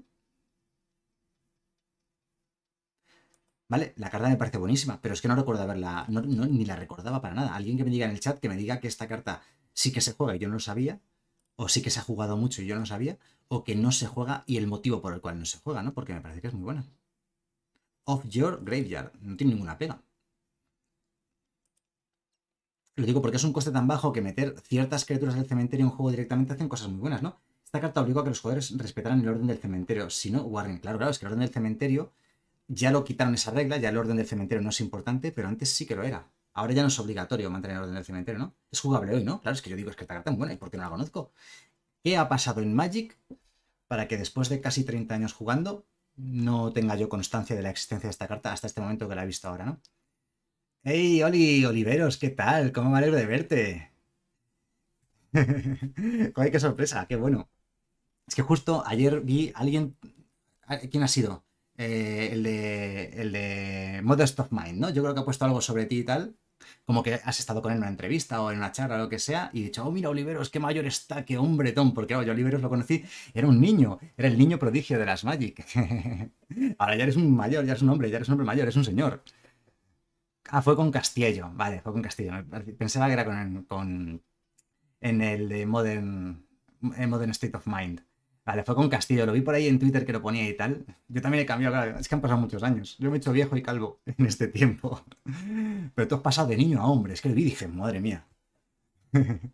¿Vale? La carta me parece buenísima, pero es que no recuerdo haberla, ni la recordaba para nada. Alguien que me diga en el chat que me diga que esta carta sí que se juega y yo no lo sabía, o sí que se ha jugado mucho y yo no lo sabía, o que no se juega y el motivo por el cual no se juega, ¿no? Porque me parece que es muy buena. Of Your Graveyard, no tiene ninguna pega. Lo digo porque es un coste tan bajo que meter ciertas criaturas del cementerio en juego directamente hacen cosas muy buenas, ¿no? Esta carta obligó a que los jugadores respetaran el orden del cementerio, si no, Warren, claro, claro, es que el orden del cementerio ya lo quitaron esa regla, ya el orden del cementerio no es importante, pero antes sí que lo era. Ahora ya no es obligatorio mantener el orden del cementerio, ¿no? Es jugable hoy, ¿no? Claro, es que yo digo, es que esta carta es buena, ¿y por qué no la conozco? ¿Qué ha pasado en Magic para que después de casi 30 años jugando no tenga yo constancia de la existencia de esta carta hasta este momento que la he visto ahora, ¿no? ¡Hey, Oli, Oliveros! ¿Qué tal? ¿Cómo me alegro de verte? ¡Ay, qué sorpresa! ¡Qué bueno! Es que justo ayer vi a alguien... ¿Quién ha sido? Eh, el, de, el de Modest of Mind, ¿no? Yo creo que ha puesto algo sobre ti y tal, como que has estado con él en una entrevista o en una charla o lo que sea, y he dicho, oh, mira, Oliveros, qué mayor está, que qué Tom porque oye, yo Oliveros lo conocí, era un niño, era el niño prodigio de las Magic. Ahora ya eres un mayor, ya eres un hombre, ya eres un hombre mayor, eres un señor. Ah, fue con Castillo, vale, fue con Castillo. Pensaba que era con, en el de Modern, Modern State of Mind. Vale, fue con Castillo, lo vi por ahí en Twitter que lo ponía y tal. Yo también he cambiado, claro, es que han pasado muchos años. Yo me he hecho viejo y calvo en este tiempo. Pero tú has pasado de niño a hombre, es que lo vi y dije, madre mía.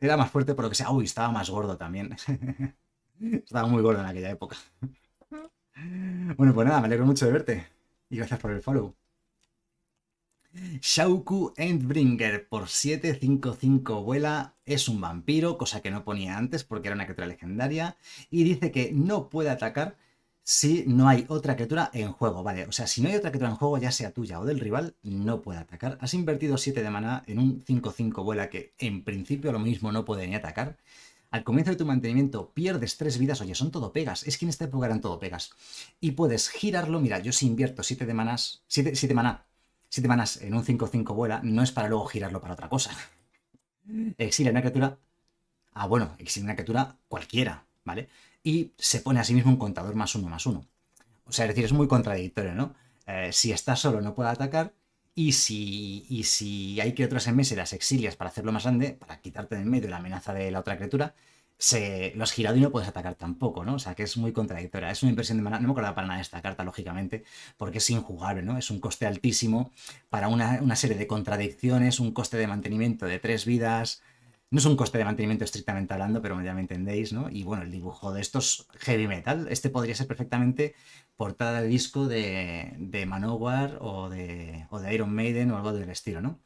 Era más fuerte por lo que sea. Uy, estaba más gordo también. Estaba muy gordo en aquella época. Bueno, pues nada, me alegro mucho de verte. Y gracias por el follow. Shauku Endbringer por 755 vuela, es un vampiro, cosa que no ponía antes porque era una criatura legendaria, y dice que no puede atacar si no hay otra criatura en juego, vale, o sea, si no hay otra criatura en juego, ya sea tuya o del rival, no puede atacar. Has invertido 7 de maná en un 5-5 vuela que en principio lo mismo no puede ni atacar. Al comienzo de tu mantenimiento pierdes 3 vidas, oye, son todo pegas, es que en esta época eran todo pegas. Y puedes girarlo, mira, yo si invierto 7 de manás, 7, de maná te manas en un 5-5 vuela no es para luego girarlo para otra cosa. Exilia una criatura. Ah, bueno, exilia una criatura cualquiera, ¿vale? Y se pone a sí mismo un contador más uno más uno. O sea, es decir, es muy contradictorio, ¿no? Eh, si está solo no puede atacar. Y si, y si hay criaturas en mesa las exilias para hacerlo más grande, para quitarte en medio la amenaza de la otra criatura, se, lo has girado y no puedes atacar tampoco, ¿no? O sea, que es muy contradictoria. Es una impresión de maná, no me acuerdo para nada de esta carta, lógicamente, porque es injugable, ¿no? Es un coste altísimo para una, una serie de contradicciones, un coste de mantenimiento de tres vidas, no es un coste de mantenimiento estrictamente hablando, pero ya me entendéis, ¿no? Y bueno, el dibujo de estos heavy metal, este podría ser perfectamente portada de disco de, de Manowar o de, o de Iron Maiden o algo del estilo, ¿no?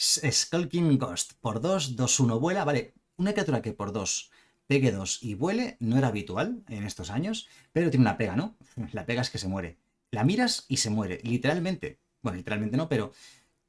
Skulking Ghost. Por 2, 2, 1, vuela. Vale, una criatura que por 2 pegue 2 y vuele no era habitual en estos años, pero tiene una pega, ¿no? La pega es que se muere. La miras y se muere, literalmente. Bueno, literalmente no, pero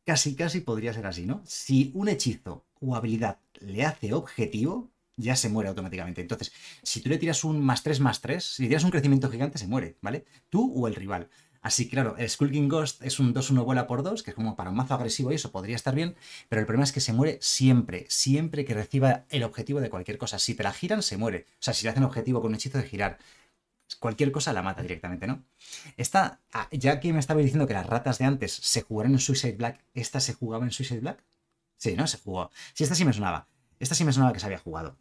casi casi podría ser así, ¿no? Si un hechizo o habilidad le hace objetivo, ya se muere automáticamente. Entonces, si tú le tiras un más 3 más 3, si le tiras un crecimiento gigante, se muere, ¿vale? Tú o el rival. Así que claro, el Skulking Ghost es un 2-1 vuela por 2, que es como para un mazo agresivo y eso podría estar bien, pero el problema es que se muere siempre, siempre que reciba el objetivo de cualquier cosa. Si te la giran, se muere. O sea, si le hacen objetivo con un hechizo de girar, cualquier cosa la mata directamente, ¿no? Esta, ah, ya que me estaba diciendo que las ratas de antes se jugaron en Suicide Black, ¿esta se jugaba en Suicide Black? Sí, ¿no? Se jugó. Sí, esta sí me sonaba. Esta sí me sonaba que se había jugado.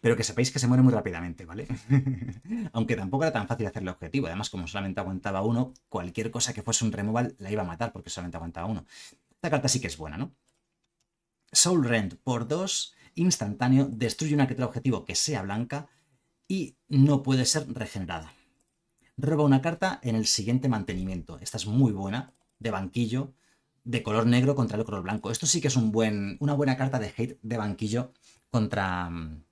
Pero que sepáis que se muere muy rápidamente, ¿vale? Aunque tampoco era tan fácil hacerle objetivo. Además, como solamente aguantaba uno, cualquier cosa que fuese un removal la iba a matar porque solamente aguantaba uno. Esta carta sí que es buena, ¿no? Soul Rend por 2, instantáneo, destruye una criatura objetivo que sea blanca y no puede ser regenerada. Roba una carta en el siguiente mantenimiento. Esta es muy buena, de banquillo, de color negro contra el color blanco. Esto sí que es una buena carta de hate de banquillo contra mm,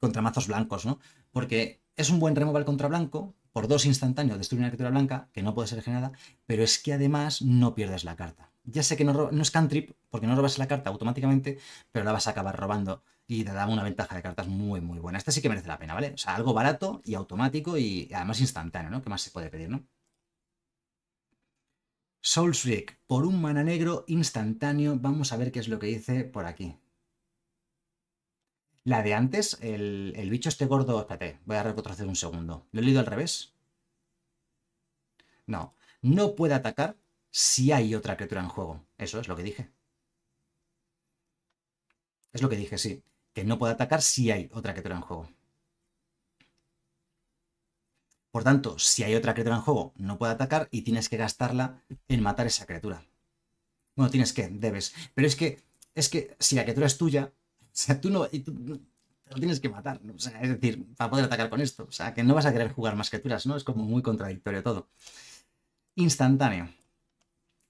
contra mazos blancos, ¿no? Porque es un buen removal contra blanco, por dos instantáneos destruye una criatura blanca, que no puede ser generada, pero es que además no pierdes la carta. Ya sé que no, no es cantrip, porque no robas la carta automáticamente, pero la vas a acabar robando y te da una ventaja de cartas muy, muy buena. Esta sí que merece la pena, ¿vale? O sea, algo barato y automático y además instantáneo, ¿no? ¿Qué más se puede pedir, no? Soul por un mana negro instantáneo, vamos a ver qué es lo que dice por aquí. La de antes, el, bicho este gordo... Espérate, voy a retroceder un segundo. ¿Lo he leído al revés? No. No puede atacar si hay otra criatura en juego. Eso es lo que dije. Es lo que dije, sí. Que no puede atacar si hay otra criatura en juego. Por tanto, si hay otra criatura en juego, no puede atacar y tienes que gastarla en matar esa criatura. Bueno, tienes que, debes. Pero es que, es que si la criatura es tuya, o sea, tú no, y tú, lo tienes que matar, o sea, es decir, para poder atacar con esto. O sea, que no vas a querer jugar más criaturas, ¿no? Es como muy contradictorio todo. Instantáneo.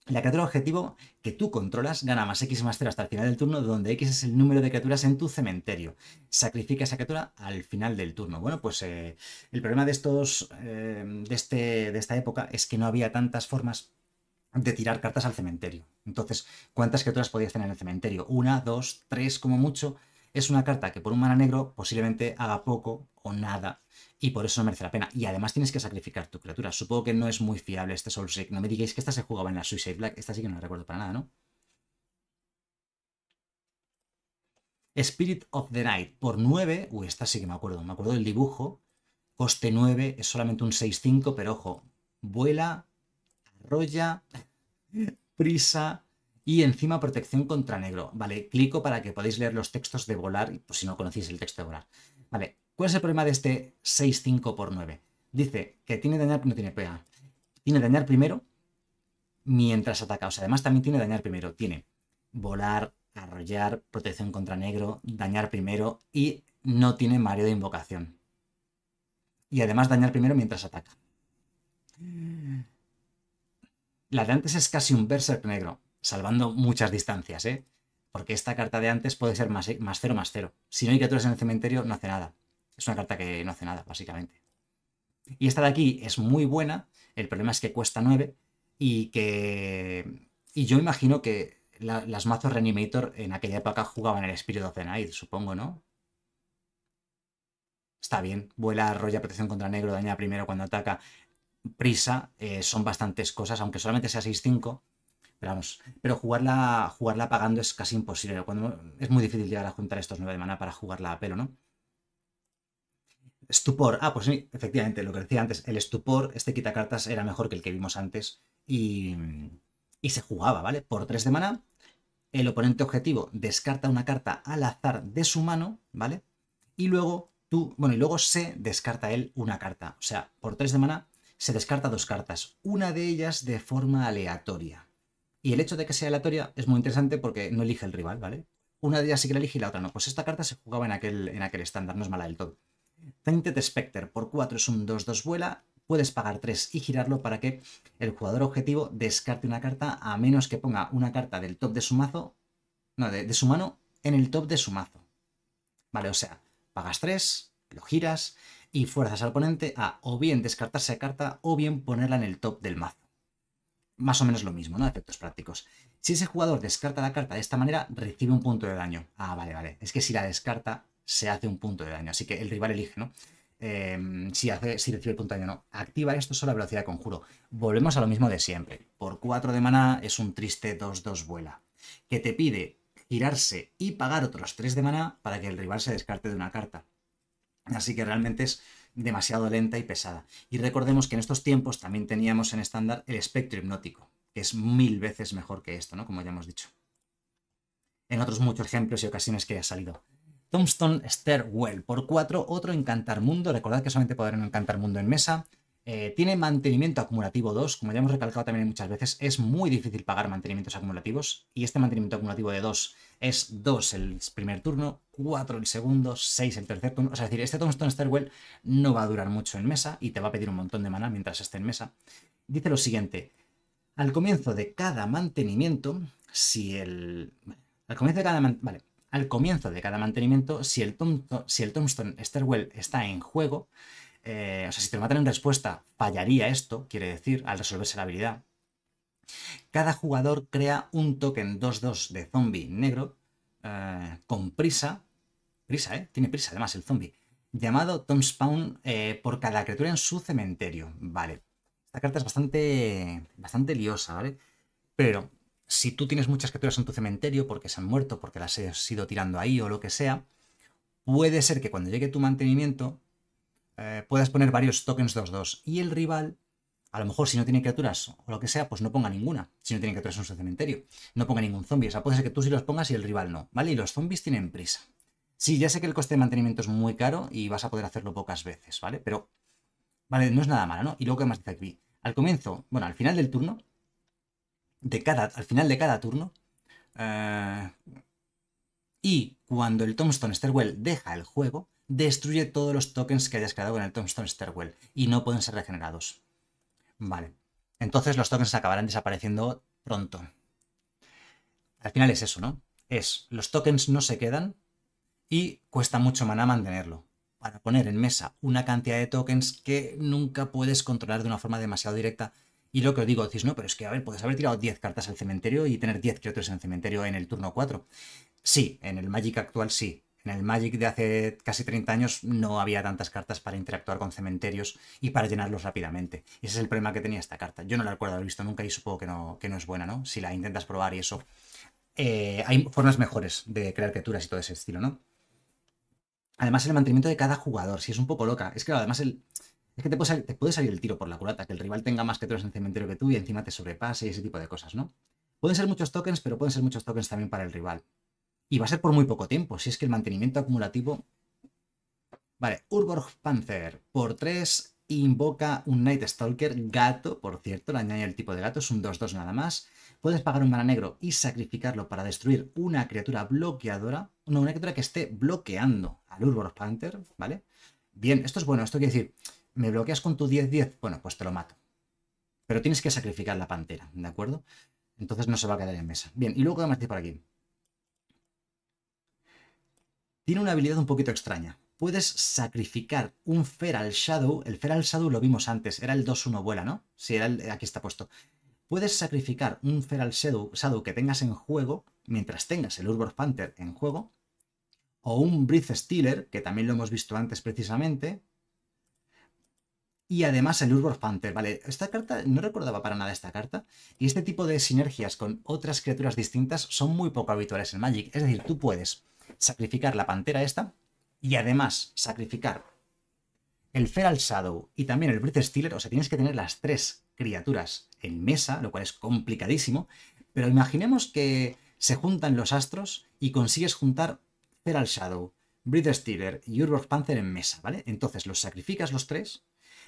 La criatura objetivo que tú controlas gana más X más 0 hasta el final del turno, donde X es el número de criaturas en tu cementerio. Sacrifica esa criatura al final del turno. Bueno, pues eh, el problema de estos. Eh, de, este, de esta época es que no había tantas formas de tirar cartas al cementerio. Entonces, ¿cuántas criaturas podías tener en el cementerio? Una, dos, tres como mucho. Es una carta que por un mana negro posiblemente haga poco o nada y por eso no merece la pena. Y además tienes que sacrificar tu criatura. Supongo que no es muy fiable este Soul No me digáis que esta se jugaba en la Suicide Black. Esta sí que no la recuerdo para nada, ¿no? Spirit of the Night por 9. Uy, esta sí que me acuerdo. Me acuerdo del dibujo. Coste 9, es solamente un 6-5, pero ojo, vuela Rolla, prisa y encima protección contra negro. Vale, clico para que podáis leer los textos de volar, pues si no conocéis el texto de volar. Vale, ¿cuál es el problema de este 6-5x9? Dice que tiene dañar, no tiene pega. Tiene dañar primero mientras ataca. O sea, además también tiene dañar primero. Tiene volar, arrollar, protección contra negro, dañar primero y no tiene Mario de invocación. Y además dañar primero mientras ataca. La de antes es casi un berserk negro, salvando muchas distancias, ¿eh? Porque esta carta de antes puede ser más, eh, más cero, más cero. Si no hay criaturas en el cementerio, no hace nada. Es una carta que no hace nada, básicamente. Y esta de aquí es muy buena, el problema es que cuesta 9 y que... Y yo imagino que las mazos Reanimator en aquella época jugaban el espíritu of the Night, supongo, ¿no? Está bien, vuela, arrolla protección contra negro, daña primero cuando ataca, prisa, eh, son bastantes cosas, aunque solamente sea 6-5, pero vamos, pero jugarla, jugarla pagando es casi imposible, cuando, es muy difícil llegar a juntar estos 9 de mana para jugarla a pelo, ¿no? Estupor, ah, pues sí, efectivamente, lo que decía antes, el estupor, este quitacartas era mejor que el que vimos antes y, y se jugaba, ¿vale? Por 3 de mana, el oponente objetivo descarta una carta al azar de su mano, ¿vale? Y luego tú, bueno, y luego se descarta él una carta, o sea, por 3 de mana se descarta dos cartas, una de ellas de forma aleatoria. Y el hecho de que sea aleatoria es muy interesante porque no elige el rival, ¿vale? Una de ellas sí que la elige y la otra no. Pues esta carta se jugaba en aquel, en aquel estándar, no es mala del todo. Tainted Spectre por 4 es un 2-2 vuela, puedes pagar 3 y girarlo para que el jugador objetivo descarte una carta a menos que ponga una carta del top de su mazo, no, de, de su mano, en el top de su mazo. Vale, o sea, pagas 3, lo giras y fuerzas al oponente a o bien descartarse la carta o bien ponerla en el top del mazo. Más o menos lo mismo, ¿no? Efectos prácticos. Si ese jugador descarta la carta de esta manera, recibe un punto de daño. Ah, vale, vale. Es que si la descarta, se hace un punto de daño. Así que el rival elige, ¿no? Em, si, hace, si recibe el punto de daño no. Activa esto solo a velocidad de conjuro. Volvemos a lo mismo de siempre. Por 4 de maná es un triste 2-2 vuela. Que te pide girarse y pagar otros 3 de maná para que el rival se descarte de una carta. Así que realmente es demasiado lenta y pesada. Y recordemos que en estos tiempos también teníamos en estándar el espectro hipnótico, que es mil veces mejor que esto, ¿no? Como ya hemos dicho. En otros muchos ejemplos y ocasiones que haya salido. Tombstone Stairwell por 4, otro Encantar Mundo. Recordad que solamente podrán Encantar Mundo en mesa. Eh, tiene mantenimiento acumulativo 2, como ya hemos recalcado también muchas veces, es muy difícil pagar mantenimientos acumulativos y este mantenimiento acumulativo de 2 es 2 el primer turno, 4 el segundo, 6 el tercer turno. O sea, es decir, este Tombstone Stairwell no va a durar mucho en mesa y te va a pedir un montón de mana mientras esté en mesa. Dice lo siguiente, al comienzo de cada mantenimiento, si el... al comienzo de cada... mantenimiento, si el, si el Tombstone Stairwell está en juego, eh, o sea, si te matan en respuesta, fallaría esto, quiere decir, al resolverse la habilidad. Cada jugador crea un token 2-2 de zombie negro eh, con prisa, prisa, ¿eh? Tiene prisa además el zombie, llamado Tom Spawn eh, por cada criatura en su cementerio, ¿vale? Esta carta es bastante, bastante liosa, ¿vale? Pero si tú tienes muchas criaturas en tu cementerio porque se han muerto, porque las has ido tirando ahí o lo que sea, puede ser que cuando llegue tu mantenimiento eh, Puedes poner varios tokens 2-2 y el rival a lo mejor si no tiene criaturas o lo que sea, pues no ponga ninguna. Si no tiene criaturas en su cementerio, no ponga ningún zombie. O sea, puede ser que tú sí los pongas y el rival no, ¿vale? Y los zombies tienen prisa. Sí, ya sé que el coste de mantenimiento es muy caro y vas a poder hacerlo pocas veces, ¿vale? Pero, vale, no es nada malo, ¿no? Y luego, ¿qué más dice aquí? Al comienzo, bueno, al final del turno, de cada, al final de cada turno, eh, y cuando el Tombstone Stairwell deja el juego, destruye todos los tokens que hayas creado con el Tombstone Stairwell y no pueden ser regenerados. Vale. Entonces los tokens acabarán desapareciendo pronto. Al final es eso, ¿no? Es, los tokens no se quedan y cuesta mucho mana mantenerlo. Para poner en mesa una cantidad de tokens que nunca puedes controlar de una forma demasiado directa. Y lo que os digo, decís, no, pero es que, a ver, puedes haber tirado 10 cartas al cementerio y tener 10 criaturas en el cementerio en el turno 4. Sí, en el Magic actual sí, en el Magic de hace casi 30 años no había tantas cartas para interactuar con cementerios y para llenarlos rápidamente. ese es el problema que tenía esta carta. Yo no la recuerdo haber visto nunca y supongo que no, que no es buena, ¿no? Si la intentas probar y eso. Eh, hay formas mejores de crear criaturas y todo ese estilo, ¿no? Además, el mantenimiento de cada jugador, si es un poco loca. Es que además el, es que te puede, salir, el tiro por la culata, que el rival tenga más criaturas en el cementerio que tú y encima te sobrepase y ese tipo de cosas, ¿no? Pueden ser muchos tokens, pero pueden ser muchos tokens también para el rival. Y va a ser por muy poco tiempo, si es que el mantenimiento acumulativo... Vale, Urborg Panther por 3 invoca un Night Stalker, gato, por cierto, la añade el tipo de gato, es un 2-2 nada más. Puedes pagar un mana negro y sacrificarlo para destruir una criatura bloqueadora, una criatura que esté bloqueando al Urborg Panther, ¿vale? Bien, esto es bueno, esto quiere decir, me bloqueas con tu 10-10, bueno, pues te lo mato. Pero tienes que sacrificar la pantera, ¿de acuerdo? Entonces no se va a quedar en mesa. Bien, y luego, a más por aquí? tiene una habilidad un poquito extraña. Puedes sacrificar un Feral Shadow. El Feral Shadow lo vimos antes, era el 2-1 vuela, ¿no? Sí, era aquí está puesto. Puedes sacrificar un Feral Shadow, que tengas en juego, mientras tengas el Urbor Panther en juego, o un Breath Stealer, que también lo hemos visto antes precisamente, y además el Urbor Panther, ¿vale? Esta carta, no recordaba para nada esta carta, y este tipo de sinergias con otras criaturas distintas son muy poco habituales en Magic, es decir, tú puedes sacrificar la pantera esta y además sacrificar el Feral Shadow y también el Breath Stealer, o sea, tienes que tener las tres criaturas en mesa, lo cual es complicadísimo, pero imaginemos que se juntan los astros y consigues juntar Feral Shadow, Breath Stealer y Urborg Panther en mesa, ¿vale? Entonces los sacrificas los tres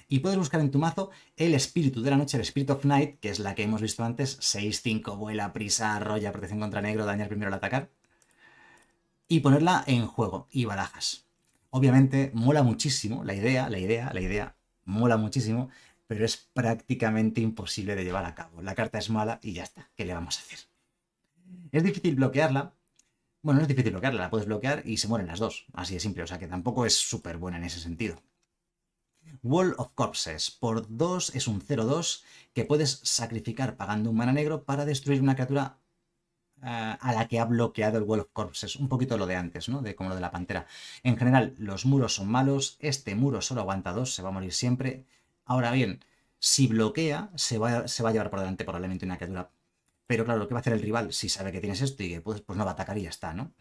y puedes buscar en tu mazo el espíritu de la noche, el Spirit of Night, que es la que hemos visto antes, 6-5, vuela, prisa, arrolla, protección contra negro, dañar primero al atacar y ponerla en juego y barajas. Obviamente mola muchísimo la idea, la idea, la idea mola muchísimo, pero es prácticamente imposible de llevar a cabo. La carta es mala y ya está, ¿qué le vamos a hacer? Es difícil bloquearla. Bueno, no es difícil bloquearla, la puedes bloquear y se mueren las dos, así de simple, o sea que tampoco es súper buena en ese sentido. Wall of Corpses. Por 2 es un 0-2 que puedes sacrificar pagando un mana negro para destruir una criatura a la que ha bloqueado el Wall of Corpses. Un poquito lo de antes, ¿no? De, como lo de la pantera. En general, los muros son malos. Este muro solo aguanta dos, se va a morir siempre. Ahora bien, si bloquea, se va, a llevar por delante probablemente una criatura. Pero claro, lo que va a hacer el rival, si sabe que tienes esto y que pues, pues no va a atacar y ya está, ¿no?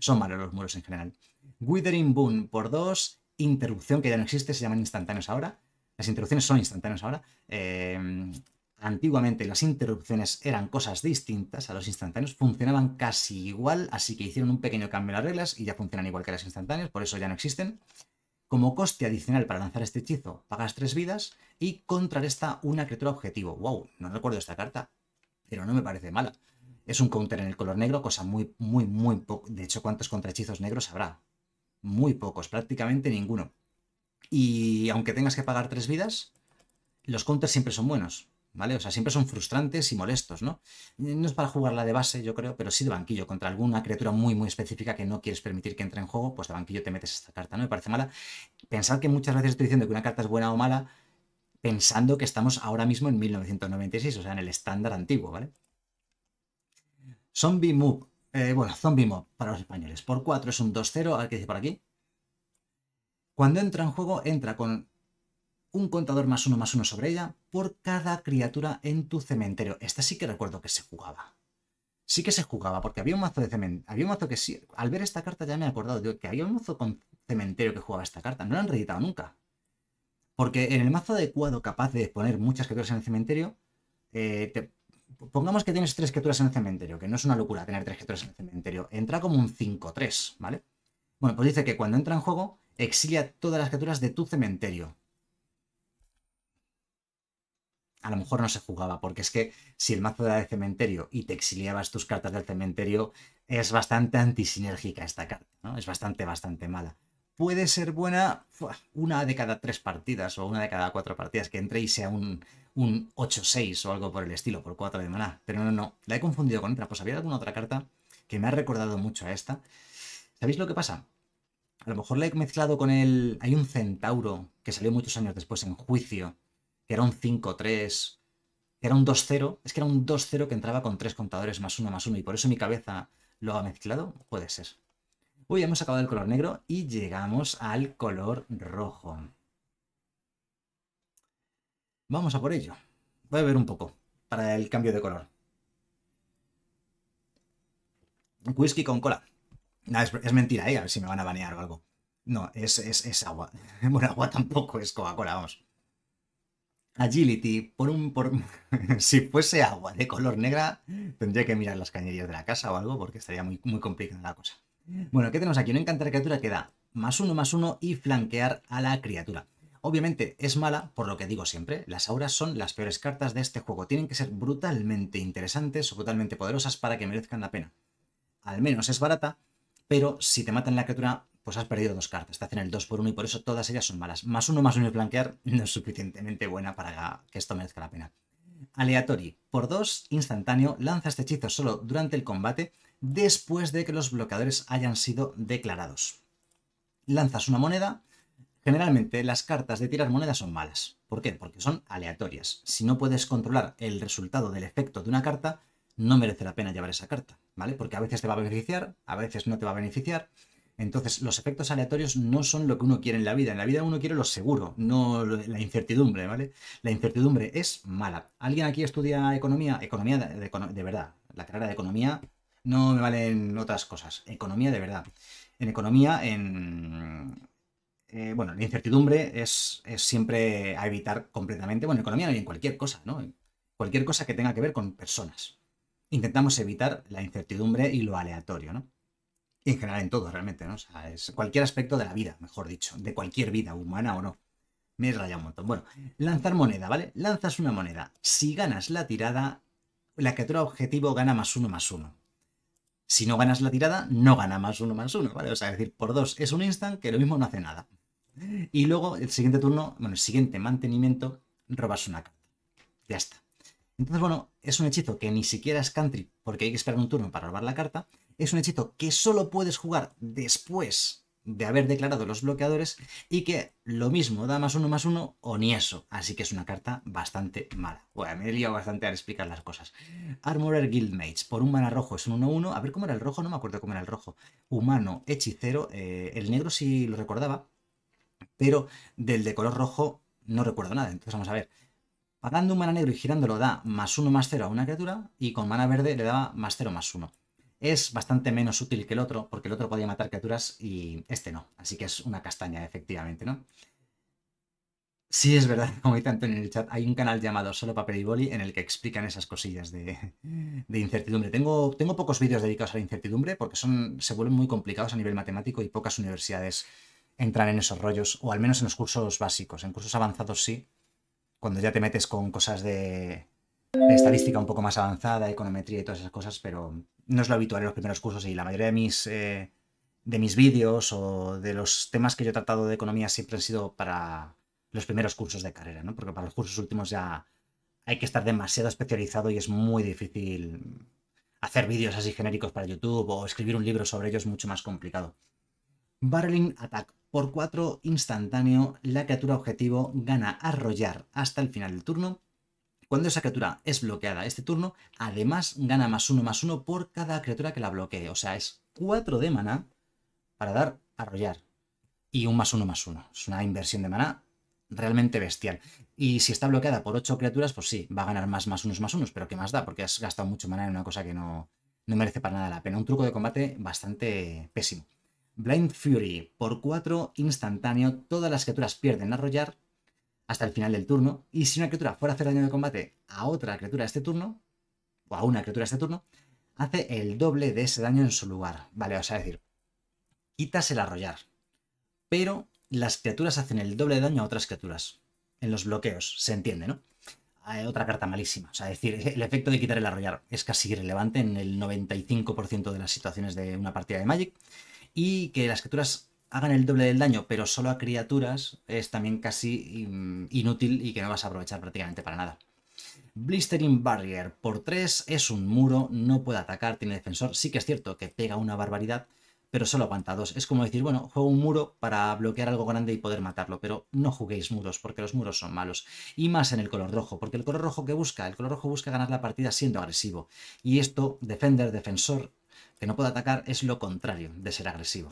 Son malos los muros en general. Withering Boon por dos. Interrupción, que ya no existe, se llaman instantáneos ahora. Las interrupciones son instantáneas ahora. Eh, Antiguamente las interrupciones eran cosas distintas a los instantáneos, funcionaban casi igual, así que hicieron un pequeño cambio en las reglas y ya funcionan igual que las instantáneas, por eso ya no existen. Como coste adicional para lanzar este hechizo, pagas tres vidas y contrarresta una criatura objetivo. ¡Wow! No recuerdo esta carta, pero no me parece mala. Es un counter en el color negro, cosa muy, muy, muy poco. De hecho, ¿cuántos contrahechizos negros habrá? Muy pocos, prácticamente ninguno. Y aunque tengas que pagar tres vidas, los counters siempre son buenos ¿vale? O sea, siempre son frustrantes y molestos, ¿no? Eh, no es para jugarla de base, yo creo, pero sí de banquillo, contra alguna criatura muy, muy específica que no quieres permitir que entre en juego, pues de banquillo te metes esta carta, ¿no? Me parece mala. Pensad que muchas veces estoy diciendo que una carta es buena o mala pensando que estamos ahora mismo en 1996, o sea, en el estándar antiguo, ¿vale? Zombie Mob, eh, bueno, Zombie Mob para los españoles. Por 4 es un 2-0, a ver qué dice por aquí. Cuando entra en juego, entra con un contador más uno más uno sobre ella por cada criatura en tu cementerio. Esta sí que recuerdo que se jugaba. Sí que se jugaba, porque había un mazo de cementerio. Había un mazo que sí. Al ver esta carta ya me he acordado que había un mazo con cementerio que jugaba esta carta. No la han reeditado nunca. Porque en el mazo adecuado, capaz de poner muchas criaturas en el cementerio, eh, pongamos que tienes tres criaturas en el cementerio, que no es una locura tener tres criaturas en el cementerio. Entra como un 5-3, ¿vale? Bueno, pues dice que cuando entra en juego, exilia todas las criaturas de tu cementerio a lo mejor no se jugaba, porque es que si el mazo era de cementerio y te exiliabas tus cartas del cementerio, es bastante antisinérgica esta carta, ¿no? Es bastante, bastante mala. Puede ser buena una de cada tres partidas o una de cada cuatro partidas que entre y sea un, un 8-6 o algo por el estilo, por cuatro de maná. Pero no, no, la he confundido con otra. Pues había alguna otra carta que me ha recordado mucho a esta. ¿Sabéis lo que pasa? A lo mejor la he mezclado con el... Hay un centauro que salió muchos años después en juicio, que era un 5-3, que era un 2-0, es que era un 2-0 que entraba con tres contadores más uno más uno, y por eso mi cabeza lo ha mezclado, puede ser. Uy, hemos acabado el color negro y llegamos al color rojo. Vamos a por ello. Voy a ver un poco para el cambio de color. Whisky con cola. es, mentira, ¿eh? a ver si me van a banear o algo. No, es, es agua. Bueno, agua tampoco es Coca-Cola, vamos. Agility, por un. Por... si fuese agua de color negra, tendría que mirar las cañerías de la casa o algo, porque estaría muy, muy complicada la cosa. Bueno, ¿qué tenemos aquí? Una encantada criatura que da más uno, más uno y flanquear a la criatura. Obviamente es mala, por lo que digo siempre, las auras son las peores cartas de este juego. Tienen que ser brutalmente interesantes o brutalmente poderosas para que merezcan la pena. Al menos es barata, pero si te matan la criatura pues has perdido dos cartas, te hacen el 2 por 1 y por eso todas ellas son malas. Más uno, más uno y blanquear, no es suficientemente buena para que esto merezca la pena. aleatori por 2, instantáneo, lanza este hechizo solo durante el combate después de que los bloqueadores hayan sido declarados. Lanzas una moneda. Generalmente las cartas de tirar monedas son malas. ¿Por qué? Porque son aleatorias. Si no puedes controlar el resultado del efecto de una carta, no merece la pena llevar esa carta, ¿vale? Porque a veces te va a beneficiar, a veces no te va a beneficiar. Entonces, los efectos aleatorios no son lo que uno quiere en la vida. En la vida uno quiere lo seguro, no la incertidumbre, ¿vale? La incertidumbre es mala. ¿Alguien aquí estudia economía? Economía de, verdad. La carrera de economía no me valen otras cosas. Economía de verdad. En economía, en... Eh, bueno, la incertidumbre es, siempre a evitar completamente. Bueno, en economía hay en cualquier cosa, ¿no? cualquier cosa que tenga que ver con personas. Intentamos evitar la incertidumbre y lo aleatorio, ¿no? en general en todo, realmente, ¿no? O sea, es cualquier aspecto de la vida, mejor dicho, de cualquier vida, humana o no. Me he rayado un montón. Bueno, lanzar moneda, ¿vale? Lanzas una moneda. Si ganas la tirada, la criatura objetivo gana más uno más uno. Si no ganas la tirada, no gana más uno más uno, ¿vale? O sea, es decir, por dos es un instant que lo mismo no hace nada. Y luego, el siguiente turno, bueno, el siguiente mantenimiento, robas una carta. Ya está. Entonces, bueno, es un hechizo que ni siquiera es country, porque hay que esperar un turno para robar la carta, es un hechizo que solo puedes jugar después de haber declarado los bloqueadores y que lo mismo da más uno más uno o ni eso. Así que es una carta bastante mala. Bueno, me he liado bastante al explicar las cosas. Armorer Guildmates, por un mana rojo es un 1-1. A ver cómo era el rojo, no me acuerdo cómo era el rojo. Humano, hechicero, eh, el negro sí lo recordaba, pero del de color rojo no recuerdo nada. Entonces vamos a ver. Pagando un mana negro y girándolo da más uno más cero a una criatura y con mana verde le daba más cero, más uno es bastante menos útil que el otro, porque el otro podía matar criaturas y este no. Así que es una castaña, efectivamente, ¿no? Sí, es verdad, como dice Antonio en el chat, hay un canal llamado Solo Papel y en el que explican esas cosillas de, incertidumbre. Tengo, tengo pocos vídeos dedicados a la incertidumbre porque son, se vuelven muy complicados a nivel matemático y pocas universidades entran en esos rollos, o al menos en los cursos básicos. En cursos avanzados sí, cuando ya te metes con cosas de, de estadística un poco más avanzada, econometría y todas esas cosas, pero no es lo habitual en los primeros cursos y la mayoría de mis, eh, mis vídeos o de los temas que yo he tratado de economía siempre han sido para los primeros cursos de carrera, ¿no? Porque para los cursos últimos ya hay que estar demasiado especializado y es muy difícil hacer vídeos así genéricos para YouTube o escribir un libro sobre ellos mucho más complicado. Barreling Attack por 4 instantáneo, la criatura objetivo gana arrollar hasta el final del turno cuando esa criatura es bloqueada este turno, además gana más uno más uno por cada criatura que la bloquee. O sea, es 4 de mana para dar arrollar. Y un más uno más uno. Es una inversión de maná realmente bestial. Y si está bloqueada por 8 criaturas, pues sí, va a ganar más más unos más unos. Pero ¿qué más da? Porque has gastado mucho maná en una cosa que no, no merece para nada la pena. Un truco de combate bastante pésimo. Blind Fury, por 4, instantáneo, todas las criaturas pierden arrollar hasta el final del turno. Y si una criatura fuera a hacer daño de combate a otra criatura este turno, o a una criatura este turno, hace el doble de ese daño en su lugar. Vale, o sea, es decir, quitas el arrollar. Pero las criaturas hacen el doble de daño a otras criaturas. En los bloqueos, se entiende, ¿no? Hay otra carta malísima. O sea, es decir, el efecto de quitar el arrollar es casi irrelevante en el 95% de las situaciones de una partida de Magic. Y que las criaturas hagan el doble del daño, pero solo a criaturas, es también casi inútil y que no vas a aprovechar prácticamente para nada. Blistering Barrier por 3 es un muro, no puede atacar, tiene defensor. Sí que es cierto que pega una barbaridad, pero solo aguanta dos. Es como decir, bueno, juego un muro para bloquear algo grande y poder matarlo, pero no juguéis muros, porque los muros son malos. Y más en el color rojo, porque el color rojo que busca, el color rojo busca ganar la partida siendo agresivo. Y esto, defender, defensor, que no puede atacar, es lo contrario de ser agresivo.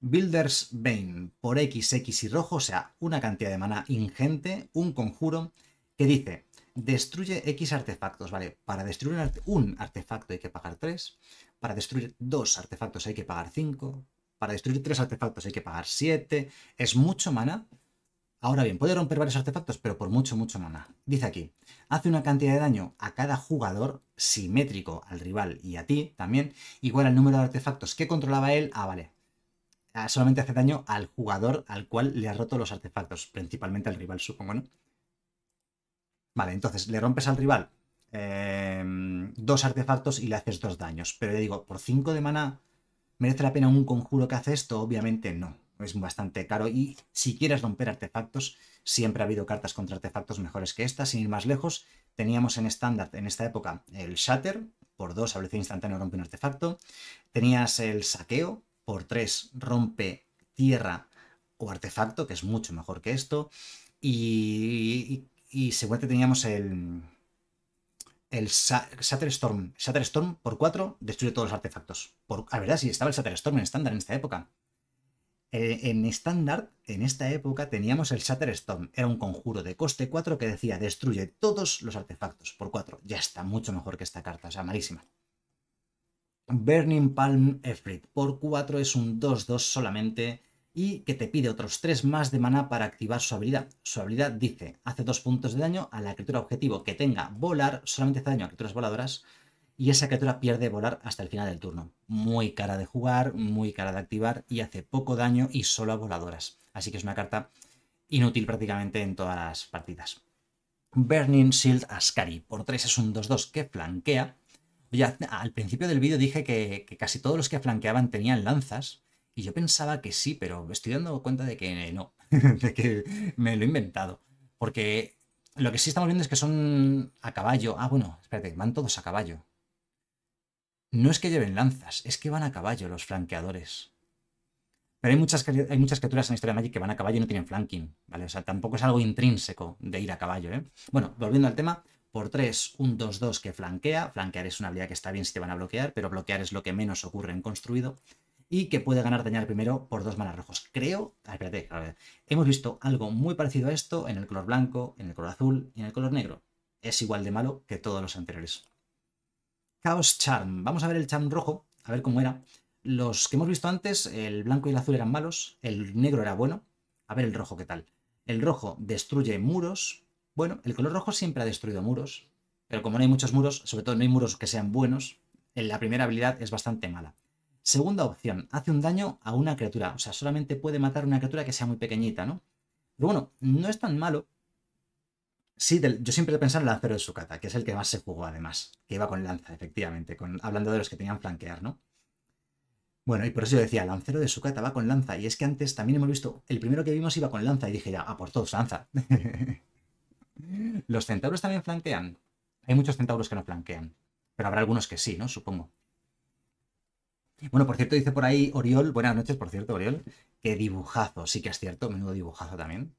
Builder's Bane por X y rojo, o sea, una cantidad de mana ingente, un conjuro que dice, destruye X artefactos, ¿vale? Para destruir un, artefacto hay que pagar 3, para destruir dos artefactos hay que pagar 5, para destruir tres artefactos hay que pagar 7, es mucho mana? Ahora bien, puede romper varios artefactos, pero por mucho, mucho mana. Dice aquí, hace una cantidad de daño a cada jugador simétrico al rival y a ti también, igual al número de artefactos que controlaba él. Ah, vale, Ah, solamente hace daño al jugador al cual le ha roto los artefactos, principalmente al rival, supongo, ¿no? Vale, entonces le rompes al rival em, dos artefactos y le haces dos daños. Pero ya digo, por 5 de mana, ¿merece la pena un conjuro que hace esto? Obviamente no. Es bastante caro y si quieres romper artefactos, siempre ha habido cartas contra artefactos mejores que esta. Sin ir más lejos, teníamos en estándar, en esta época, el Shatter, por 2, velocidad instantáneo rompe un artefacto. Tenías el Saqueo, por 3 rompe tierra o artefacto, que es mucho mejor que esto. Y, y, seguramente teníamos el, el Shatterstorm. Shatterstorm por 4 destruye todos los artefactos. Por, la ah, verdad, sí, estaba el Shatterstorm en estándar en esta época. Eh, en estándar, en esta época, teníamos el Shatterstorm. Era un conjuro de coste 4 que decía destruye todos los artefactos por 4. Ya está, mucho mejor que esta carta, o sea, malísima. Burning Palm Efrit por 4 es un 2-2 solamente y que te pide otros 3 más de mana para activar su habilidad. Su habilidad dice, hace 2 puntos de daño a la criatura objetivo que tenga volar, solamente hace daño a criaturas voladoras y esa criatura pierde volar hasta el final del turno. Muy cara de jugar, muy cara de activar y hace poco daño y solo a voladoras. Así que es una carta inútil prácticamente en todas las partidas. Burning Shield Ascari por 3 es un 2-2 que flanquea al principio del vídeo dije que, casi todos los que flanqueaban tenían lanzas, y yo pensaba que sí, pero estoy dando cuenta de que no, de que me lo he inventado. Porque lo que sí estamos viendo es que son a caballo. Ah, bueno, espérate, van todos a caballo. No es que lleven lanzas, es que van a caballo los flanqueadores. Pero hay muchas, hay muchas criaturas en la historia de Magic que van a caballo y no tienen flanking, ¿vale? O sea, tampoco es algo intrínseco de ir a caballo, ¿eh? Bueno, volviendo al tema, por 3, un 2-2 que flanquea. Flanquear es una habilidad que está bien si te van a bloquear, pero bloquear es lo que menos ocurre en construido. Y que puede ganar dañar primero por dos manas rojos. Creo. Ah, espérate, Hemos visto algo muy parecido a esto en el color blanco, en el color azul y en el color negro. Es igual de malo que todos los anteriores. Chaos Charm. Vamos a ver el Charm rojo, a ver cómo era. Los que hemos visto antes, el blanco y el azul eran malos, el negro era bueno. A ver el rojo qué tal. El rojo destruye muros, bueno, el color rojo siempre ha destruido muros, pero como no hay muchos muros, sobre todo no hay muros que sean buenos, eh, la primera habilidad es bastante mala. Segunda opción, hace un daño a una criatura, o sea, solamente puede matar una criatura que sea muy pequeñita, ¿no? Pero bueno, no es tan malo. Sí, yo siempre he pensado en el lancero de Sukata, que es el que más se jugó además, que iba con lanza, efectivamente, con, hablando de los que tenían flanquear, ¿no? Bueno, y por eso yo decía, lancero de Sukata va con lanza, y es que antes también hemos visto, el primero que vimos iba con lanza, y dije ya, a ah, por todos, lanza. Los centauros también flanquean. Hay muchos centauros que no flanquean, pero habrá algunos que sí, ¿no? Supongo. Bueno, por cierto, dice por ahí Oriol, buenas noches, por cierto, Oriol, que dibujazo, sí que es cierto, menudo dibujazo también,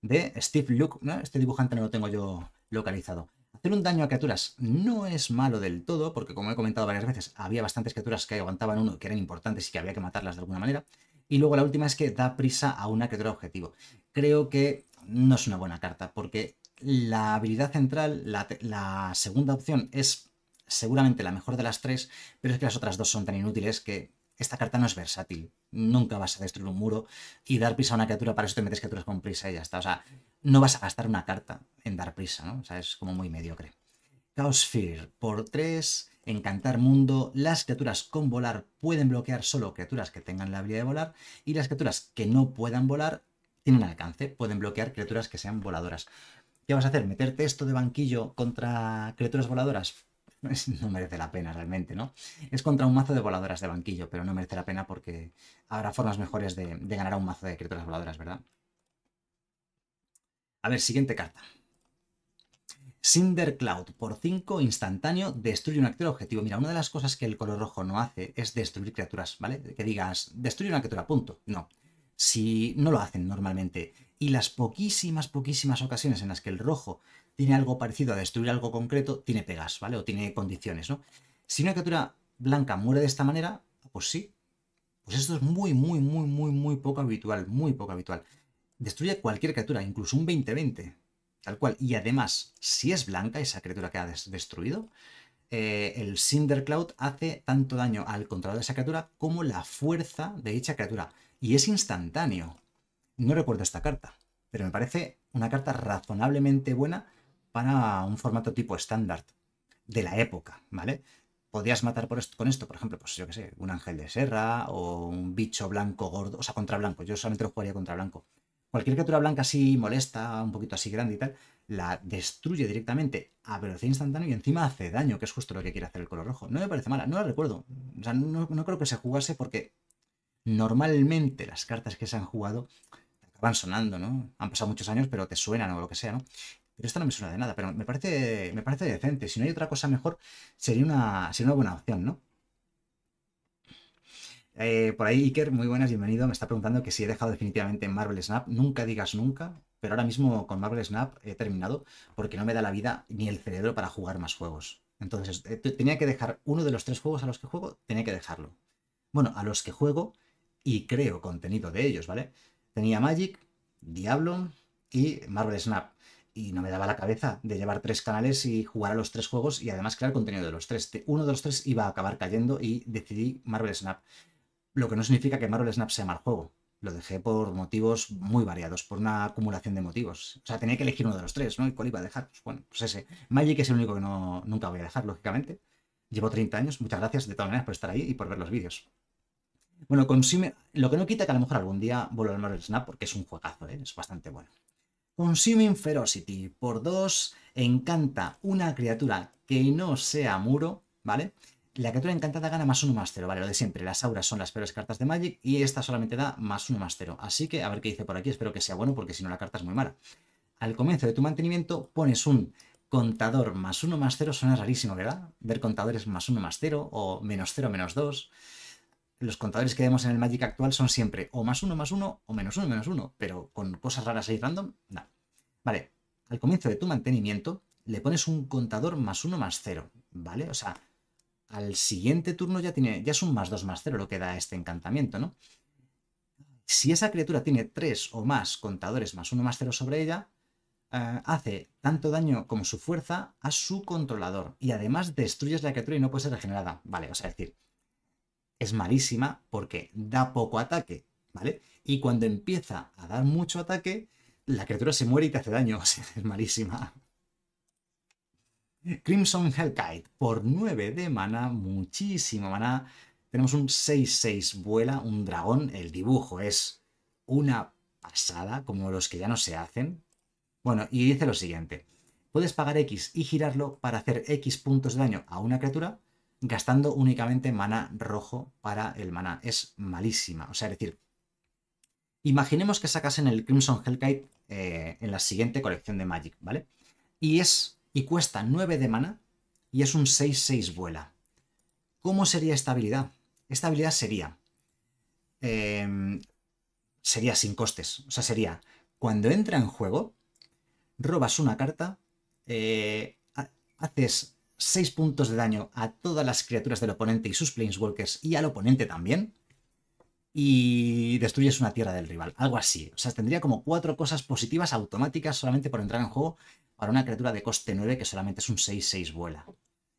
de Steve Luke, Este dibujante no lo tengo yo localizado. Hacer un daño a criaturas no es malo del todo, porque como he comentado varias veces, había bastantes criaturas que aguantaban uno, y que eran importantes y que había que matarlas de alguna manera. Y luego la última es que da prisa a una criatura objetivo. Creo que no es una buena carta, porque la habilidad central, la, segunda opción, es seguramente la mejor de las tres, pero es que las otras dos son tan inútiles que esta carta no es versátil. Nunca vas a destruir un muro y dar prisa a una criatura, para eso te metes criaturas con prisa y ya está. O sea, no vas a gastar una carta en dar prisa, ¿no? O sea, es como muy mediocre. Chaos Fear, por 3, Encantar Mundo. Las criaturas con volar pueden bloquear solo criaturas que tengan la habilidad de volar y las criaturas que no puedan volar tienen alcance, pueden bloquear criaturas que sean voladoras. ¿Qué vas a hacer? ¿Meterte esto de banquillo contra criaturas voladoras? no merece la pena realmente, ¿no? Es contra un mazo de voladoras de banquillo, pero no merece la pena porque habrá formas mejores de, ganar a un mazo de criaturas voladoras, ¿verdad? A ver, siguiente carta. Cinder Cloud por 5 instantáneo destruye un actor objetivo. Mira, una de las cosas que el color rojo no hace es destruir criaturas, ¿vale? Que digas, destruye una criatura, punto. No. Si no lo hacen normalmente y las poquísimas, poquísimas ocasiones en las que el rojo tiene algo parecido a destruir algo concreto, tiene pegas, ¿vale? O tiene condiciones, ¿no? Si una criatura blanca muere de esta manera, pues sí. Pues esto es muy, muy, muy, muy, muy poco habitual, muy poco habitual. Destruye cualquier criatura, incluso un 20-20, tal cual. Y además, si es blanca esa criatura que ha destruido, eh, el Cinder Cloud hace tanto daño al controlador de esa criatura como la fuerza de dicha criatura. Y es instantáneo. No recuerdo esta carta, pero me parece una carta razonablemente buena para un formato tipo estándar de la época, ¿vale? Podías matar con esto, por ejemplo, pues yo qué sé, un ángel de serra o un bicho blanco gordo, o sea, contra blanco. Yo solamente lo jugaría contra blanco. Cualquier criatura blanca así molesta, un poquito así grande y tal, la destruye directamente a velocidad instantánea y encima hace daño, que es justo lo que quiere hacer el color rojo. No me parece mala, no la recuerdo. O sea, no creo que se jugase porque normalmente las cartas que se han jugado Van sonando, ¿no? Han pasado muchos años, pero te suenan o lo que sea, ¿no? Pero esto no me suena de nada, pero me parece, me parece decente. Si no hay otra cosa mejor, sería una, buena opción, ¿no? Eh, por ahí, Iker, muy buenas, bienvenido. Me está preguntando que si he dejado definitivamente Marvel Snap. Nunca digas nunca, pero ahora mismo con Marvel Snap he terminado porque no me da la vida ni el cerebro para jugar más juegos. Entonces, eh, tenía que dejar uno de los tres juegos a los que juego, tenía que dejarlo. Bueno, a los que juego y creo contenido de ellos, ¿vale? Tenía Magic, Diablo y Marvel Snap. Y no me daba la cabeza de llevar tres canales y jugar a los tres juegos y además crear contenido de los tres. Uno de los tres iba a acabar cayendo y decidí Marvel Snap. Lo que no significa que Marvel Snap sea mal juego. Lo dejé por motivos muy variados, por una acumulación de motivos. O sea, tenía que elegir uno de los tres, ¿no? ¿Y cuál iba a dejar? Pues bueno, pues ese. Magic es el único que no, nunca voy a dejar, lógicamente. Llevo 30 años. Muchas gracias de todas maneras por estar ahí y por ver los vídeos. Bueno, consume. Lo que no quita que a lo mejor algún día vuelva al el Snap porque es un juegazo, ¿eh? es bastante bueno. Consuming Ferocity por 2 encanta una criatura que no sea muro, ¿vale? La criatura encantada gana más 1 más 0, ¿vale? Lo de siempre, las auras son las peores cartas de Magic y esta solamente da más 1 más 0. Así que a ver qué dice por aquí, espero que sea bueno porque si no la carta es muy mala. Al comienzo de tu mantenimiento pones un contador más 1 más 0, suena rarísimo, ¿verdad? Ver contadores más 1 más 0 o menos 0 menos 2 los contadores que vemos en el Magic actual son siempre o más uno, más uno, o menos uno, menos uno, pero con cosas raras ahí random, nada. Vale, al comienzo de tu mantenimiento le pones un contador más uno, más cero, ¿vale? O sea, al siguiente turno ya tiene, ya es un más dos, más cero lo que da este encantamiento, ¿no? Si esa criatura tiene tres o más contadores más uno, más cero sobre ella, eh, hace tanto daño como su fuerza a su controlador y además destruyes la criatura y no puede ser regenerada, ¿vale? O sea, es decir es malísima porque da poco ataque, ¿vale? Y cuando empieza a dar mucho ataque, la criatura se muere y te hace daño, es malísima. Crimson Hellkite, por 9 de mana, muchísima mana. Tenemos un 6-6 vuela, un dragón. El dibujo es una pasada, como los que ya no se hacen. Bueno, y dice lo siguiente. Puedes pagar X y girarlo para hacer X puntos de daño a una criatura gastando únicamente maná rojo para el maná. Es malísima. O sea, es decir, imaginemos que en el Crimson Hellkite eh, en la siguiente colección de Magic, ¿vale? Y es y cuesta 9 de mana y es un 6-6 vuela. ¿Cómo sería esta habilidad? Esta habilidad sería... Eh, sería sin costes. O sea, sería cuando entra en juego, robas una carta, eh, haces 6 puntos de daño a todas las criaturas del oponente y sus planeswalkers y al oponente también. Y destruyes una tierra del rival, algo así. O sea, tendría como cuatro cosas positivas automáticas solamente por entrar en juego para una criatura de coste 9 que solamente es un 6-6 vuela.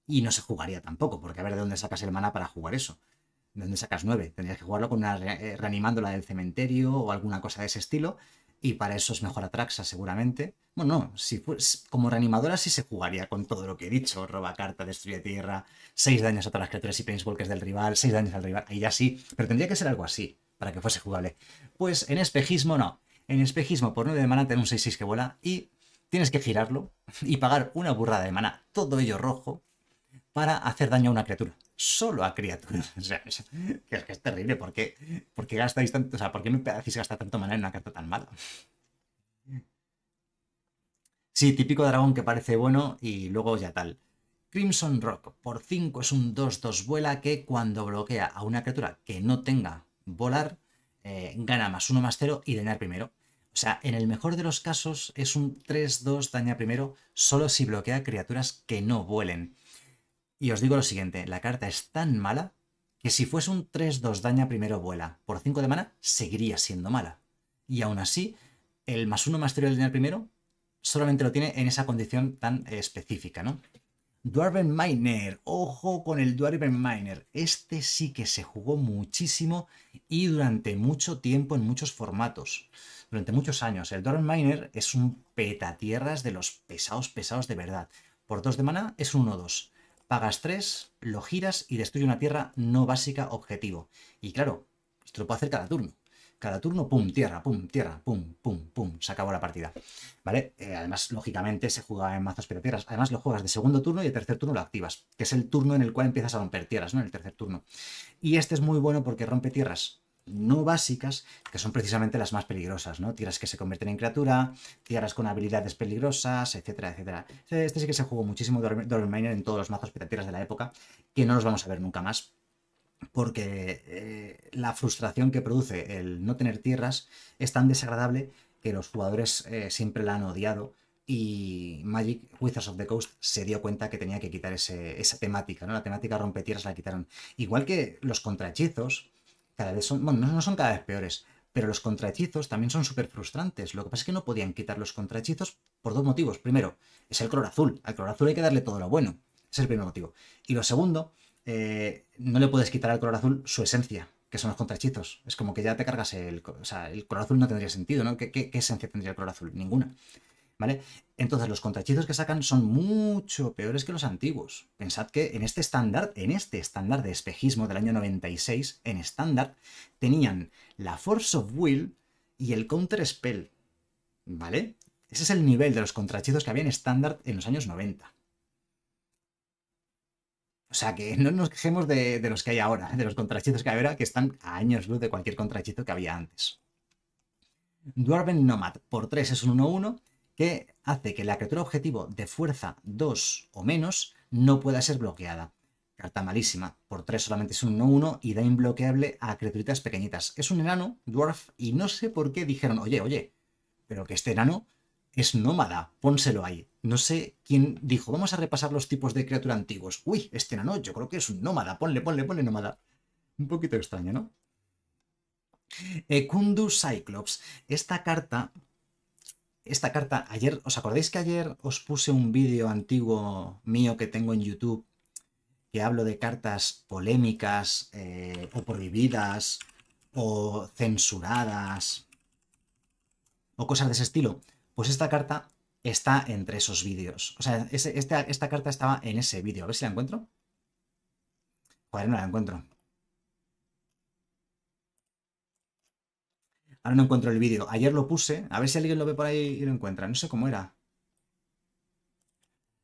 Y no se jugaría tampoco, porque a ver de dónde sacas el mana para jugar eso. ¿De dónde sacas 9? Tendrías que jugarlo con una eh, reanimándola del cementerio o alguna cosa de ese estilo y para eso es mejor Atraxa seguramente. Bueno, no, si como reanimadora sí se jugaría con todo lo que he dicho. Roba carta, destruye tierra, seis daños a todas las criaturas y es del rival, seis daños al rival, Y ya sí, pero tendría que ser algo así para que fuese jugable. Pues en espejismo no. En espejismo por 9 de mana tener un 6-6 que vuela y tienes que girarlo y pagar una burrada de mana, todo ello rojo, para hacer daño a una criatura solo a criaturas. O es, que es terrible. porque qué, gastáis tanto? sea, me hacéis gastar tanto maná en una carta tan mala? Sí, típico dragón que parece bueno y luego ya tal. Crimson Rock por 5 es un 2-2 vuela que cuando bloquea a una criatura que no tenga volar, eh, gana más 1 más 0 y dañar primero. O sea, en el mejor de los casos es un 3-2 daña primero solo si bloquea criaturas que no vuelen. Y os digo lo siguiente, la carta es tan mala que si fuese un 3-2 daña primero vuela por 5 de mana, seguiría siendo mala. Y aún así, el más 1 más 0 del daña primero solamente lo tiene en esa condición tan específica, ¿no? Dwarven Miner, ojo con el Dwarven Miner. Este sí que se jugó muchísimo y durante mucho tiempo en muchos formatos, durante muchos años. El Dwarven Miner es un petatierras de los pesados, pesados de verdad. Por 2 de mana es un 1-2 pagas 3, lo giras y destruye una tierra no básica objetivo. Y claro, esto lo puedo hacer cada turno. Cada turno, pum, tierra, pum, tierra, pum, pum, pum, se acabó la partida. ¿Vale? Eh, además, lógicamente, se juega en mazos pero tierras. Además, lo juegas de segundo turno y de tercer turno lo activas, que es el turno en el cual empiezas a romper tierras, ¿no? En el tercer turno. Y este es muy bueno porque rompe tierras no básicas, que son precisamente las más peligrosas, ¿no? Tierras que se convierten en criatura, tierras con habilidades peligrosas, etcétera, etcétera. Este, este sí que se jugó muchísimo miner en todos los mazos petatierras de la época, que no los vamos a ver nunca más, porque eh, la frustración que produce el no tener tierras es tan desagradable que los jugadores eh, siempre la han odiado y Magic Wizards of the Coast se dio cuenta que tenía que quitar esa temática, ¿no? La temática rompe tierras la quitaron. Igual que los contrahechizos, cada vez son, bueno, no son cada vez peores, pero los contrahechizos también son súper frustrantes. Lo que pasa es que no podían quitar los contrahechizos por dos motivos. Primero, es el color azul. Al color azul hay que darle todo lo bueno. es el primer motivo. Y lo segundo, eh, no le puedes quitar al color azul su esencia, que son los contrahechizos. Es como que ya te cargas el... O sea, el color azul no tendría sentido, ¿no? qué esencia tendría el color azul? Ninguna. ¿Vale? Entonces los contrachizos que sacan son mucho peores que los antiguos. Pensad que en este estándar, en este estándar de espejismo del año 96, en estándar, tenían la Force of Will y el Counter Spell. ¿Vale? Ese es el nivel de los contrachizos que había en estándar en los años 90. O sea que no nos quejemos de, los que hay ahora, de los contrachizos que hay ahora, que están a años luz de cualquier contrahechizo que había antes. Dwarven Nomad por 3 es un 1-1 que hace que la criatura objetivo de fuerza 2 o menos no pueda ser bloqueada. Carta malísima, por 3 solamente es un 1-1 y da imbloqueable a criaturitas pequeñitas. Es un enano, dwarf, y no sé por qué dijeron, oye, oye, pero que este enano es nómada, pónselo ahí. No sé quién dijo, vamos a repasar los tipos de criatura antiguos. Uy, este enano yo creo que es un nómada, ponle, ponle, ponle nómada. Un poquito extraño, ¿no? Ekundu Cyclops. Esta carta esta carta, ayer, ¿os acordáis que ayer os puse un vídeo antiguo mío que tengo en YouTube que hablo de cartas polémicas eh, o prohibidas o censuradas o cosas de ese estilo? Pues esta carta está entre esos vídeos. O sea, esta, esta carta estaba en ese vídeo. A ver si la encuentro. Joder, no la encuentro. Ahora no encuentro el vídeo. Ayer lo puse. A ver si alguien lo ve por ahí y lo encuentra. No sé cómo era.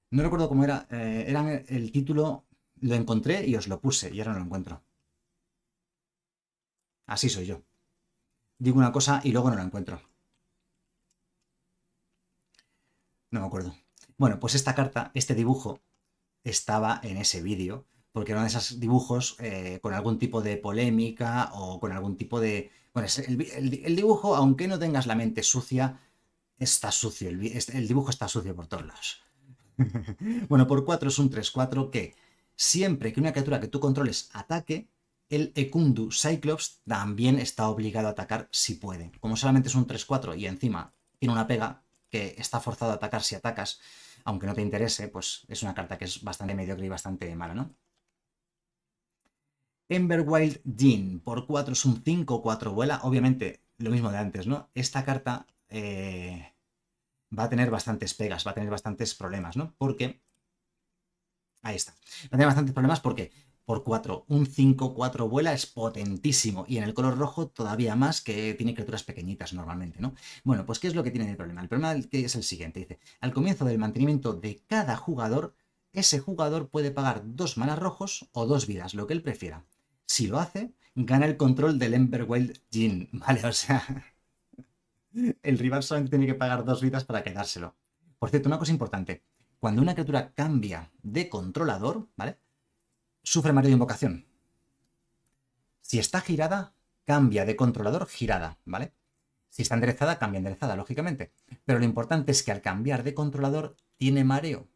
No recuerdo cómo era. Eh, era el título. Lo encontré y os lo puse. Y ahora no lo encuentro. Así soy yo. Digo una cosa y luego no la encuentro. No me acuerdo. Bueno, pues esta carta, este dibujo, estaba en ese vídeo. Porque eran esos dibujos eh, con algún tipo de polémica o con algún tipo de, bueno, el, dibujo, aunque no tengas la mente sucia, está sucio. El, el dibujo está sucio por todos lados. bueno, por 4 es un 3-4 que siempre que una criatura que tú controles ataque, el Ekundu Cyclops también está obligado a atacar si puede. Como solamente es un 3-4 y encima tiene una pega que está forzado a atacar si atacas, aunque no te interese, pues es una carta que es bastante mediocre y bastante mala, ¿no? Emberwild Wild por 4 es un 5, 4 vuela. Obviamente, lo mismo de antes, ¿no? Esta carta eh, va a tener bastantes pegas, va a tener bastantes problemas, ¿no? Porque... Ahí está. Va a tener bastantes problemas porque por 4. Un 5-4 vuela es potentísimo y en el color rojo todavía más que tiene criaturas pequeñitas normalmente, ¿no? Bueno, pues ¿qué es lo que tiene el problema? El problema es el siguiente, dice, al comienzo del mantenimiento de cada jugador, ese jugador puede pagar dos manas rojos o dos vidas, lo que él prefiera. Si lo hace, gana el control del Ember Wild ¿vale? O sea, el rival solamente tiene que pagar dos vidas para quedárselo. Por cierto, una cosa importante. Cuando una criatura cambia de controlador, ¿vale? Sufre mareo de invocación. Si está girada, cambia de controlador girada, ¿vale? Si está enderezada, cambia enderezada, lógicamente. Pero lo importante es que al cambiar de controlador tiene mareo.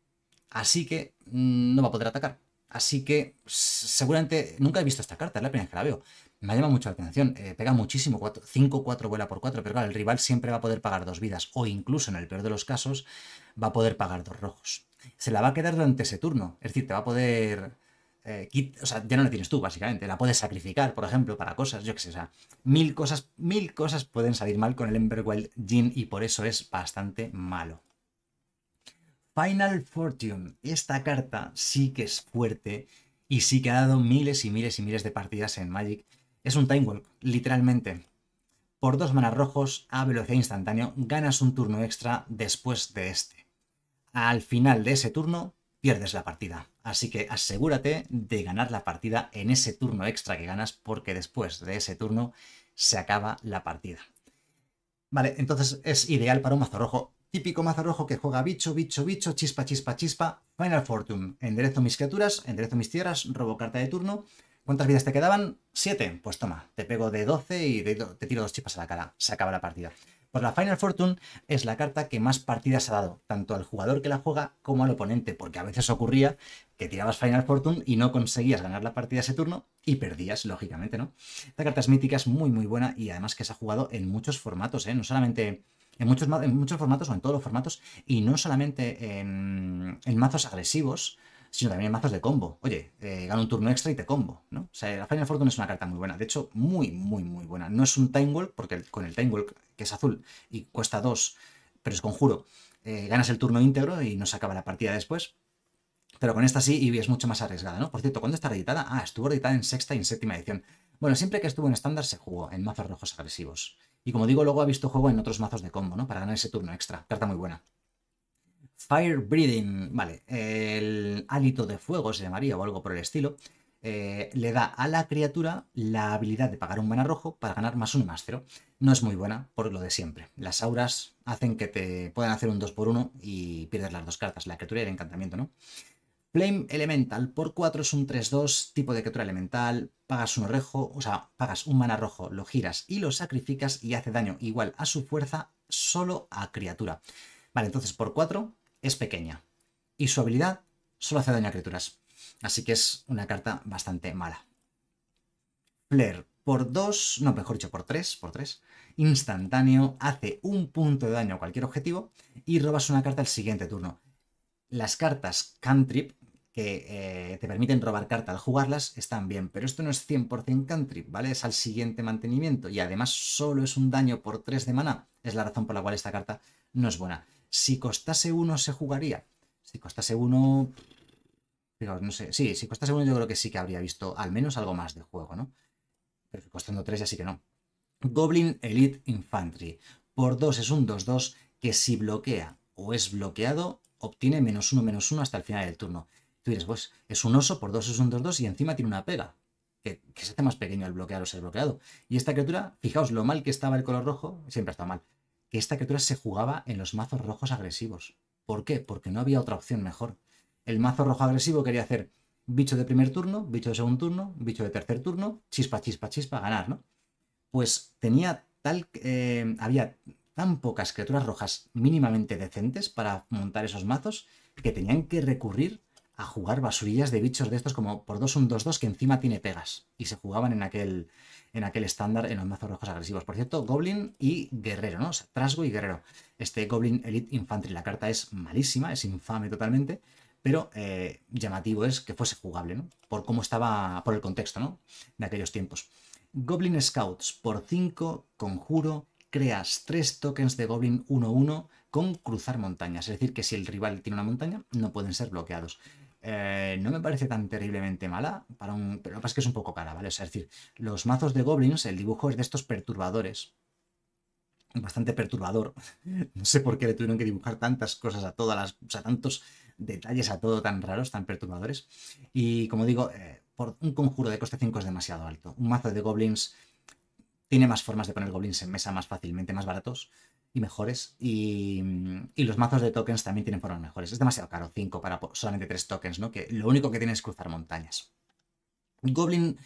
Así que mm, no va a poder atacar. Así que seguramente nunca he visto esta carta, es la primera vez que la veo. Me llama mucho la atención, eh, pega muchísimo, 5-4 vuela por 4, pero claro, el rival siempre va a poder pagar dos vidas o incluso en el peor de los casos va a poder pagar dos rojos. Se la va a quedar durante ese turno, es decir, te va a poder... Eh, o sea, ya no la tienes tú, básicamente. La puedes sacrificar, por ejemplo, para cosas, yo qué sé, o sea, mil cosas, mil cosas pueden salir mal con el Emberwild Jin y por eso es bastante malo. Final Fortune. Esta carta sí que es fuerte y sí que ha dado miles y miles y miles de partidas en Magic. Es un Time Walk, literalmente. Por dos manas rojos a velocidad instantánea ganas un turno extra después de este. Al final de ese turno pierdes la partida. Así que asegúrate de ganar la partida en ese turno extra que ganas porque después de ese turno se acaba la partida. Vale, entonces es ideal para un mazo rojo Típico mazo rojo que juega bicho, bicho, bicho, chispa, chispa, chispa. Final Fortune. Enderezo mis criaturas, enderezo mis tierras, robo carta de turno. ¿Cuántas vidas te quedaban? Siete. Pues toma, te pego de 12 y te tiro dos chispas a la cara. Se acaba la partida. Pues la Final Fortune es la carta que más partidas ha dado, tanto al jugador que la juega como al oponente, porque a veces ocurría que tirabas Final Fortune y no conseguías ganar la partida ese turno y perdías, lógicamente, ¿no? Esta carta es mítica, es muy, muy buena y además que se ha jugado en muchos formatos, ¿eh? No solamente en muchos, muchos formatos o en todos los formatos, y no solamente en, mazos agresivos, sino también en mazos de combo. Oye, eh, gana un turno extra y te combo, ¿no? O sea, la Final Fortune es una carta muy buena, de hecho, muy, muy, muy buena. No es un Time Walk, porque con el Time Walk, que es azul y cuesta dos, pero es conjuro, eh, ganas el turno íntegro y no se acaba la partida después. Pero con esta sí, y es mucho más arriesgada, ¿no? Por cierto, ¿cuándo está reeditada? Ah, estuvo editada en sexta y en séptima edición. Bueno, siempre que estuvo en estándar se jugó en mazos rojos agresivos. Y como digo, luego ha visto juego en otros mazos de combo, ¿no? Para ganar ese turno extra. Carta muy buena. Fire Breathing, vale, el hálito de fuego se llamaría o algo por el estilo. Eh, le da a la criatura la habilidad de pagar un buen rojo para ganar más un más cero. No es muy buena por lo de siempre. Las auras hacen que te puedan hacer un 2 por 1 y pierdes las dos cartas, la criatura y el encantamiento, ¿no? Flame Elemental por 4 es un 3-2, tipo de criatura elemental, pagas un rejo, o sea, pagas un mana rojo, lo giras y lo sacrificas y hace daño igual a su fuerza solo a criatura. Vale, entonces por 4 es pequeña y su habilidad solo hace daño a criaturas. Así que es una carta bastante mala. Flare por 2, no, mejor dicho, por 3, por 3, instantáneo, hace un punto de daño a cualquier objetivo y robas una carta el siguiente turno las cartas cantrip, que eh, te permiten robar carta al jugarlas están bien, pero esto no es 100% country, ¿vale? Es al siguiente mantenimiento y además solo es un daño por 3 de mana. Es la razón por la cual esta carta no es buena. Si costase 1 se jugaría. Si costase 1... Uno... no sé. Sí, si costase 1 yo creo que sí que habría visto al menos algo más de juego, ¿no? Pero costando 3 ya que no. Goblin Elite Infantry. Por 2 es un 2-2 que si bloquea o es bloqueado obtiene menos 1 menos 1 hasta el final del turno. Tú dirás, pues es un oso, por dos es un 2-2 y encima tiene una pega, que, se hace más pequeño al bloquear o ser bloqueado. Y esta criatura, fijaos lo mal que estaba el color rojo, siempre ha estado mal, que esta criatura se jugaba en los mazos rojos agresivos. ¿Por qué? Porque no había otra opción mejor. El mazo rojo agresivo quería hacer bicho de primer turno, bicho de segundo turno, bicho de tercer turno, chispa, chispa, chispa, ganar, ¿no? Pues tenía tal. Eh, había tan pocas criaturas rojas mínimamente decentes para montar esos mazos que tenían que recurrir a jugar basurillas de bichos de estos como por 2 un 2-2 que encima tiene pegas. Y se jugaban en aquel, en aquel estándar en los mazos rojos agresivos. Por cierto, Goblin y Guerrero, ¿no? O sea, Trasgo y Guerrero. Este Goblin Elite Infantry, la carta es malísima, es infame totalmente, pero eh, llamativo es que fuese jugable, ¿no? Por cómo estaba, por el contexto, ¿no? De aquellos tiempos. Goblin Scouts, por 5, conjuro, creas 3 tokens de Goblin 1-1 con cruzar montañas. Es decir, que si el rival tiene una montaña, no pueden ser bloqueados. Eh, no me parece tan terriblemente mala, para un, pero lo que pasa es que es un poco cara, ¿vale? O sea, es decir, los mazos de goblins, el dibujo es de estos perturbadores, bastante perturbador. No sé por qué le tuvieron que dibujar tantas cosas a todas las, o sea, tantos detalles a todo tan raros, tan perturbadores. Y como digo, eh, por un conjuro de coste 5 es demasiado alto. Un mazo de goblins tiene más formas de poner goblins en mesa más fácilmente, más baratos, y mejores. Mm, y, los mazos de tokens también tienen formas mejores. Es demasiado caro, 5 para solamente 3 tokens, ¿no? Que lo único que tiene es cruzar montañas. Goblin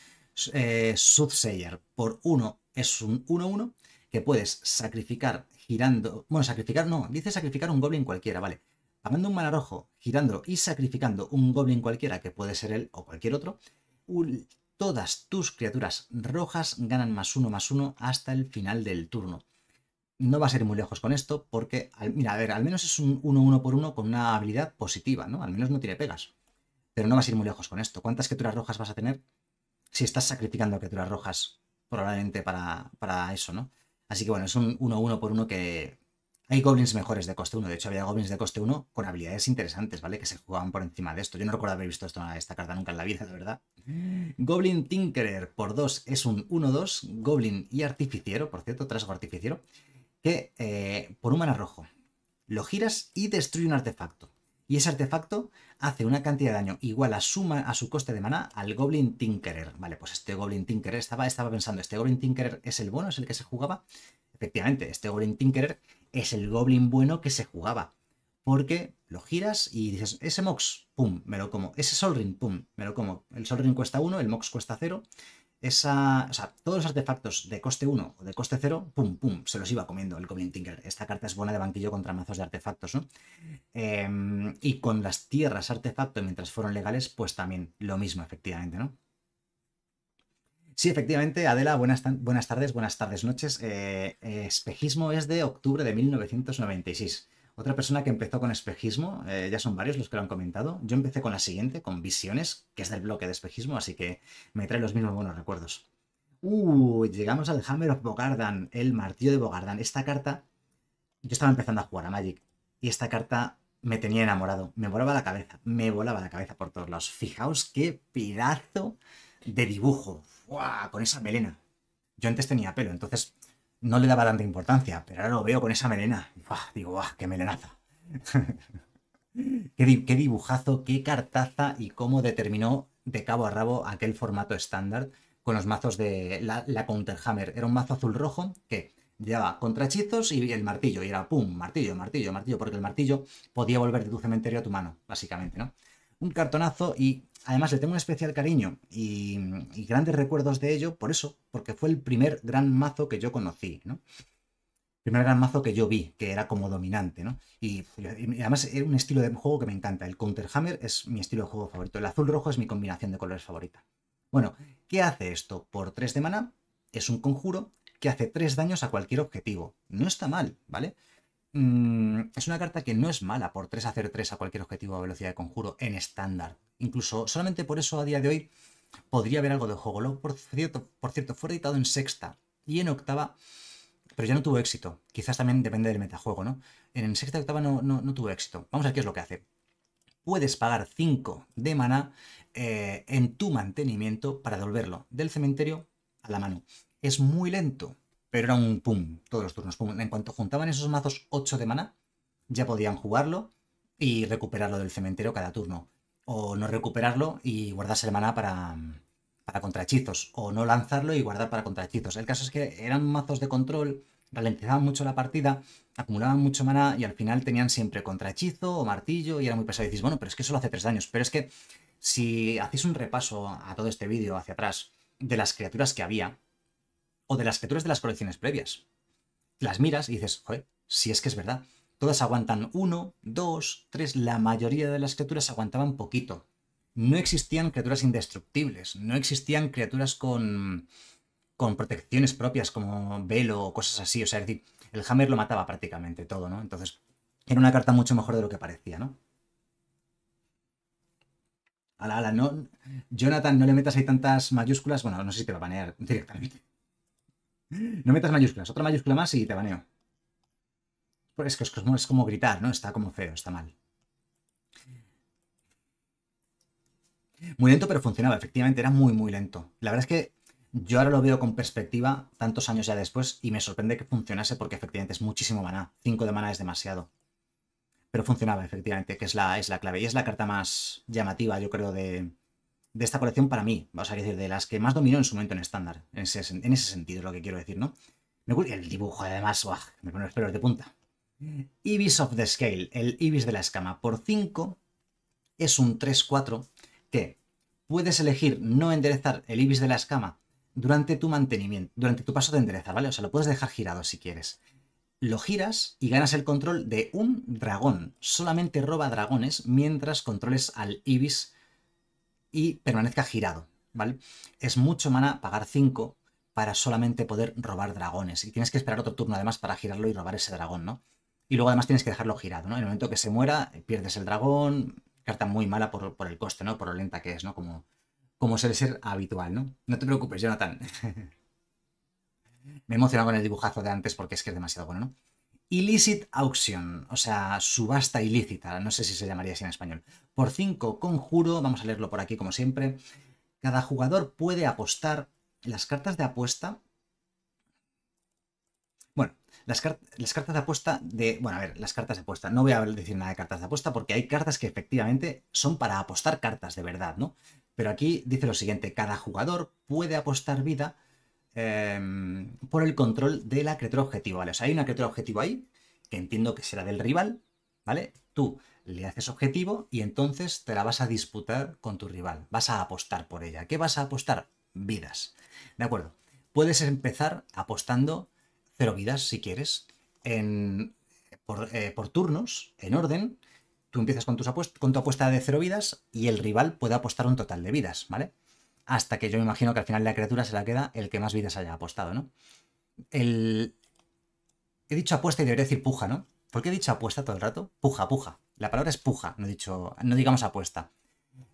eh, Soothsayer por 1 es un 1-1 que puedes sacrificar girando. Bueno, sacrificar no, dice sacrificar un goblin cualquiera, vale. Pagando un mana rojo, girándolo y sacrificando un goblin cualquiera, que puede ser él o cualquier otro, todas tus criaturas rojas ganan más uno más uno hasta el final del turno no va a ser muy lejos con esto porque, mira, a ver, al menos es un 1-1 por 1 con una habilidad positiva, ¿no? Al menos no tiene pegas. Pero no vas a ir muy lejos con esto. ¿Cuántas criaturas rojas vas a tener si estás sacrificando criaturas rojas probablemente para, para eso, ¿no? Así que bueno, es un 1-1 por 1 que... Hay goblins mejores de coste 1. De hecho, había goblins de coste 1 con habilidades interesantes, ¿vale? Que se jugaban por encima de esto. Yo no recuerdo haber visto esto, esta carta nunca en la vida, de verdad. Goblin Tinkerer por 2 es un 1-2. Goblin y Artificiero, por cierto, trasgo Artificiero que eh, por un mana rojo lo giras y destruye un artefacto. Y ese artefacto hace una cantidad de daño igual a, suma, a su coste de mana al Goblin Tinkerer. Vale, pues este Goblin Tinkerer estaba, estaba pensando, ¿este Goblin Tinkerer es el bueno? ¿Es el que se jugaba? Efectivamente, este Goblin Tinkerer es el Goblin bueno que se jugaba. Porque lo giras y dices, ese Mox, pum, me lo como. Ese Solring, pum, me lo como. El Solring cuesta 1, el Mox cuesta 0 esa, o sea, todos los artefactos de coste 1 o de coste 0, pum, pum, se los iba comiendo el Goblin Tinker. Esta carta es buena de banquillo contra mazos de artefactos, ¿no? Em, y con las tierras artefacto, mientras fueron legales, pues también lo mismo, efectivamente, ¿no? Sí, efectivamente, Adela, buenas, buenas tardes, buenas tardes, noches. Eh, espejismo es de octubre de 1996. Otra persona que empezó con espejismo, eh, ya son varios los que lo han comentado. Yo empecé con la siguiente, con visiones, que es del bloque de espejismo, así que me trae los mismos buenos recuerdos. Uh, llegamos al Hammer of Bogardan, el martillo de Bogardan. Esta carta, yo estaba empezando a jugar a Magic, y esta carta me tenía enamorado, me volaba la cabeza, me volaba la cabeza por todos lados. Fijaos qué pedazo de dibujo, con esa melena. Yo antes tenía pelo, entonces no le daba tanta importancia, pero ahora lo veo con esa melena. digo, ¡Qué melenaza! qué, dibujazo, qué cartaza y cómo determinó de cabo a rabo aquel formato estándar con los mazos de la, Counter Counterhammer. Era un mazo azul-rojo que llevaba contrachizos y el martillo. Y era pum, martillo, martillo, martillo, porque el martillo podía volver de tu cementerio a tu mano, básicamente, ¿no? Un cartonazo y Además, le tengo un especial cariño y, grandes recuerdos de ello, por eso, porque fue el primer gran mazo que yo conocí, ¿no? El primer gran mazo que yo vi, que era como dominante, ¿no? Y, además era un estilo de juego que me encanta. El Counterhammer es mi estilo de juego favorito. El azul-rojo es mi combinación de colores favorita. Bueno, ¿qué hace esto? Por 3 de mana es un conjuro que hace 3 daños a cualquier objetivo. No está mal, ¿vale? Mm, es una carta que no es mala por 3 hacer 3 a cualquier objetivo a velocidad de conjuro en estándar. Incluso solamente por eso a día de hoy podría haber algo de juego. por cierto, por cierto, fue editado en sexta y en octava, pero ya no tuvo éxito. Quizás también depende del metajuego, ¿no? En sexta y octava no, no, no tuvo éxito. Vamos a ver qué es lo que hace. Puedes pagar 5 de maná eh, en tu mantenimiento para devolverlo del cementerio a la mano. Es muy lento, pero era un pum, todos los turnos. Pum. En cuanto juntaban esos mazos 8 de mana, ya podían jugarlo y recuperarlo del cementerio cada turno. O no recuperarlo y guardarse el maná para, para contrahechizos. O no lanzarlo y guardar para contrahechizos. El caso es que eran mazos de control, ralentizaban mucho la partida, acumulaban mucho mana y al final tenían siempre contrahechizo o martillo y era muy pesado. Y decís, bueno, pero es que solo hace tres daños. Pero es que si hacéis un repaso a todo este vídeo hacia atrás de las criaturas que había, o de las criaturas de las colecciones previas. Las miras y dices, joder, si es que es verdad. Todas aguantan uno, dos, tres, la mayoría de las criaturas aguantaban poquito. No existían criaturas indestructibles, no existían criaturas con, con protecciones propias como velo o cosas así. O sea, es decir, el Hammer lo mataba prácticamente todo, ¿no? Entonces, era una carta mucho mejor de lo que parecía, ¿no? Ala, ala, no. Jonathan, no le metas ahí tantas mayúsculas. Bueno, no sé si te va a banear directamente. No metas mayúsculas. Otra mayúscula más y te baneo. Pues es que es como, es como gritar, ¿no? Está como feo, está mal. Muy lento, pero funcionaba. Efectivamente, era muy, muy lento. La verdad es que yo ahora lo veo con perspectiva, tantos años ya después, y me sorprende que funcionase porque efectivamente es muchísimo maná. 5 de maná es demasiado. Pero funcionaba, efectivamente, que es la, es la clave. Y es la carta más llamativa, yo creo, de, de esta colección para mí. vamos a decir, de las que más dominó en su momento en estándar. En ese, sentido es lo que quiero decir, ¿no? el dibujo, además, wow me pone los pelos de punta. Ibis of the Scale, el Ibis de la escama, por 5 es un 3-4 que puedes elegir no enderezar el Ibis de la escama durante tu mantenimiento, durante tu paso de endereza, ¿vale? O sea, lo puedes dejar girado si quieres. Lo giras y ganas el control de un dragón. Solamente roba dragones mientras controles al Ibis y permanezca girado, ¿vale? Es mucho mana pagar 5 para solamente poder robar dragones. Y tienes que esperar otro turno además para girarlo y robar ese dragón, ¿no? Y luego además tienes que dejarlo girado, ¿no? En el momento que se muera, eh, pierdes el dragón. Carta muy mala por, el coste, ¿no? Por lo lenta que es, ¿no? Como, como suele ser habitual, ¿no? No te preocupes, Jonathan. Me he emocionado con el dibujazo de antes porque es que es demasiado bueno, ¿no? Illicit Auction, o sea, subasta ilícita, no sé si se llamaría así en español. Por 5 conjuro, vamos a leerlo por aquí como siempre, cada jugador puede apostar las cartas de apuesta. Bueno, las, las, cartas de apuesta de... Bueno, a ver, las cartas de apuesta. No voy a decir nada de cartas de apuesta porque hay cartas que efectivamente son para apostar cartas de verdad, ¿no? Pero aquí dice lo siguiente, cada jugador puede apostar vida Em, por el control de la criatura objetivo, ¿vale? O sea, hay una criatura objetivo ahí, que entiendo que será del rival, ¿vale? Tú le haces objetivo y entonces te la vas a disputar con tu rival, vas a apostar por ella. ¿Qué vas a apostar? Vidas. ¿De acuerdo? Puedes empezar apostando cero vidas si quieres, en, por, eh, turnos, en orden. Tú empiezas con, con tu apuesta de cero vidas y el rival puede apostar un total de vidas, ¿vale? hasta que yo me imagino que al final la criatura se la queda el que más vidas haya apostado, ¿no? El... He dicho apuesta y debería decir puja, ¿no? ¿Por qué he dicho apuesta todo el rato? Puja, puja. La palabra es puja, no, he dicho, no digamos apuesta.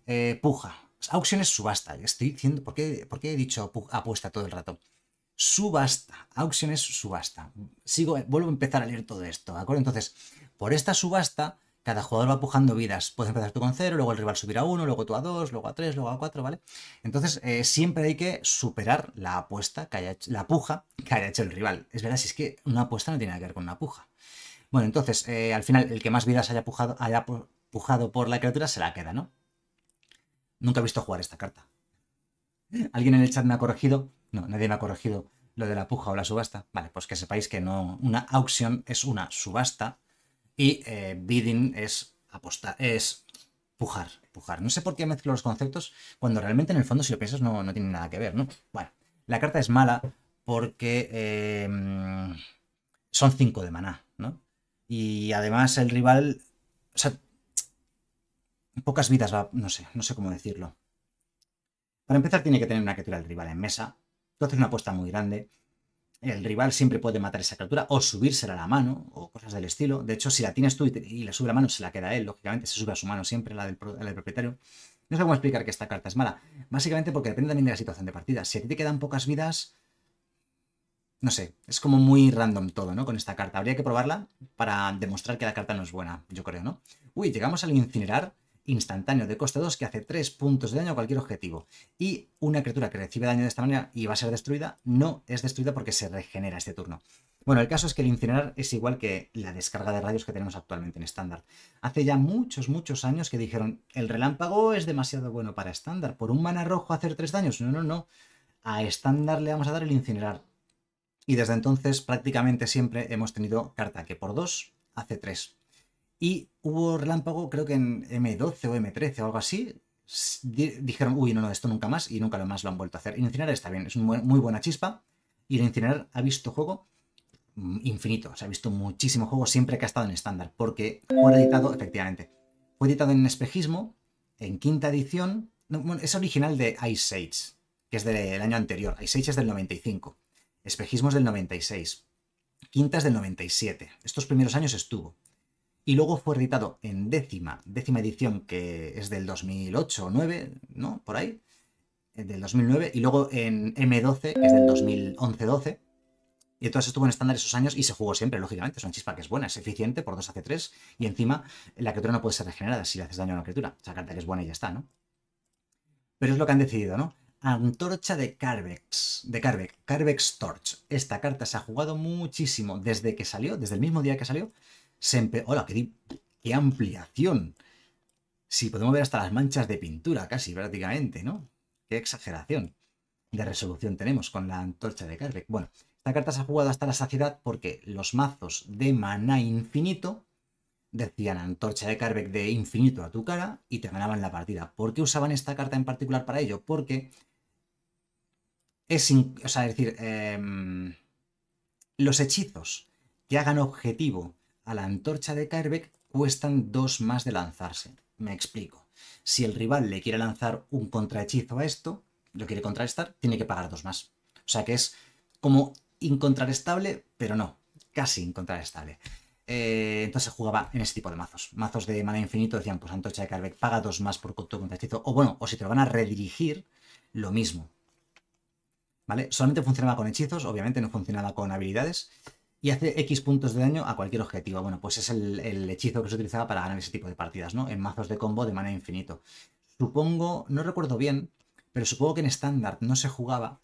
Eh, puja. Auction es subasta. Estoy diciendo, ¿por qué, por qué he dicho apuesta todo el rato? Subasta. Auction es subasta. Sigo, vuelvo a empezar a leer todo esto, ¿de acuerdo? Entonces, por esta subasta cada jugador va pujando vidas. Puedes empezar tú con cero, luego el rival subir a uno, luego tú a dos, luego a tres, luego a cuatro, ¿vale? Entonces, eh, siempre hay que superar la apuesta que haya la puja que haya hecho el rival. Es verdad, si es que una apuesta no tiene nada que ver con una puja. Bueno, entonces, eh, al final, el que más vidas haya pujado, haya pujado por la criatura se la queda, ¿no? Nunca he visto jugar esta carta. ¿Alguien en el chat me ha corregido? No, nadie me ha corregido lo de la puja o la subasta. Vale, pues que sepáis que no. Una auction es una subasta y eh, bidding es apostar, es pujar, pujar. No sé por qué mezclo los conceptos cuando realmente en el fondo si lo piensas no, tiene nada que ver, ¿no? Bueno, la carta es mala porque eh, son 5 de maná, ¿no? Y además el rival, o sea, pocas vidas va, no sé, no sé cómo decirlo. Para empezar tiene que tener una criatura el rival en mesa, entonces haces una apuesta muy grande, el rival siempre puede matar esa criatura o subírsela a la mano o cosas del estilo. De hecho, si la tienes tú y, la sube a la mano, se la queda él. Lógicamente, se sube a su mano siempre, la del, la del propietario. No sé cómo explicar que esta carta es mala. Básicamente porque depende también de la situación de partida. Si a ti te quedan pocas vidas, no sé, es como muy random todo, ¿no? Con esta carta. Habría que probarla para demostrar que la carta no es buena, yo creo, ¿no? Uy, llegamos al incinerar instantáneo de coste 2 que hace 3 puntos de daño a cualquier objetivo. Y una criatura que recibe daño de esta manera y va a ser destruida, no es destruida porque se regenera este turno. Bueno, el caso es que el incinerar es igual que la descarga de radios que tenemos actualmente en estándar. Hace ya muchos, muchos años que dijeron, el relámpago es demasiado bueno para estándar, por un mana rojo hacer 3 daños. No, no, no. A estándar le vamos a dar el incinerar. Y desde entonces prácticamente siempre hemos tenido carta que por 2 hace 3. Y hubo relámpago, creo que en M12 o M13 o algo así. Dijeron, uy, no, no, esto nunca más y nunca más lo han vuelto a hacer. Incinerar está bien, es muy buena chispa. Y el Incinerar ha visto juego mm, infinito, se ha visto muchísimo juego siempre que ha estado en estándar, porque fue editado, efectivamente, fue editado en espejismo, en quinta edición, bueno, es original de Ice Age, que es del año anterior, Ice Age es del 95, espejismo es del 96, quinta es del 97, estos primeros años estuvo, y luego fue editado en décima, décima edición que es del 2008 o 9, ¿no? Por ahí, eh, del 2009, y luego en M12, que es del 2011-12, y entonces estuvo en estándar esos años y se jugó siempre, lógicamente, es una chispa que es buena, es eficiente, por 2 hace 3, y encima la criatura no puede ser regenerada si le haces daño a una criatura, esa carta que es buena y ya está, ¿no? Pero es lo que han decidido, ¿no? Antorcha de Carvex, de Carvex, Carvex Torch. Esta carta se ha jugado muchísimo desde que salió, desde el mismo día que salió, Hola, qué, ampliación. Si podemos ver hasta las manchas de pintura, casi prácticamente, ¿no? Qué exageración de resolución tenemos con la antorcha de Carbeck. Bueno, esta carta se ha jugado hasta la saciedad porque los mazos de maná infinito decían antorcha de Carbeck de infinito a tu cara y te ganaban la partida. ¿Por qué usaban esta carta en particular para ello? Porque es, o sea, decir, em, los hechizos que hagan objetivo a la antorcha de Kairbeck cuestan dos más de lanzarse. Me explico. Si el rival le quiere lanzar un contrahechizo a esto, lo quiere contrarrestar, tiene que pagar dos más. O sea que es como incontrarrestable, pero no, casi incontrarrestable. Eh, entonces jugaba en ese tipo de mazos. Mazos de mana infinito decían, pues Antorcha de Carbeck paga dos más por tu contrahechizo. O bueno, o si te lo van a redirigir, lo mismo. ¿Vale? Solamente funcionaba con hechizos, obviamente no funcionaba con habilidades y hace X puntos de daño a cualquier objetivo. Bueno, pues es el, hechizo que se utilizaba para ganar ese tipo de partidas, ¿no? En mazos de combo de mana infinito. Supongo, no recuerdo bien, pero supongo que en estándar no se jugaba,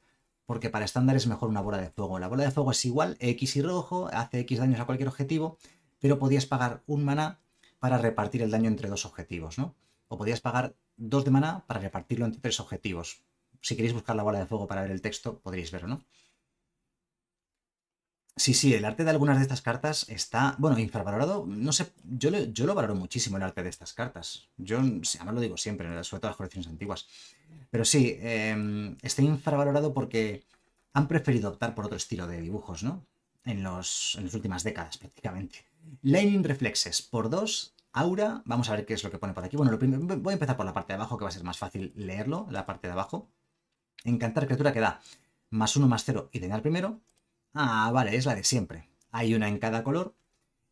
porque para estándar es mejor una bola de fuego. La bola de fuego es igual, X y rojo, hace X daños a cualquier objetivo, pero podías pagar un maná para repartir el daño entre dos objetivos, ¿no? O podías pagar dos de maná para repartirlo entre tres objetivos. Si queréis buscar la bola de fuego para ver el texto, podréis verlo, ¿no? Sí, sí, el arte de algunas de estas cartas está, bueno, infravalorado, no sé, yo, yo lo valoro muchísimo el arte de estas cartas. Yo, además lo digo siempre, sobre todo las colecciones antiguas. Pero sí, em, está infravalorado porque han preferido optar por otro estilo de dibujos, ¿no? En, las últimas décadas prácticamente. Lightning Reflexes por 2, Aura, vamos a ver qué es lo que pone por aquí. Bueno, lo voy a empezar por la parte de abajo que va a ser más fácil leerlo, la parte de abajo. Encantar criatura que da más 1 más 0 y dañar primero. Ah, vale, es la de siempre. Hay una en cada color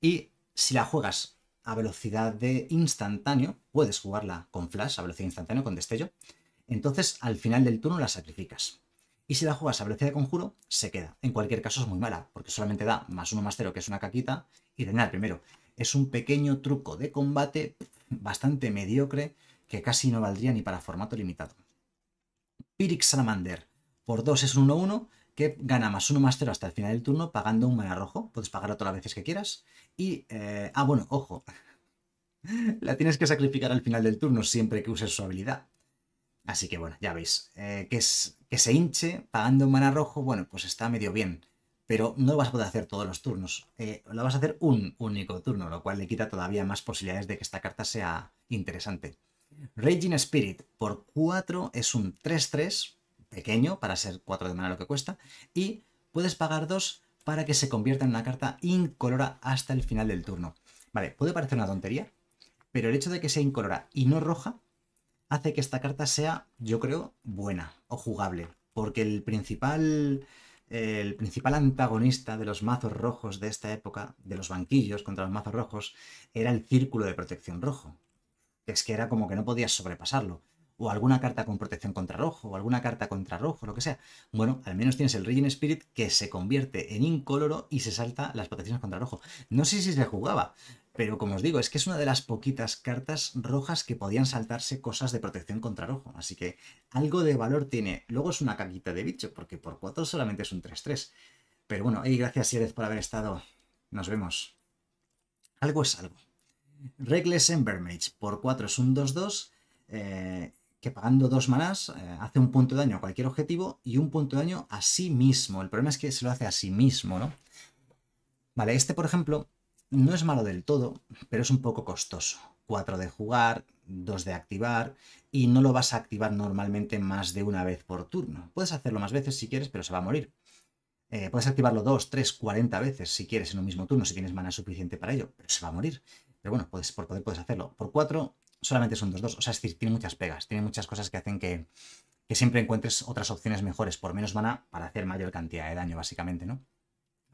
y si la juegas a velocidad de instantáneo, puedes jugarla con flash, a velocidad instantáneo, con destello, entonces al final del turno la sacrificas. Y si la juegas a velocidad de conjuro, se queda. En cualquier caso es muy mala, porque solamente da más uno más cero, que es una caquita, y de nada primero. Es un pequeño truco de combate bastante mediocre que casi no valdría ni para formato limitado. Pyrrhic Salamander por 2 es un 1-1 que gana más uno más 0 hasta el final del turno pagando un mana rojo. Puedes pagarlo todas las veces que quieras. Y, eh, ah, bueno, ojo, la tienes que sacrificar al final del turno siempre que uses su habilidad. Así que bueno, ya veis, eh, que, es, que se hinche pagando un mana rojo, bueno, pues está medio bien. Pero no lo vas a poder hacer todos los turnos. la eh, lo vas a hacer un único turno, lo cual le quita todavía más posibilidades de que esta carta sea interesante. Raging Spirit por 4 es un 3-3 pequeño, para ser 4 de mana lo que cuesta, y puedes pagar 2 para que se convierta en una carta incolora hasta el final del turno. Vale, puede parecer una tontería, pero el hecho de que sea incolora y no roja hace que esta carta sea, yo creo, buena o jugable, porque el principal el principal antagonista de los mazos rojos de esta época, de los banquillos contra los mazos rojos, era el círculo de protección rojo. Es que era como que no podías sobrepasarlo o alguna carta con protección contra rojo, o alguna carta contra rojo, lo que sea. Bueno, al menos tienes el Regen Spirit que se convierte en incoloro y se salta las protecciones contra rojo. No sé si se jugaba, pero como os digo, es que es una de las poquitas cartas rojas que podían saltarse cosas de protección contra rojo. Así que algo de valor tiene. Luego es una caquita de bicho, porque por 4 solamente es un 3-3. Pero bueno, y gracias Yerez por haber estado. Nos vemos. Algo es algo. Reckless Embermage por 4 es un 2-2. Eh, que pagando dos manás eh, hace un punto de daño a cualquier objetivo y un punto de daño a sí mismo. El problema es que se lo hace a sí mismo, ¿no? Vale, este, por ejemplo, no es malo del todo, pero es un poco costoso. 4 de jugar, 2 de activar, y no lo vas a activar normalmente más de una vez por turno. Puedes hacerlo más veces si quieres, pero se va a morir. Eh, puedes activarlo dos, tres, cuarenta veces si quieres en un mismo turno, si tienes mana suficiente para ello, pero se va a morir. Pero bueno, por poder puedes hacerlo. Por cuatro solamente son dos, dos. O sea, es decir, tiene muchas pegas, tiene muchas cosas que hacen que, siempre encuentres otras opciones mejores por menos mana para hacer mayor cantidad de daño, básicamente, ¿no?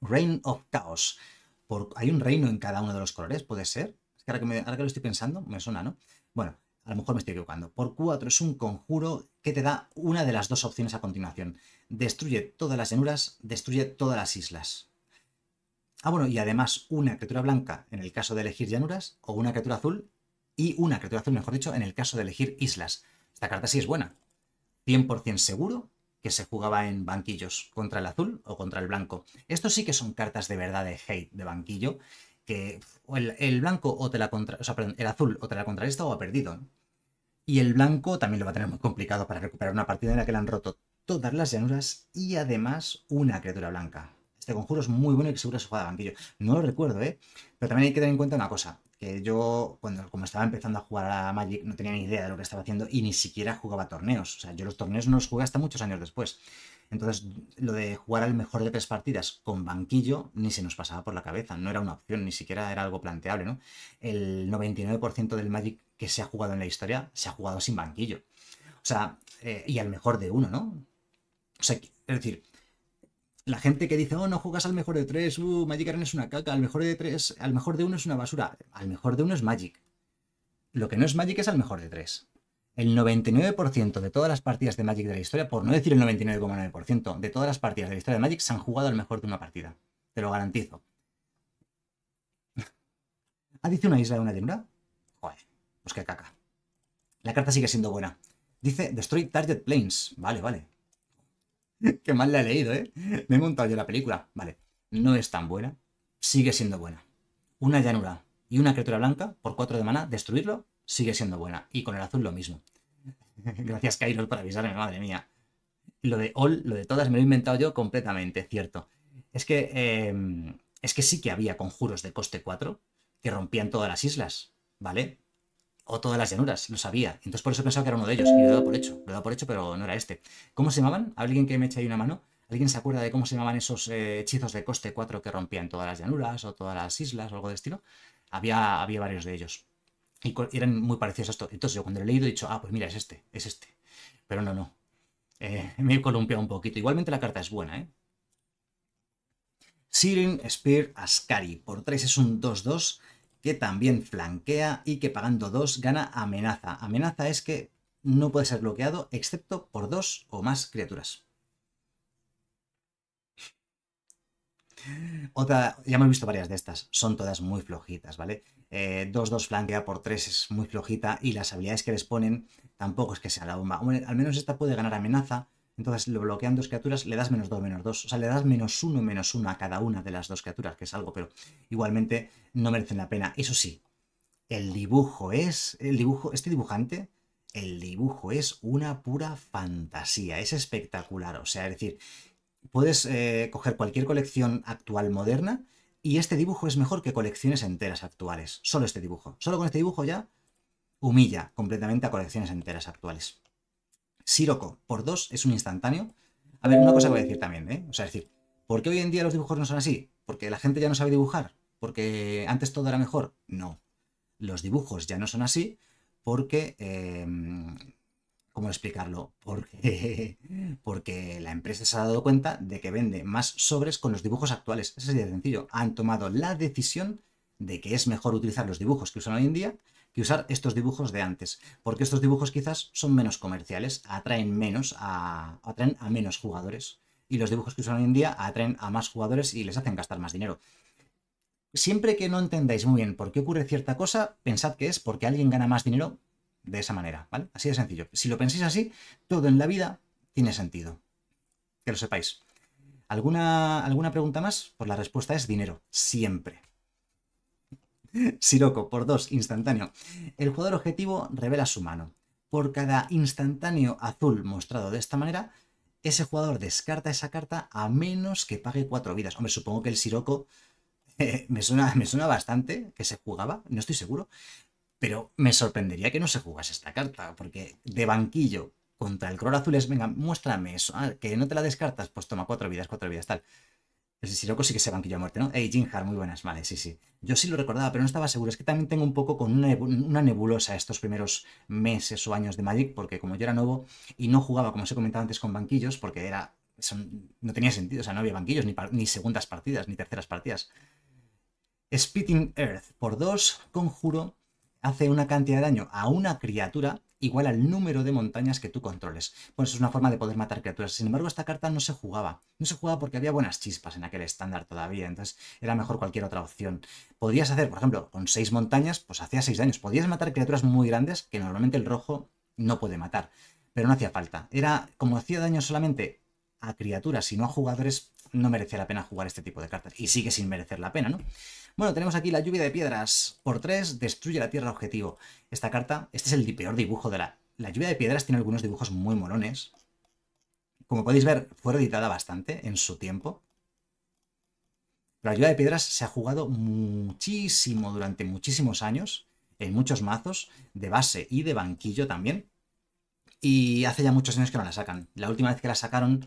Reign of Chaos. Por, hay un reino en cada uno de los colores, puede ser. Es que ahora que, lo estoy pensando, me suena, ¿no? Bueno, a lo mejor me estoy equivocando. Por cuatro es un conjuro que te da una de las dos opciones a continuación. Destruye todas las llanuras, destruye todas las islas. Ah, bueno, y además una criatura blanca en el caso de elegir llanuras o una criatura azul y una criatura azul, mejor dicho, en el caso de elegir islas. Esta carta sí es buena. 100% seguro que se jugaba en banquillos contra el azul o contra el blanco. Estos sí que son cartas de verdad de hate de banquillo, que el, blanco o te la contra, o sea, el azul o te la contrarresta o ha perdido. Y el blanco también lo va a tener muy complicado para recuperar una partida en la que le han roto todas las llanuras y además una criatura blanca. Este conjuro es muy bueno y que seguro se juega de banquillo. No lo recuerdo, ¿eh? Pero también hay que tener en cuenta una cosa que yo, cuando como estaba empezando a jugar a Magic, no tenía ni idea de lo que estaba haciendo y ni siquiera jugaba torneos. O sea, yo los torneos no los jugué hasta muchos años después. Entonces, lo de jugar al mejor de tres partidas con banquillo ni se nos pasaba por la cabeza, no era una opción, ni siquiera era algo planteable, ¿no? El 99% del Magic que se ha jugado en la historia se ha jugado sin banquillo. O sea, eh, y al mejor de uno, ¿no? O sea, es decir, la gente que dice, oh, no juegas al mejor de tres, uh, Magic Arena es una caca, al mejor de tres, al mejor de uno es una basura, al mejor de uno es Magic. Lo que no es Magic es al mejor de tres. El 99% de todas las partidas de Magic de la historia, por no decir el 99,9%, de todas las partidas de la historia de Magic se han jugado al mejor de una partida. Te lo garantizo. ¿Ah, dice una isla de una llanura? Joder, pues qué caca. La carta sigue siendo buena. Dice Destroy Target Planes. Vale, vale. Qué mal la he leído, ¿eh? Me he montado yo la película. Vale, no es tan buena. Sigue siendo buena. Una llanura y una criatura blanca por 4 de mana, destruirlo, sigue siendo buena. Y con el azul lo mismo. Gracias, Kairos, por avisarme, madre mía. Lo de all, lo de todas, me lo he inventado yo completamente, cierto. Es que, em, es que sí que había conjuros de coste 4 que rompían todas las islas, ¿vale? O todas las llanuras, lo sabía. Entonces por eso pensaba que era uno de ellos. Y lo he dado por hecho, lo he dado por hecho, pero no era este. ¿Cómo se llamaban? ¿Alguien que me eche ahí una mano? ¿Alguien se acuerda de cómo se llamaban esos eh, hechizos de coste 4 que rompían todas las llanuras o todas las islas o algo de estilo? Había, había varios de ellos. Y eran muy parecidos a esto. Entonces yo cuando lo he leído he dicho, ah, pues mira, es este, es este. Pero no, no. Eh, me he columpiado un poquito. Igualmente la carta es buena, ¿eh? Siren Spear Ascari. Por 3 es un 2-2 que también flanquea y que pagando 2 gana amenaza. Amenaza es que no puede ser bloqueado excepto por dos o más criaturas. Otra, ya hemos visto varias de estas, son todas muy flojitas, ¿vale? 2-2 eh, flanquea por 3 es muy flojita y las habilidades que les ponen tampoco es que sea la bomba. al menos esta puede ganar amenaza, entonces lo bloquean dos criaturas, le das menos 2, menos 2. O sea, le das menos uno, menos uno a cada una de las dos criaturas, que es algo, pero igualmente no merecen la pena. Eso sí, el dibujo es. El dibujo, este dibujante, el dibujo es una pura fantasía. Es espectacular. O sea, es decir, puedes eh, coger cualquier colección actual moderna y este dibujo es mejor que colecciones enteras actuales. Solo este dibujo. Solo con este dibujo ya humilla completamente a colecciones enteras actuales. Siroco por dos es un instantáneo. A ver, una cosa que voy a decir también, ¿eh? O sea, decir, ¿por qué hoy en día los dibujos no son así? ¿Porque la gente ya no sabe dibujar? ¿Porque antes todo era mejor? No. Los dibujos ya no son así porque... Em, ¿Cómo explicarlo? Porque, porque la empresa se ha dado cuenta de que vende más sobres con los dibujos actuales. Es así de sencillo. Han tomado la decisión de que es mejor utilizar los dibujos que usan hoy en día que usar estos dibujos de antes, porque estos dibujos quizás son menos comerciales, atraen menos a, atraen a menos jugadores. Y los dibujos que usan hoy en día atraen a más jugadores y les hacen gastar más dinero. Siempre que no entendáis muy bien por qué ocurre cierta cosa, pensad que es porque alguien gana más dinero de esa manera, ¿vale? Así de sencillo. Si lo pensáis así, todo en la vida tiene sentido. Que lo sepáis. ¿Alguna, alguna pregunta más? Pues la respuesta es dinero, siempre. Siroco, por dos instantáneo. El jugador objetivo revela su mano. Por cada instantáneo azul mostrado de esta manera, ese jugador descarta esa carta a menos que pague cuatro vidas. Hombre, supongo que el Siroco eh, me, suena, me suena bastante que se jugaba, no estoy seguro, pero me sorprendería que no se jugase esta carta, porque de banquillo contra el color azul es, venga, muéstrame eso, ah, que no te la descartas, pues toma cuatro vidas, cuatro vidas, tal. El loco sí que se banquillo a muerte, ¿no? Ey, Jinhar, muy buenas, vale, sí, sí. Yo sí lo recordaba, pero no estaba seguro. Es que también tengo un poco con una nebulosa estos primeros meses o años de Magic, porque como yo era nuevo y no jugaba, como os he comentado antes, con banquillos, porque era. no tenía sentido, o sea, no había banquillos, ni, ni segundas partidas, ni terceras partidas. Spitting Earth por dos conjuro, hace una cantidad de daño a una criatura igual al número de montañas que tú controles. Bueno, eso es una forma de poder matar criaturas. Sin embargo, esta carta no se jugaba. No se jugaba porque había buenas chispas en aquel estándar todavía, entonces era mejor cualquier otra opción. podrías hacer, por ejemplo, con seis montañas, pues hacía seis daños. Podías matar criaturas muy grandes que normalmente el rojo no puede matar. Pero no hacía falta. Era, como hacía daño solamente a criaturas y no a jugadores, no merecía la pena jugar este tipo de cartas. Y sigue sin merecer la pena, ¿no? Bueno, tenemos aquí la lluvia de piedras. Por 3, destruye la tierra objetivo. Esta carta, este es el peor dibujo de la... La lluvia de piedras tiene algunos dibujos muy morones. Como podéis ver, fue editada bastante en su tiempo. la lluvia de piedras se ha jugado muchísimo durante muchísimos años, en muchos mazos, de base y de banquillo también. Y hace ya muchos años que no la sacan. La última vez que la sacaron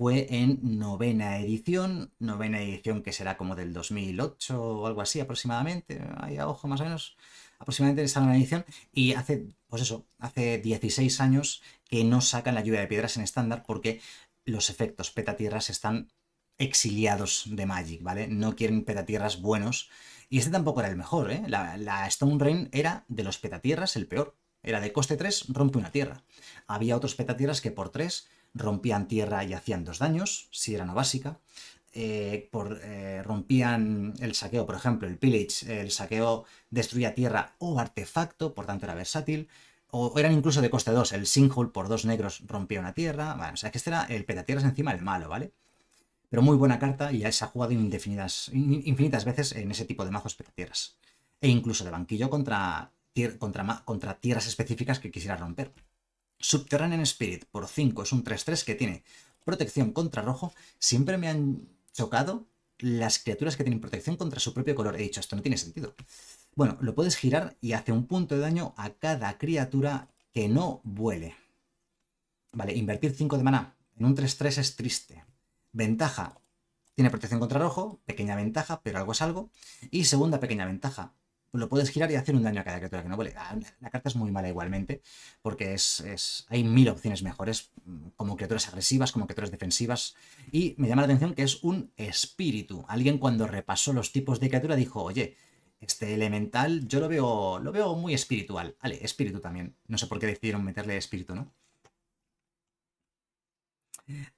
fue en novena edición, novena edición que será como del 2008 o algo así aproximadamente, ahí a ojo más o menos, aproximadamente esta novena edición, y hace, pues eso, hace 16 años que no sacan la lluvia de piedras en estándar porque los efectos petatierras están exiliados de Magic, ¿vale? No quieren petatierras buenos, y este tampoco era el mejor, ¿eh? La, la Stone Rain era de los petatierras el peor, era de coste 3, rompe una tierra. Había otros petatierras que por 3 rompían tierra y hacían dos daños, si era no básica. Eh, por, eh, rompían el saqueo, por ejemplo, el pillage, el saqueo destruía tierra o artefacto, por tanto era versátil. O eran incluso de coste 2, el sinkhole por dos negros rompía una tierra. Bueno, o sea, que este era el petatierras encima el malo, ¿vale? Pero muy buena carta y ya se ha jugado indefinidas, infinitas veces en ese tipo de mazos petatierras. E incluso de banquillo contra, contra, contra tierras específicas que quisiera romper. Subterranean Spirit por 5 es un 3-3 que tiene protección contra rojo. Siempre me han chocado las criaturas que tienen protección contra su propio color. He dicho, esto no tiene sentido. Bueno, lo puedes girar y hace un punto de daño a cada criatura que no vuele. Vale, invertir 5 de maná en un 3-3 es triste. Ventaja, tiene protección contra rojo, pequeña ventaja, pero algo es algo. Y segunda pequeña ventaja, lo puedes girar y hacer un daño a cada criatura que no vuele. Ah, la, carta es muy mala igualmente, porque es, es, hay mil opciones mejores, mm, como criaturas agresivas, como criaturas defensivas. Y me llama la atención que es un espíritu. Alguien cuando repasó los tipos de criatura dijo, oye, este elemental yo lo veo, lo veo muy espiritual. Vale, espíritu también. No sé por qué decidieron meterle espíritu, ¿no?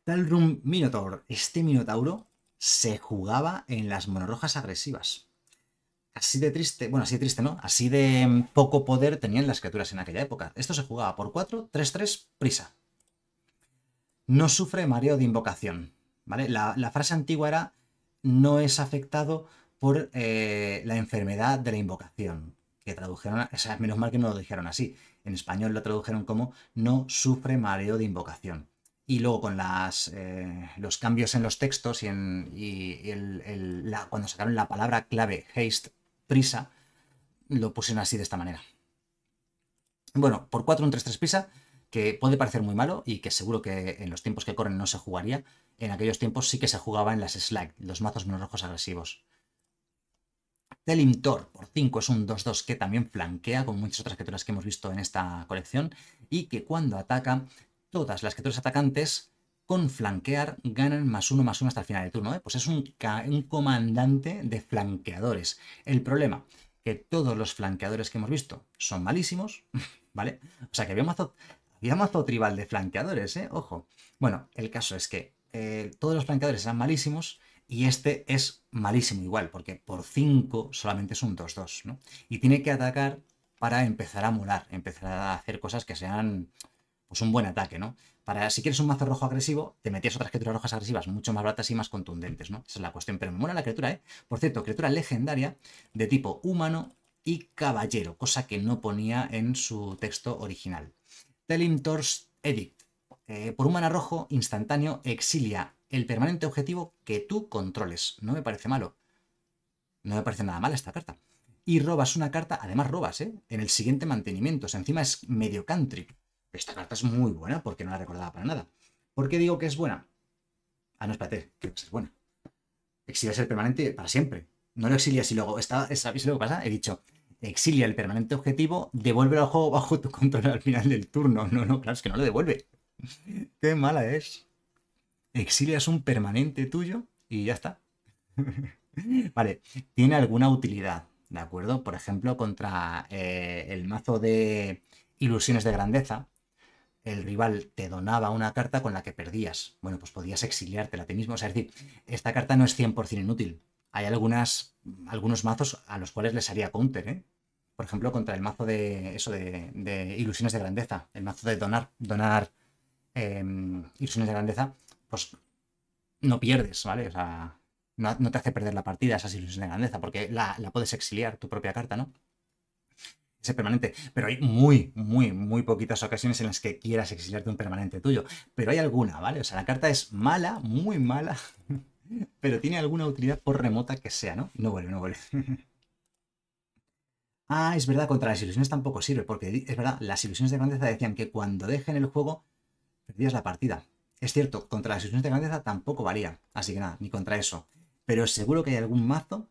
Talrum Minotaur. Este Minotauro se jugaba en las monorrojas agresivas. Así de triste, bueno, así de triste, ¿no? Así de mm, poco poder tenían las criaturas en aquella época. Esto se jugaba por 4, 3, 3, prisa. No sufre mareo de invocación, ¿vale? La, frase antigua era, no es afectado por eh, la enfermedad de la invocación, que tradujeron, menos mal que no lo dijeron así. En español lo tradujeron como no sufre mareo de invocación. Y luego con las, eh, los cambios en los textos y, en, cuando sacaron la palabra clave haste prisa, lo pusieron así de esta manera. Bueno, por 4 un 3-3 prisa, que puede parecer muy malo y que seguro que en los tiempos que corren no se jugaría. En aquellos tiempos sí que se jugaba en las slack, los mazos menos rojos agresivos. Telimtor por 5 es un 2-2 que también flanquea con muchas otras criaturas que hemos visto en esta colección y que cuando ataca, todas las criaturas atacantes con flanquear ganan más uno más uno hasta el final del turno. ¿eh? Pues es un, comandante de flanqueadores. El problema, que todos los flanqueadores que hemos visto son malísimos, ¿vale? O sea que había mazo, mazo tribal de flanqueadores, ¿eh? Ojo. Bueno, el caso es que eh, todos los flanqueadores eran malísimos y este es malísimo igual, porque por 5 solamente es un 2-2, ¿no? Y tiene que atacar para empezar a molar, empezar a hacer cosas que sean pues un buen ataque, ¿no? para si quieres un mazo rojo agresivo, te metías otras criaturas rojas agresivas mucho más baratas y más contundentes, ¿no? Esa es la cuestión. Pero me mola la criatura, ¿eh? Por cierto, criatura legendaria de tipo humano y caballero, cosa que no ponía en su texto original. Telling Edict. Eh, por un rojo instantáneo, exilia el permanente objetivo que tú controles. No me parece malo. No me parece nada mal esta carta. Y robas una carta, además robas, ¿eh? En el siguiente mantenimiento. O sea, encima es medio country esta carta es muy buena porque no la recordaba para nada. ¿Por qué digo que es buena? Ah, no, espérate, creo que es buena. exilia el permanente para siempre. No lo exilia y luego, está, ¿sabéis lo que pasa? He dicho, exilia el permanente objetivo, devuelve al juego bajo tu control al final del turno. No, no, claro, es que no lo devuelve. Qué mala es. Exilia es un permanente tuyo y ya está. vale, tiene alguna utilidad, ¿de acuerdo? Por ejemplo, contra eh, el mazo de ilusiones de grandeza, el rival te donaba una carta con la que perdías. Bueno, pues podías exiliártela a ti mismo. O sea, es decir, esta carta no es 100% inútil. Hay algunas, algunos mazos a los cuales les haría counter, ¿eh? Por ejemplo, contra el mazo de eso de, ilusiones de grandeza, el mazo de donar, donar em, ilusiones de grandeza, pues no pierdes, ¿vale? O sea, no, te hace perder la partida esas ilusiones de grandeza, porque la puedes exiliar, tu propia carta, ¿no? ese permanente. Pero hay muy, muy, muy poquitas ocasiones en las que quieras exiliarte un permanente tuyo. Pero hay alguna, ¿vale? O sea, la carta es mala, muy mala, pero tiene alguna utilidad por remota que sea, ¿no? No vuelve, no vuelve. Ah, es verdad, contra las ilusiones tampoco sirve, porque es verdad, las ilusiones de grandeza decían que cuando dejen el juego, perdías la partida. Es cierto, contra las ilusiones de grandeza tampoco valía, así que nada, ni contra eso. Pero seguro que hay algún mazo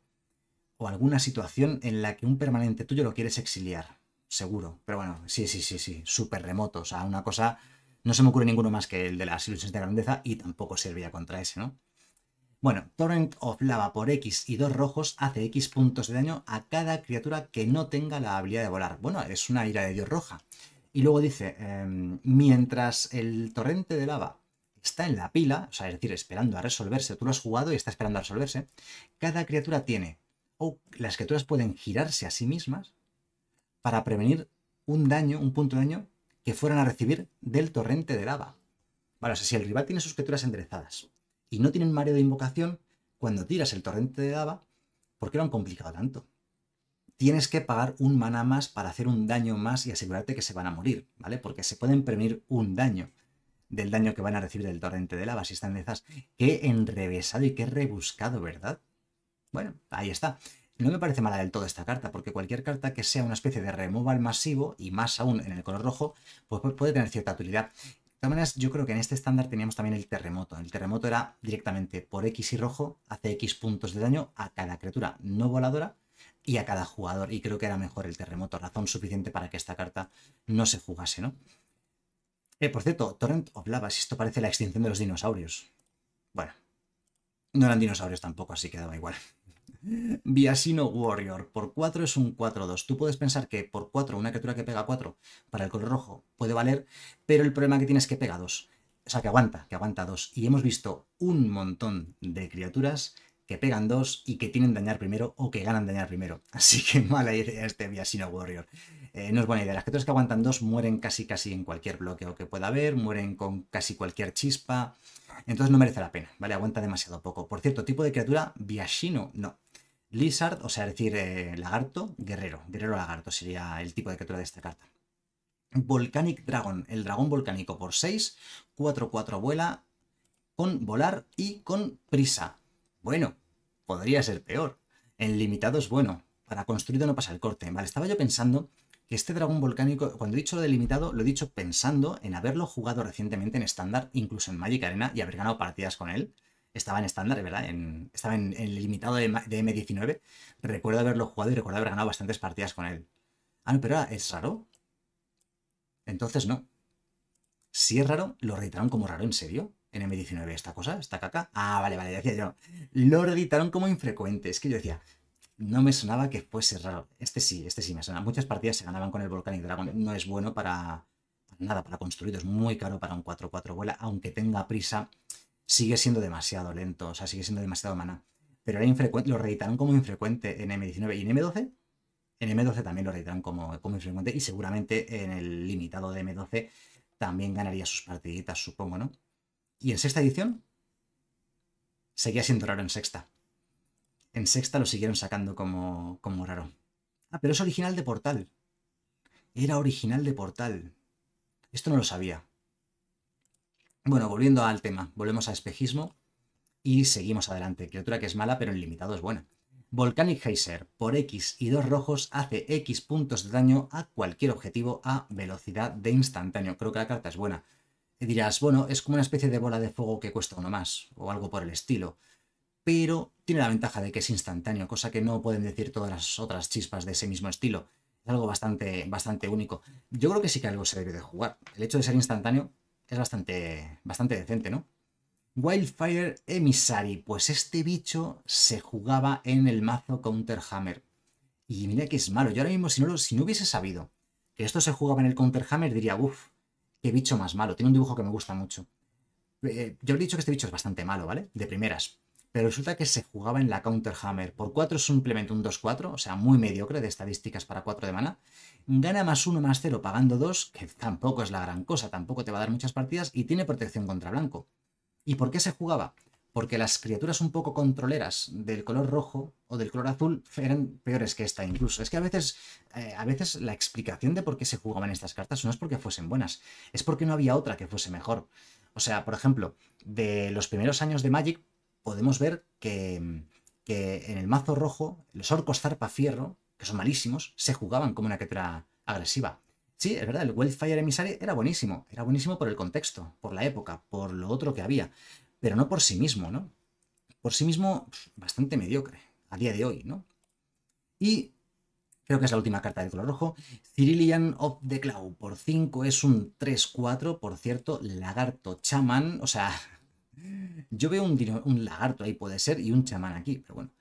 o alguna situación en la que un permanente tuyo lo quieres exiliar, seguro. Pero bueno, sí, sí, sí, sí, súper remoto. O sea, una cosa, no se me ocurre ninguno más que el de las ilusiones de grandeza y tampoco servía contra ese, ¿no? Bueno, Torrent of Lava por X y dos rojos hace X puntos de daño a cada criatura que no tenga la habilidad de volar. Bueno, es una ira de Dios roja. Y luego dice, em, mientras el torrente de lava está en la pila, o sea, es decir, esperando a resolverse, tú lo has jugado y está esperando a resolverse, cada criatura tiene o las criaturas pueden girarse a sí mismas para prevenir un daño, un punto de daño que fueran a recibir del torrente de lava. si el rival tiene sus criaturas enderezadas y no tienen mareo de invocación, cuando tiras el torrente de lava, ¿por qué lo han complicado tanto? Tienes que pagar un mana más para hacer un daño más y asegurarte que se van a morir, ¿vale? Porque se pueden prevenir un daño del daño que van a recibir del torrente de lava si están enderezadas. Qué enrevesado y qué rebuscado, ¿verdad? Bueno, ahí está. No me parece mala del todo esta carta, porque cualquier carta que sea una especie de removal masivo, y más aún en el color rojo, pues puede tener cierta utilidad. De todas maneras, yo creo que en este estándar teníamos también el terremoto. El terremoto era directamente por X y rojo, hace X puntos de daño a cada criatura no voladora y a cada jugador. Y creo que era mejor el terremoto, razón suficiente para que esta carta no se jugase, ¿no? Eh, por cierto, Torrent of Lava, si esto parece la extinción de los dinosaurios. Bueno, no eran dinosaurios tampoco, así que daba igual. Viasino Warrior. Por 4 es un 4-2. Tú puedes pensar que por 4, una criatura que pega 4 para el color rojo puede valer, pero el problema que tienes es que pega 2. O sea, que aguanta, que aguanta 2. Y hemos visto un montón de criaturas que pegan 2 y que tienen dañar primero o que ganan dañar primero. Así que mala idea este Viasino Warrior. Eh, no es buena idea. Las criaturas que aguantan 2 mueren casi casi en cualquier bloqueo que pueda haber, mueren con casi cualquier chispa. Entonces no merece la pena, ¿vale? Aguanta demasiado poco. Por cierto, tipo de criatura, Viashino, no, Lizard, o sea, decir, eh, lagarto, guerrero. Guerrero lagarto sería el tipo de criatura de esta carta. Volcanic Dragon, el dragón volcánico por 6, 4-4 vuela, con volar y con prisa. Bueno, podría ser peor. En limitado es bueno. Para construido no pasa el corte. Vale, estaba yo pensando que este dragón volcánico, cuando he dicho lo delimitado, lo he dicho pensando en haberlo jugado recientemente en estándar, incluso en Magic Arena, y haber ganado partidas con él estaba en estándar, ¿verdad? estaba en, el limitado de, M19. Recuerdo haberlo jugado y recuerdo haber ganado bastantes partidas con él. Ah, no, pero ahora es raro. Entonces no. Si es raro, lo reeditaron como raro, ¿en serio? En M19 esta cosa, esta caca. Ah, vale, vale, decía yo. Lo reeditaron como infrecuente. Es que yo decía, no me sonaba que fuese raro. Este sí, este sí me sonaba. Muchas partidas se ganaban con el Volcanic Dragon. No es bueno para, nada, para construir. Es muy caro para un 4-4 vuela, aunque tenga prisa sigue siendo demasiado lento, o sea, sigue siendo demasiado maná. Pero era infrecuente, lo reeditaron como infrecuente en M19 y en M12. En M12 también lo reeditaron como, como infrecuente y seguramente en el limitado de M12 también ganaría sus partiditas, supongo, ¿no? Y en sexta edición seguía siendo raro en sexta. En sexta lo siguieron sacando como, como raro. Ah, pero es original de Portal. Era original de Portal. Esto no lo sabía. Bueno, volviendo al tema, volvemos a espejismo y seguimos adelante. Criatura que es mala, pero en limitado es buena. Volcanic Geyser, por X y dos rojos, hace X puntos de daño a cualquier objetivo a velocidad de instantáneo. Creo que la carta es buena. dirás, bueno, es como una especie de bola de fuego que cuesta uno más, o algo por el estilo. Pero tiene la ventaja de que es instantáneo, cosa que no pueden decir todas las otras chispas de ese mismo estilo. Es algo bastante, bastante único. Yo creo que sí que algo se debe de jugar. El hecho de ser instantáneo es bastante, bastante decente, ¿no? Wildfire Emissary, pues este bicho se jugaba en el mazo Counterhammer. Y mira que es malo, yo ahora mismo si no, si no hubiese sabido que esto se jugaba en el Counterhammer diría, uff, qué bicho más malo, tiene un dibujo que me gusta mucho. Eh, yo he dicho que este bicho es bastante malo, ¿vale? De primeras, pero resulta que se jugaba en la Counterhammer. Por 4 es simplemente un 2-4, o sea, muy mediocre de estadísticas para 4 de mana. Gana más 1 más 0 pagando 2, que tampoco es la gran cosa, tampoco te va a dar muchas partidas, y tiene protección contra blanco. ¿Y por qué se jugaba? Porque las criaturas un poco controleras del color rojo o del color azul eran peores que esta incluso. Es que a veces, eh, a veces la explicación de por qué se jugaban estas cartas no es porque fuesen buenas, es porque no había otra que fuese mejor. O sea, por ejemplo, de los primeros años de Magic, podemos ver que, en el mazo rojo los orcos zarpa fierro, que son malísimos, se jugaban como una criatura agresiva. Sí, es verdad, el Wildfire Emissary era buenísimo, era buenísimo por el contexto, por la época, por lo otro que había, pero no por sí mismo, ¿no? Por sí mismo, bastante mediocre, a día de hoy, ¿no? Y creo que es la última carta del color rojo, Cyrillian of the Cloud, por 5 es un 3-4, por cierto, lagarto chaman, o sea, yo veo un, un lagarto ahí puede ser y un chamán aquí, pero bueno.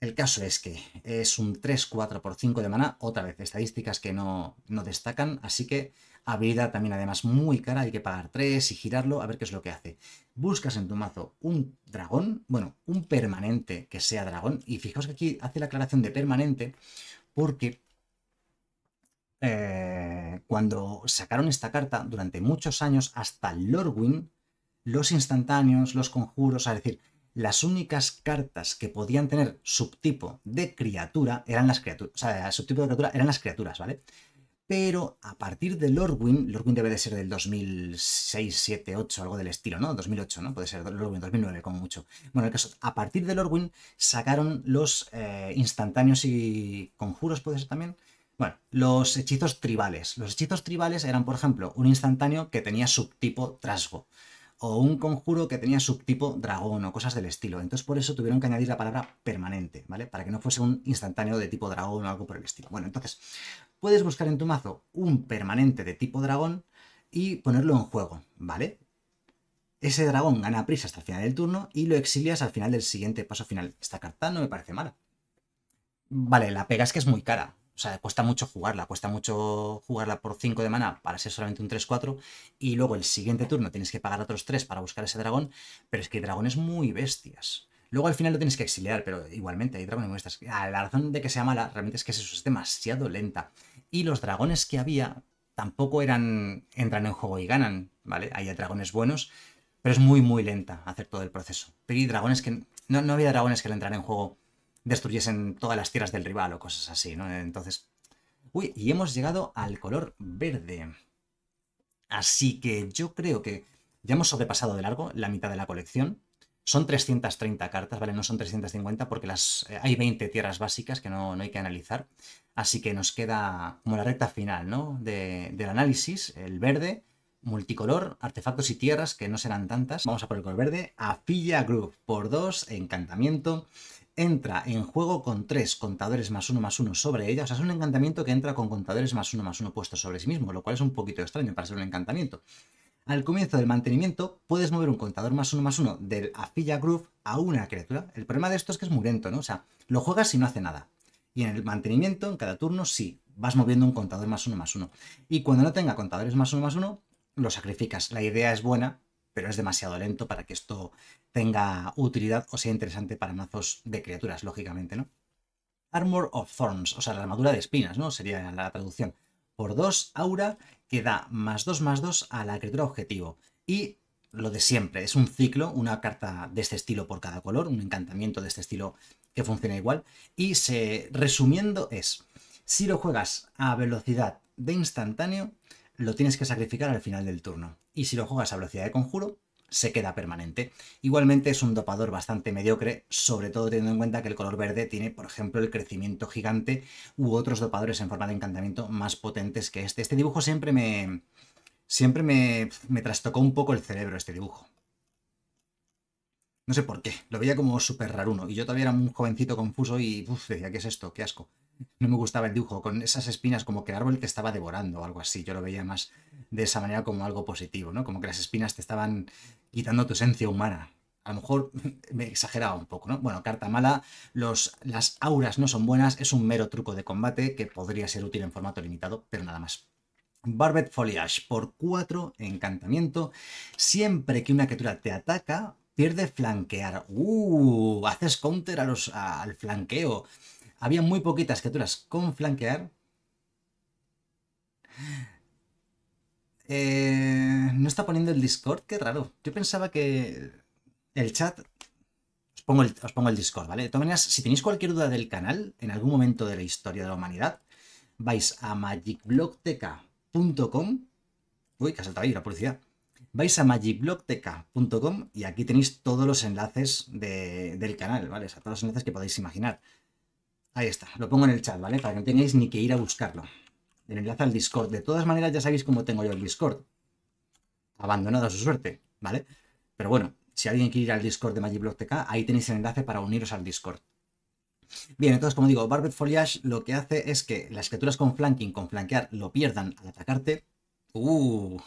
El caso es que es un 3-4 por 5 de mana otra vez, estadísticas que no, no, destacan, así que habilidad también además muy cara, hay que pagar 3 y girarlo, a ver qué es lo que hace. Buscas en tu mazo un dragón, bueno, un permanente que sea dragón, y fijaos que aquí hace la aclaración de permanente, porque eh, cuando sacaron esta carta, durante muchos años, hasta Lorwin los instantáneos, los conjuros, es decir, las únicas cartas que podían tener subtipo de criatura eran las criaturas, o subtipo de criatura eran las criaturas, ¿vale? Pero a partir de lordwin Lordwin debe de ser del 2006, 7, 8, algo del estilo, ¿no? 2008, ¿no? Puede ser Lordwin 2009 como mucho. Bueno, el caso, a partir de Lordwin sacaron los eh, instantáneos y conjuros, puede ser también, bueno, los hechizos tribales. Los hechizos tribales eran, por ejemplo, un instantáneo que tenía subtipo trasgo o un conjuro que tenía subtipo dragón o cosas del estilo. Entonces por eso tuvieron que añadir la palabra permanente, ¿vale? Para que no fuese un instantáneo de tipo dragón o algo por el estilo. Bueno, entonces puedes buscar en tu mazo un permanente de tipo dragón y ponerlo en juego, ¿vale? Ese dragón gana prisa hasta el final del turno y lo exilias al final del siguiente paso final. Esta carta no me parece mala. Vale, la pega es que es muy cara o sea, cuesta mucho jugarla, cuesta mucho jugarla por 5 de mana para ser solamente un 3-4 y luego el siguiente turno tienes que pagar otros 3 para buscar ese dragón, pero es que hay dragones muy bestias. Luego al final lo tienes que exiliar, pero igualmente hay dragones muy bestias. la razón de que sea mala realmente es que es demasiado lenta. Y los dragones que había tampoco eran entran en juego y ganan, ¿vale? Hay dragones buenos, pero es muy muy lenta hacer todo el proceso. Pero hay dragones que... No, no había dragones que le entraran en juego destruyesen todas las tierras del rival o cosas así, ¿no? Entonces... Uy, y hemos llegado al color verde. Así que yo creo que ya hemos sobrepasado de largo la mitad de la colección. Son 330 cartas, ¿vale? No son 350 porque las, eh, hay 20 tierras básicas que no, hay que analizar. Así que nos queda como la recta final, ¿no? del análisis, el verde, multicolor, artefactos y tierras que no serán tantas. Vamos a por el color verde, Afilla Group por 2, encantamiento entra en juego con tres contadores más uno más uno sobre ella. O sea, es un encantamiento que entra con contadores más uno más uno puestos sobre sí mismo, lo cual es un poquito extraño para ser un encantamiento. Al comienzo del mantenimiento, puedes mover un contador más uno más uno del Afilla Groove a una criatura. El problema de esto es que es muy lento, ¿no? O sea, lo juegas y no hace nada. Y en el mantenimiento, en cada turno, sí, vas moviendo un contador más uno más uno. Y cuando no tenga contadores más uno más uno, lo sacrificas. La idea es buena, pero es demasiado lento para que esto tenga utilidad o sea interesante para mazos de criaturas, lógicamente, ¿no? Armor of Thorns, o sea, la armadura de espinas, ¿no? Sería la traducción. Por 2, aura, que da más 2 más 2 a la criatura objetivo. Y lo de siempre, es un ciclo, una carta de este estilo por cada color, un encantamiento de este estilo que funciona igual. Y se, resumiendo es, si lo juegas a velocidad de instantáneo, lo tienes que sacrificar al final del turno. Y si lo juegas a velocidad de conjuro, se queda permanente. Igualmente es un dopador bastante mediocre, sobre todo teniendo en cuenta que el color verde tiene, por ejemplo, el crecimiento gigante u otros dopadores en forma de encantamiento más potentes que este. Este dibujo siempre me... Siempre me, me trastocó un poco el cerebro este dibujo. No sé por qué, lo veía como súper uno y yo todavía era un jovencito confuso y Uff, decía, ¿qué es esto? ¡Qué asco! no me gustaba el dibujo, con esas espinas como que el árbol te estaba devorando o algo así. Yo lo veía más de esa manera como algo positivo, ¿no? Como que las espinas te estaban quitando tu esencia humana. A lo mejor me exageraba un poco, ¿no? Bueno, carta mala, los, las auras no son buenas, es un mero truco de combate que podría ser útil en formato limitado, pero nada más. Barbed Foliage por 4, encantamiento. Siempre que una criatura te ataca, pierde flanquear. ¡Uh! Haces counter a los, al flanqueo. Había muy poquitas criaturas con flanquear. Eh, no está poniendo el Discord, qué raro. Yo pensaba que el chat... Os pongo el, os pongo el Discord, ¿vale? De todas maneras, si tenéis cualquier duda del canal, en algún momento de la historia de la humanidad, vais a magicblogteca.com. Uy, que ha saltado ahí la publicidad. Vais a magicblogteca.com y aquí tenéis todos los enlaces del canal, ¿vale? O sea, todos los enlaces que podéis imaginar. Ahí está, lo pongo en el chat, ¿vale? Para que no tengáis ni que ir a buscarlo. El enlace al Discord. De todas maneras, ya sabéis cómo tengo yo el Discord. Abandonado a su suerte, ¿vale? Pero bueno, si alguien quiere ir al Discord de MagiBlockTK, ahí tenéis el enlace para uniros al Discord. Bien, entonces, como digo, Barbed Foliage lo que hace es que las criaturas con flanking, con flanquear, lo pierdan al atacarte, Uh,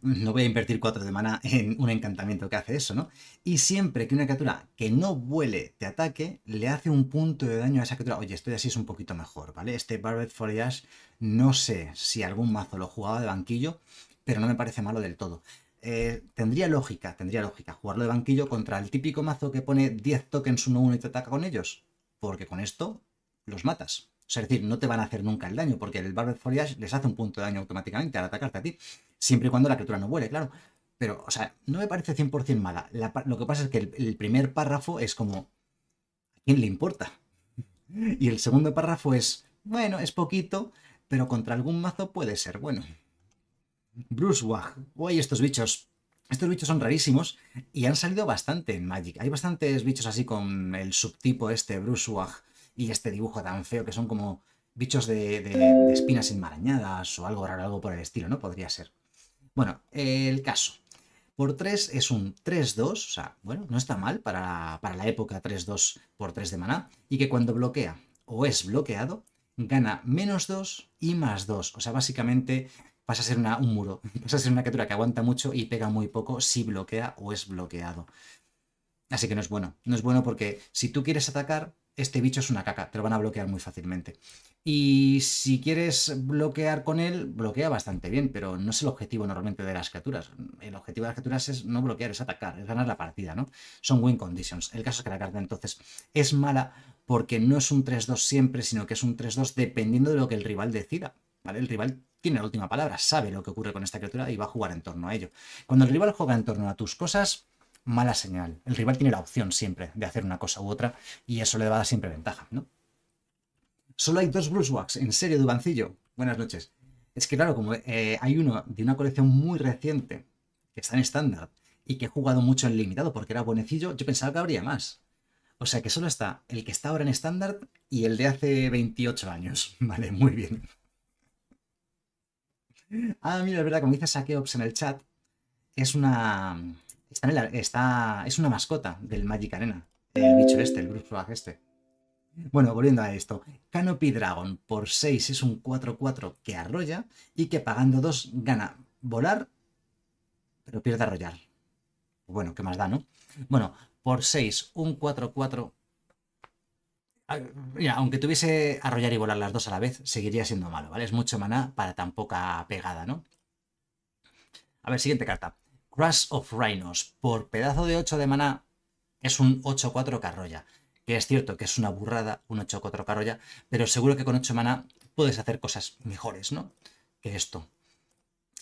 no voy a invertir 4 de mana en un encantamiento que hace eso, ¿no? Y siempre que una criatura que no vuele te ataque, le hace un punto de daño a esa criatura. Oye, esto ya así es un poquito mejor, ¿vale? Este Barret Foliage, no sé si algún mazo lo jugaba de banquillo, pero no me parece malo del todo. Eh, tendría lógica, tendría lógica jugarlo de banquillo contra el típico mazo que pone 10 tokens 1-1 y te ataca con ellos, porque con esto los matas. O sea, es decir, no te van a hacer nunca el daño, porque el Barber Foliage les hace un punto de daño automáticamente al atacarte a ti, siempre y cuando la criatura no vuele, claro. Pero, o sea, no me parece 100% mala. lo que pasa es que el, primer párrafo es como, ¿a quién le importa? Y el segundo párrafo es, bueno, es poquito, pero contra algún mazo puede ser bueno. Bruce Wag. Uy, estos bichos. Estos bichos son rarísimos y han salido bastante en Magic. Hay bastantes bichos así con el subtipo este, Bruce Wag y este dibujo tan feo que son como bichos de, espinas enmarañadas o algo raro, algo por el estilo, ¿no? Podría ser. Bueno, el caso. Por 3 es un 3-2, o sea, bueno, no está mal para, la época 3-2 por 3 de maná, y que cuando bloquea o es bloqueado, gana menos 2 y más 2. O sea, básicamente pasa a ser una, un muro, pasa a ser una criatura que aguanta mucho y pega muy poco si bloquea o es bloqueado. Así que no es bueno. No es bueno porque si tú quieres atacar, este bicho es una caca, te lo van a bloquear muy fácilmente. Y si quieres bloquear con él, bloquea bastante bien, pero no es el objetivo normalmente de las criaturas. El objetivo de las criaturas es no bloquear, es atacar, es ganar la partida, ¿no? Son win conditions. El caso es que la carta entonces es mala porque no es un 3-2 siempre, sino que es un 3-2 dependiendo de lo que el rival decida, ¿vale? El rival tiene la última palabra, sabe lo que ocurre con esta criatura y va a jugar en torno a ello. Cuando el rival juega en torno a tus cosas, mala señal. El rival tiene la opción siempre de hacer una cosa u otra y eso le va a dar siempre ventaja, ¿no? Solo hay dos Wax? en serio, Dubancillo. Buenas noches. Es que claro, como eh, hay uno de una colección muy reciente que está en estándar y que he jugado mucho en limitado porque era buenecillo, yo pensaba que habría más. O sea que solo está el que está ahora en estándar y el de hace 28 años. Vale, muy bien. Ah, mira, es verdad, como dice Saqueops en el chat, es una es una mascota del Magic Arena, el bicho este, el Bruce este. Bueno, volviendo a esto, Canopy Dragon por 6 es un 4-4 que arrolla y que pagando 2 gana volar, pero pierde arrollar. Bueno, ¿qué más da, no? Bueno, por 6, un 4-4. aunque tuviese arrollar y volar las dos a la vez, seguiría siendo malo, ¿vale? Es mucho maná para tan poca pegada, ¿no? A ver, siguiente carta. Rush of Rhinos por pedazo de 8 de maná es un 8-4 carroya. Que es cierto que es una burrada un 8-4 carroya, pero seguro que con 8 maná puedes hacer cosas mejores, ¿no? Que esto.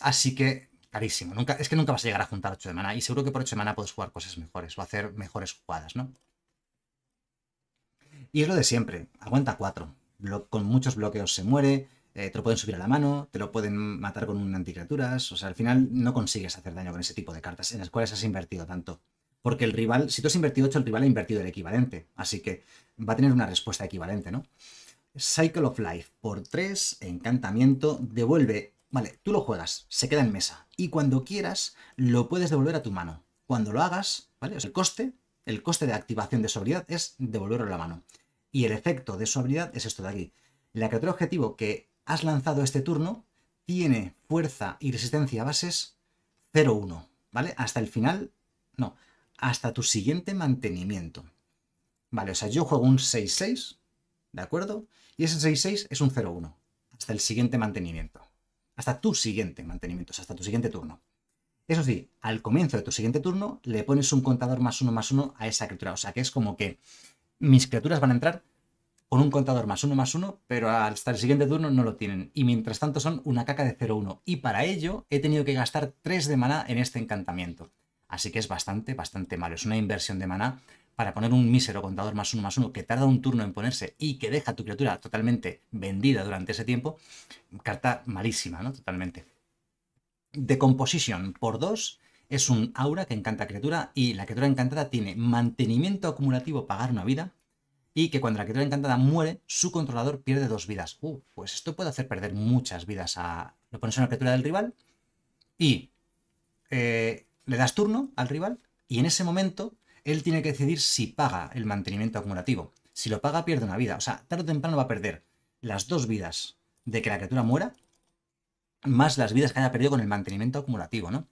Así que, carísimo. Nunca, es que nunca vas a llegar a juntar 8 de maná y seguro que por 8 de maná puedes jugar cosas mejores o hacer mejores jugadas, ¿no? Y es lo de siempre. Aguanta 4. Con muchos bloqueos se muere eh, te lo pueden subir a la mano, te lo pueden matar con un anticriaturas, o sea, al final no consigues hacer daño con ese tipo de cartas en las cuales has invertido tanto. Porque el rival, si tú has invertido 8, el rival ha invertido el equivalente, así que va a tener una respuesta equivalente, ¿no? Cycle of Life por 3, encantamiento, devuelve Vale, tú lo juegas, se queda en mesa. Y cuando quieras, lo puedes devolver a tu mano. Cuando lo hagas, ¿vale? el coste, el coste de activación de su habilidad es devolverlo a la mano. Y el efecto de su habilidad es esto de aquí. La criatura objetivo que has lanzado este turno, tiene fuerza y resistencia bases 0-1, ¿vale? Hasta el final, no, hasta tu siguiente mantenimiento. Vale, o sea, yo juego un 6-6, ¿de acuerdo? Y ese 6-6 es un 0-1, hasta el siguiente mantenimiento. Hasta tu siguiente mantenimiento, o sea, hasta tu siguiente turno. Eso sí, al comienzo de tu siguiente turno le pones un contador más uno más uno a esa criatura. O sea que es como que mis criaturas van a entrar con un contador más uno más uno, pero hasta el siguiente turno no lo tienen. Y mientras tanto son una caca de 0-1. Y para ello he tenido que gastar 3 de maná en este encantamiento. Así que es bastante, bastante malo. Es una inversión de maná para poner un mísero contador más uno más uno que tarda un turno en ponerse y que deja tu criatura totalmente vendida durante ese tiempo. Carta malísima, ¿no? Totalmente. Decomposition por 2 es un aura que encanta criatura y la criatura encantada tiene mantenimiento acumulativo pagar una vida, y que cuando la criatura encantada muere, su controlador pierde dos vidas. Uh, pues esto puede hacer perder muchas vidas a... Lo pones en una criatura del rival y eh, le das turno al rival y en ese momento él tiene que decidir si paga el mantenimiento acumulativo. Si lo paga, pierde una vida. O sea, tarde o temprano va a perder las dos vidas de que la criatura muera, más las vidas que haya perdido con el mantenimiento acumulativo, ¿no?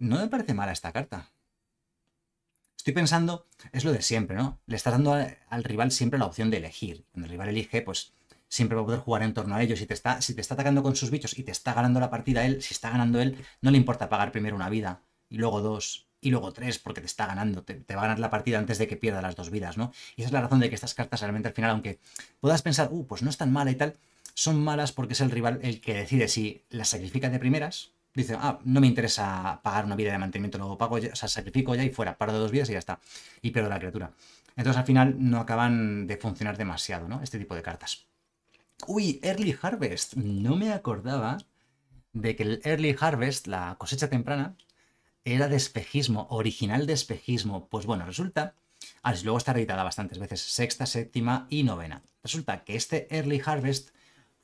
No me parece mala esta carta estoy pensando, es lo de siempre, ¿no? Le estás dando al, rival siempre la opción de elegir. Cuando el rival elige, pues siempre va a poder jugar en torno a ellos. Si te, está, si te está atacando con sus bichos y te está ganando la partida él, si está ganando él, no le importa pagar primero una vida y luego dos y luego tres porque te está ganando, te, va a ganar la partida antes de que pierda las dos vidas, ¿no? Y esa es la razón de que estas cartas realmente al final, aunque puedas pensar, uh, pues no es tan mala y tal, son malas porque es el rival el que decide si las sacrifica de primeras dice, ah, no me interesa pagar una vida de mantenimiento, luego pago, o sea, sacrifico ya y fuera, paro dos vidas y ya está, y pierdo la criatura. Entonces al final no acaban de funcionar demasiado, ¿no? Este tipo de cartas. Uy, Early Harvest. No me acordaba de que el Early Harvest, la cosecha temprana, era de espejismo, original de espejismo. Pues bueno, resulta, así ah, luego está reeditada bastantes veces, sexta, séptima y novena. Resulta que este Early Harvest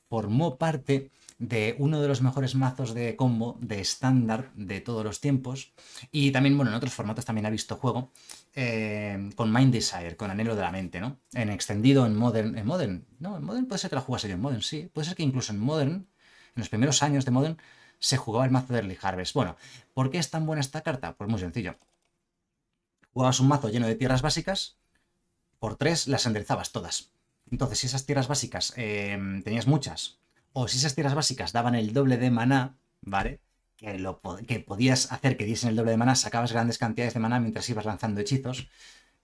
formó parte de uno de los mejores mazos de combo de estándar de todos los tiempos. Y también, bueno, en otros formatos también ha visto juego eh, con Mind Desire, con Anhelo de la Mente, ¿no? En extendido, en Modern. En Modern, no, en Modern puede ser que la jugase yo en Modern, sí. Puede ser que incluso en Modern, en los primeros años de Modern, se jugaba el mazo de Early Harvest. Bueno, ¿por qué es tan buena esta carta? Pues muy sencillo. Jugabas un mazo lleno de tierras básicas, por tres las enderezabas todas. Entonces, si esas tierras básicas eh, tenías muchas o si esas tierras básicas daban el doble de maná, ¿vale? Que, lo, que podías hacer que diesen el doble de maná, sacabas grandes cantidades de maná mientras ibas lanzando hechizos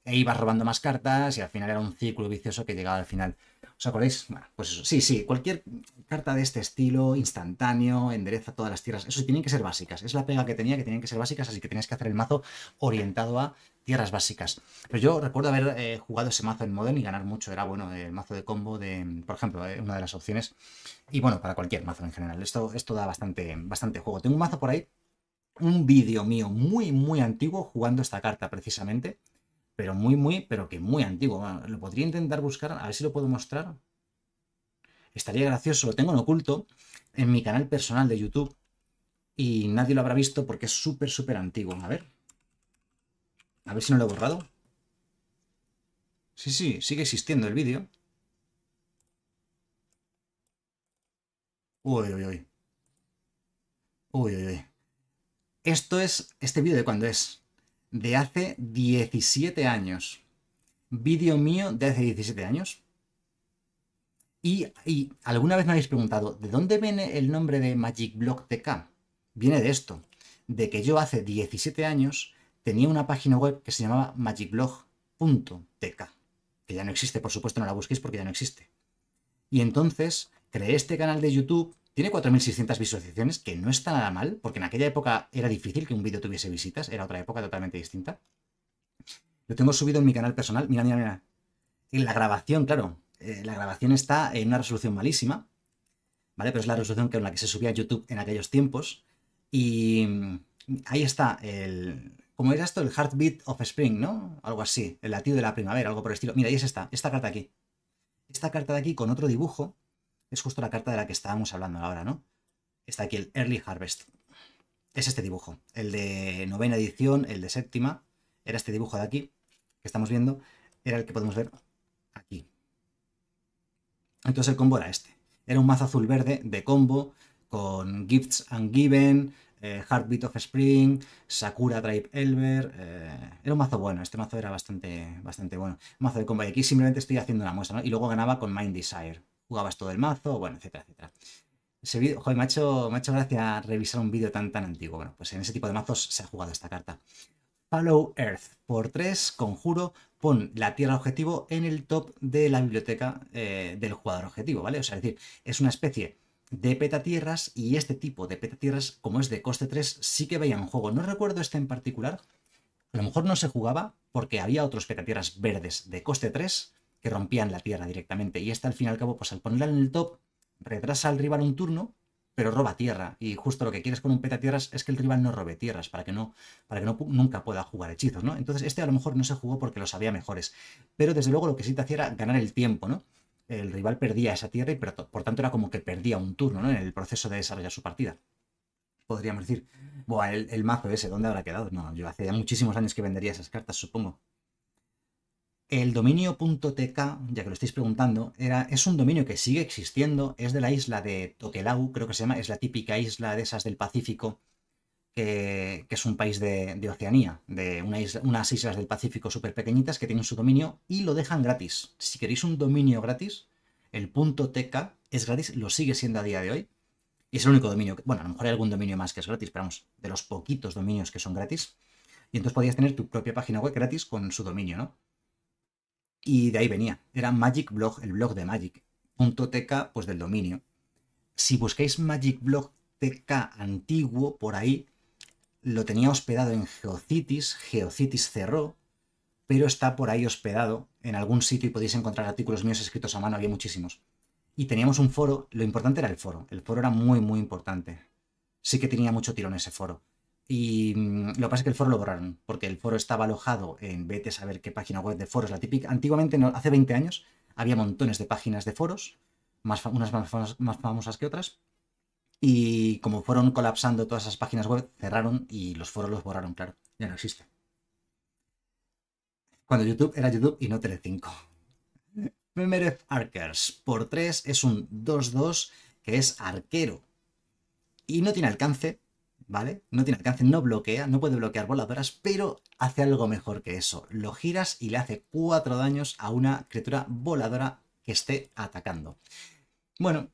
e ibas robando más cartas y al final era un círculo vicioso que llegaba al final. ¿Os acordáis? Bueno, pues eso. Sí, sí, cualquier carta de este estilo, instantáneo, endereza todas las tierras. Eso tienen que ser básicas. Es la pega que tenía, que tenían que ser básicas, así que tienes que hacer el mazo orientado a tierras básicas. Pero yo recuerdo haber eh, jugado ese mazo en Modern y ganar mucho. Era bueno el mazo de combo de, por ejemplo, eh, una de las opciones. Y bueno, para cualquier mazo en general. Esto, esto da bastante, bastante juego. Tengo un mazo por ahí, un vídeo mío muy, muy antiguo jugando esta carta precisamente pero muy, muy, pero que muy antiguo. lo podría intentar buscar, a ver si lo puedo mostrar. Estaría gracioso, lo tengo en oculto en mi canal personal de YouTube y nadie lo habrá visto porque es súper, súper antiguo. A ver. A ver si no lo he borrado. Sí, sí, sigue existiendo el vídeo. Uy, uy, uy. Uy, uy, uy. Esto es, este vídeo de cuando es de hace 17 años. Vídeo mío de hace 17 años. Y, alguna vez me habéis preguntado, ¿de dónde viene el nombre de Magic TK? Viene de esto, de que yo hace 17 años tenía una página web que se llamaba magicblog.tk, que ya no existe, por supuesto, no la busquéis porque ya no existe. Y entonces creé este canal de YouTube tiene 4.600 visualizaciones, que no está nada mal, porque en aquella época era difícil que un vídeo tuviese visitas, era otra época totalmente distinta. Lo tengo subido en mi canal personal, mira, mira, mira. En la grabación, claro, eh, la grabación está en una resolución malísima, ¿vale? Pero es la resolución con la que se subía a YouTube en aquellos tiempos. Y mm, ahí está el... ¿Cómo era esto? El heartbeat of spring, ¿no? Algo así, el latido de la primavera, algo por el estilo. Mira, ahí es esta, esta carta aquí. Esta carta de aquí con otro dibujo es justo la carta de la que estábamos hablando ahora, ¿no? Está aquí el Early Harvest. Es este dibujo, el de novena edición, el de séptima. Era este dibujo de aquí, que estamos viendo, era el que podemos ver aquí. Entonces el combo era este. Era un mazo azul-verde de combo con Gifts Ungiven, eh, Heartbeat of Spring, Sakura Drive Elver. Eh, era un mazo bueno, este mazo era bastante, bastante bueno. Un mazo de combo. Y aquí simplemente estoy haciendo una muestra, ¿no? Y luego ganaba con Mind Desire jugabas todo el mazo, bueno, etcétera, etcétera. Ese vídeo, joder, me ha, hecho, gracia revisar un vídeo tan tan antiguo. Bueno, pues en ese tipo de mazos se ha jugado esta carta. Follow Earth. Por 3, conjuro, pon la tierra objetivo en el top de la biblioteca eh, del jugador objetivo, ¿vale? O sea, es decir, es una especie de petatierras y este tipo de petatierras, como es de coste 3, sí que veía en juego. No recuerdo este en particular, a lo mejor no se jugaba porque había otros petatierras verdes de coste 3 que rompían la tierra directamente. Y esta, al fin y al cabo, pues al ponerla en el top, retrasa al rival un turno, pero roba tierra. Y justo lo que quieres con un petatierras es que el rival no robe tierras, para que, no, para que no, nunca pueda jugar hechizos, ¿no? Entonces este a lo mejor no se jugó porque lo sabía mejores. Pero desde luego lo que sí te hacía era ganar el tiempo, ¿no? El rival perdía esa tierra y por, tanto era como que perdía un turno, ¿no? En el proceso de desarrollar su partida podríamos decir, Buah, el, mazo ese, ¿dónde habrá quedado? No, yo hace muchísimos años que vendería esas cartas, supongo. El dominio.tk, ya que lo estáis preguntando, era, es un dominio que sigue existiendo, es de la isla de Tokelau, creo que se llama, es la típica isla de esas del Pacífico, que, es un país de, Oceanía, de unas islas del Pacífico súper pequeñitas que tienen su dominio y lo dejan gratis. Si queréis un dominio gratis, el .tk es gratis, lo sigue siendo a día de hoy. Y es el único dominio, que, bueno, a lo mejor hay algún dominio más que es gratis, pero vamos, de los poquitos dominios que son gratis. Y entonces podías tener tu propia página web gratis con su dominio, ¿no? Y de ahí venía. Era Magic Blog, el blog de Magic. Punto .tk, pues del dominio. Si buscáis Magic Blog TK antiguo por ahí, lo tenía hospedado en Geocities. Geocities cerró, pero está por ahí hospedado en algún sitio y podéis encontrar artículos míos escritos a mano, había muchísimos. Y teníamos un foro, lo importante era el foro. El foro era muy, muy importante. Sí que tenía mucho tirón ese foro. Y mm, lo que pasa es que el foro lo borraron, porque el foro estaba alojado en vete a saber qué página web de foros, la típica. Antiguamente, hace 20 años, había montones de páginas de foros, más, unas más, famosas que otras, y como fueron colapsando todas esas páginas web, cerraron y los foros los borraron, claro, ya no existe. Cuando YouTube era YouTube y no Tele5. Memeref Arkers por 3 es un 2-2 que es arquero y no tiene alcance, ¿vale? No tiene alcance, no bloquea, no puede bloquear voladoras, pero hace algo mejor que eso. Lo giras y le hace 4 daños a una criatura voladora que esté atacando. Bueno,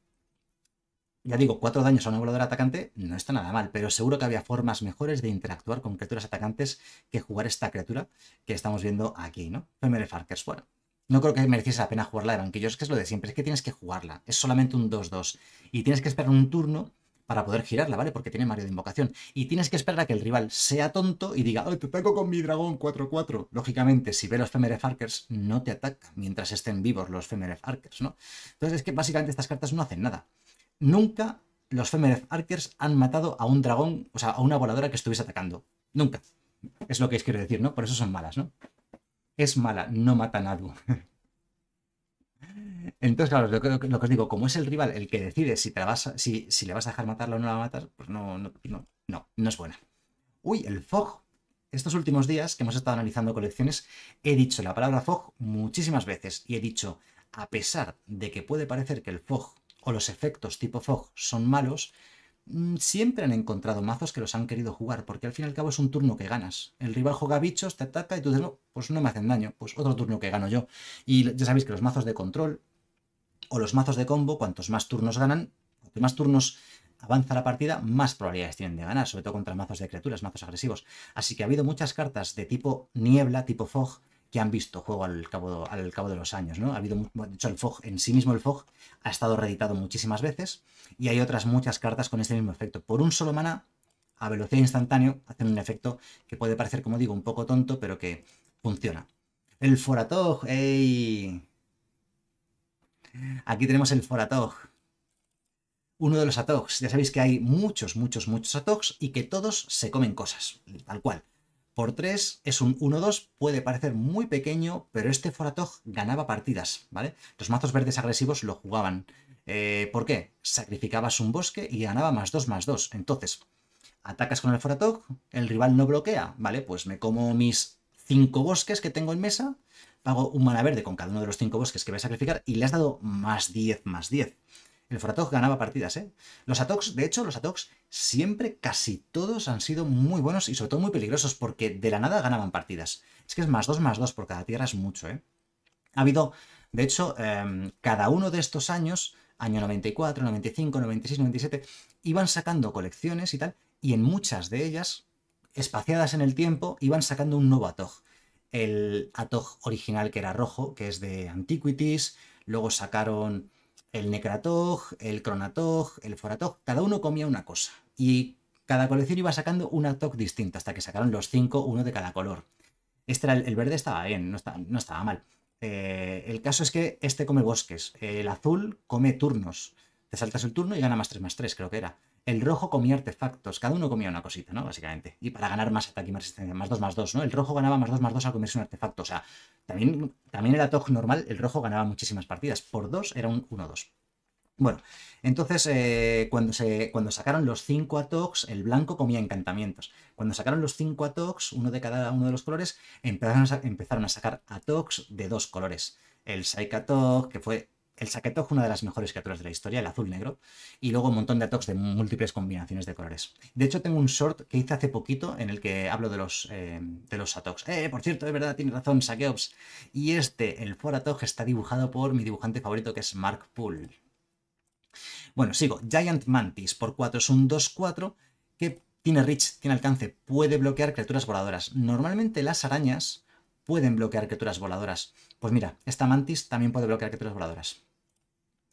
ya digo, 4 daños a una voladora atacante no está nada mal, pero seguro que había formas mejores de interactuar con criaturas atacantes que jugar esta criatura que estamos viendo aquí, ¿no? Femere Farkers, bueno. No creo que mereciese la pena jugarla de banquillos, que es lo de siempre, es que tienes que jugarla. Es solamente un 2-2 y tienes que esperar un turno para poder girarla, ¿vale? Porque tiene Mario de invocación. Y tienes que esperar a que el rival sea tonto y diga, ¡ay, te ataco con mi dragón 4-4! Lógicamente, si ve los Femeref Arkers, no te ataca mientras estén vivos los Femeref Arkers, ¿no? Entonces es que básicamente estas cartas no hacen nada. Nunca los Femeref Arkers han matado a un dragón, o sea, a una voladora que estuviese atacando. Nunca. Es lo que os quiero decir, ¿no? Por eso son malas, ¿no? Es mala, no mata a nadie. Entonces, claro, lo que, os digo, como es el rival el que decide si, te la vas si, le vas a dejar matarla o no la matas, pues no, no, no, no, no es buena. Uy, el fog. Estos últimos días que hemos estado analizando colecciones, he dicho la palabra fog muchísimas veces y he dicho, a pesar de que puede parecer que el fog o los efectos tipo fog son malos, mm, siempre han encontrado mazos que los han querido jugar, porque al fin y al cabo es un turno que ganas. El rival juega bichos, te ataca y tú dices, no, pues no me hacen daño, pues otro turno que gano yo. Y ya sabéis que los mazos de control o los mazos de combo, cuantos más turnos ganan, cuantos más turnos avanza la partida, más probabilidades tienen de ganar, sobre todo contra mazos de criaturas, mazos agresivos. Así que ha habido muchas cartas de tipo niebla, tipo fog, que han visto juego al cabo, al cabo de los años, ¿no? Ha habido, de hecho, el fog, en sí mismo el fog ha estado reeditado muchísimas veces y hay otras muchas cartas con este mismo efecto. Por un solo mana, a velocidad instantánea, hacen un efecto que puede parecer, como digo, un poco tonto, pero que funciona. El foratog, ¡ey! Aquí tenemos el Foratog. Uno de los atogs. Ya sabéis que hay muchos, muchos, muchos atogs y que todos se comen cosas, tal cual. Por 3 es un 1-2, puede parecer muy pequeño, pero este Foratog ganaba partidas, ¿vale? Los mazos verdes agresivos lo jugaban. Eh, ¿Por qué? Sacrificabas un bosque y ganaba más 2, más 2. Entonces, atacas con el Foratog, el rival no bloquea, ¿vale? Pues me como mis 5 bosques que tengo en mesa, pago un mana verde con cada uno de los cinco bosques que voy a sacrificar y le has dado más 10, más 10. El Foratoj ganaba partidas, ¿eh? Los Atox, de hecho, los Atox siempre, casi todos han sido muy buenos y sobre todo muy peligrosos porque de la nada ganaban partidas. Es que es más 2, más 2 por cada tierra es mucho, ¿eh? Ha habido, de hecho, em, cada uno de estos años, año 94, 95, 96, 97, iban sacando colecciones y tal, y en muchas de ellas, espaciadas en el tiempo, iban sacando un nuevo Atox el Atog original que era rojo, que es de Antiquities, luego sacaron el Necratog, el Cronatog, el Foratog, cada uno comía una cosa y cada colección iba sacando un Atog distinto hasta que sacaron los cinco, uno de cada color. Este era el, verde estaba bien, no, estaba mal. Eh, el caso es que este come bosques, el azul come turnos, te saltas el turno y gana más 3 más 3, creo que era. El rojo comía artefactos, cada uno comía una cosita, ¿no? Básicamente. Y para ganar más ataque y más resistencia, más 2, más 2, ¿no? El rojo ganaba más 2, más 2 al comerse un artefacto. O sea, también, también era TOG normal, el rojo ganaba muchísimas partidas. Por 2 era un 1-2. Bueno, entonces eh, cuando, se, cuando sacaron los 5 atox, el blanco comía encantamientos. Cuando sacaron los 5 atox, uno de cada uno de los colores, empezaron a, empezaron a sacar atox de dos colores. El Saika Atox, que fue el Saqueto es una de las mejores criaturas de la historia, el azul negro, y luego un montón de atox de múltiples combinaciones de colores. De hecho, tengo un short que hice hace poquito en el que hablo de los, eh, de los Eh, por cierto, es verdad, tiene razón, Saqueops. Y este, el Foratox, está dibujado por mi dibujante favorito que es Mark Poole. Bueno, sigo. Giant Mantis por 4 es un 2-4 que tiene reach, tiene alcance, puede bloquear criaturas voladoras. Normalmente las arañas pueden bloquear criaturas voladoras. Pues mira, esta mantis también puede bloquear criaturas voladoras.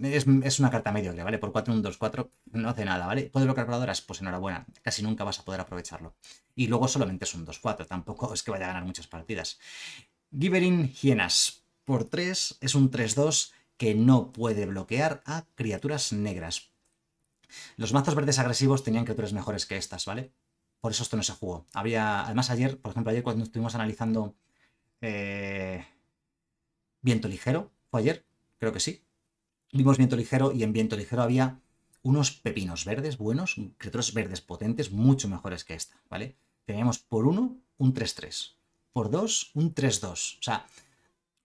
Es, una carta mediocre, ¿vale? Por 4, 1, 2, 4, no hace nada, ¿vale? ¿Puede bloquear rodadoras? Pues enhorabuena, casi nunca vas a poder aprovecharlo. Y luego solamente es un 2, 4, tampoco es que vaya a ganar muchas partidas. Giverin Hienas, por 3, es un 3, 2 que no puede bloquear a criaturas negras. Los mazos verdes agresivos tenían criaturas mejores que estas, ¿vale? Por eso esto no se jugó. Había, además ayer, por ejemplo, ayer cuando estuvimos analizando eh, Viento Ligero, ¿fue ayer? Creo que sí. Vimos viento ligero y en viento ligero había unos pepinos verdes buenos, criaturas verdes potentes, mucho mejores que esta, ¿vale? Teníamos por uno un 3-3, por dos un 3-2, o sea,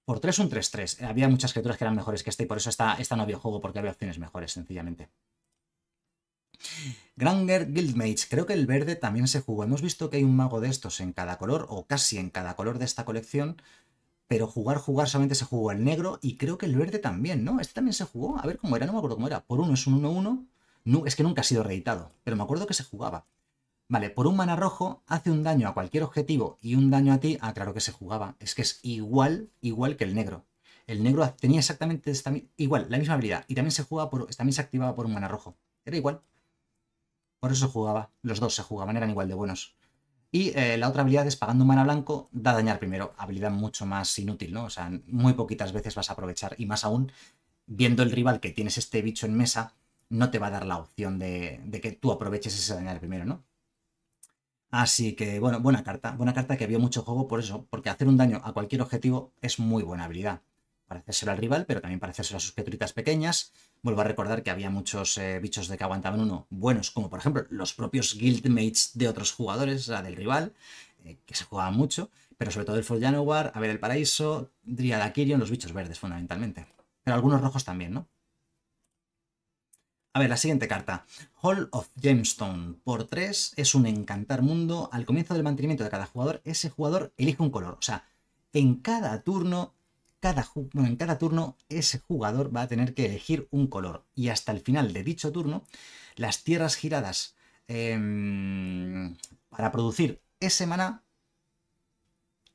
por tres un 3-3. Eh, había muchas criaturas que eran mejores que esta y por eso esta, esta no había juego, porque había opciones mejores, sencillamente. Granger Guildmage. creo que el verde también se jugó. Hemos visto que hay un mago de estos en cada color, o casi en cada color de esta colección, pero jugar, jugar solamente se jugó el negro y creo que el verde también, ¿no? Este también se jugó, a ver cómo era, no me acuerdo cómo era. Por uno es un 1-1, no, es que nunca ha sido reeditado, pero me acuerdo que se jugaba. Vale, por un mana rojo hace un daño a cualquier objetivo y un daño a ti, ah, claro que se jugaba, es que es igual, igual que el negro. El negro tenía exactamente igual, la misma habilidad y también se jugaba por, también se activaba por un mana rojo, era igual. Por eso jugaba, los dos se jugaban, eran igual de buenos. Y eh, la otra habilidad es pagando un mana blanco, da dañar primero. Habilidad mucho más inútil, ¿no? O sea, muy poquitas veces vas a aprovechar. Y más aún, viendo el rival que tienes este bicho en mesa, no te va a dar la opción de, que tú aproveches ese dañar primero, ¿no? Así que, bueno, buena carta. Buena carta que vio mucho juego por eso, porque hacer un daño a cualquier objetivo es muy buena habilidad parecérselo al rival, pero también parecerse a sus criaturitas pequeñas. Vuelvo a recordar que había muchos eh, bichos de que aguantaban uno buenos, como por ejemplo los propios guildmates de otros jugadores, la del rival, eh, que se jugaba mucho, pero sobre todo el Full a ver el Paraíso, Dryad los bichos verdes fundamentalmente. Pero algunos rojos también, ¿no? A ver, la siguiente carta. Hall of Gemstone. Por 3 es un encantar mundo. Al comienzo del mantenimiento de cada jugador, ese jugador elige un color. O sea, en cada turno en cada turno ese jugador va a tener que elegir un color y hasta el final de dicho turno las tierras giradas em, para producir ese maná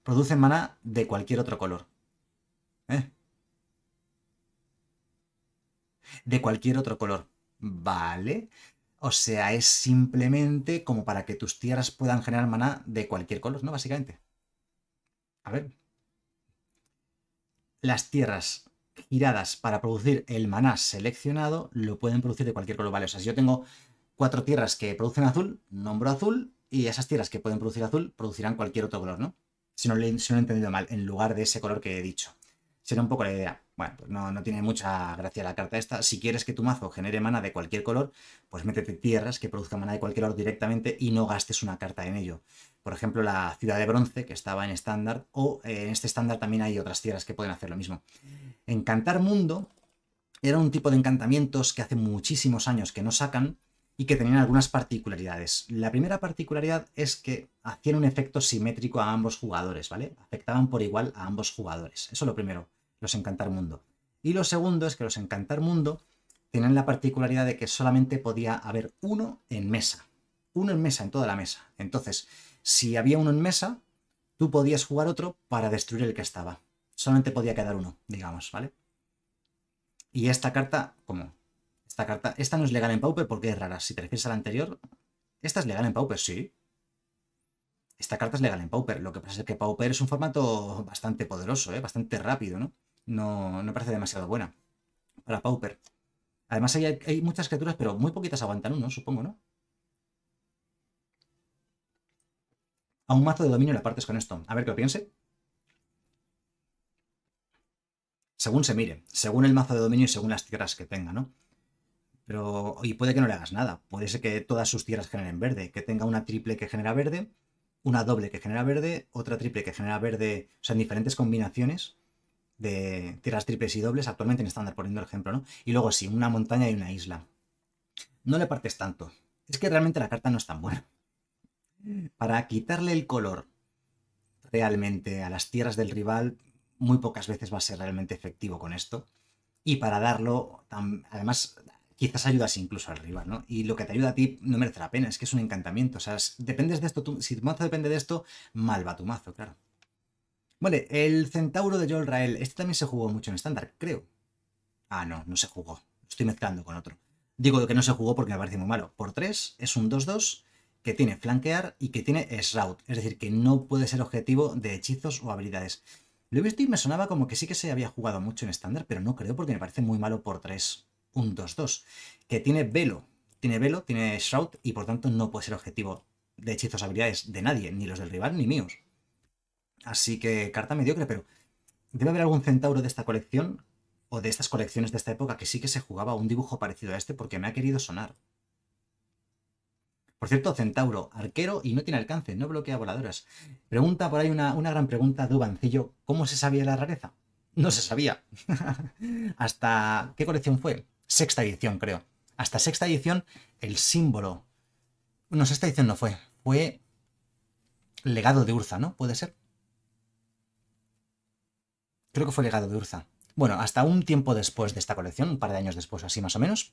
producen maná de cualquier otro color. ¿Eh? De cualquier otro color. Vale. O sea, es simplemente como para que tus tierras puedan generar maná de cualquier color, ¿no? Básicamente. A ver, las tierras giradas para producir el maná seleccionado lo pueden producir de cualquier color. Vale, o sea, si yo tengo cuatro tierras que producen azul, nombro azul, y esas tierras que pueden producir azul producirán cualquier otro color, ¿no? Si no, lo he entendido mal, en lugar de ese color que he dicho. Será un poco la idea. Bueno, pues no, no tiene mucha gracia la carta esta. Si quieres que tu mazo genere maná de cualquier color, pues métete tierras que produzcan maná de cualquier color directamente y no gastes una carta en ello por ejemplo, la ciudad de bronce, que estaba en estándar, o eh, en este estándar también hay otras tierras que pueden hacer lo mismo. Encantar mundo era un tipo de encantamientos que hace muchísimos años que no sacan y que tenían algunas particularidades. La primera particularidad es que hacían un efecto simétrico a ambos jugadores, ¿vale? Afectaban por igual a ambos jugadores. Eso es lo primero, los encantar mundo. Y lo segundo es que los encantar mundo tenían la particularidad de que solamente podía haber uno en mesa. Uno en mesa, en toda la mesa. Entonces, si había uno en mesa, tú podías jugar otro para destruir el que estaba. Solamente podía quedar uno, digamos, ¿vale? Y esta carta, ¿cómo? esta carta, esta no es legal en Pauper porque es rara. Si te refieres a la anterior, esta es legal en Pauper, sí. Esta carta es legal en Pauper. Lo que pasa es que Pauper es un formato bastante poderoso, ¿eh? bastante rápido, ¿no? No, no parece demasiado buena para Pauper. Además hay muchas criaturas, pero muy poquitas aguantan uno, supongo, ¿no? a un mazo de dominio le partes con esto. A ver qué lo piense. Según se mire, según el mazo de dominio y según las tierras que tenga, ¿no? Pero, y puede que no le hagas nada. Puede ser que todas sus tierras generen verde, que tenga una triple que genera verde, una doble que genera verde, otra triple que genera verde, o sea, en diferentes combinaciones de tierras triples y dobles, actualmente en estándar, poniendo el ejemplo, ¿no? Y luego sí, una montaña y una isla. No le partes tanto. Es que realmente la carta no es tan buena para quitarle el color realmente a las tierras del rival, muy pocas veces va a ser realmente efectivo con esto. Y para darlo, además, quizás ayudas incluso al rival, ¿no? Y lo que te ayuda a ti no merece la pena, es que es un encantamiento. O sea, dependes de esto, si tu mazo depende de esto, mal va tu mazo, claro. Vale, el centauro de Joel Rael, este también se jugó mucho en estándar, creo. Ah, no, no se jugó. Estoy mezclando con otro. Digo que no se jugó porque me parece muy malo. Por 3 es un 2-2 que tiene flanquear y que tiene shroud, es decir, que no puede ser objetivo de hechizos o habilidades. Lo he me sonaba como que sí que se había jugado mucho en estándar, pero no creo porque me parece muy malo por 3, un 2-2, que tiene velo, tiene velo, tiene shroud y por tanto no puede ser objetivo de hechizos o habilidades de nadie, ni los del rival ni míos. Así que carta mediocre, pero debe haber algún centauro de esta colección o de estas colecciones de esta época que sí que se jugaba un dibujo parecido a este porque me ha querido sonar. Por cierto, Centauro, arquero y no tiene alcance, no bloquea voladoras. Pregunta por ahí una, gran pregunta, Dubancillo, ¿cómo se sabía la rareza? No se sabía. Hasta, ¿qué colección fue? Sexta edición, creo. Hasta sexta edición, el símbolo. No, sexta edición no fue. Fue legado de Urza, ¿no? ¿Puede ser? Creo que fue legado de Urza. Bueno, hasta un tiempo después de esta colección, un par de años después, así más o menos,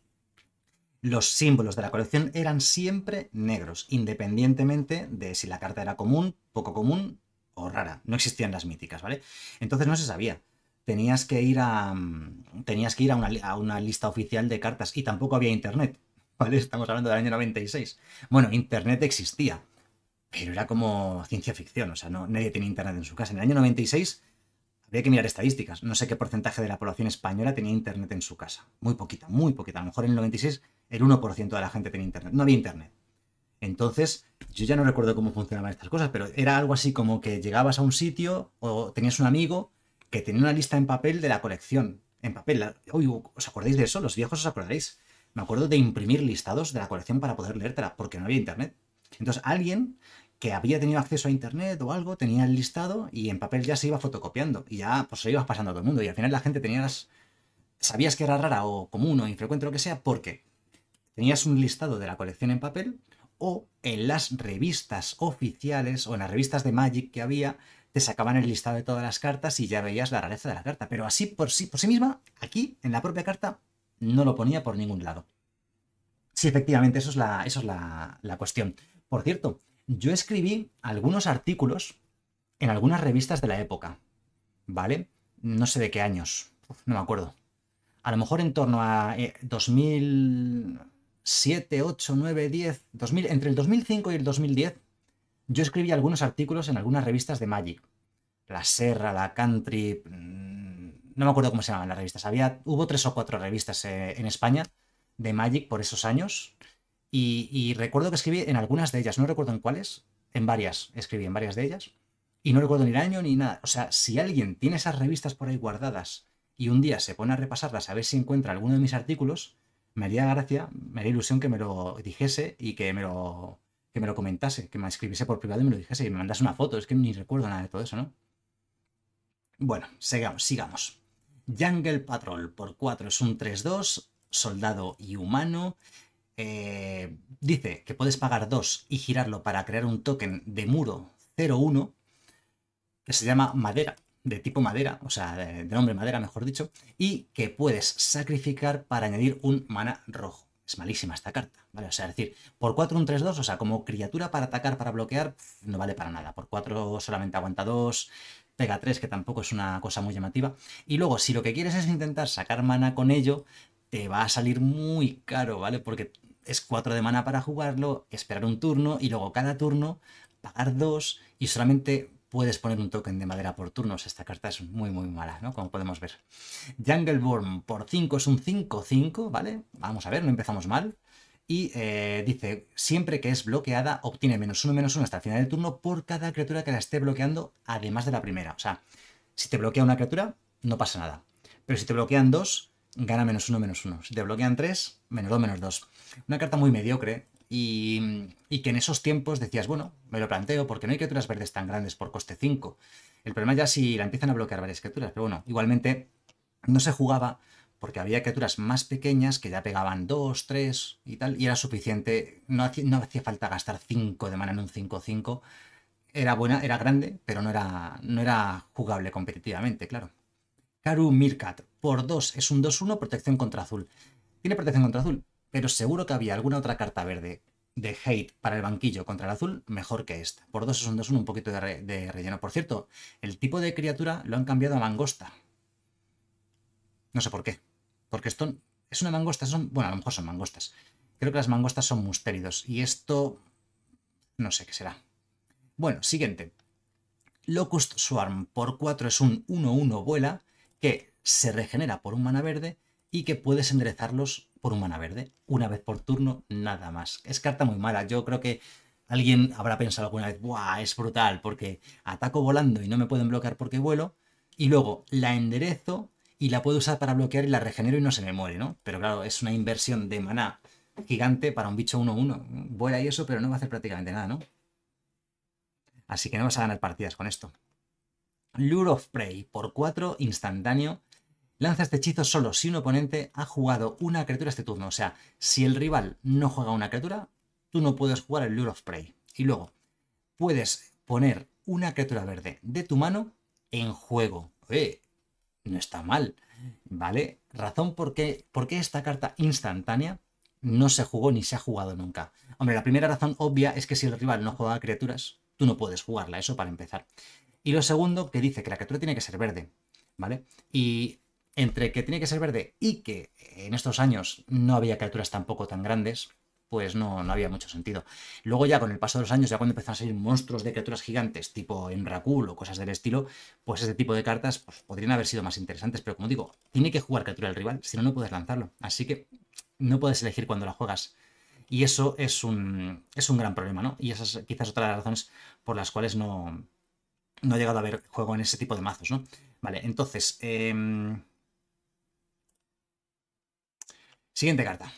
los símbolos de la colección eran siempre negros, independientemente de si la carta era común, poco común o rara. No existían las míticas, ¿vale? Entonces no se sabía. Tenías que ir a. Mm, tenías que ir a una, lista oficial de cartas. Y tampoco había internet. ¿Vale? Estamos hablando del año 96. Bueno, internet existía. Pero era como ciencia ficción. O sea, no, nadie tenía internet en su casa. En el año 96 había que mirar estadísticas. No sé qué porcentaje de la población española tenía internet en su casa. Muy poquita, muy poquita. A lo mejor en el 96 el 1% de la gente tenía internet. No había internet. Entonces, yo ya no recuerdo cómo funcionaban estas cosas, pero era algo así como que llegabas a un sitio o tenías un amigo que tenía una lista en papel de la colección. En papel. ¿os acordáis de eso? Los viejos os acordaréis. Me acuerdo de imprimir listados de la colección para poder leértela, porque no había internet. Entonces, alguien que había tenido acceso a internet o algo, tenía el listado y en papel ya se iba fotocopiando y ya pues se ibas pasando a todo el mundo y al final la gente tenía las... Sabías que era rara o común o infrecuente o lo que sea, porque tenías un listado de la colección en papel o en las revistas oficiales o en las revistas de Magic que había, te sacaban el listado de todas las cartas y ya veías la rareza de la carta. Pero así por sí, por sí misma, aquí, en la propia carta, no lo ponía por ningún lado. Sí, efectivamente, eso es la, eso es la, cuestión. Por cierto, yo escribí algunos artículos en algunas revistas de la época, ¿vale? No sé de qué años, no me acuerdo. A lo mejor en torno a 2000, eh, 7, 8, 9, 10, 2000, entre el 2005 y el 2010, yo escribí algunos artículos en algunas revistas de Magic. La Serra, la Country, mm, no me acuerdo cómo se llamaban las revistas. Había, hubo tres o cuatro revistas eh, en España de Magic por esos años. Y, y recuerdo que escribí en algunas de ellas, no recuerdo en cuáles, en varias, escribí en varias de ellas. Y no recuerdo ni el año ni nada. O sea, si alguien tiene esas revistas por ahí guardadas y un día se pone a repasarlas a ver si encuentra alguno de mis artículos, me haría gracia, me haría ilusión que me lo dijese y que me lo, que me lo comentase, que me escribiese por privado y me lo dijese y me mandase una foto. Es que ni recuerdo nada de todo eso, ¿no? Bueno, sigamos, sigamos. Jungle Patrol por 4 es un 3-2, soldado y humano. Eh, dice que puedes pagar 2 y girarlo para crear un token de muro 0-1 que se llama madera de tipo madera, o sea, de, nombre madera, mejor dicho, y que puedes sacrificar para añadir un mana rojo. Es malísima esta carta, ¿vale? O sea, decir, por 4 un 3-2, o sea, como criatura para atacar, para bloquear, no vale para nada. Por 4 solamente aguanta 2, pega 3, que tampoco es una cosa muy llamativa. Y luego, si lo que quieres es intentar sacar mana con ello, te va a salir muy caro, ¿vale? Porque es 4 de mana para jugarlo, esperar un turno y luego cada turno pagar 2 y solamente puedes poner un token de madera por turnos. Esta carta es muy, muy mala, ¿no? Como podemos ver. Jungleborn por 5 es un 5-5, ¿vale? Vamos a ver, no empezamos mal. Y eh, dice, siempre que es bloqueada, obtiene menos 1 menos 1 hasta el final del turno por cada criatura que la esté bloqueando, además de la primera. O sea, si te bloquea una criatura, no pasa nada. Pero si te bloquean dos, gana menos uno, menos uno. Si te bloquean tres, menos 2 menos dos. Una carta muy mediocre, y, que en esos tiempos decías, bueno, me lo planteo porque no hay criaturas verdes tan grandes por coste 5. El problema ya si la empiezan a bloquear varias criaturas, pero bueno, igualmente no se jugaba porque había criaturas más pequeñas que ya pegaban 2, 3 y tal, y era suficiente, no hacía, no hacía falta gastar 5 de mana en un 5-5. Era buena, era grande, pero no era, no era jugable competitivamente, claro. Karu Mirkat, por 2, es un 2-1, protección contra azul. Tiene protección contra azul, pero seguro que había alguna otra carta verde de hate para el banquillo contra el azul mejor que esta. Por dos es un 2 un poquito de, relleno. Por cierto, el tipo de criatura lo han cambiado a mangosta. No sé por qué. Porque esto es una mangosta, son, bueno, a lo mejor son mangostas. Creo que las mangostas son mustéridos y esto no sé qué será. Bueno, siguiente. Locust Swarm por 4 es un 1-1 vuela que se regenera por un mana verde y que puedes enderezarlos por un mana verde. Una vez por turno, nada más. Es carta muy mala. Yo creo que alguien habrá pensado alguna vez, ¡buah! Es brutal porque ataco volando y no me pueden bloquear porque vuelo. Y luego la enderezo y la puedo usar para bloquear y la regenero y no se me muere, ¿no? Pero claro, es una inversión de maná gigante para un bicho 1-1. Vuela y eso, pero no va a hacer prácticamente nada, ¿no? Así que no vas a ganar partidas con esto. Lure of Prey por 4 instantáneo Lanza este hechizo solo si un oponente ha jugado una criatura este turno. O sea, si el rival no juega una criatura, tú no puedes jugar el Lure of Prey. Y luego, puedes poner una criatura verde de tu mano en juego. ¡Eh! No está mal, ¿vale? Razón por qué, esta carta instantánea no se jugó ni se ha jugado nunca. Hombre, la primera razón obvia es que si el rival no juega criaturas, tú no puedes jugarla, eso para empezar. Y lo segundo, que dice que la criatura tiene que ser verde, ¿vale? Y entre que tiene que ser verde y que en estos años no había criaturas tampoco tan grandes, pues no, no había mucho sentido. Luego ya con el paso de los años, ya cuando empezaron a salir monstruos de criaturas gigantes, tipo Rakul o cosas del estilo, pues ese tipo de cartas pues, podrían haber sido más interesantes, pero como digo, tiene que jugar criatura el rival, si no, no puedes lanzarlo. Así que no puedes elegir cuando la juegas. Y eso es un, es un gran problema, ¿no? Y esa es quizás otra de las razones por las cuales no, no llegado a haber juego en ese tipo de mazos, ¿no? Vale, entonces, em, Siguiente carta.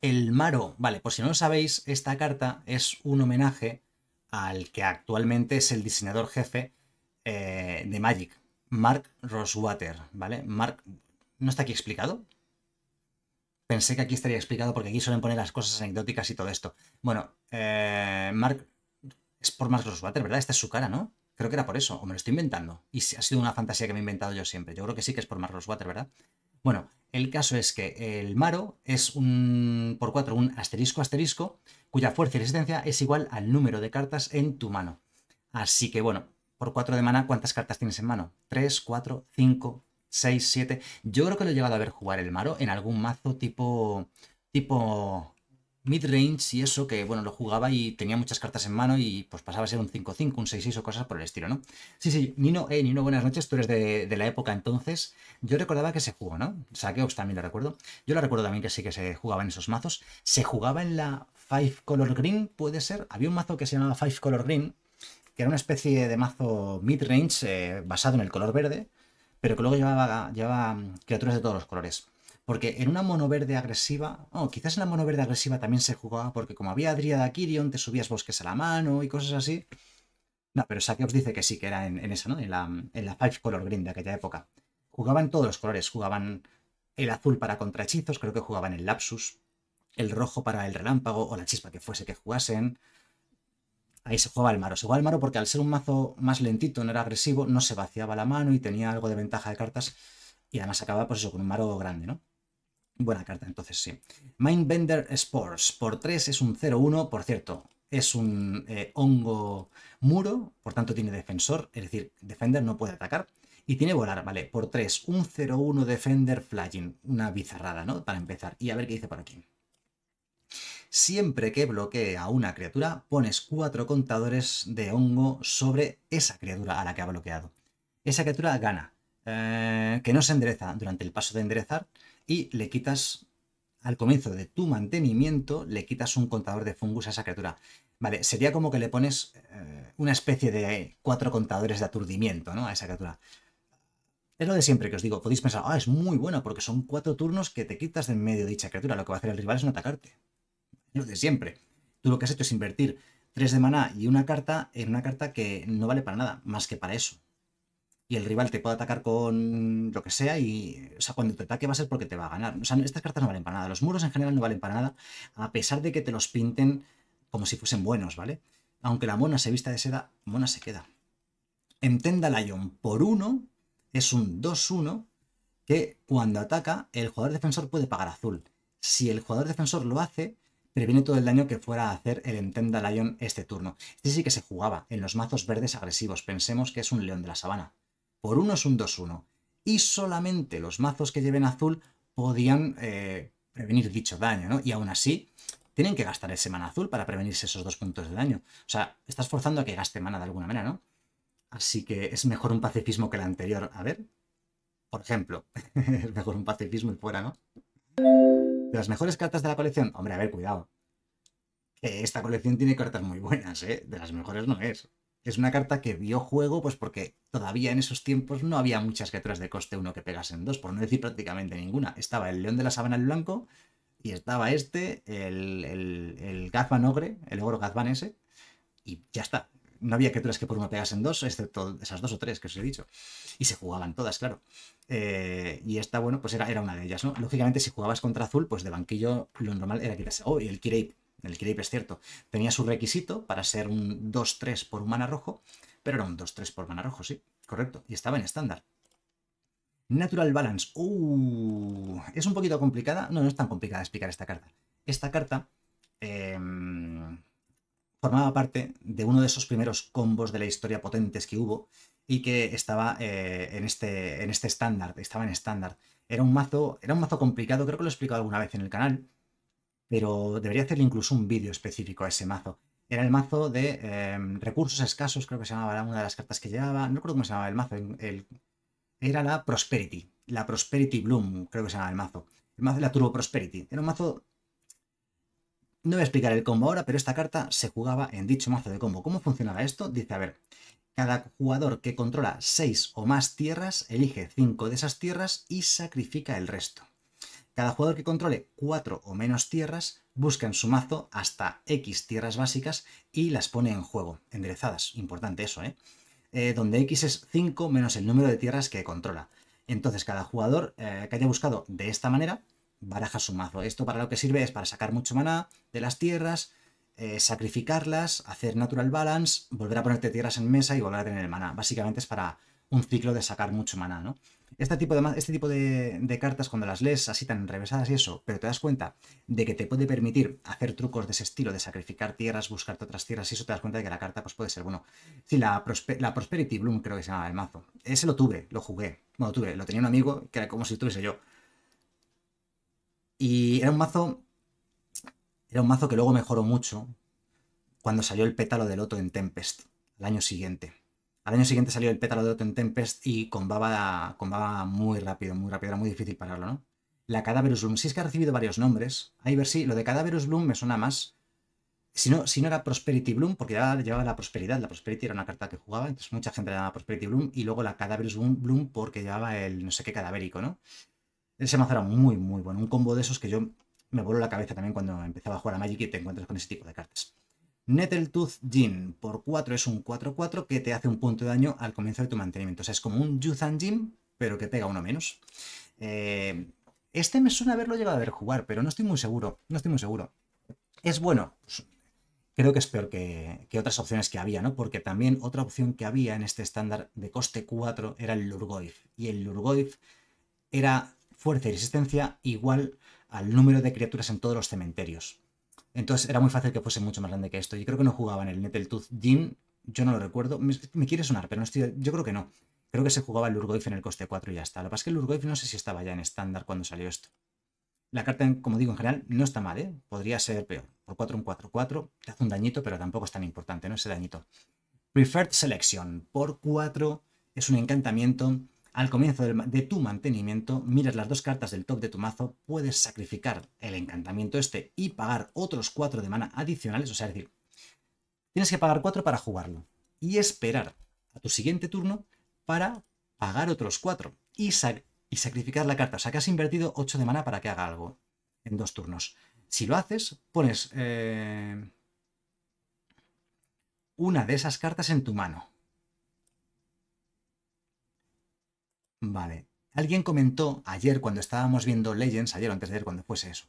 El Maro. Vale, por si no lo sabéis, esta carta es un homenaje al que actualmente es el diseñador jefe eh, de Magic, Mark Rosewater, ¿vale? Mark... ¿No está aquí explicado? Pensé que aquí estaría explicado porque aquí suelen poner las cosas anecdóticas y todo esto. Bueno, eh, Mark... Es por Mark Rosewater, ¿verdad? Esta es su cara, ¿no? Creo que era por eso, o me lo estoy inventando. Y ha sido una fantasía que me he inventado yo siempre. Yo creo que sí que es por Mark Rosewater, ¿verdad? Bueno, el caso es que el Maro es un por cuatro un asterisco asterisco cuya fuerza y resistencia es igual al número de cartas en tu mano. Así que bueno, por 4 de mana, ¿cuántas cartas tienes en mano? 3, 4, 5, 6, 7. Yo creo que lo he llegado a ver jugar el Maro en algún mazo tipo tipo midrange y eso, que bueno, lo jugaba y tenía muchas cartas en mano y pues pasaba a ser un 5-5, un 6-6 o cosas por el estilo, ¿no? Sí, sí, Nino, eh, Nino, buenas noches, tú eres de, la época entonces. Yo recordaba que se jugó, ¿no? Ox también lo recuerdo. Yo lo recuerdo también que sí que se jugaba en esos mazos. Se jugaba en la Five Color Green, puede ser. Había un mazo que se llamaba Five Color Green, que era una especie de mazo midrange eh, basado en el color verde, pero que luego llevaba mm, criaturas de todos los colores. Porque en una mono verde agresiva, oh, quizás en la mono verde agresiva también se jugaba, porque como había Adriada Kirion, te subías bosques a la mano y cosas así. No, pero os dice que sí, que era en, esa, ¿no? En la, en la Five Color Green de aquella época. Jugaban todos los colores, jugaban el azul para contrahechizos, creo que jugaban el Lapsus, el rojo para el relámpago o la chispa que fuese que jugasen. Ahí se jugaba el maro. Se jugaba el maro porque al ser un mazo más lentito, no era agresivo, no se vaciaba la mano y tenía algo de ventaja de cartas. Y además acababa pues eso, con un maro grande, ¿no? Buena carta, entonces sí. Mindbender Sports por 3 es un 0-1, por cierto, es un eh, hongo muro, por tanto tiene defensor, es decir, defender no puede atacar. Y tiene volar, vale, por 3, un 0-1 defender flying, una bizarrada, ¿no? Para empezar, y a ver qué dice por aquí. Siempre que bloquee a una criatura, pones 4 contadores de hongo sobre esa criatura a la que ha bloqueado. Esa criatura gana, eh, que no se endereza durante el paso de enderezar, y le quitas, al comienzo de tu mantenimiento, le quitas un contador de fungus a esa criatura. Vale, sería como que le pones eh, una especie de cuatro contadores de aturdimiento, ¿no? A esa criatura. Es lo de siempre que os digo, podéis pensar, ah, es muy bueno porque son cuatro turnos que te quitas de en medio de dicha criatura, lo que va a hacer el rival es no atacarte. Es lo de siempre. Tú lo que has hecho es invertir tres de maná y una carta en una carta que no vale para nada, más que para eso y el rival te puede atacar con lo que sea y o sea, cuando te ataque va a ser porque te va a ganar. O sea, estas cartas no valen para nada. Los muros en general no valen para nada, a pesar de que te los pinten como si fuesen buenos, ¿vale? Aunque la mona se vista de seda, mona se queda. Entenda Lion por 1 es un 2-1 que cuando ataca el jugador defensor puede pagar azul. Si el jugador defensor lo hace, previene todo el daño que fuera a hacer el Entenda Lion este turno. Este sí que se jugaba en los mazos verdes agresivos. Pensemos que es un león de la sabana por es un 2-1. Y solamente los mazos que lleven azul podían eh, prevenir dicho daño, ¿no? Y aún así, tienen que gastar ese mana azul para prevenirse esos dos puntos de daño. O sea, estás forzando a que gaste mana de alguna manera, ¿no? Así que es mejor un pacifismo que el anterior. A ver, por ejemplo, es mejor un pacifismo y fuera, ¿no? De las mejores cartas de la colección. Hombre, a ver, cuidado. Eh, esta colección tiene cartas muy buenas, ¿eh? De las mejores no es es una carta que vio juego, pues porque todavía en esos tiempos no había muchas criaturas de coste 1 que pegasen 2, por no decir prácticamente ninguna. Estaba el León de la Sabana el Blanco y estaba este, el, el, el Gazban Ogre, el ogro Gazban ese, y ya está. No había criaturas que por uno pegasen dos, excepto esas dos o tres que os he dicho. Y se jugaban todas, claro. Eh, y esta, bueno, pues era, era una de ellas, ¿no? Lógicamente, si jugabas contra azul, pues de banquillo lo normal era que Oh, y el kirei el creep es cierto, tenía su requisito para ser un 2-3 por un mana rojo, pero era un 2-3 por mana rojo, sí, correcto, y estaba en estándar. Natural Balance. Uh, es un poquito complicada. No, no es tan complicada explicar esta carta. Esta carta em, formaba parte de uno de esos primeros combos de la historia potentes que hubo y que estaba eh, en este en este estándar. estaba en estándar. Era un mazo, era un mazo complicado, creo que lo he explicado alguna vez en el canal pero debería hacerle incluso un vídeo específico a ese mazo. Era el mazo de em, recursos escasos, creo que se llamaba una de las cartas que llevaba, no creo cómo se llamaba el mazo, era la Prosperity, la Prosperity Bloom, creo que se llamaba el mazo. El mazo de la Turbo Prosperity. Era un mazo... No voy a explicar el combo ahora, pero esta carta se jugaba en dicho mazo de combo. ¿Cómo funcionaba esto? Dice, a ver, cada jugador que controla 6 o más tierras elige 5 de esas tierras y sacrifica el resto. Cada jugador que controle 4 o menos tierras busca en su mazo hasta X tierras básicas y las pone en juego, enderezadas, importante eso, ¿eh? eh donde X es 5 menos el número de tierras que controla. Entonces cada jugador eh, que haya buscado de esta manera baraja su mazo. Esto para lo que sirve es para sacar mucho maná de las tierras, eh, sacrificarlas, hacer natural balance, volver a ponerte tierras en mesa y volver a tener el maná. Básicamente es para un ciclo de sacar mucho maná, ¿no? Este tipo, este de, cartas, cuando las lees así tan enrevesadas y eso, pero te das cuenta de que te puede permitir hacer trucos de ese estilo, de sacrificar tierras, buscarte otras tierras, y eso te das cuenta de que la carta pues, puede ser bueno. Sí, la, Prosperity Bloom creo que se llamaba el mazo. Ese lo tuve, lo jugué. Bueno, tuve, lo tenía un amigo que era como si estuviese yo. Y era un mazo. Era un mazo que luego mejoró mucho cuando salió el pétalo del loto en Tempest, el año siguiente. Al año siguiente salió el pétalo de Otto Tempest y combaba muy rápido, muy rápido, era muy difícil pararlo, ¿no? La Cadaverus Bloom, si es que ha recibido varios nombres. Ahí ver si lo de Cadaverus Bloom me suena más. Si no, si no era Prosperity Bloom, porque ya llevaba la prosperidad. La Prosperity era una carta que jugaba, entonces mucha gente la llamaba Prosperity Bloom. Y luego la Cadaverus Bloom porque llevaba el no sé qué cadavérico, ¿no? Ese mazo era muy, muy bueno. Un combo de esos que yo me voló la cabeza también cuando empezaba a jugar a Magic y te encuentras con ese tipo de cartas. Nettletooth Jin por 4 es un 4-4 que te hace un punto de daño al comienzo de tu mantenimiento. O sea, es como un Yuzan Jin, pero que pega uno menos. Eh, este me suena haberlo llegado a ver jugar, pero no estoy muy seguro. No estoy muy seguro. Es bueno. creo que es peor que, que, otras opciones que había, ¿no? Porque también otra opción que había en este estándar de coste 4 era el Lurgoif. Y el Lurgoif era fuerza y resistencia igual al número de criaturas en todos los cementerios. Entonces era muy fácil que fuese mucho más grande que esto. Y creo que no jugaba en el Nettletooth. Gin, yo no lo recuerdo. Me, quiere sonar, pero no estoy, yo creo que no. Creo que se jugaba el Urgoif en el coste 4 y ya está. Lo que pasa es que el Urgoif no sé si estaba ya en estándar cuando salió esto. La carta, como digo, en general no está mal, ¿eh? Podría ser peor. Por 4 un 4-4, te hace un dañito, pero tampoco es tan importante, ¿no? Ese dañito. Preferred Selection. Por 4 es un encantamiento al comienzo de tu mantenimiento, miras las dos cartas del top de tu mazo, puedes sacrificar el encantamiento este y pagar otros 4 de mana adicionales, o sea, es decir, tienes que pagar 4 para jugarlo y esperar a tu siguiente turno para pagar otros 4 y, y sacrificar la carta. O sea, que has invertido 8 de mana para que haga algo en dos turnos. Si lo haces, pones eh, una de esas cartas en tu mano Vale. Alguien comentó ayer cuando estábamos viendo Legends, ayer o antes de ayer cuando fuese eso,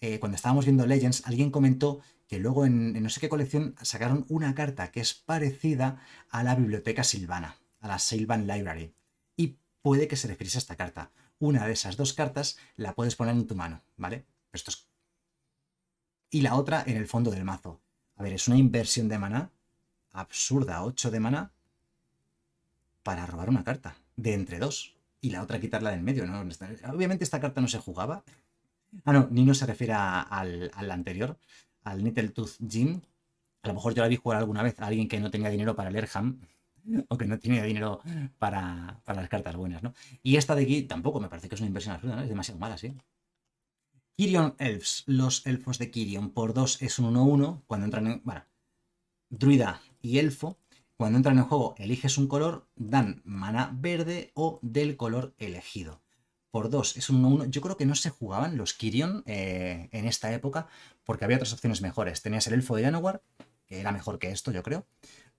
eh, cuando estábamos viendo Legends, alguien comentó que luego en, no sé qué colección sacaron una carta que es parecida a la biblioteca silvana, a la Silvan Library. Y puede que se refiriese a esta carta. Una de esas dos cartas la puedes poner en tu mano, ¿vale? Esto es... Y la otra en el fondo del mazo. A ver, es una inversión de maná absurda, 8 de maná, para robar una carta de entre dos y la otra quitarla del medio. ¿no? Obviamente esta carta no se jugaba. Ah, no, Nino se refiere a, al, anterior, al Nittletooth Jim. A lo mejor yo la vi jugar alguna vez a alguien que no tenía dinero para el Erham o que no tenía dinero para, para, las cartas buenas, ¿no? Y esta de aquí tampoco me parece que es una inversión absurda, Es demasiado mala, sí. Kirion Elves, los elfos de Kirion, por dos es un 1-1, cuando entran en... Bueno, druida y elfo, cuando entran en juego eliges un color, dan mana verde o del color elegido. Por dos, es un 1-1. Yo creo que no se jugaban los Kirion eh, en esta época porque había otras opciones mejores. Tenías el Elfo de Janowar, que era mejor que esto, yo creo,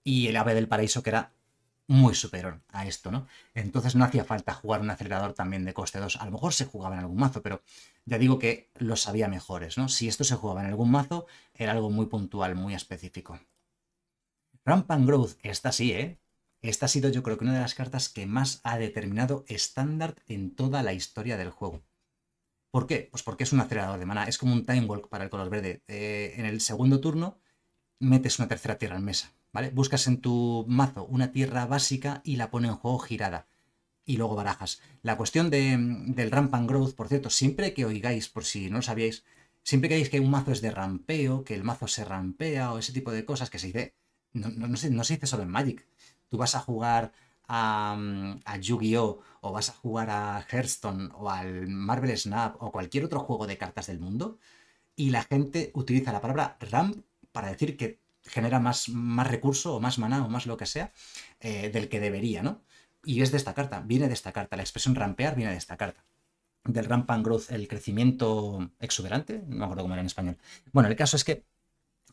y el Ave del Paraíso, que era muy superior a esto, ¿no? Entonces no hacía falta jugar un acelerador también de coste 2. A lo mejor se jugaba en algún mazo, pero ya digo que los había mejores, ¿no? Si esto se jugaba en algún mazo, era algo muy puntual, muy específico and Growth, esta sí, ¿eh? Esta ha sido yo creo que una de las cartas que más ha determinado estándar en toda la historia del juego. ¿Por qué? Pues porque es un acelerador de mana, es como un time walk para el color verde. Eh, en el segundo turno metes una tercera tierra en mesa, ¿vale? Buscas en tu mazo una tierra básica y la pone en juego girada. Y luego barajas. La cuestión del del and Growth, por cierto, siempre que oigáis, por si no lo sabíais, siempre que veáis que un mazo es de rampeo, que el mazo se rampea o ese tipo de cosas que se dice no, se, no, dice solo en Magic. Tú vas a jugar mm, a, Yu-Gi-Oh! o vas a jugar a Hearthstone o al Marvel Snap o cualquier otro juego de cartas del mundo y la gente utiliza la palabra ramp para decir que genera más, más recurso o más maná o más lo que sea eh, del que debería, ¿no? Y es de esta carta, viene de esta carta, la expresión rampear viene de esta carta. Del ramp and growth, el crecimiento exuberante, no me acuerdo cómo era en español. Bueno, el caso es que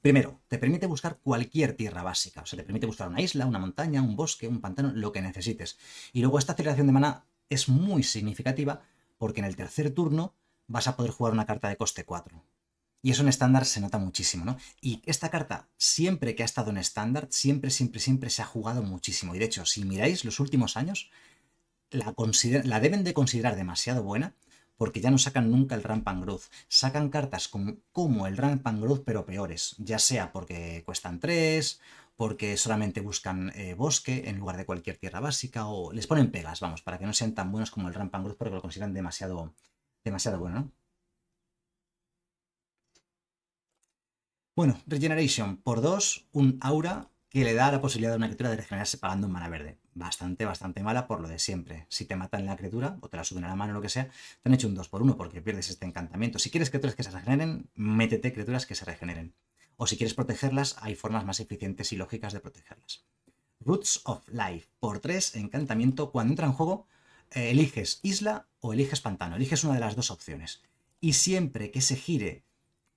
Primero, te permite buscar cualquier tierra básica, o sea, te permite buscar una isla, una montaña, un bosque, un pantano, lo que necesites. Y luego esta aceleración de mana es muy significativa porque en el tercer turno vas a poder jugar una carta de coste 4. Y eso en estándar se nota muchísimo, ¿no? Y esta carta, siempre que ha estado en estándar, siempre, siempre, siempre se ha jugado muchísimo. Y de hecho, si miráis los últimos años, la, la deben de considerar demasiado buena porque ya no sacan nunca el Rampant Growth. Sacan cartas como, como el Rampant pero peores, ya sea porque cuestan 3, porque solamente buscan eh, bosque en lugar de cualquier tierra básica, o les ponen pegas, vamos, para que no sean tan buenos como el Rampant porque lo consideran demasiado, demasiado bueno, ¿no? Bueno, Regeneration por 2, un aura que le da la posibilidad a una criatura de regenerarse pagando un mana verde bastante, bastante mala por lo de siempre. Si te matan la criatura o te la suben a la mano o lo que sea, te han hecho un 2 por 1 porque pierdes este encantamiento. Si quieres criaturas que se regeneren, métete criaturas que se regeneren. O si quieres protegerlas, hay formas más eficientes y lógicas de protegerlas. Roots of Life, por 3, encantamiento. Cuando entra en juego, eh, eliges isla o eliges pantano. Eliges una de las dos opciones. Y siempre que se gire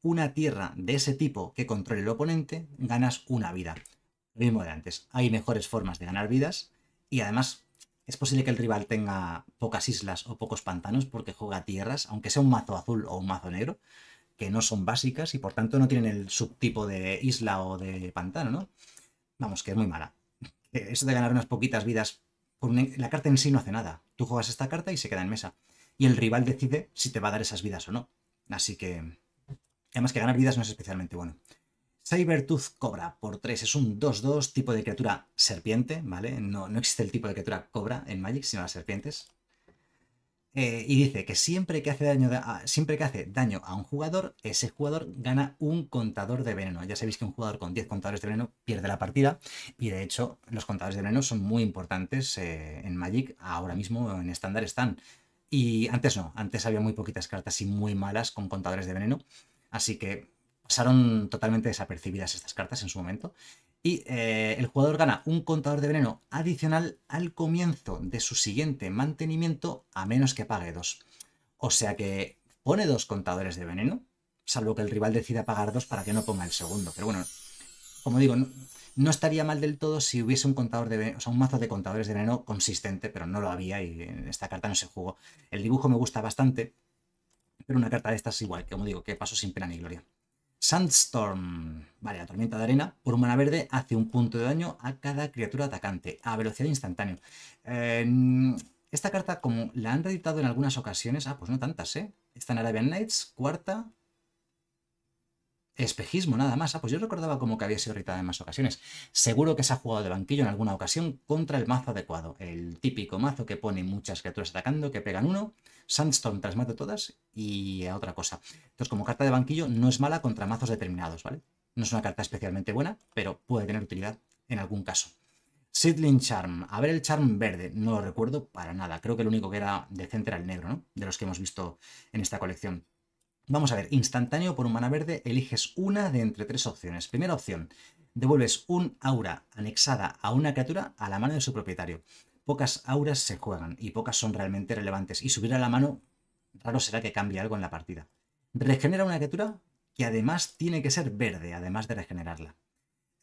una tierra de ese tipo que controle el oponente, ganas una vida. Lo mismo de antes. Hay mejores formas de ganar vidas, y además, es posible que el rival tenga pocas islas o pocos pantanos porque juega tierras, aunque sea un mazo azul o un mazo negro, que no son básicas y por tanto no tienen el subtipo de isla o de pantano, ¿no? Vamos, que es muy mala. Eso de ganar unas poquitas vidas e, la carta en sí no hace nada. Tú juegas esta carta y se queda en mesa. Y el rival decide si te va a dar esas vidas o no. Así que... Además que ganar vidas no es especialmente bueno. Cybertooth Cobra por 3 es un 2-2 tipo de criatura serpiente, ¿vale? No, no, existe el tipo de criatura cobra en Magic, sino las serpientes. Eh, y dice que siempre que, hace daño a, ah, siempre que hace daño a un jugador, ese jugador gana un contador de veneno. Ya sabéis que un jugador con 10 contadores de veneno pierde la partida y de hecho los contadores de veneno son muy importantes eh, en Magic. Ahora mismo en estándar están. Y antes no, antes había muy poquitas cartas y muy malas con contadores de veneno. Así que pasaron totalmente desapercibidas estas cartas en su momento. Y eh, el jugador gana un contador de veneno adicional al comienzo de su siguiente mantenimiento, a menos que pague dos. O sea que pone dos contadores de veneno, salvo que el rival decida pagar dos para que no ponga el segundo. Pero bueno, como digo, no, estaría mal del todo si hubiese un contador de un mazo de contadores de veneno consistente, pero no lo había y en esta carta no se jugó. El dibujo me gusta bastante, pero una carta de estas igual, que como digo, que pasó sin pena ni gloria. Sandstorm, vale, la tormenta de arena, por humana verde hace un punto de daño a cada criatura atacante, a velocidad instantánea. Eh, esta carta, como la han reeditado en algunas ocasiones, ah, pues no tantas, ¿eh? Está en Arabian Nights, cuarta, espejismo nada más. Ah, pues yo recordaba como que había sido irritada en más ocasiones. Seguro que se ha jugado de banquillo en alguna ocasión contra el mazo adecuado. El típico mazo que pone muchas criaturas atacando, que pegan uno, Sandstorm tras todas y a otra cosa. Entonces, como carta de banquillo, no es mala contra mazos determinados, ¿vale? No es una carta especialmente buena, pero puede tener utilidad en algún caso. Sidling Charm. A ver el Charm verde. No lo recuerdo para nada. Creo que el único que era decente era el negro, ¿no? De los que hemos visto en esta colección. Vamos a ver, instantáneo por un mana verde, eliges una de entre tres opciones. Primera opción, devuelves un aura anexada a una criatura a la mano de su propietario. Pocas auras se juegan y pocas son realmente relevantes, y subir a la mano raro será que cambie algo en la partida. Regenera una criatura que además tiene que ser verde, además de regenerarla.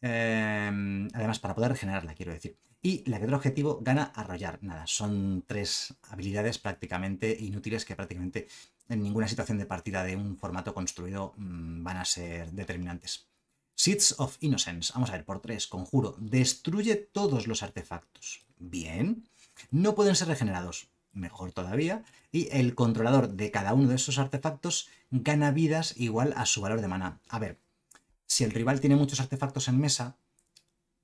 Em, además, para poder regenerarla, quiero decir. Y la criatura objetivo gana arrollar. Nada, son tres habilidades prácticamente inútiles que prácticamente en ninguna situación de partida de un formato construido mm, van a ser determinantes. Seeds of Innocence. Vamos a ver, por tres, conjuro. Destruye todos los artefactos. Bien. No pueden ser regenerados. Mejor todavía. Y el controlador de cada uno de esos artefactos gana vidas igual a su valor de mana. A ver, si el rival tiene muchos artefactos en mesa,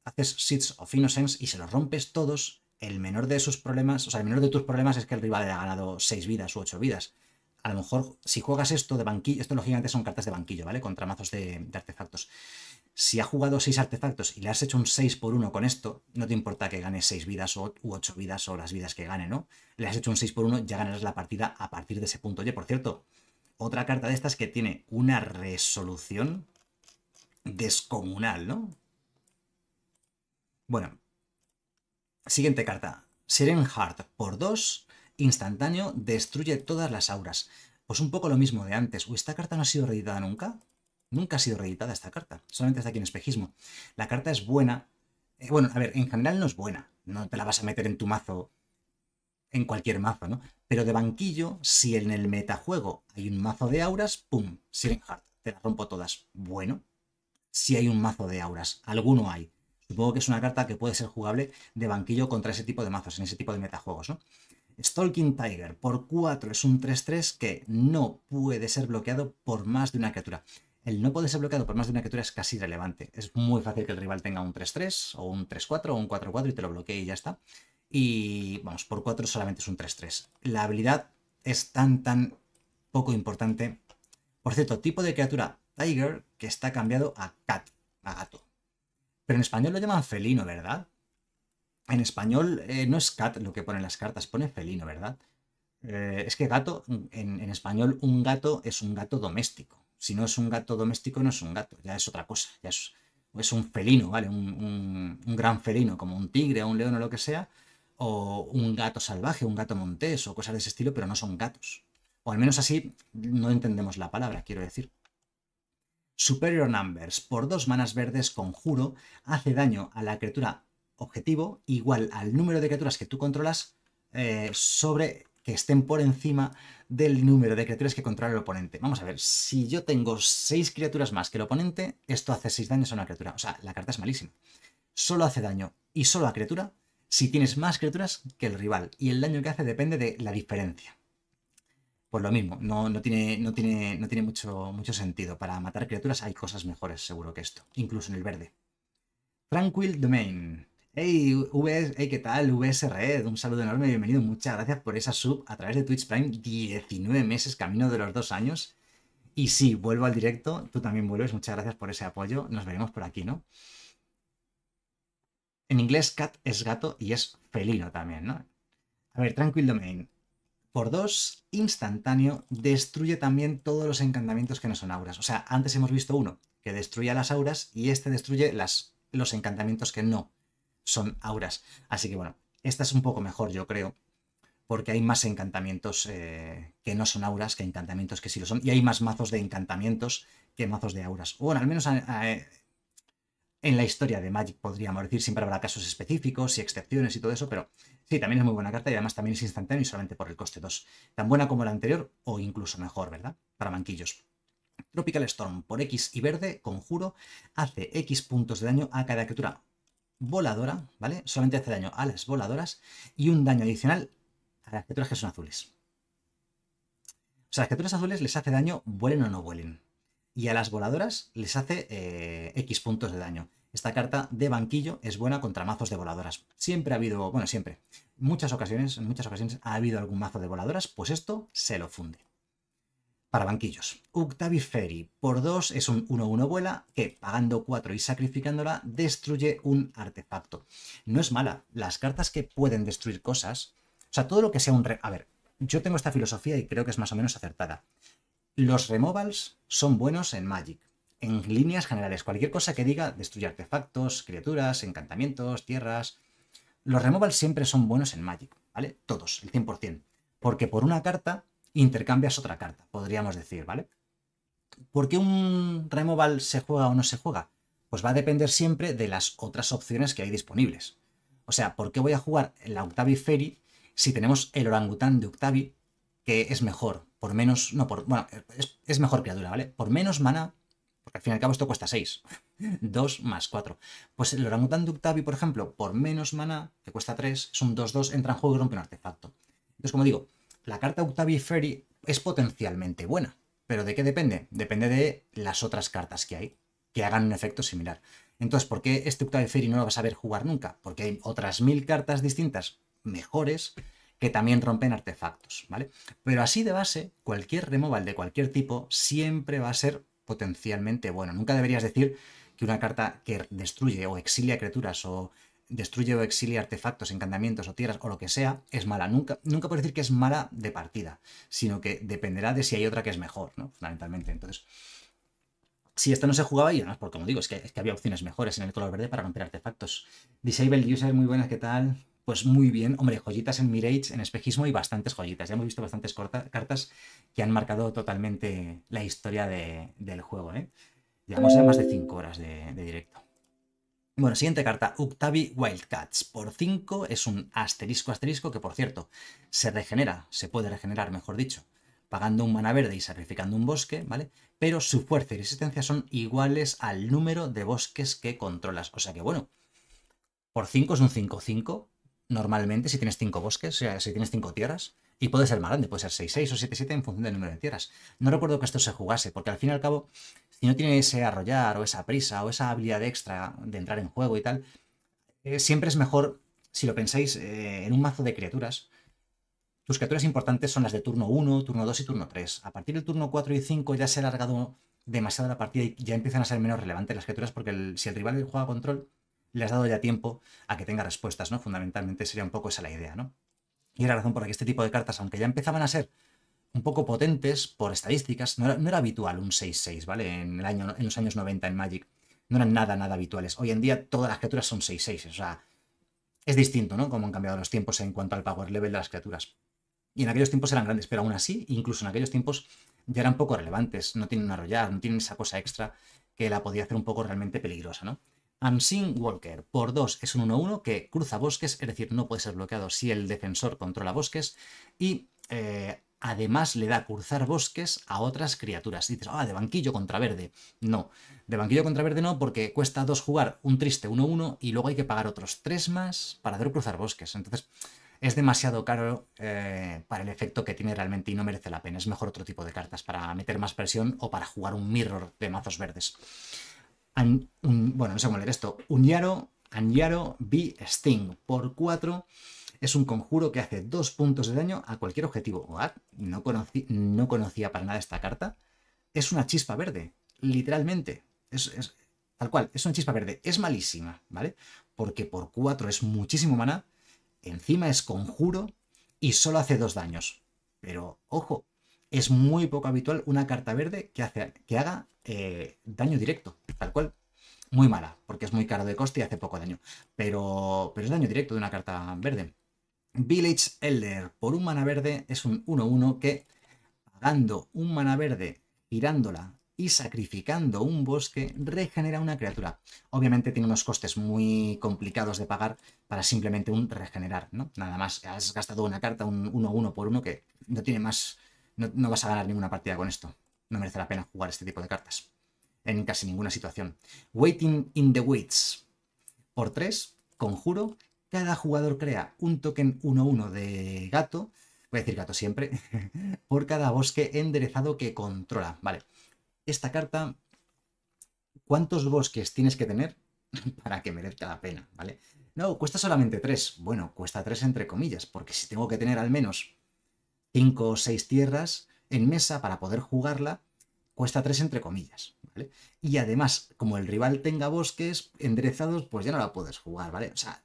haces Seeds of Innocence y se los rompes todos. El menor de sus problemas, o sea, el menor de tus problemas es que el rival ha ganado seis vidas u ocho vidas a lo mejor si juegas esto de banquillo, esto lógicamente son cartas de banquillo, ¿vale? Contra mazos de, artefactos. Si ha jugado 6 artefactos y le has hecho un 6 por 1 con esto, no te importa que gane 6 vidas o, u 8 vidas o las vidas que gane, ¿no? Le has hecho un 6 por 1, ya ganarás la partida a partir de ese punto. y por cierto, otra carta de estas que tiene una resolución descomunal, ¿no? Bueno, siguiente carta. Siren Heart por 2 instantáneo, destruye todas las auras. Pues un poco lo mismo de antes. Uy, esta carta no ha sido reeditada nunca. Nunca ha sido reeditada esta carta. Solamente está aquí en espejismo. La carta es buena. Eh, bueno, a ver, en general no es buena. No te la vas a meter en tu mazo. En cualquier mazo, ¿no? Pero de banquillo, si en el metajuego hay un mazo de auras, ¡pum! Sirenheart, Te la rompo todas. Bueno, si hay un mazo de auras. Alguno hay. Supongo que es una carta que puede ser jugable de banquillo contra ese tipo de mazos, en ese tipo de metajuegos, ¿no? Stalking Tiger por 4 es un 3-3 que no puede ser bloqueado por más de una criatura. El no puede ser bloqueado por más de una criatura es casi irrelevante. Es muy fácil que el rival tenga un 3-3 o un 3-4 o un 4-4 y te lo bloquee y ya está. Y vamos, por 4 solamente es un 3-3. La habilidad es tan, tan poco importante. Por cierto, tipo de criatura Tiger que está cambiado a Cat, a gato. Pero en español lo llaman felino, ¿verdad? En español eh, no es cat lo que ponen las cartas, pone felino, ¿verdad? Eh, es que gato, en, español, un gato es un gato doméstico. Si no es un gato doméstico, no es un gato, ya es otra cosa, ya es, un felino, ¿vale? Un, un, gran felino, como un tigre, o un león o lo que sea, o un gato salvaje, un gato montés o cosas de ese estilo, pero no son gatos. O al menos así no entendemos la palabra, quiero decir. Superior Numbers, por dos manas verdes, conjuro, hace daño a la criatura objetivo igual al número de criaturas que tú controlas eh, sobre que estén por encima del número de criaturas que controla el oponente. Vamos a ver, si yo tengo 6 criaturas más que el oponente, esto hace 6 daños a una criatura. O sea, la carta es malísima. Solo hace daño y solo a criatura si tienes más criaturas que el rival. Y el daño que hace depende de la diferencia. Pues lo mismo, no, tiene, no tiene, no tiene mucho, mucho sentido. Para matar criaturas hay cosas mejores seguro que esto, incluso en el verde. Tranquil Domain. Hey, ¿qué tal? VS Red, un saludo enorme, bienvenido, muchas gracias por esa sub a través de Twitch Prime, 19 meses, camino de los dos años. Y sí, vuelvo al directo, tú también vuelves, muchas gracias por ese apoyo, nos veremos por aquí, ¿no? En inglés, cat es gato y es felino también, ¿no? A ver, Tranquil Domain. Por dos, instantáneo, destruye también todos los encantamientos que no son auras. O sea, antes hemos visto uno que destruye las auras y este destruye las, los encantamientos que no son auras. Así que bueno, esta es un poco mejor, yo creo, porque hay más encantamientos eh, que no son auras que encantamientos que sí lo son. Y hay más mazos de encantamientos que mazos de auras. bueno, al menos eh, eh, en la historia de Magic podríamos decir, siempre habrá casos específicos y excepciones y todo eso, pero sí, también es muy buena carta y además también es instantáneo y solamente por el coste 2. Tan buena como la anterior o incluso mejor, ¿verdad? Para manquillos. Tropical Storm por X y verde, conjuro, hace X puntos de daño a cada criatura voladora, ¿vale? Solamente hace daño a las voladoras y un daño adicional a las criaturas que son azules. O sea, las criaturas azules les hace daño vuelen o no vuelen. Y a las voladoras les hace eh, X puntos de daño. Esta carta de banquillo es buena contra mazos de voladoras. Siempre ha habido, bueno, siempre, muchas ocasiones, en muchas ocasiones ha habido algún mazo de voladoras, pues esto se lo funde para banquillos. Octavi por 2 es un 1-1 vuela que, pagando 4 y sacrificándola, destruye un artefacto. No es mala. Las cartas que pueden destruir cosas, o sea, todo lo que sea un... Re... A ver, yo tengo esta filosofía y creo que es más o menos acertada. Los removals son buenos en Magic. En líneas generales, cualquier cosa que diga destruye artefactos, criaturas, encantamientos, tierras... Los removals siempre son buenos en Magic, ¿vale? Todos, el 100%. Porque por una carta intercambias otra carta, podríamos decir, ¿vale? ¿Por qué un removal se juega o no se juega? Pues va a depender siempre de las otras opciones que hay disponibles. O sea, ¿por qué voy a jugar la Octavi Ferry si tenemos el orangután de Octavi, que es mejor, por menos, no, por, bueno, es, es mejor criatura, ¿vale? Por menos mana, porque al fin y al cabo esto cuesta 6, 2 más 4. Pues el orangután de Octavi, por ejemplo, por menos mana, que cuesta 3, es un 2-2, entra en juego y rompe un artefacto. Entonces, como digo, la carta Octavi Ferry es potencialmente buena. ¿Pero de qué depende? Depende de las otras cartas que hay, que hagan un efecto similar. Entonces, ¿por qué este Octavi Ferry no lo vas a ver jugar nunca? Porque hay otras mil cartas distintas, mejores, que también rompen artefactos, ¿vale? Pero así de base, cualquier removal de cualquier tipo siempre va a ser potencialmente bueno. Nunca deberías decir que una carta que destruye o exilia criaturas o destruye o exilia artefactos, encantamientos o tierras o lo que sea, es mala. Nunca, nunca decir que es mala de partida, sino que dependerá de si hay otra que es mejor, ¿no? Fundamentalmente. Entonces, si esta no se jugaba, y además, porque como digo, es que, había opciones mejores en el color verde para romper artefactos. Disable User, muy buenas, ¿qué tal? Pues muy bien, hombre, joyitas en Mirage, en espejismo y bastantes joyitas. Ya hemos visto bastantes cartas que han marcado totalmente la historia del juego, ¿eh? Llevamos ya más de 5 horas de directo. Bueno, siguiente carta, Octavi Wildcats. Por 5 es un asterisco asterisco que, por cierto, se regenera, se puede regenerar, mejor dicho, pagando un mana verde y sacrificando un bosque, ¿vale? Pero su fuerza y resistencia son iguales al número de bosques que controlas. O sea que, bueno, por 5 es un 5-5 normalmente si tienes cinco bosques, o sea, si tienes cinco tierras, y puede ser más grande, puede ser 6-6 o 7-7 en función del número de tierras. No recuerdo que esto se jugase, porque al fin y al cabo, si no tiene ese arrollar o esa prisa o esa habilidad extra de entrar en juego y tal, eh, siempre es mejor, si lo pensáis, eh, en un mazo de criaturas. Tus criaturas importantes son las de turno 1, turno 2 y turno 3. A partir del turno 4 y 5 ya se ha alargado demasiado la partida y ya empiezan a ser menos relevantes las criaturas porque si el rival juega control, le has dado ya tiempo a que tenga respuestas, ¿no? Fundamentalmente sería un poco esa la idea, ¿no? Y era razón por la que este tipo de cartas, aunque ya empezaban a ser un poco potentes por estadísticas, no era, habitual un 6-6, ¿vale? En, el año, en los años 90 en Magic no eran nada, nada habituales. Hoy en día todas las criaturas son 6-6, o sea, es distinto, ¿no? Como han cambiado los tiempos en cuanto al power level de las criaturas. Y en aquellos tiempos eran grandes, pero aún así, incluso en aquellos tiempos, ya eran poco relevantes, no tienen un arrollar, no tienen esa cosa extra que la podía hacer un poco realmente peligrosa, ¿no? Unseen Walker por 2 es un 1-1 que cruza bosques, es decir, no puede ser bloqueado si el defensor controla bosques. Y eh, además le da cruzar bosques a otras criaturas. Y dices, ah, de banquillo contra verde. No, de banquillo contra verde no, porque cuesta 2 jugar un triste 1-1 y luego hay que pagar otros 3 más para cruzar bosques. Entonces, es demasiado caro eh, para el efecto que tiene realmente y no merece la pena. Es mejor otro tipo de cartas para meter más presión o para jugar un mirror de mazos verdes bueno, no sé cómo leer esto, Unyaro, Anyaro B Sting por 4 es un conjuro que hace 2 puntos de daño a cualquier objetivo. No, no conocía para nada esta carta. Es una chispa verde, literalmente. Es, tal cual, es una chispa verde. Es malísima, ¿vale? Porque por 4 es muchísimo maná, encima es conjuro y solo hace 2 daños. Pero ojo, es muy poco habitual una carta verde que, hace, que haga eh, daño directo, tal cual. Muy mala, porque es muy caro de coste y hace poco daño. Pero, pero es daño directo de una carta verde. Village Elder, por un mana verde, es un 1-1 que, pagando un mana verde, tirándola y sacrificando un bosque, regenera una criatura. Obviamente tiene unos costes muy complicados de pagar para simplemente un regenerar, ¿no? Nada más, has gastado una carta, un 1-1 por uno que no tiene más no, vas a ganar ninguna partida con esto. No merece la pena jugar este tipo de cartas. En casi ninguna situación. Waiting in the weeds. Por 3, conjuro. Cada jugador crea un token 1-1 de gato. Voy a decir gato siempre. por cada bosque enderezado que controla. Vale. Esta carta. ¿Cuántos bosques tienes que tener para que merezca la pena? ¿Vale? No, cuesta solamente 3. Bueno, cuesta 3 entre comillas, porque si tengo que tener al menos 5 o seis tierras en mesa para poder jugarla, cuesta 3 entre comillas, ¿vale? Y además, como el rival tenga bosques enderezados, pues ya no la puedes jugar, ¿vale? O sea,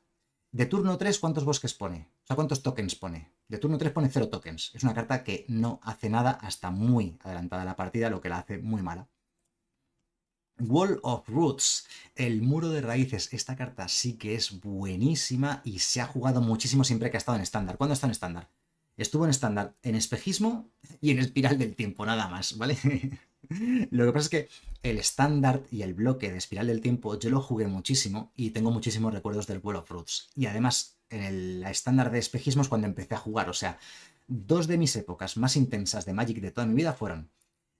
de turno 3, ¿cuántos bosques pone? O sea, ¿cuántos tokens pone? De turno 3 pone 0 tokens. Es una carta que no hace nada hasta muy adelantada la partida, lo que la hace muy mala. Wall of Roots, el muro de raíces. Esta carta sí que es buenísima y se ha jugado muchísimo siempre que ha estado en estándar. ¿Cuándo está en estándar? Estuvo en estándar, en espejismo y en espiral del tiempo, nada más, ¿vale? lo que pasa es que el estándar y el bloque de espiral del tiempo yo lo jugué muchísimo y tengo muchísimos recuerdos del World of Roots. Y además, en el estándar de espejismo es cuando empecé a jugar, o sea, dos de mis épocas más intensas de Magic de toda mi vida fueron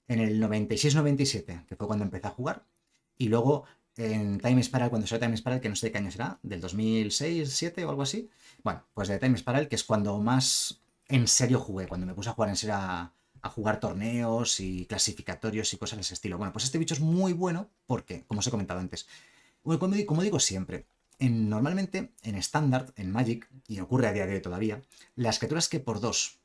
en el 96-97, que fue cuando empecé a jugar, y luego en Time Spiral, cuando salió Time Spiral, que no sé qué año será, del 2006, 7 o algo así. Bueno, pues de Time Spiral, que es cuando más en serio jugué, cuando me puse a jugar en serio a, jugar torneos y clasificatorios y cosas de ese estilo. Bueno, pues este bicho es muy bueno porque, como os he comentado antes, como digo siempre, normalmente en estándar, en Magic, y ocurre a día de hoy todavía, las criaturas que por dos,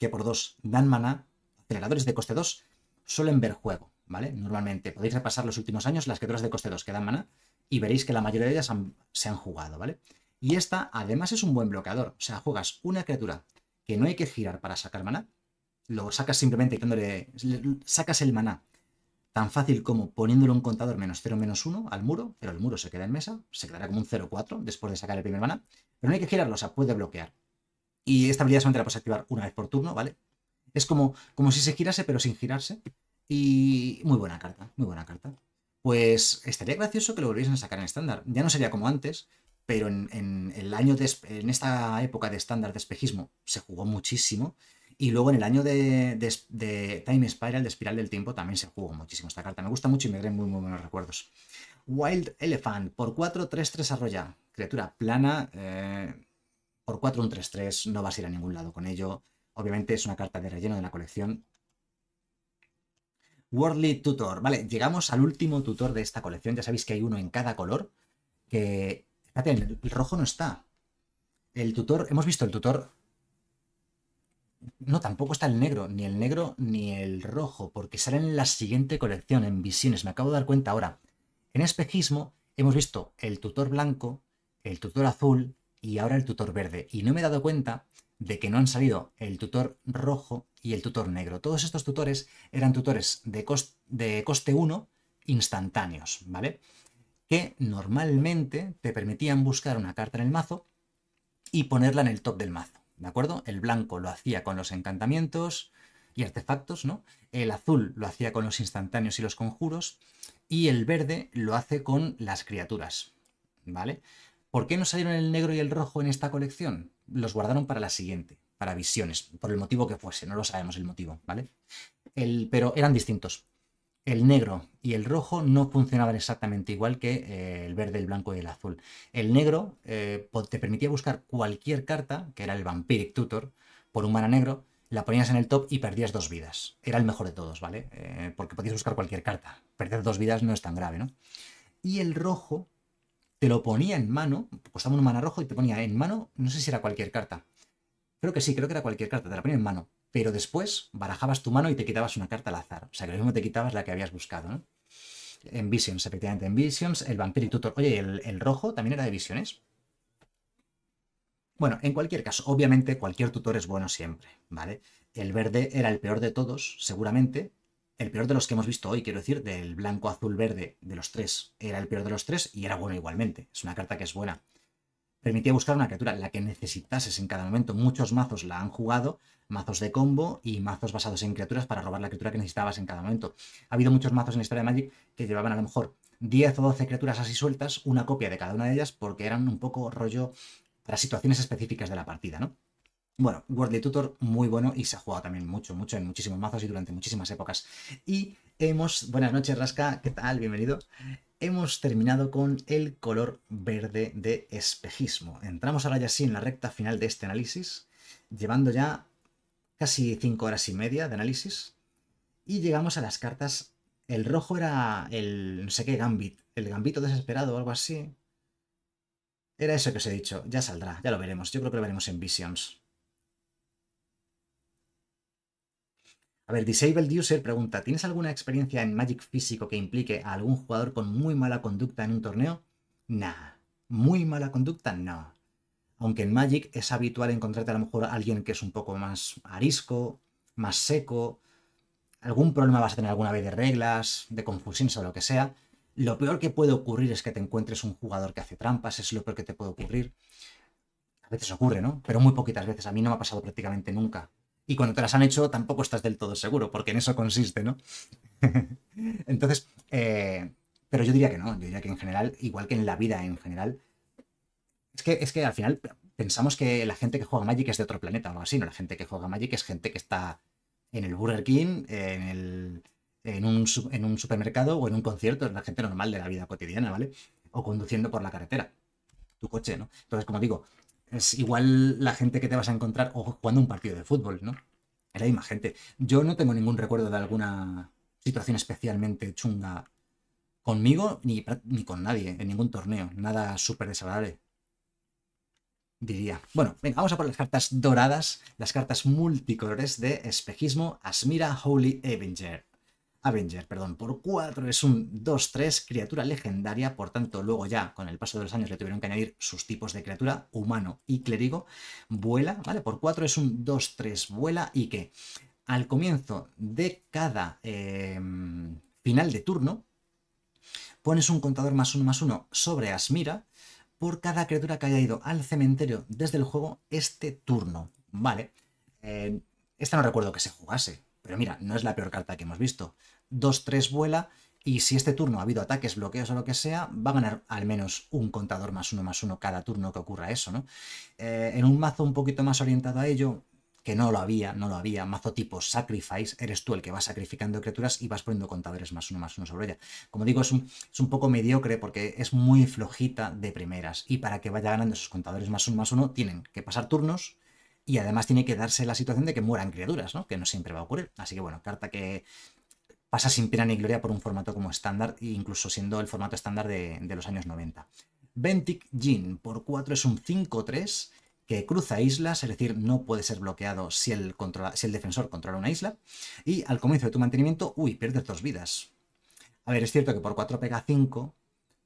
que por dos dan mana, generadores de coste 2, suelen ver juego, ¿vale? Normalmente podéis repasar los últimos años las criaturas de coste 2 que dan mana y veréis que la mayoría de ellas se han jugado, ¿vale? Y esta además es un buen bloqueador, o sea, juegas una criatura que no hay que girar para sacar maná. Lo sacas simplemente quitándole. Sacas el maná tan fácil como poniéndolo un contador menos 0, menos 1 al muro, pero el muro se queda en mesa, se quedará como un 0, 4 después de sacar el primer maná, pero no hay que girarlo, o sea, puede bloquear. Y esta habilidad solamente la puedes activar una vez por turno, ¿vale? Es como, como si se girase, pero sin girarse. Y muy buena carta, muy buena carta. Pues estaría gracioso que lo volviesen a sacar en estándar. Ya no sería como antes, pero en, el año en esta época de estándar de espejismo se jugó muchísimo y luego en el año de, Time Spiral, de Espiral del Tiempo, también se jugó muchísimo esta carta. Me gusta mucho y me trae muy, buenos recuerdos. Wild Elephant, por 4, 3, 3 arroya. Criatura plana, eh, por 4, un 3, 3. No vas a ir a ningún lado con ello. Obviamente es una carta de relleno de la colección. Worldly Tutor. Vale, llegamos al último tutor de esta colección. Ya sabéis que hay uno en cada color. Que el rojo no está. El tutor, hemos visto el tutor. No, tampoco está el negro, ni el negro ni el rojo, porque salen en la siguiente colección, en visiones. Me acabo de dar cuenta ahora. En espejismo hemos visto el tutor blanco, el tutor azul y ahora el tutor verde. Y no me he dado cuenta de que no han salido el tutor rojo y el tutor negro. Todos estos tutores eran tutores de, de coste 1 instantáneos, ¿vale? que normalmente te permitían buscar una carta en el mazo y ponerla en el top del mazo, ¿de acuerdo? El blanco lo hacía con los encantamientos y artefactos, ¿no? El azul lo hacía con los instantáneos y los conjuros y el verde lo hace con las criaturas, ¿vale? ¿Por qué no salieron el negro y el rojo en esta colección? Los guardaron para la siguiente, para visiones, por el motivo que fuese, no lo sabemos el motivo, ¿vale? pero eran distintos el negro y el rojo no funcionaban exactamente igual que eh, el verde, el blanco y el azul. El negro eh, te permitía buscar cualquier carta, que era el Vampiric Tutor, por un mana negro, la ponías en el top y perdías dos vidas. Era el mejor de todos, ¿vale? Eh, porque podías buscar cualquier carta. Perder dos vidas no es tan grave, ¿no? Y el rojo te lo ponía en mano, costaba un mana rojo y te ponía en mano, no sé si era cualquier carta. Creo que sí, creo que era cualquier carta, te la ponía en mano pero después barajabas tu mano y te quitabas una carta al azar. O sea, que lo mismo te quitabas la que habías buscado, ¿no? En Visions, efectivamente, en Visions, el vampiro tutor. Oye, el, el rojo también era de Visiones. Bueno, en cualquier caso, obviamente cualquier tutor es bueno siempre, ¿vale? El verde era el peor de todos, seguramente. El peor de los que hemos visto hoy, quiero decir, del blanco, azul, verde, de los tres, era el peor de los tres y era bueno igualmente. Es una carta que es buena permitía buscar una criatura, la que necesitases en cada momento. Muchos mazos la han jugado, mazos de combo y mazos basados en criaturas para robar la criatura que necesitabas en cada momento. Ha habido muchos mazos en la historia de Magic que llevaban a lo mejor 10 o 12 criaturas así sueltas, una copia de cada una de ellas, porque eran un poco rollo para situaciones específicas de la partida, ¿no? Bueno, Worldly Tutor muy bueno y se ha jugado también mucho, mucho en muchísimos mazos y durante muchísimas épocas. Y hemos... Buenas noches, Rasca, ¿qué tal? Bienvenido hemos terminado con el color verde de espejismo. Entramos ahora ya sí en la recta final de este análisis, llevando ya casi 5 horas y media de análisis, y llegamos a las cartas. El rojo era el no sé qué gambit, el gambito desesperado o algo así. Era eso que os he dicho, ya saldrá, ya lo veremos. Yo creo que lo veremos en Visions. A ver, Disabled User pregunta, ¿tienes alguna experiencia en Magic físico que implique a algún jugador con muy mala conducta en un torneo? Nah, muy mala conducta no. Aunque en Magic es habitual encontrarte a lo mejor a alguien que es un poco más arisco, más seco, algún problema vas a tener alguna vez de reglas, de confusión o lo que sea. Lo peor que puede ocurrir es que te encuentres un jugador que hace trampas, es lo peor que te puede ocurrir. A veces ocurre, ¿no? Pero muy poquitas veces. A mí no me ha pasado prácticamente nunca y cuando te las han hecho tampoco estás del todo seguro, porque en eso consiste, ¿no? Entonces, eh, pero yo diría que no, yo diría que en general, igual que en la vida en general, es que, es que al final pensamos que la gente que juega Magic es de otro planeta o algo así, ¿no? La gente que juega Magic es gente que está en el Burger King, en, el, en, un, en un supermercado o en un concierto, es la gente normal de la vida cotidiana, ¿vale? O conduciendo por la carretera, tu coche, ¿no? Entonces, como digo, es igual la gente que te vas a encontrar o jugando un partido de fútbol, ¿no? Es la misma gente. Yo no tengo ningún recuerdo de alguna situación especialmente chunga conmigo ni, ni con nadie, en ningún torneo. Nada súper desagradable. Diría. Bueno, venga, vamos a por las cartas doradas, las cartas multicolores de Espejismo Asmira Holy Avenger. Avenger, perdón, por 4 es un 2-3, criatura legendaria, por tanto luego ya con el paso de los años le tuvieron que añadir sus tipos de criatura, humano y clérigo, vuela, ¿vale? Por 4 es un 2-3, vuela y que al comienzo de cada em, final de turno pones un contador más 1 más 1 sobre Asmira por cada criatura que haya ido al cementerio desde el juego este turno, ¿vale? Eh, esta no recuerdo que se jugase, pero mira, no es la peor carta que hemos visto. 2-3 vuela y si este turno ha habido ataques, bloqueos o lo que sea, va a ganar al menos un contador más uno más uno cada turno que ocurra eso, ¿no? Eh, en un mazo un poquito más orientado a ello, que no lo había, no lo había, mazo tipo sacrifice, eres tú el que vas sacrificando criaturas y vas poniendo contadores más uno más uno sobre ella. Como digo, es un, es un poco mediocre porque es muy flojita de primeras y para que vaya ganando esos contadores más uno más uno tienen que pasar turnos, y además tiene que darse la situación de que mueran criaturas, ¿no? Que no siempre va a ocurrir. Así que bueno, carta que pasa sin pena ni gloria por un formato como estándar, incluso siendo el formato estándar de, los años 90. Ventic Jin por 4 es un 5-3 que cruza islas, es decir, no puede ser bloqueado si el, si el defensor controla una isla. Y al comienzo de tu mantenimiento, uy, pierdes dos vidas. A ver, es cierto que por 4 pega 5,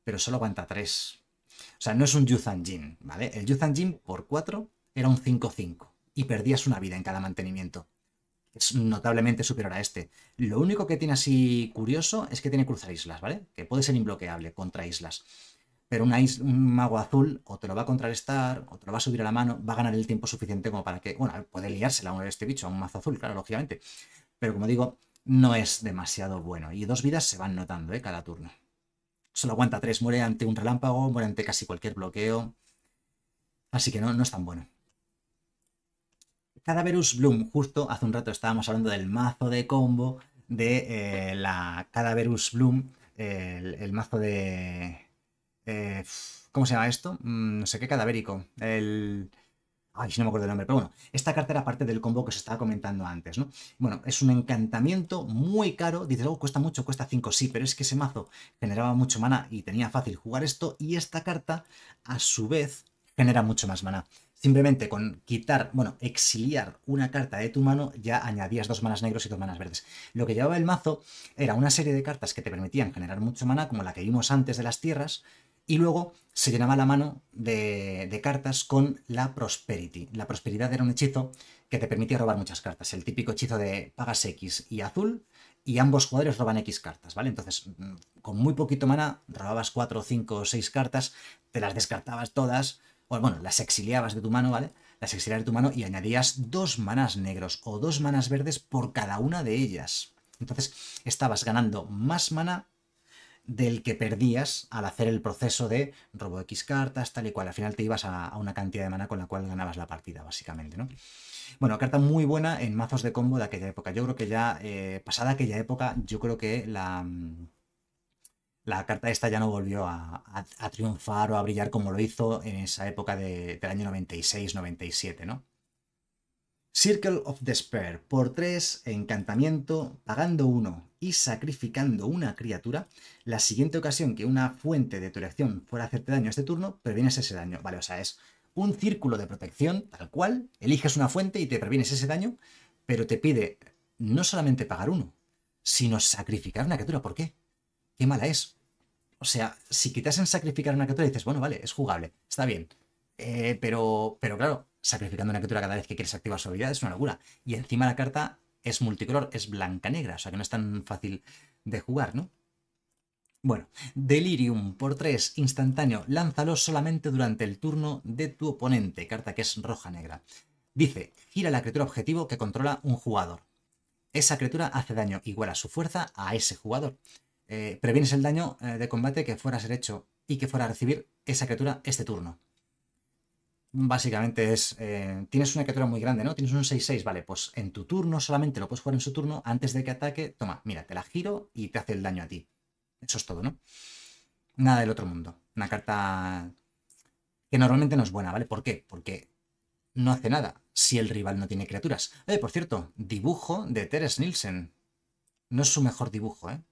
pero solo aguanta 3. O sea, no es un Yuzan Jin, ¿vale? El Yuzan Jin por 4 era un 5-5 y perdías una vida en cada mantenimiento. Es notablemente superior a este. Lo único que tiene así curioso es que tiene cruzar islas, ¿vale? Que puede ser imbloqueable contra islas. Pero un mago azul o te lo va a contrarrestar, o te lo va a subir a la mano, va a ganar el tiempo suficiente como para que, bueno, puede liársela a este bicho, a un mazo azul, claro, lógicamente. Pero como digo, no es demasiado bueno. Y dos vidas se van notando, ¿eh? Cada turno. Solo aguanta tres, muere ante un relámpago, muere ante casi cualquier bloqueo. Así que no, no es tan bueno. Cadaverus Bloom, justo hace un rato estábamos hablando del mazo de combo de eh, la Cadaverus Bloom, el, mazo de... Eh, ¿Cómo se llama esto? Mm, no sé qué cadavérico. El... Ay, si no me acuerdo el nombre, pero bueno, esta carta era parte del combo que os estaba comentando antes, ¿no? Bueno, es un encantamiento muy caro, dices, oh, cuesta mucho, cuesta 5, sí, pero es que ese mazo generaba mucho mana y tenía fácil jugar esto, y esta carta, a su vez, genera mucho más mana. Simplemente con quitar, bueno, exiliar una carta de tu mano, ya añadías dos manas negros y dos manas verdes. Lo que llevaba el mazo era una serie de cartas que te permitían generar mucho mana, como la que vimos antes de las tierras, y luego se llenaba la mano de, cartas con la Prosperity. La Prosperidad era un hechizo que te permitía robar muchas cartas. El típico hechizo de pagas X y azul y ambos jugadores roban X cartas, ¿vale? Entonces, mm, con muy poquito mana, robabas 4, 5 o 6 cartas, te las descartabas todas, bueno, las exiliabas de tu mano, ¿vale? Las exiliabas de tu mano y añadías dos manas negros o dos manas verdes por cada una de ellas. Entonces estabas ganando más mana del que perdías al hacer el proceso de robo de X cartas, tal y cual. Al final te ibas a, una cantidad de mana con la cual ganabas la partida, básicamente, ¿no? Bueno, carta muy buena en mazos de combo de aquella época. Yo creo que ya, eh, pasada aquella época, yo creo que la... Mm, la carta esta ya no volvió a, triunfar o a brillar como lo hizo en esa época del año 96-97, ¿no? Circle of Despair, por tres encantamiento, pagando uno y sacrificando una criatura, la siguiente ocasión que una fuente de tu elección fuera a hacerte daño este turno, previenes ese daño. Vale, o sea, es un círculo de protección tal cual, eliges una fuente y te previenes ese daño, pero te pide no solamente pagar uno, sino sacrificar una criatura. ¿Por qué? qué mala es. O sea, si quitasen sacrificar una criatura, dices, bueno, vale, es jugable, está bien. Eh, pero, pero claro, sacrificando una criatura cada vez que quieres activar su habilidad es una locura. Y encima la carta es multicolor, es blanca-negra, o sea que no es tan fácil de jugar, ¿no? Bueno, Delirium por 3, instantáneo, lánzalo solamente durante el turno de tu oponente, carta que es roja-negra. Dice, gira la criatura objetivo que controla un jugador. Esa criatura hace daño igual a su fuerza a ese jugador. Eh, previenes el daño eh, de combate que fuera a ser hecho y que fuera a recibir esa criatura este turno. Básicamente es, eh, tienes una criatura muy grande, ¿no? Tienes un 6-6, vale, pues en tu turno solamente lo puedes jugar en su turno antes de que ataque, toma, mira, te la giro y te hace el daño a ti. Eso es todo, ¿no? Nada del otro mundo. Una carta que normalmente no es buena, ¿vale? ¿Por qué? Porque no hace nada si el rival no tiene criaturas. Eh, por cierto, dibujo de Teres Nielsen. No es su mejor dibujo, ¿eh?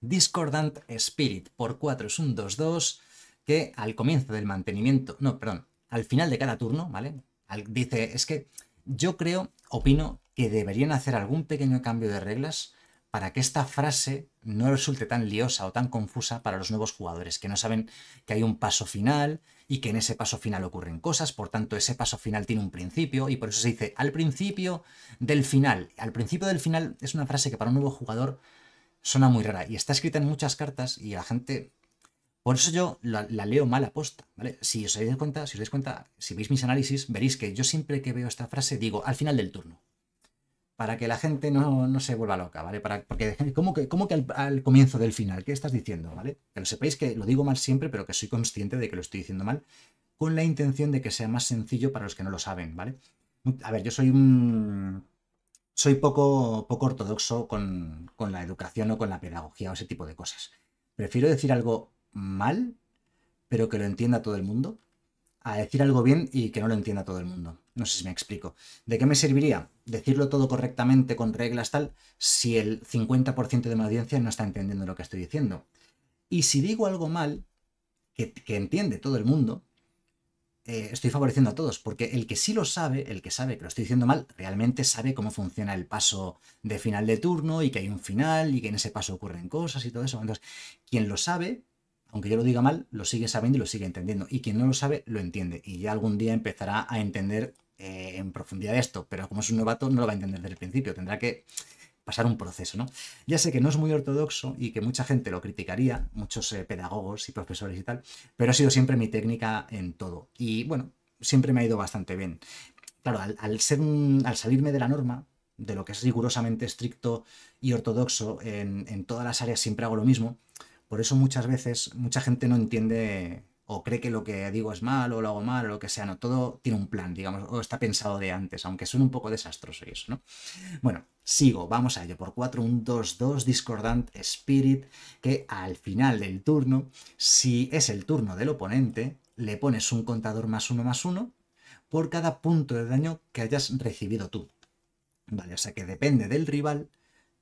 Discordant Spirit por 4 es un 2-2 que al comienzo del mantenimiento, no, perdón, al final de cada turno, ¿vale? dice, es que yo creo, opino, que deberían hacer algún pequeño cambio de reglas para que esta frase no resulte tan liosa o tan confusa para los nuevos jugadores, que no saben que hay un paso final y que en ese paso final ocurren cosas, por tanto ese paso final tiene un principio y por eso se dice al principio del final. Al principio del final es una frase que para un nuevo jugador suena muy rara y está escrita en muchas cartas y la gente... Por eso yo la, leo mal aposta, ¿vale? Si os dais cuenta, si os dais cuenta, si veis mis análisis, veréis que yo siempre que veo esta frase digo al final del turno. Para que la gente no, se vuelva loca, ¿vale? Para, porque, ¿cómo que, que al, al, comienzo del final? ¿Qué estás diciendo, ¿vale? Que lo sepáis que lo digo mal siempre, pero que soy consciente de que lo estoy diciendo mal, con la intención de que sea más sencillo para los que no lo saben, ¿vale? A ver, yo soy un soy poco, poco ortodoxo con, la educación o con la pedagogía o ese tipo de cosas. Prefiero decir algo mal, pero que lo entienda todo el mundo, a decir algo bien y que no lo entienda todo el mundo. No sé si me explico. ¿De qué me serviría decirlo todo correctamente, con reglas tal, si el 50% de mi audiencia no está entendiendo lo que estoy diciendo? Y si digo algo mal, que entiende todo el mundo, eh, estoy favoreciendo a todos, porque el que sí lo sabe, el que sabe que lo estoy diciendo mal, realmente sabe cómo funciona el paso de final de turno y que hay un final y que en ese paso ocurren cosas y todo eso. Entonces, quien lo sabe, aunque yo lo diga mal, lo sigue sabiendo y lo sigue entendiendo. Y quien no lo sabe, lo entiende. Y ya algún día empezará a entender eh, en profundidad esto, pero como es un novato, no lo va a entender desde el principio. Tendrá que pasar un proceso, ¿no? Ya sé que no es muy ortodoxo y que mucha gente lo criticaría, muchos eh, pedagogos y profesores y tal, pero ha sido siempre mi técnica en todo. Y bueno, siempre me ha ido bastante bien. Claro, al, ser al salirme de la norma, de lo que es rigurosamente estricto y ortodoxo, en todas las áreas siempre hago lo mismo. Por eso muchas veces mucha gente no entiende o cree que lo que digo es mal, o lo hago mal, o lo que sea, no, todo tiene un plan, digamos, o está pensado de antes, aunque suene un poco desastroso y eso, ¿no? Bueno, sigo, vamos a ello, por 4, un 2-2 Discordant Spirit, que al final del turno, si es el turno del oponente, le pones un contador más uno más uno por cada punto de daño que hayas recibido tú. Vale, o sea que depende del rival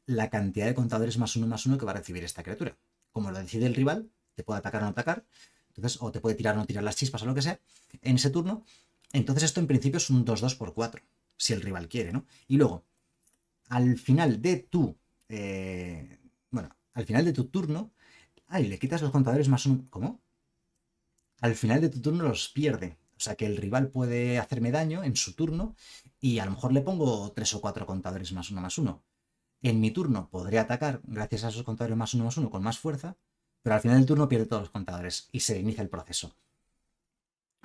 la cantidad de contadores más uno más uno que va a recibir esta criatura. Como lo decide el rival, te puede atacar o no atacar, entonces, o te puede tirar o no tirar las chispas o lo que sea en ese turno. Entonces, esto en principio es un 2-2 por 4, si el rival quiere, ¿no? Y luego, al final de tu. Eh, bueno, al final de tu turno. Ay, le quitas los contadores más uno ¿Cómo? Al final de tu turno los pierde. O sea que el rival puede hacerme daño en su turno y a lo mejor le pongo tres o cuatro contadores más uno más uno. En mi turno podré atacar gracias a esos contadores más uno más uno con más fuerza pero al final del turno pierde todos los contadores y se inicia el proceso.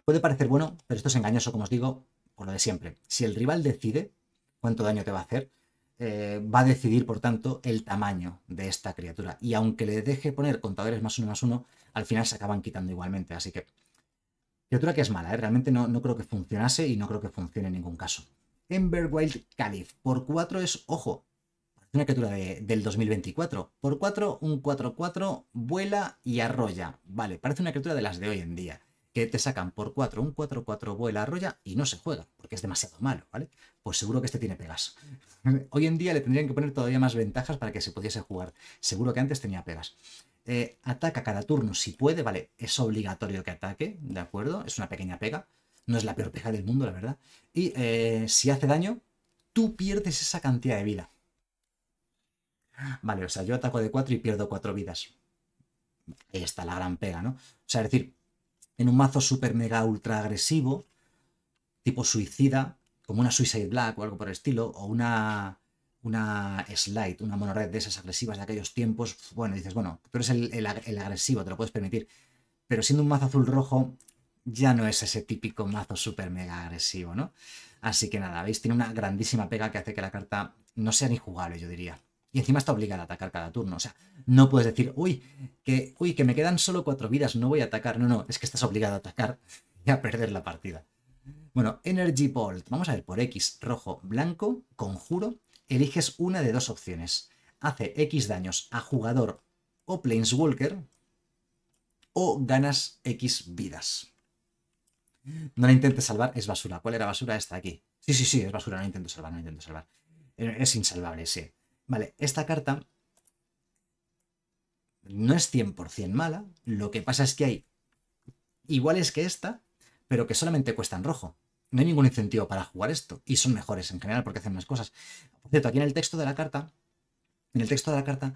Puede parecer bueno, pero esto es engañoso, como os digo, por lo de siempre. Si el rival decide cuánto daño te va a hacer, eh, va a decidir, por tanto, el tamaño de esta criatura. Y aunque le deje poner contadores más uno más uno, al final se acaban quitando igualmente. Así que, criatura que es mala, ¿eh? realmente no, no creo que funcionase y no creo que funcione en ningún caso. Wild Caliph. Por 4 es, ojo, una criatura del 2024. Por 4, un 4-4, vuela y arrolla. Vale, parece una criatura de las de hoy en día. Que te sacan por 4, un 4-4, vuela, arrolla y no se juega, porque es demasiado malo, ¿vale? Pues seguro que este tiene pegas. hoy en día le tendrían que poner todavía más ventajas para que se pudiese jugar. Seguro que antes tenía pegas. Eh, ataca cada turno si puede, vale, es obligatorio que ataque, ¿de acuerdo? Es una pequeña pega. No es la peor pega del mundo, la verdad. Y eh, si hace daño, tú pierdes esa cantidad de vida. Vale, o sea, yo ataco de 4 y pierdo 4 vidas. Ahí está la gran pega, ¿no? O sea, es decir, en un mazo súper mega ultra agresivo, tipo suicida, como una Suicide Black o algo por el estilo, o una, una Slide, una red de esas agresivas de aquellos tiempos, bueno, dices, bueno, tú eres el, agresivo, te lo puedes permitir. Pero siendo un mazo azul-rojo, ya no es ese típico mazo super mega agresivo, ¿no? Así que nada, veis, tiene una grandísima pega que hace que la carta no sea ni jugable, yo diría. Y encima está obligada a atacar cada turno. O sea, no puedes decir, uy, que, uy, que me quedan solo cuatro vidas, no voy a atacar. No, no, es que estás obligado a atacar y a perder la partida. Bueno, Energy Bolt. Vamos a ver, por X, rojo, blanco, conjuro, eliges una de dos opciones. Hace X daños a jugador o Planeswalker o ganas X vidas. No la intentes salvar, es basura. ¿Cuál era basura? Esta aquí. Sí, sí, sí, es basura, no intento salvar, no intento salvar. Eh, es insalvable, sí. Vale, esta carta no es 100% mala, lo que pasa es que hay iguales que esta, pero que solamente cuestan rojo. No hay ningún incentivo para jugar esto, y son mejores en general porque hacen más cosas. Por cierto, aquí en el texto de la carta, en el texto de la carta,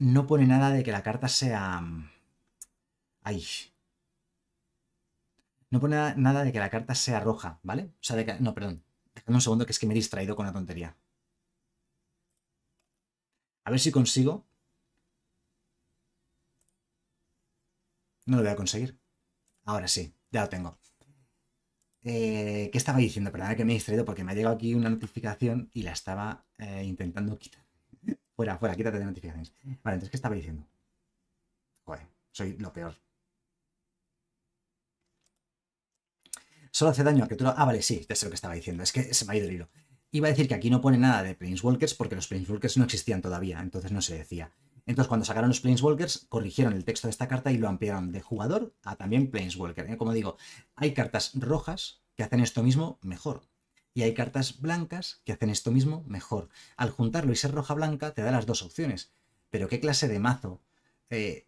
no pone nada de que la carta sea... Ay. No pone nada de que la carta sea roja, ¿vale? O sea, de que... No, perdón. un segundo que es que me he distraído con la tontería. A ver si consigo. No lo voy a conseguir. Ahora sí, ya lo tengo. Eh, ¿Qué estaba diciendo? Perdona que me he distraído porque me ha llegado aquí una notificación y la estaba eh, intentando quitar. fuera, fuera, quítate de notificaciones. Vale, entonces, ¿qué estaba diciendo? Joder, soy lo peor. Solo hace daño a que tú. Ah, vale, sí, ya sé lo que estaba diciendo. Es que se me ha ido el hilo. Iba a decir que aquí no pone nada de Planeswalkers porque los Planeswalkers no existían todavía, entonces no se decía. Entonces, cuando sacaron los Planeswalkers, corrigieron el texto de esta carta y lo ampliaron de jugador a también Planeswalker. ¿eh? Como digo, hay cartas rojas que hacen esto mismo mejor. Y hay cartas blancas que hacen esto mismo mejor. Al juntarlo y ser roja-blanca, te da las dos opciones. Pero, ¿qué clase de mazo eh,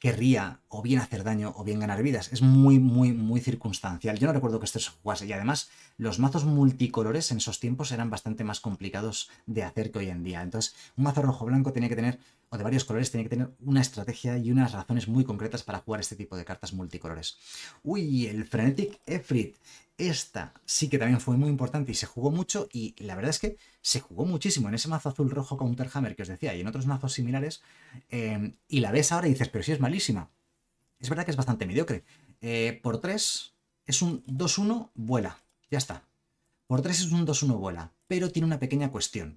querría o bien hacer daño o bien ganar vidas. Es muy, muy, muy circunstancial. Yo no recuerdo que esto se jugase y además los mazos multicolores en esos tiempos eran bastante más complicados de hacer que hoy en día. Entonces, un mazo rojo-blanco tenía que tener o de varios colores tiene que tener una estrategia y unas razones muy concretas para jugar este tipo de cartas multicolores. Uy, el Frenetic Efrit. Esta sí que también fue muy importante y se jugó mucho y la verdad es que se jugó muchísimo en ese mazo azul rojo Counterhammer que os decía y en otros mazos similares em, y la ves ahora y dices, pero si es malísima. Es verdad que es bastante mediocre. Eh, por 3 es un 2-1 vuela. Ya está. Por 3 es un 2-1 vuela, pero tiene una pequeña cuestión.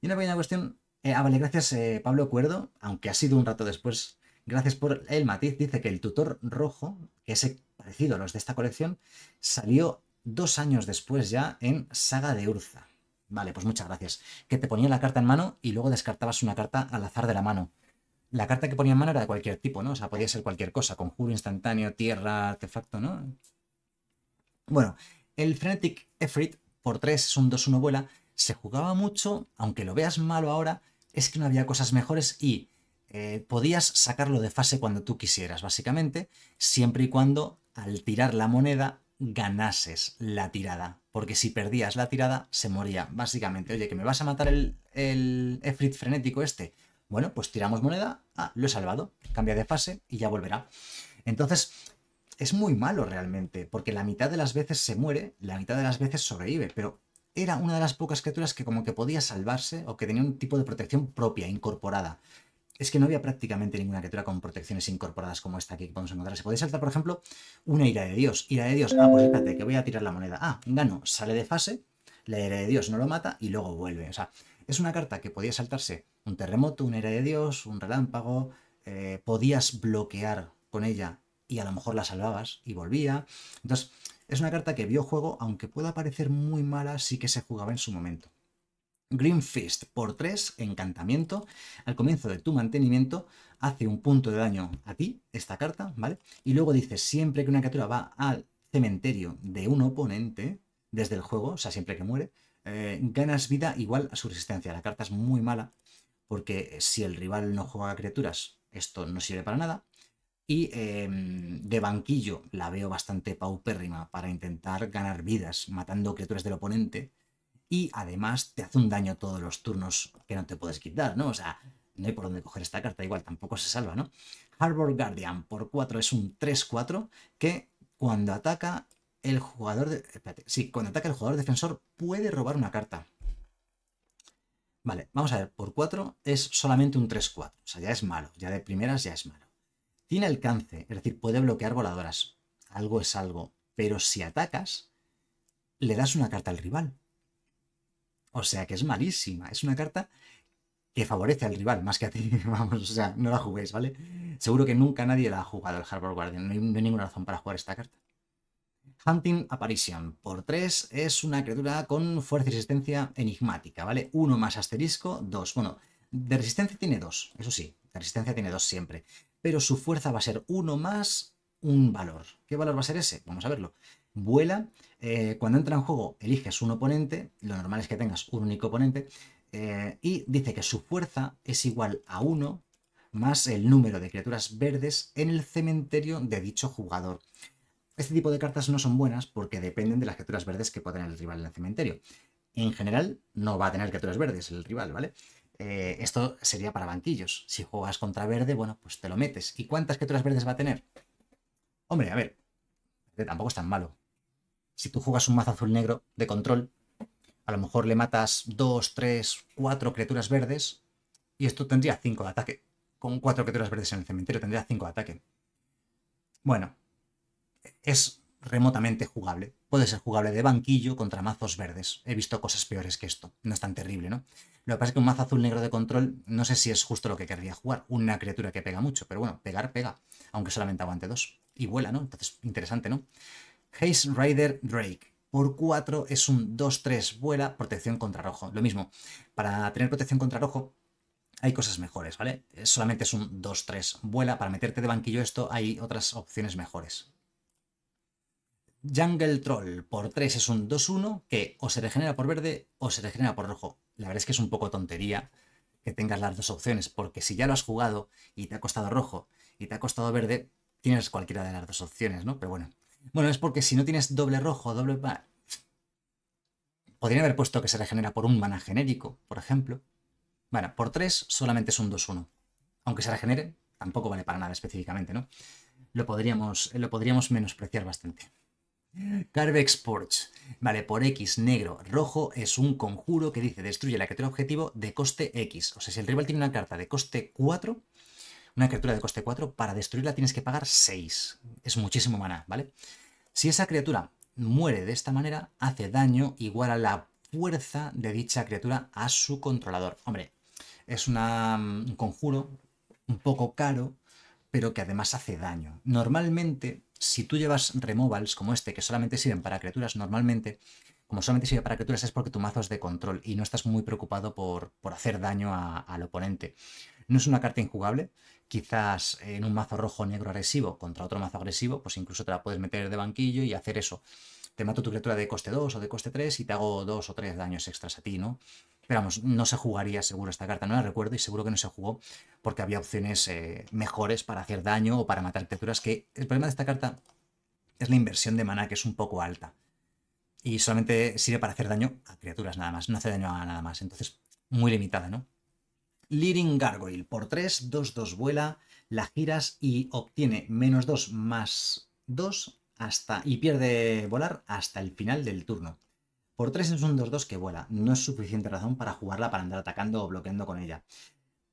Y una pequeña cuestión eh, ah, vale, gracias eh, Pablo Cuerdo, aunque ha sido un rato después. Gracias por el matiz. Dice que el tutor rojo, que es parecido a los de esta colección, salió dos años después ya en Saga de Urza. Vale, pues muchas gracias. Que te ponía la carta en mano y luego descartabas una carta al azar de la mano. La carta que ponía en mano era de cualquier tipo, ¿no? O sea, podía ser cualquier cosa, conjuro instantáneo, tierra, artefacto, ¿no? Bueno, el Frenetic Efrit por 3 es un 2-1 vuela. Se jugaba mucho, aunque lo veas malo ahora, es que no había cosas mejores y eh, podías sacarlo de fase cuando tú quisieras, básicamente, siempre y cuando al tirar la moneda ganases la tirada. Porque si perdías la tirada, se moría, básicamente. Oye, que me vas a matar el, el Efrit frenético este. Bueno, pues tiramos moneda. Ah, lo he salvado. Cambia de fase y ya volverá. Entonces, es muy malo realmente, porque la mitad de las veces se muere, la mitad de las veces sobrevive, pero era una de las pocas criaturas que como que podía salvarse o que tenía un tipo de protección propia, incorporada. Es que no había prácticamente ninguna criatura con protecciones incorporadas como esta aquí que podemos encontrar. Se podía saltar, por ejemplo, una ira de Dios. Ira de Dios, ah, pues espérate, que voy a tirar la moneda. Ah, gano, sale de fase, la ira de Dios no lo mata y luego vuelve. O sea, es una carta que podía saltarse un terremoto, una ira de Dios, un relámpago. Eh, podías bloquear con ella y a lo mejor la salvabas y volvía. Entonces, es una carta que vio juego, aunque pueda parecer muy mala, sí que se jugaba en su momento. Green Fist por 3, encantamiento. Al comienzo de tu mantenimiento hace un punto de daño a ti, esta carta, ¿vale? Y luego dice, siempre que una criatura va al cementerio de un oponente desde el juego, o sea, siempre que muere, eh, ganas vida igual a su resistencia. La carta es muy mala porque si el rival no juega criaturas, esto no sirve para nada. Y em, de banquillo la veo bastante paupérrima para intentar ganar vidas matando criaturas del oponente. Y además te hace un daño todos los turnos que no te puedes quitar, ¿no? O sea, no hay por dónde coger esta carta, igual tampoco se salva, ¿no? Harbor Guardian por 4 es un 3-4 que cuando ataca el jugador... De... cuando ataca el jugador defensor puede robar una carta. Vale, vamos a ver, por 4 es solamente un 3-4, o sea, ya es malo, ya de primeras ya es malo. Tiene alcance, es decir, puede bloquear voladoras. Algo es algo. Pero si atacas, le das una carta al rival. O sea que es malísima. Es una carta que favorece al rival más que a ti. Vamos, o sea, no la juguéis, ¿vale? Seguro que nunca nadie la ha jugado el Harbor Guardian. No hay, ninguna razón para jugar esta carta. Hunting Apparition. Por 3 es una criatura con fuerza y resistencia enigmática, ¿vale? 1 más asterisco, 2. Bueno, de resistencia tiene 2, eso sí. De resistencia tiene 2 siempre pero su fuerza va a ser uno más un valor. ¿Qué valor va a ser ese? Vamos a verlo. Vuela, eh, cuando entra en juego eliges un oponente, lo normal es que tengas un único oponente, eh, y dice que su fuerza es igual a 1 más el número de criaturas verdes en el cementerio de dicho jugador. Este tipo de cartas no son buenas porque dependen de las criaturas verdes que pueda tener el rival en el cementerio. En general, no va a tener criaturas verdes el rival, ¿vale? Eh, esto sería para banquillos. Si juegas contra verde, bueno, pues te lo metes. ¿Y cuántas criaturas verdes va a tener? Hombre, a ver, tampoco es tan malo. Si tú juegas un mazo azul-negro de control, a lo mejor le matas 2, 3, 4 criaturas verdes y esto tendría 5 de ataque. Con cuatro criaturas verdes en el cementerio tendría 5 de ataque. Bueno, es remotamente jugable. Puede ser jugable de banquillo contra mazos verdes. He visto cosas peores que esto. No es tan terrible, ¿no? Lo que pasa es que un mazo azul negro de control no sé si es justo lo que querría jugar. Una criatura que pega mucho, pero bueno, pegar pega, aunque solamente aguante dos. Y vuela, ¿no? Entonces, interesante, ¿no? Haze Rider Drake. Por 4 es un 2-3, vuela, protección contra rojo. Lo mismo, para tener protección contra rojo, hay cosas mejores, ¿vale? Eh, solamente es un 2-3 vuela. Para meterte de banquillo esto hay otras opciones mejores. Jungle Troll por 3 es un 2-1 que o se regenera por verde o se regenera por rojo. La verdad es que es un poco tontería que tengas las dos opciones, porque si ya lo has jugado y te ha costado rojo y te ha costado verde, tienes cualquiera de las dos opciones, ¿no? Pero bueno. Bueno, es porque si no tienes doble rojo doble Podría haber puesto que se regenera por un mana genérico, por ejemplo. Bueno, por 3 solamente es un 2-1. Aunque se regenere, tampoco vale para nada específicamente, ¿no? Lo podríamos, lo podríamos menospreciar bastante. Carvex Porch, Vale, por X, negro, rojo, es un conjuro que dice destruye la criatura objetivo de coste X. O sea, si el rival tiene una carta de coste 4, una criatura de coste 4, para destruirla tienes que pagar 6. Es muchísimo maná, ¿vale? Si esa criatura muere de esta manera, hace daño igual a la fuerza de dicha criatura a su controlador. Hombre, es mm, un conjuro un poco caro, pero que además hace daño. Normalmente si tú llevas removals como este, que solamente sirven para criaturas normalmente, como solamente sirve para criaturas es porque tu mazo es de control y no estás muy preocupado por, hacer daño al oponente. No es una carta injugable, quizás en un mazo rojo negro agresivo contra otro mazo agresivo, pues incluso te la puedes meter de banquillo y hacer eso. Te mato tu criatura de coste 2 o de coste 3 y te hago 2 o 3 daños extras a ti, ¿no? Pero vamos, no se jugaría seguro esta carta, no la recuerdo y seguro que no se jugó porque había opciones eh, mejores para hacer daño o para matar criaturas que el problema de esta carta es la inversión de mana que es un poco alta y solamente sirve para hacer daño a criaturas nada más, no hace daño a nada más, entonces muy limitada, ¿no? Leading Gargoyle por 3, 2, 2 vuela, la giras y obtiene menos 2 más 2 hasta, y pierde volar hasta el final del turno. Por 3 es un 2-2 que vuela, no es suficiente razón para jugarla para andar atacando o bloqueando con ella.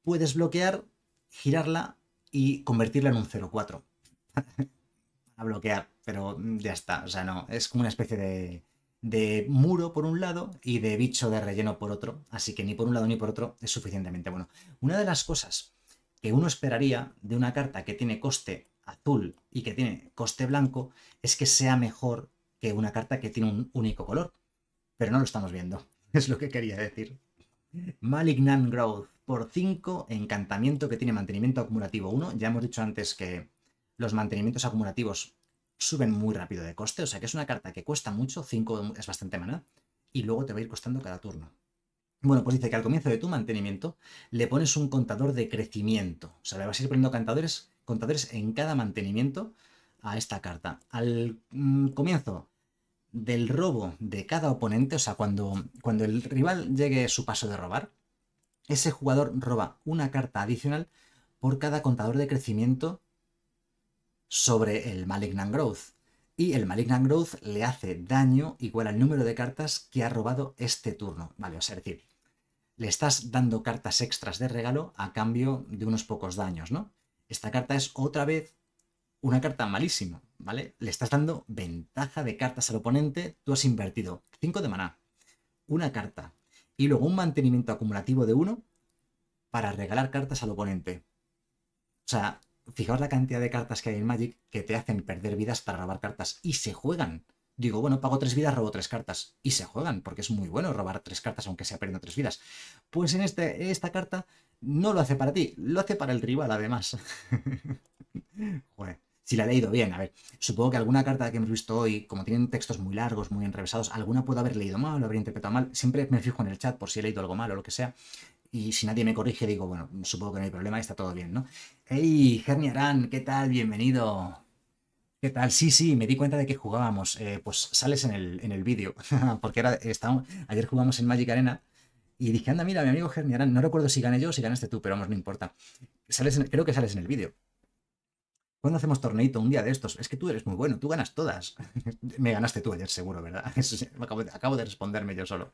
Puedes bloquear, girarla y convertirla en un 0-4. a bloquear, pero ya está, o sea, no, es como una especie de, de muro por un lado y de bicho de relleno por otro, así que ni por un lado ni por otro es suficientemente bueno. Una de las cosas que uno esperaría de una carta que tiene coste azul y que tiene coste blanco es que sea mejor que una carta que tiene un único color pero no lo estamos viendo. Es lo que quería decir. Malignant Growth por 5, encantamiento que tiene mantenimiento acumulativo 1. Ya hemos dicho antes que los mantenimientos acumulativos suben muy rápido de coste, o sea que es una carta que cuesta mucho, 5 es bastante mana. y luego te va a ir costando cada turno. Bueno, pues dice que al comienzo de tu mantenimiento le pones un contador de crecimiento. O sea, le vas a ir poniendo contadores, contadores en cada mantenimiento a esta carta. Al mm, comienzo del robo de cada oponente, o sea, cuando, cuando el rival llegue su paso de robar, ese jugador roba una carta adicional por cada contador de crecimiento sobre el Malignant Growth. Y el Malignant Growth le hace daño igual al número de cartas que ha robado este turno. Vale, o sea, decir, le estás dando cartas extras de regalo a cambio de unos pocos daños, ¿no? Esta carta es otra vez una carta malísima, ¿vale? Le estás dando ventaja de cartas al oponente, tú has invertido 5 de maná, una carta, y luego un mantenimiento acumulativo de 1 para regalar cartas al oponente. O sea, fijaos la cantidad de cartas que hay en Magic que te hacen perder vidas para robar cartas y se juegan. Digo, bueno, pago tres vidas, robo tres cartas. Y se juegan, porque es muy bueno robar tres cartas, aunque sea perdiendo tres vidas. Pues en este, esta carta no lo hace para ti, lo hace para el rival, además. Joder si la he leído bien. A ver, supongo que alguna carta que hemos visto hoy, como tienen textos muy largos, muy enrevesados, alguna puedo haber leído mal lo habría interpretado mal. Siempre me fijo en el chat por si he leído algo mal o lo que sea. Y si nadie me corrige, digo, bueno, supongo que no hay problema, está todo bien, ¿no? ¡Hey, Gerni ¿Qué tal? Bienvenido. ¿Qué tal? Sí, sí, me di cuenta de que jugábamos. Eh, pues sales en el, en el vídeo. Porque era, estábamos, ayer jugamos en Magic Arena y dije, anda, mira, mi amigo Gerni no recuerdo si gané yo o si ganaste tú, pero vamos, no importa. Sales creo que sales en el vídeo. ¿Cuándo hacemos torneito un día de estos? Es que tú eres muy bueno, tú ganas todas. me ganaste tú ayer, seguro, ¿verdad? acabo, de, responderme yo solo.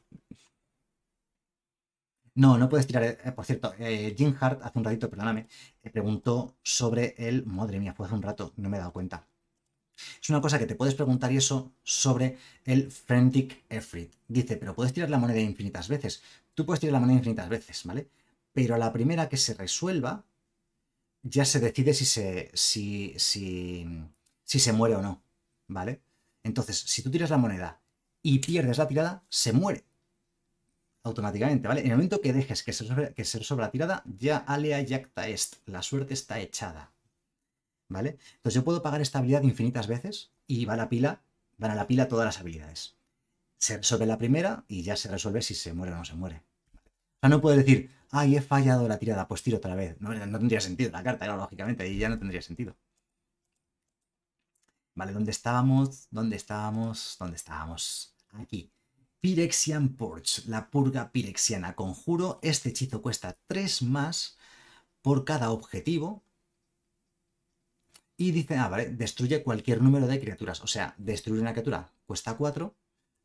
No, no puedes tirar. Eh, por cierto, eh, Jim Hart hace un ratito, perdóname, eh, preguntó sobre el. Madre mía, fue hace un rato, no me he dado cuenta. Es una cosa que te puedes preguntar y eso sobre el Frantic Efrit. Dice, pero puedes tirar la moneda infinitas veces. Tú puedes tirar la moneda infinitas veces, ¿vale? Pero la primera que se resuelva, ya se decide si se, si, se muere o no, ¿vale? Entonces, si tú tiras la moneda y pierdes la tirada, se muere automáticamente, ¿vale? En el momento que dejes que se, sobre, la tirada, ya alea yacta est, la suerte está echada, ¿vale? Entonces yo puedo pagar esta habilidad infinitas veces y va la pila, van a la pila todas las habilidades. Se resuelve la primera y ya se resuelve si se muere o no se muere no puedo decir, ay, he fallado la tirada, pues tiro otra vez. No, tendría sentido la carta, era lógicamente, y ya no tendría sentido. Vale, ¿dónde estábamos? ¿Dónde estábamos? ¿Dónde estábamos? Aquí. Pirexian Porch, la purga pirexiana. Conjuro, este hechizo cuesta 3 más por cada objetivo. Y dice, ah, vale, destruye cualquier número de criaturas. O sea, destruir una criatura cuesta 4,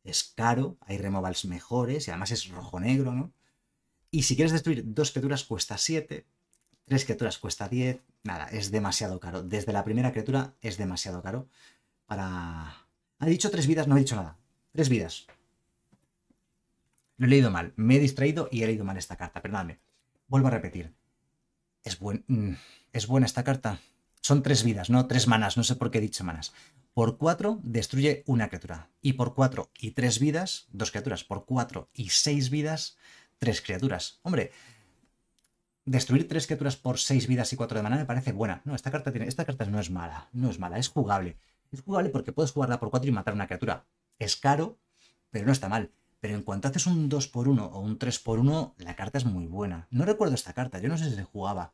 es caro, hay removals mejores y además es rojo-negro, ¿no? Y si quieres destruir dos criaturas cuesta siete, tres criaturas cuesta 10, nada, es demasiado caro. Desde la primera criatura es demasiado caro para... Ha ah, dicho tres vidas, no he dicho nada. Tres vidas. Lo he leído mal, me he distraído y he leído mal esta carta, perdóname. Vuelvo a repetir. Es, mm, es buena esta carta. Son tres vidas, no tres manas, no sé por qué he dicho manas. Por cuatro destruye una criatura. Y por cuatro y tres vidas, dos criaturas. Por cuatro y seis vidas, tres criaturas. Hombre, destruir tres criaturas por seis vidas y cuatro de mana me parece buena. No, esta carta, tiene, esta carta no es mala, no es mala, es jugable. Es jugable porque puedes jugarla por cuatro y matar una criatura. Es caro, pero no está mal. Pero en cuanto haces un 2 por 1 o un tres por uno, la carta es muy buena. No recuerdo esta carta, yo no sé si se jugaba.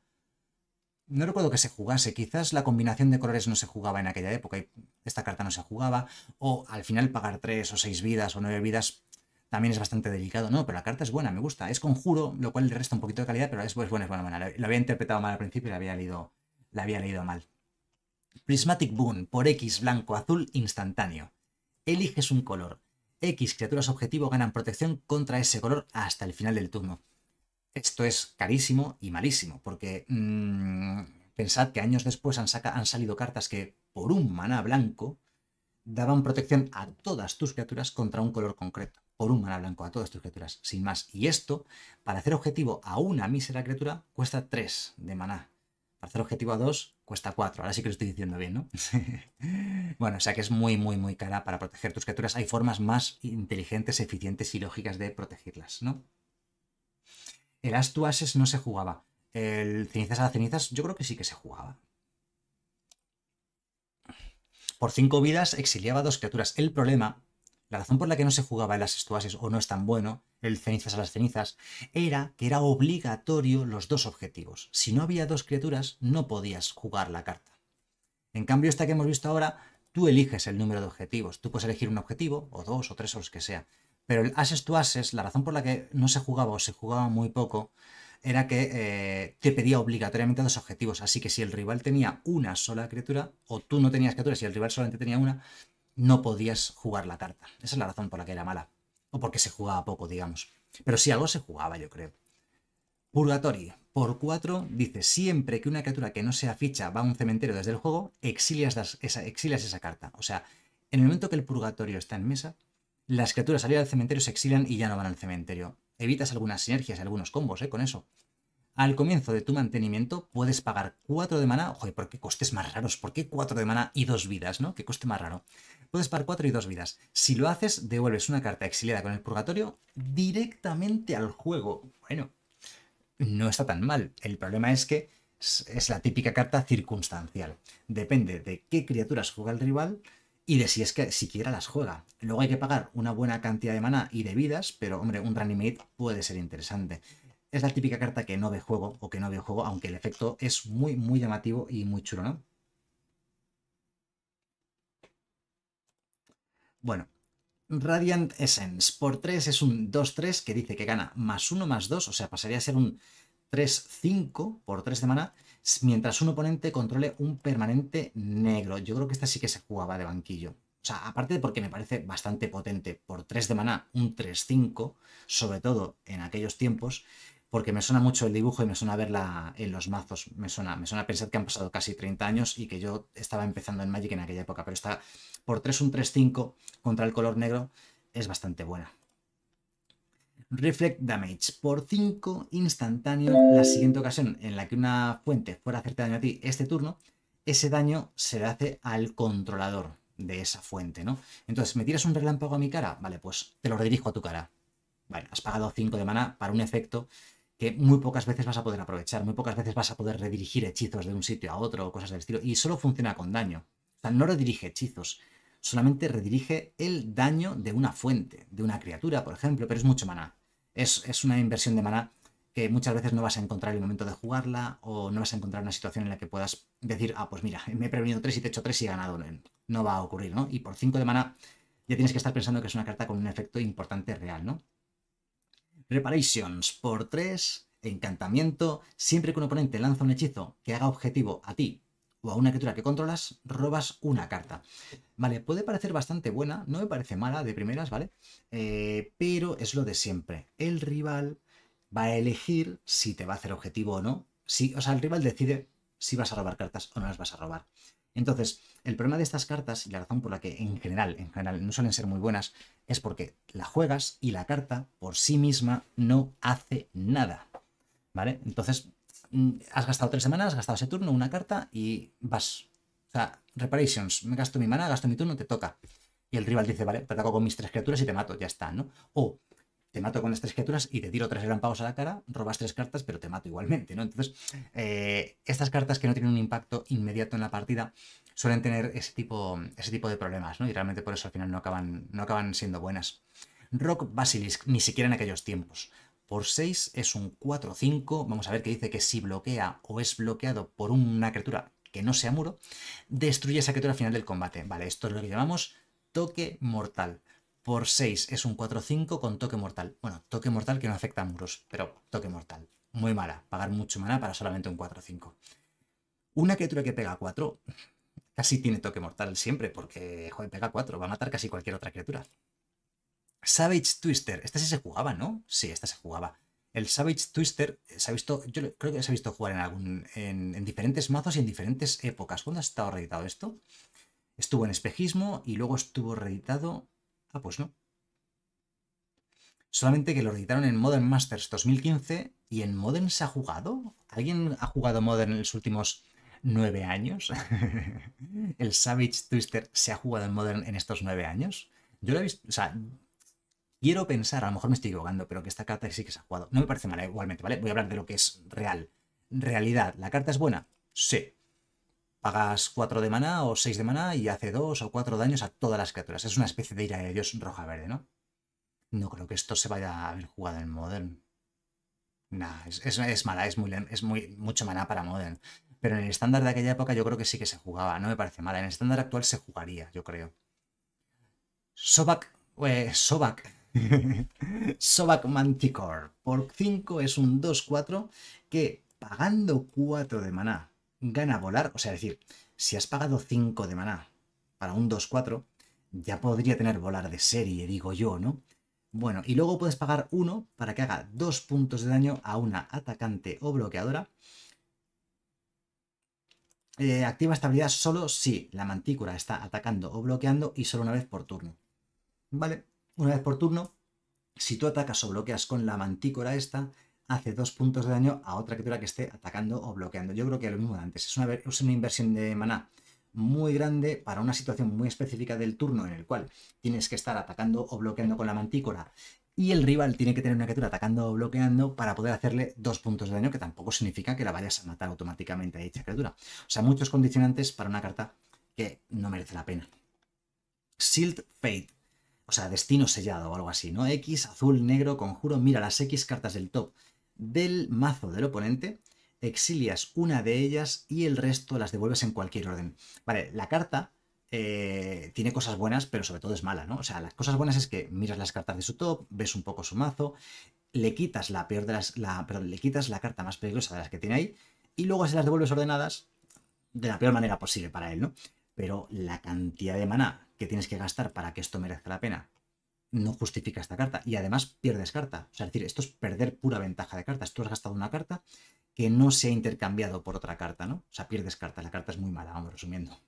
No recuerdo que se jugase, quizás la combinación de colores no se jugaba en aquella época y esta carta no se jugaba, o al final pagar tres o seis vidas o nueve vidas también es bastante delicado, ¿no? Pero la carta es buena, me gusta. Es conjuro, lo cual le resta un poquito de calidad, pero es, buena, bueno, es buena, buena. Lo había interpretado mal al principio y la había leído, la había leído mal. Prismatic Boon, por X blanco, azul, instantáneo. Eliges un color. X criaturas objetivo ganan protección contra ese color hasta el final del turno. Esto es carísimo y malísimo, porque mm, pensad que años después han, saca, han salido cartas que, por un maná blanco, daban protección a todas tus criaturas contra un color concreto por un maná blanco a todas tus criaturas, sin más. Y esto, para hacer objetivo a una mísera criatura, cuesta 3 de maná. Para hacer objetivo a 2, cuesta 4. Ahora sí que lo estoy diciendo bien, ¿no? bueno, o sea que es muy, muy, muy cara para proteger tus criaturas. Hay formas más inteligentes, eficientes y lógicas de protegerlas, ¿no? El Astuases no se jugaba. El Cenizas a las Cenizas yo creo que sí que se jugaba. Por 5 vidas exiliaba dos criaturas. El problema la razón por la que no se jugaba el las o no es tan bueno, el cenizas a las cenizas, era que era obligatorio los dos objetivos. Si no había dos criaturas, no podías jugar la carta. En cambio, esta que hemos visto ahora, tú eliges el número de objetivos. Tú puedes elegir un objetivo, o dos, o tres, o los que sea. Pero el ases to la razón por la que no se jugaba o se jugaba muy poco, era que eh, te pedía obligatoriamente dos objetivos. Así que si el rival tenía una sola criatura, o tú no tenías criaturas y el rival solamente tenía una, no podías jugar la carta. Esa es la razón por la que era mala. O porque se jugaba poco, digamos. Pero sí algo se jugaba, yo creo. Purgatory. Por 4 dice, siempre que una criatura que no sea ficha va a un cementerio desde el juego, exilias, esa, esa carta. O sea, en el momento que el purgatorio está en mesa, las criaturas salidas del cementerio se exilian y ya no van al cementerio. Evitas algunas sinergias y algunos combos ¿eh? con eso. Al comienzo de tu mantenimiento puedes pagar 4 de mana. Ojo, ¿por qué costes más raros? ¿Por qué 4 de mana y 2 vidas, no? Que coste más raro. Puedes pagar 4 y 2 vidas. Si lo haces, devuelves una carta exiliada con el purgatorio directamente al juego. Bueno, no está tan mal. El problema es que es la típica carta circunstancial. Depende de qué criaturas juega el rival y de si es que siquiera las juega. Luego hay que pagar una buena cantidad de mana y de vidas, pero hombre, un mate puede ser interesante es la típica carta que no ve juego o que no veo juego, aunque el efecto es muy, muy llamativo y muy chulo, ¿no? Bueno, Radiant Essence por 3 es un 2-3 que dice que gana más 1 más 2, o sea, pasaría a ser un 3-5 por 3 de mana, mientras un oponente controle un permanente negro. Yo creo que esta sí que se jugaba de banquillo. O sea, aparte de porque me parece bastante potente por 3 de maná, un 3-5, sobre todo en aquellos tiempos, porque me suena mucho el dibujo y me suena verla en los mazos, me suena, me suena pensar que han pasado casi 30 años y que yo estaba empezando en Magic en aquella época, pero está por 3 un 3 5 contra el color negro es bastante buena. Reflect Damage. Por 5 instantáneo, la siguiente ocasión en la que una fuente fuera a hacerte daño a ti este turno, ese daño se le hace al controlador de esa fuente, ¿no? Entonces, ¿me tiras un relámpago a mi cara? Vale, pues te lo redirijo a tu cara. Vale, has pagado 5 de mana para un efecto que muy pocas veces vas a poder aprovechar, muy pocas veces vas a poder redirigir hechizos de un sitio a otro o cosas del estilo, y solo funciona con daño. O sea, no redirige hechizos, solamente redirige el daño de una fuente, de una criatura, por ejemplo, pero es mucho maná. Es, una inversión de maná que muchas veces no vas a encontrar el momento de jugarla o no vas a encontrar una situación en la que puedas decir, ah, pues mira, me he prevenido 3 y te he hecho 3 y he ganado. No va a ocurrir, ¿no? Y por 5 de maná ya tienes que estar pensando que es una carta con un efecto importante real, ¿no? Reparations por 3, encantamiento. Siempre que un oponente lanza un hechizo que haga objetivo a ti o a una criatura que controlas, robas una carta. Vale, puede parecer bastante buena, no me parece mala de primeras, ¿vale? Eh, pero es lo de siempre. El rival va a elegir si te va a hacer objetivo o no. Si, o sea, el rival decide si vas a robar cartas o no las vas a robar. Entonces, el problema de estas cartas y la razón por la que en general, en general no suelen ser muy buenas es porque la juegas y la carta por sí misma no hace nada. ¿Vale? Entonces, mm, has gastado tres semanas, has gastado ese turno, una carta y vas. O sea, reparations, me gasto mi mana, gasto mi turno, te toca. Y el rival dice, vale, te ataco con mis tres criaturas y te mato, ya está, ¿no? O te mato con las tres criaturas y te tiro tres gran pavos a la cara, robas tres cartas, pero te mato igualmente, ¿no? Entonces, eh, estas cartas que no tienen un impacto inmediato en la partida suelen tener ese tipo, ese tipo de problemas, ¿no? Y realmente por eso al final no acaban, no acaban siendo buenas. Rock Basilisk, ni siquiera en aquellos tiempos. Por 6 es un 4-5, vamos a ver qué dice que si bloquea o es bloqueado por una criatura que no sea muro, destruye esa criatura al final del combate. Vale, esto es lo que llamamos toque mortal por 6 es un 4-5 con toque mortal. Bueno, toque mortal que no afecta a muros, pero toque mortal. Muy mala, pagar mucho mana para solamente un 4-5. Una criatura que pega 4 casi tiene toque mortal siempre, porque, joder, pega 4, va a matar casi cualquier otra criatura. Savage Twister, esta sí se jugaba, ¿no? Sí, esta se jugaba. El Savage Twister eh, se ha visto, yo creo que se ha visto jugar en, algún, en, diferentes mazos y en diferentes épocas. ¿Cuándo ha estado reeditado esto? Estuvo en espejismo y luego estuvo reeditado Ah, pues no. Solamente que lo editaron en Modern Masters 2015 y en Modern se ha jugado. ¿Alguien ha jugado Modern en los últimos nueve años? ¿El Savage Twister se ha jugado en Modern en estos nueve años? Yo lo he visto, o sea, quiero pensar, a lo mejor me estoy equivocando, pero que esta carta sí que se ha jugado. No me parece mala igualmente, ¿vale? Voy a hablar de lo que es real. Realidad, ¿la carta es buena? Sí. Pagas 4 de maná o 6 de maná y hace 2 o 4 daños a todas las criaturas. Es una especie de ira de Dios roja-verde, ¿no? No creo que esto se vaya a haber jugado en Modern. Nah, es, mala, es, muy, es muy, mucho maná para Modern. Pero en el estándar de aquella época yo creo que sí que se jugaba, no me parece mala. En el estándar actual se jugaría, yo creo. Sobak... Eh, Sobak. Sobak Manticore. Por 5 es un 2-4 que pagando 4 de maná gana volar, o sea, decir, si has pagado 5 de maná para un 2-4, ya podría tener volar de serie, digo yo, ¿no? Bueno, y luego puedes pagar 1 para que haga 2 puntos de daño a una atacante o bloqueadora. Activa eh, activa estabilidad solo si la mantícula está atacando o bloqueando y solo una vez por turno. ¿Vale? Una vez por turno, si tú atacas o bloqueas con la mantícora esta, hace dos puntos de daño a otra criatura que esté atacando o bloqueando. Yo creo que lo mismo de antes. Es una, una inversión de maná muy grande para una situación muy específica del turno en el cual tienes que estar atacando o bloqueando con la mantícora y el rival tiene que tener una criatura atacando o bloqueando para poder hacerle dos puntos de daño, que tampoco significa que la vayas a matar automáticamente a dicha criatura. O sea, muchos condicionantes para una carta que no merece la pena. Shield Fate. O sea, destino sellado o algo así, ¿no? X, azul, negro, conjuro, mira las X cartas del top del mazo del oponente, exilias una de ellas y el resto las devuelves en cualquier orden. Vale, la carta eh, tiene cosas buenas, pero sobre todo es mala, ¿no? O sea, las cosas buenas es que miras las cartas de su top, ves un poco su mazo, le quitas la peor de las. La, perdón, le quitas la carta más peligrosa de las que tiene ahí, y luego se las devuelves ordenadas de la peor manera posible para él, ¿no? Pero la cantidad de maná que tienes que gastar para que esto merezca la pena no justifica esta carta. Y además pierdes carta. O sea, es decir, esto es perder pura ventaja de cartas. Tú has gastado una carta que no se ha intercambiado por otra carta, ¿no? O sea, pierdes carta, La carta es muy mala, vamos resumiendo.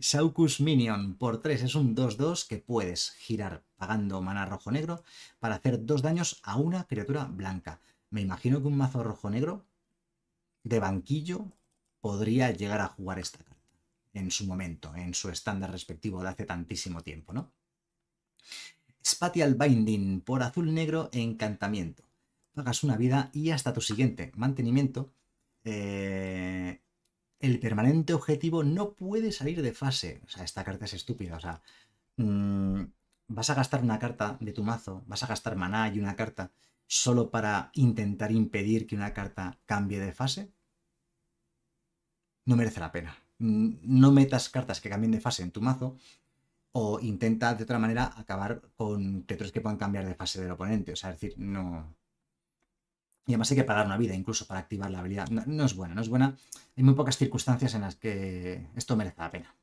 Saucus Minion por 3 es un 2-2 que puedes girar pagando maná rojo-negro para hacer dos daños a una criatura blanca. Me imagino que un mazo rojo-negro de banquillo podría llegar a jugar esta carta en su momento, en su estándar respectivo de hace tantísimo tiempo, ¿no? Spatial Binding por azul negro encantamiento. Hagas una vida y hasta tu siguiente mantenimiento. Eh, el permanente objetivo no puede salir de fase. O sea, esta carta es estúpida. O sea, mm, vas a gastar una carta de tu mazo, vas a gastar maná y una carta solo para intentar impedir que una carta cambie de fase. No merece la pena. Mm, no metas cartas que cambien de fase en tu mazo o intenta de otra manera acabar con tetros que puedan cambiar de fase del oponente. O sea, es decir, no. Y además hay que pagar una vida incluso para activar la habilidad. No, es buena, no es buena. Hay muy pocas circunstancias en las que esto merezca la pena.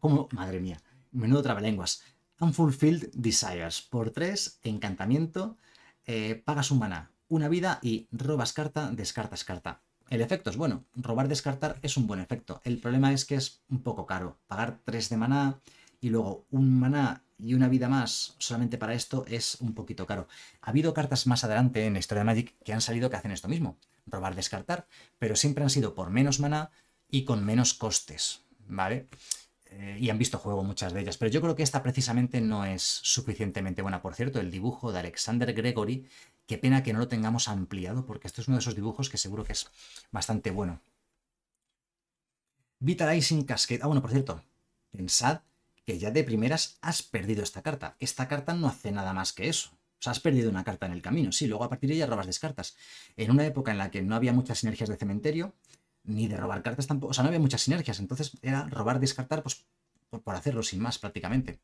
Como, madre mía, menudo trabalenguas. Unfulfilled Desires. Por tres encantamiento. Eh, pagas un maná, una vida y robas carta, descartas carta. El efecto es bueno. Robar, descartar es un buen efecto. El problema es que es un poco caro. Pagar 3 de maná y luego un maná y una vida más solamente para esto es un poquito caro. Ha habido cartas más adelante en la historia de Magic que han salido que hacen esto mismo. Robar, descartar. Pero siempre han sido por menos maná y con menos costes. ¿Vale? Eh, y han visto juego muchas de ellas. Pero yo creo que esta precisamente no es suficientemente buena. Por cierto, el dibujo de Alexander Gregory Qué pena que no lo tengamos ampliado, porque esto es uno de esos dibujos que seguro que es bastante bueno. Vitalizing Cascade. Ah, bueno, por cierto, pensad que ya de primeras has perdido esta carta. Esta carta no hace nada más que eso. O sea, has perdido una carta en el camino. Sí, luego a partir de ella robas descartas. En una época en la que no había muchas sinergias de cementerio, ni de robar cartas tampoco. O sea, no había muchas sinergias. Entonces era robar, descartar, pues por, hacerlo sin más prácticamente.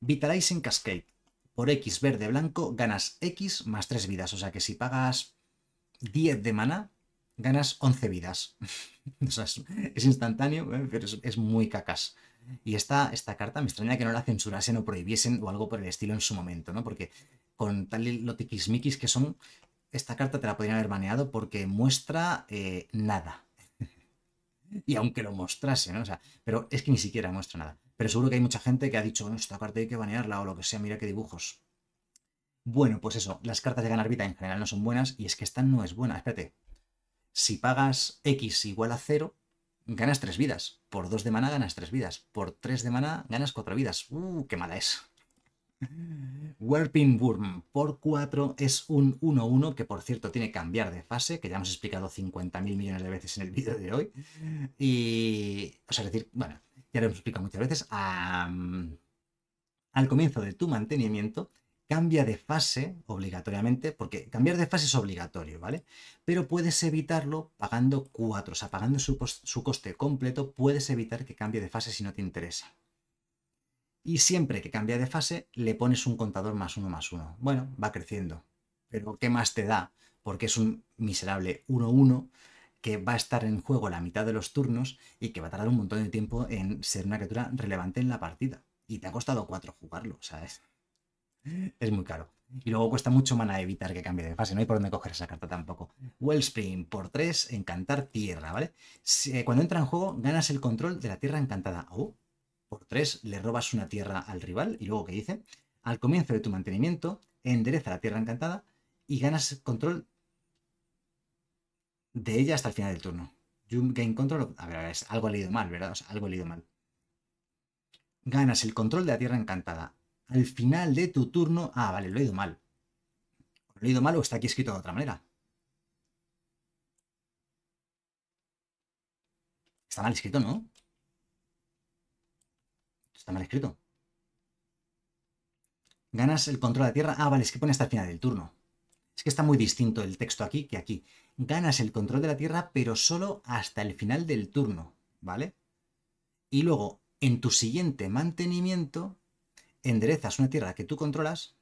Vitalizing Cascade por X verde blanco ganas X más 3 vidas. O sea que si pagas 10 de mana, ganas 11 vidas. o sea, es, instantáneo, ¿eh? pero es, muy cacas. Y esta, esta carta me extraña que no la censurasen o prohibiesen o algo por el estilo en su momento, ¿no? Porque con tal lo tiquismiquis que son, esta carta te la podrían haber baneado porque muestra eh, nada. y aunque lo mostrase, ¿no? O sea, pero es que ni siquiera muestra nada. Pero seguro que hay mucha gente que ha dicho, bueno, esta parte hay que banearla o lo que sea, mira qué dibujos. Bueno, pues eso, las cartas de ganar vida en general no son buenas y es que esta no es buena. Espérate, si pagas X igual a 0, ganas 3 vidas. Por 2 de mana ganas 3 vidas. Por 3 de mana ganas 4 vidas. ¡Uh, qué mala es! Warping Worm por 4 es un 1-1 que por cierto tiene que cambiar de fase, que ya hemos explicado 50.000 millones de veces en el vídeo de hoy. Y, o sea, es decir, bueno, ya lo hemos explicado muchas veces, al comienzo de tu mantenimiento, cambia de fase obligatoriamente, porque cambiar de fase es obligatorio, ¿vale? Pero puedes evitarlo pagando cuatro o sea, pagando su, coste completo, puedes evitar que cambie de fase si no te interesa. Y siempre que cambia de fase, le pones un contador más uno más uno. Bueno, va creciendo. Pero ¿qué más te da? Porque es un miserable 1-1 que va a estar en juego la mitad de los turnos y que va a tardar un montón de tiempo en ser una criatura relevante en la partida. Y te ha costado 4 jugarlo, o sea, es, muy caro. Y luego cuesta mucho mana evitar que cambie de fase, no hay por dónde coger esa carta tampoco. Wellspring por 3, encantar tierra, ¿vale? Eh, cuando entra en juego, ganas el control de la tierra encantada. Oh, por 3 le robas una tierra al rival y luego ¿qué dice? Al comienzo de tu mantenimiento, endereza la tierra encantada y ganas control de ella hasta el final del turno. Jump Gain Control. A ver, a algo he leído mal, ¿verdad? algo he leído mal. Ganas el control de la Tierra Encantada. Al final de tu turno. Ah, vale, lo he leído mal. Lo he leído mal o está aquí escrito de otra manera. Está mal escrito, ¿no? Está mal escrito. Ganas el control de la Tierra. Ah, vale, es que pone hasta el final del turno. Es que está muy distinto el texto aquí que aquí ganas el control de la tierra, pero solo hasta el final del turno, ¿vale? Y luego, en tu siguiente mantenimiento, enderezas una tierra que tú controlas,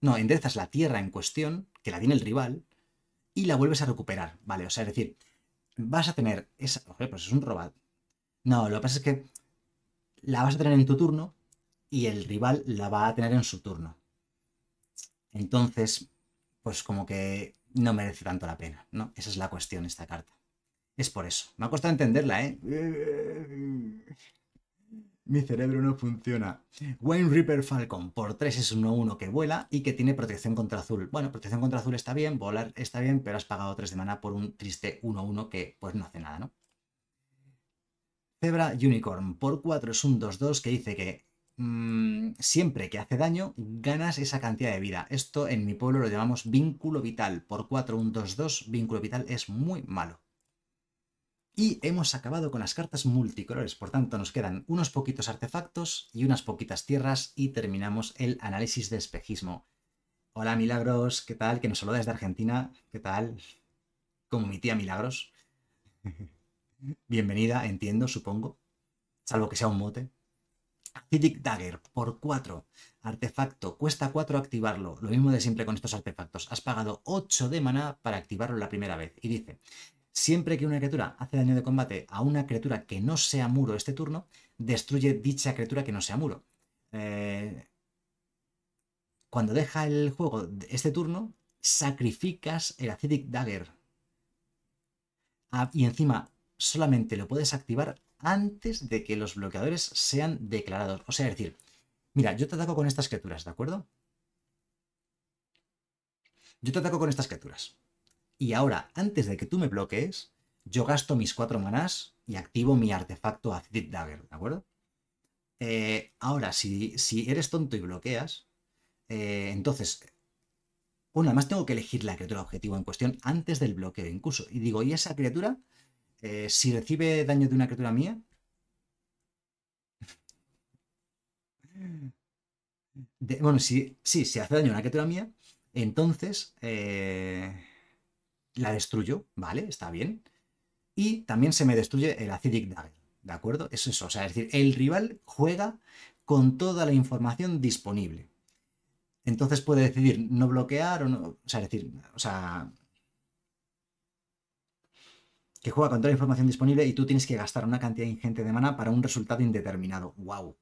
no, enderezas la tierra en cuestión, que la tiene el rival, y la vuelves a recuperar, ¿vale? O sea, es decir, vas a tener esa... pues es un robot. No, lo que pasa es que la vas a tener en tu turno y el rival la va a tener en su turno. Entonces, pues como que no merece tanto la pena, ¿no? Esa es la cuestión, esta carta. Es por eso. Me ha costado entenderla, ¿eh? Mi cerebro no funciona. Wayne Reaper Falcon por 3 es un 1-1 que vuela y que tiene protección contra azul. Bueno, protección contra azul está bien, volar está bien, pero has pagado 3 de mana por un triste 1-1 que pues no hace nada, ¿no? Zebra Unicorn por 4 es un 2-2 que dice que Mm, siempre que hace daño, ganas esa cantidad de vida. Esto en mi pueblo lo llamamos vínculo vital. Por 4, un 2, 2, vínculo vital es muy malo. Y hemos acabado con las cartas multicolores, por tanto nos quedan unos poquitos artefactos y unas poquitas tierras y terminamos el análisis de espejismo. Hola Milagros, ¿qué tal? Que nos saluda desde Argentina, ¿qué tal? Como mi tía Milagros. Bienvenida, entiendo, supongo. Salvo que sea un mote. Acidic Dagger por 4. Artefacto. Cuesta 4 activarlo. Lo mismo de siempre con estos artefactos. Has pagado 8 de maná para activarlo la primera vez. Y dice, siempre que una criatura hace daño de combate a una criatura que no sea muro este turno, destruye dicha criatura que no sea muro. Eh, cuando deja el juego este turno, sacrificas el Acidic Dagger. Ah, y encima solamente lo puedes activar antes de que los bloqueadores sean declarados. O sea, es decir, mira, yo te ataco con estas criaturas, ¿de acuerdo? Yo te ataco con estas criaturas. Y ahora, antes de que tú me bloquees, yo gasto mis cuatro manás y activo mi artefacto Acid Dagger, ¿de acuerdo? Eh, ahora, si, eres tonto y bloqueas, eh, entonces, una más tengo que elegir la criatura objetivo en cuestión antes del bloqueo incluso. Y digo, ¿y esa criatura? Eh, si recibe daño de una criatura mía. bueno, si, sí, si hace daño a una criatura mía, entonces eh, la destruyo, ¿vale? Está bien. Y también se me destruye el Acidic Dagger, ¿de acuerdo? Es eso, o sea, es decir, el rival juega con toda la información disponible. Entonces puede decidir no bloquear o no, o sea, es decir, o sea, que juega con toda la información disponible y tú tienes que gastar una cantidad ingente de mana para un resultado indeterminado. ¡Wow!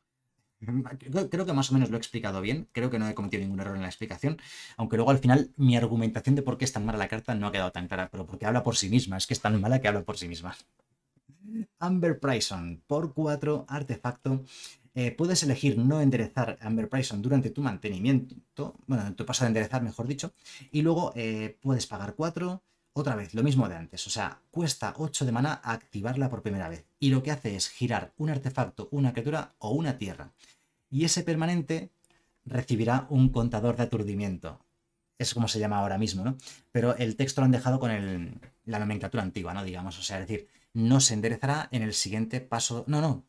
Creo que más o menos lo he explicado bien, creo que no he cometido ningún error en la explicación, aunque luego al final mi argumentación de por qué es tan mala la carta no ha quedado tan clara, pero porque habla por sí misma, es que es tan mala que habla por sí misma. Amber Prison, por 4, artefacto. Eh, puedes elegir no enderezar Amber Prison durante tu mantenimiento, bueno, tu paso de enderezar, mejor dicho, y luego eh, puedes pagar 4, otra vez, lo mismo de antes, o sea, cuesta 8 de mana activarla por primera vez. Y lo que hace es girar un artefacto, una criatura o una tierra. Y ese permanente recibirá un contador de aturdimiento. Es como se llama ahora mismo, ¿no? Pero el texto lo han dejado con la nomenclatura antigua, ¿no? Digamos, o sea, es decir, no se enderezará en el siguiente paso. No, no.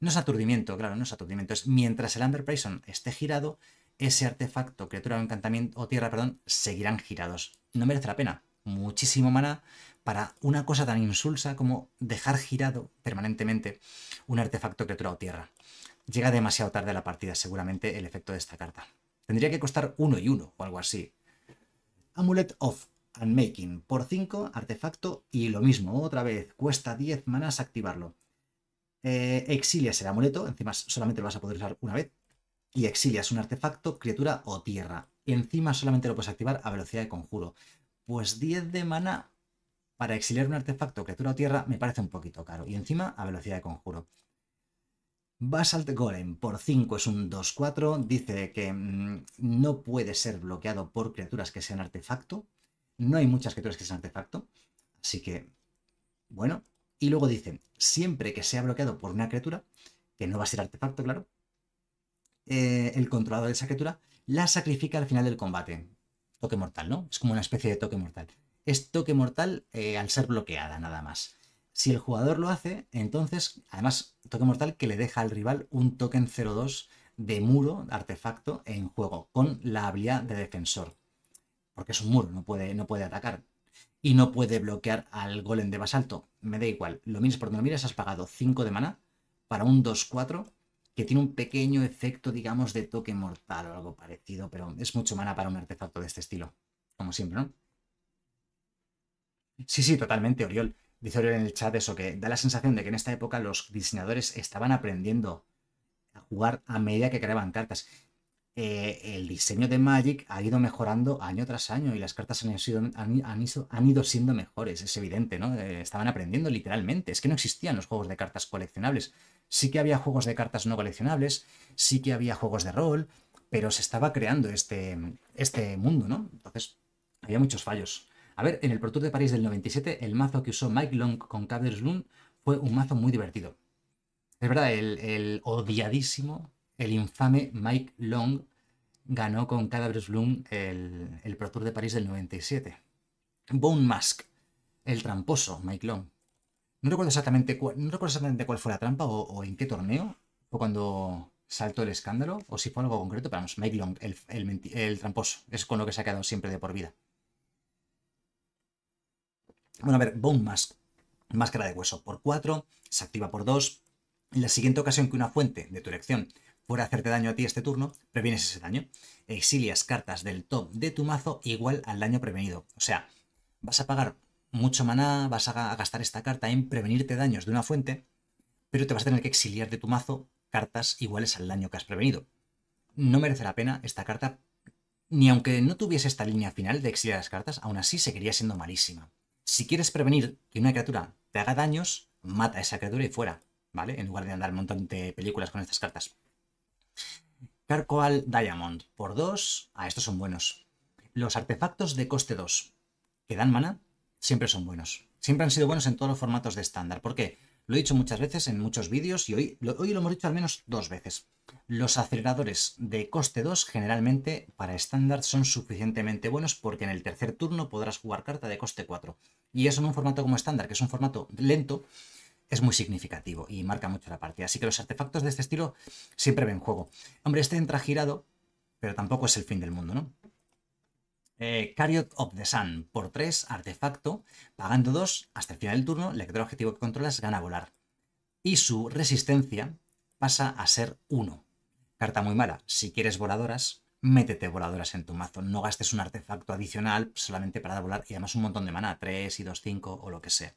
No es aturdimiento, claro, no es aturdimiento. Es mientras el Amber esté girado, ese artefacto, criatura encantamiento, o tierra, perdón, seguirán girados. No merece la pena muchísimo maná para una cosa tan insulsa como dejar girado permanentemente un artefacto criatura o tierra. Llega demasiado tarde a la partida, seguramente, el efecto de esta carta. Tendría que costar uno y uno o algo así. Amulet of Unmaking, por 5, artefacto y lo mismo, otra vez, cuesta 10 manas activarlo. Eh, exilia exilias el amuleto, encima solamente lo vas a poder usar una vez, y exilias un artefacto, criatura o tierra. encima solamente lo puedes activar a velocidad de conjuro pues 10 de maná para exiliar un artefacto, criatura o tierra, me parece un poquito caro. Y encima, a velocidad de conjuro. Basalt Golem por 5 es un 2-4. Dice que mm, no puede ser bloqueado por criaturas que sean artefacto. No hay muchas criaturas que sean artefacto. Así que, bueno. Y luego dice, siempre que sea bloqueado por una criatura, que no va a ser artefacto, claro, eh, el controlador de esa criatura la sacrifica al final del combate toque mortal, ¿no? Es como una especie de toque mortal. Es toque mortal eh, al ser bloqueada, nada más. Si el jugador lo hace, entonces, además, toque mortal que le deja al rival un token 0-2 de muro, artefacto, en juego, con la habilidad de defensor. Porque es un muro, no puede, no puede atacar. Y no puede bloquear al golem de basalto. Me da igual. Lo mires por donde lo mires, has pagado 5 de mana para un 2-4 que tiene un pequeño efecto, digamos, de toque mortal o algo parecido, pero es mucho mana para un artefacto de este estilo, como siempre, ¿no? Sí, sí, totalmente, Oriol. Dice Oriol en el chat eso, que da la sensación de que en esta época los diseñadores estaban aprendiendo a jugar a medida que creaban cartas. Eh, el diseño de Magic ha ido mejorando año tras año y las cartas han, ido, siendo mejores, es evidente, ¿no? Eh, estaban aprendiendo literalmente. Es que no existían los juegos de cartas coleccionables. Sí que había juegos de cartas no coleccionables, sí que había juegos de rol, pero se estaba creando este, este mundo, ¿no? Entonces, había muchos fallos. A ver, en el Pro Tour de París del 97, el mazo que usó Mike Long con Caber's Loon fue un mazo muy divertido. Es verdad, el odiadísimo el infame Mike Long ganó con Cadavers Bloom el, el Pro Tour de París del 97. Bone Mask, el tramposo, Mike Long. No recuerdo exactamente cuál, no recuerdo exactamente cuál fue la trampa o, en qué torneo o cuando saltó el escándalo o si fue algo concreto, pero vamos, Mike Long, el, el tramposo, es con lo que se ha quedado siempre de por vida. Bueno, a ver, Bone Mask, máscara de hueso por 4, se activa por 2. En la siguiente ocasión que una fuente de tu elección fuera a hacerte daño a ti este turno, previenes ese daño. Exilias cartas del top de tu mazo igual al daño prevenido. O sea, vas a pagar mucho maná, vas a gastar esta carta en prevenirte daños de una fuente, pero te vas a tener que exiliar de tu mazo cartas iguales al daño que has prevenido. No merece la pena esta carta, ni aunque no tuviese esta línea final de exiliar las cartas, aún así seguiría siendo malísima. Si quieres prevenir que una criatura te haga daños, mata a esa criatura y fuera, ¿vale? En lugar de andar un montón de películas con estas cartas. Carcoal Diamond, por 2. Ah, estos son buenos. Los artefactos de coste 2, que dan mana, siempre son buenos. Siempre han sido buenos en todos los formatos de estándar. ¿Por qué? Lo he dicho muchas veces en muchos vídeos y hoy lo, hoy lo hemos dicho al menos dos veces. Los aceleradores de coste 2 generalmente para estándar son suficientemente buenos porque en el tercer turno podrás jugar carta de coste 4. Y eso en un formato como estándar, que es un formato lento, es muy significativo y marca mucho la partida. Así que los artefactos de este estilo siempre ven juego. Hombre, este entra girado, pero tampoco es el fin del mundo, ¿no? Eh, Cariot of the Sun, por 3, artefacto, pagando 2, hasta el final del turno, lector objetivo que controlas gana volar. Y su resistencia pasa a ser 1. Carta muy mala, si quieres voladoras, métete voladoras en tu mazo, no gastes un artefacto adicional solamente para dar volar y además un montón de mana, 3 y 2, 5 o lo que sea.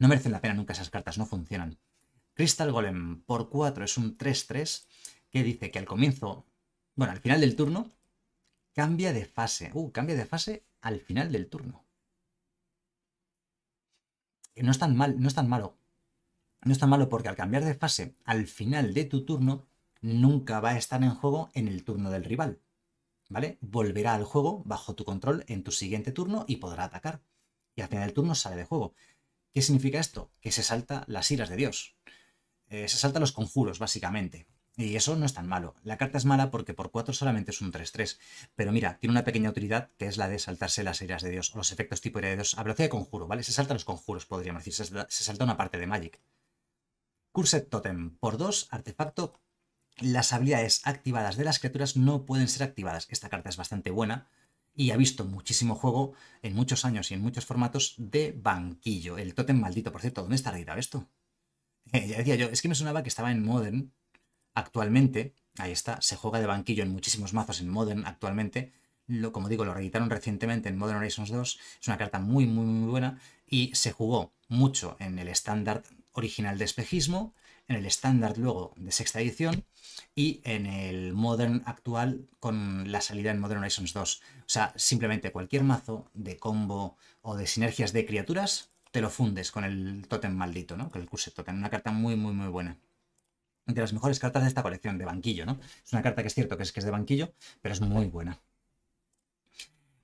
No merecen la pena nunca esas cartas, no funcionan. Crystal Golem por 4 es un 3-3 que dice que al comienzo, bueno, al final del turno, cambia de fase. Uh, cambia de fase al final del turno. Eh, no es tan mal, no es tan malo. No es tan malo porque al cambiar de fase al final de tu turno, nunca va a estar en juego en el turno del rival. ¿Vale? Volverá al juego bajo tu control en tu siguiente turno y podrá atacar. Y al final del turno sale de juego. ¿Qué significa esto? Que se salta las iras de Dios. Eh, se salta los conjuros, básicamente. Y eso no es tan malo. La carta es mala porque por 4 solamente es un 3-3. Pero mira, tiene una pequeña utilidad que es la de saltarse las iras de Dios o los efectos tipo ira de Dios a de conjuro, ¿vale? Se salta los conjuros, podríamos decir. Se, se salta una parte de Magic. Cursed Totem. Por 2, artefacto. Las habilidades activadas de las criaturas no pueden ser activadas. Esta carta es bastante buena y ha visto muchísimo juego en muchos años y en muchos formatos de banquillo. El Totem maldito, por cierto, ¿dónde está reeditado esto? ya decía yo, es que me sonaba que estaba en Modern actualmente. Ahí está, se juega de banquillo en muchísimos mazos en Modern actualmente. Lo, como digo, lo reeditaron recientemente en Modern Horizons 2. Es una carta muy, muy, muy buena. Y se jugó mucho en el estándar original de espejismo en el estándar luego de sexta edición y en el Modern actual con la salida en Modern Horizons 2. O sea, simplemente cualquier mazo de combo o de sinergias de criaturas te lo fundes con el totem maldito, ¿no? Con el curse totem. Una carta muy, muy, muy buena. De las mejores cartas de esta colección, de banquillo, ¿no? Es una carta que es cierto que es, que es de banquillo, pero es muy buena.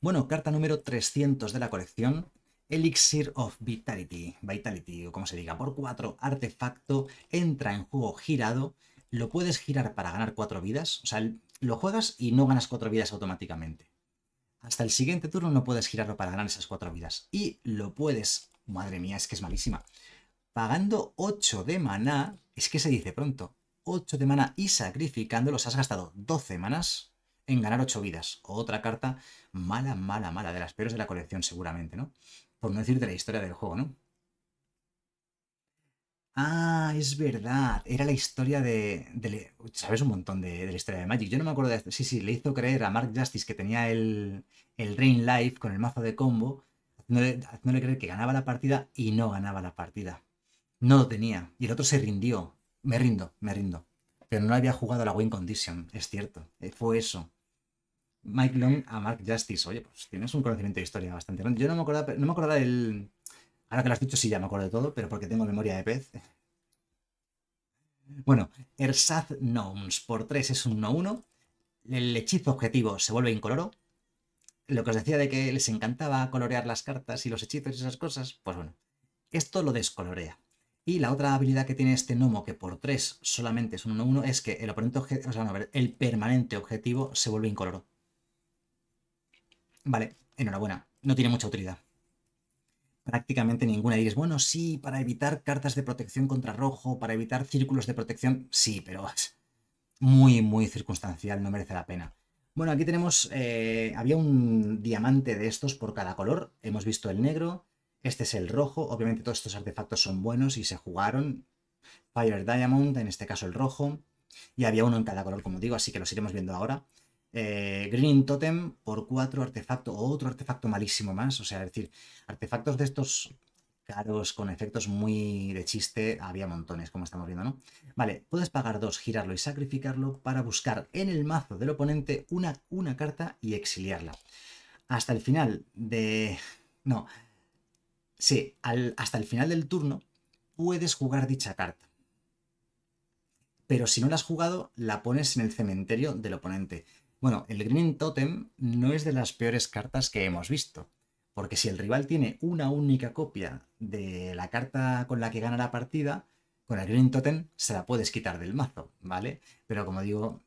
Bueno, carta número 300 de la colección, Elixir of Vitality, Vitality o como se diga, por 4 artefacto, entra en juego girado, lo puedes girar para ganar 4 vidas, o sea, lo juegas y no ganas 4 vidas automáticamente. Hasta el siguiente turno no puedes girarlo para ganar esas 4 vidas. Y lo puedes, madre mía, es que es malísima. Pagando 8 de maná, es que se dice pronto, 8 de maná y sacrificándolos has gastado 12 manas en ganar 8 vidas. Otra carta mala, mala, mala, de las peores de la colección seguramente, ¿no? por no decir de la historia del juego, ¿no? Ah, es verdad. Era la historia de. Sabes un montón de, la historia de Magic. Yo no me acuerdo de Sí, sí, le hizo creer a Mark Justice que tenía el, el Rain Life con el mazo de combo, No le creer que ganaba la partida y no ganaba la partida. No lo tenía. Y el otro se rindió. Me rindo, me rindo. Pero no había jugado la win condition, es cierto. Eh, fue eso. Mike Long a Mark Justice. Oye, pues tienes un conocimiento de historia bastante grande. Yo no me acordaba, no me del. Ahora que lo has dicho, sí, ya me acuerdo de todo, pero porque tengo memoria de pez. Bueno, Ersatz Gnomes por 3 es un 1-1. El hechizo objetivo se vuelve incoloro. Lo que os decía de que les encantaba colorear las cartas y los hechizos y esas cosas, pues bueno, esto lo descolorea. Y la otra habilidad que tiene este gnomo, que por 3 solamente es un 1-1, es que el, oponente o sea, no, el permanente objetivo se vuelve incoloro. Vale, enhorabuena. No tiene mucha utilidad. Prácticamente ninguna. Y es bueno, sí, para evitar cartas de protección contra rojo, para evitar círculos de protección, sí, pero es muy, muy circunstancial, no merece la pena. Bueno, aquí tenemos, eh, había un diamante de estos por cada color. Hemos visto el negro, este es el rojo. Obviamente todos estos artefactos son buenos y se jugaron. Fire Diamond, en este caso el rojo. Y había uno en cada color, como digo, así que los iremos viendo ahora. Eh, Green Totem por cuatro artefactos, o otro artefacto malísimo más. O sea, es decir, artefactos de estos caros con efectos muy de chiste, había montones, como estamos viendo, ¿no? Vale, puedes pagar dos, girarlo y sacrificarlo para buscar en el mazo del oponente una, una carta y exiliarla. Hasta el final de... No. Sí, hasta el final del turno puedes jugar dicha carta. Pero si no la has jugado, la pones en el cementerio del oponente. Bueno, el Green Totem no es de las peores cartas que hemos visto, porque si el rival tiene una única copia de la carta con la que gana la partida, con el Green Totem se la puedes quitar del mazo, ¿vale? Pero como digo,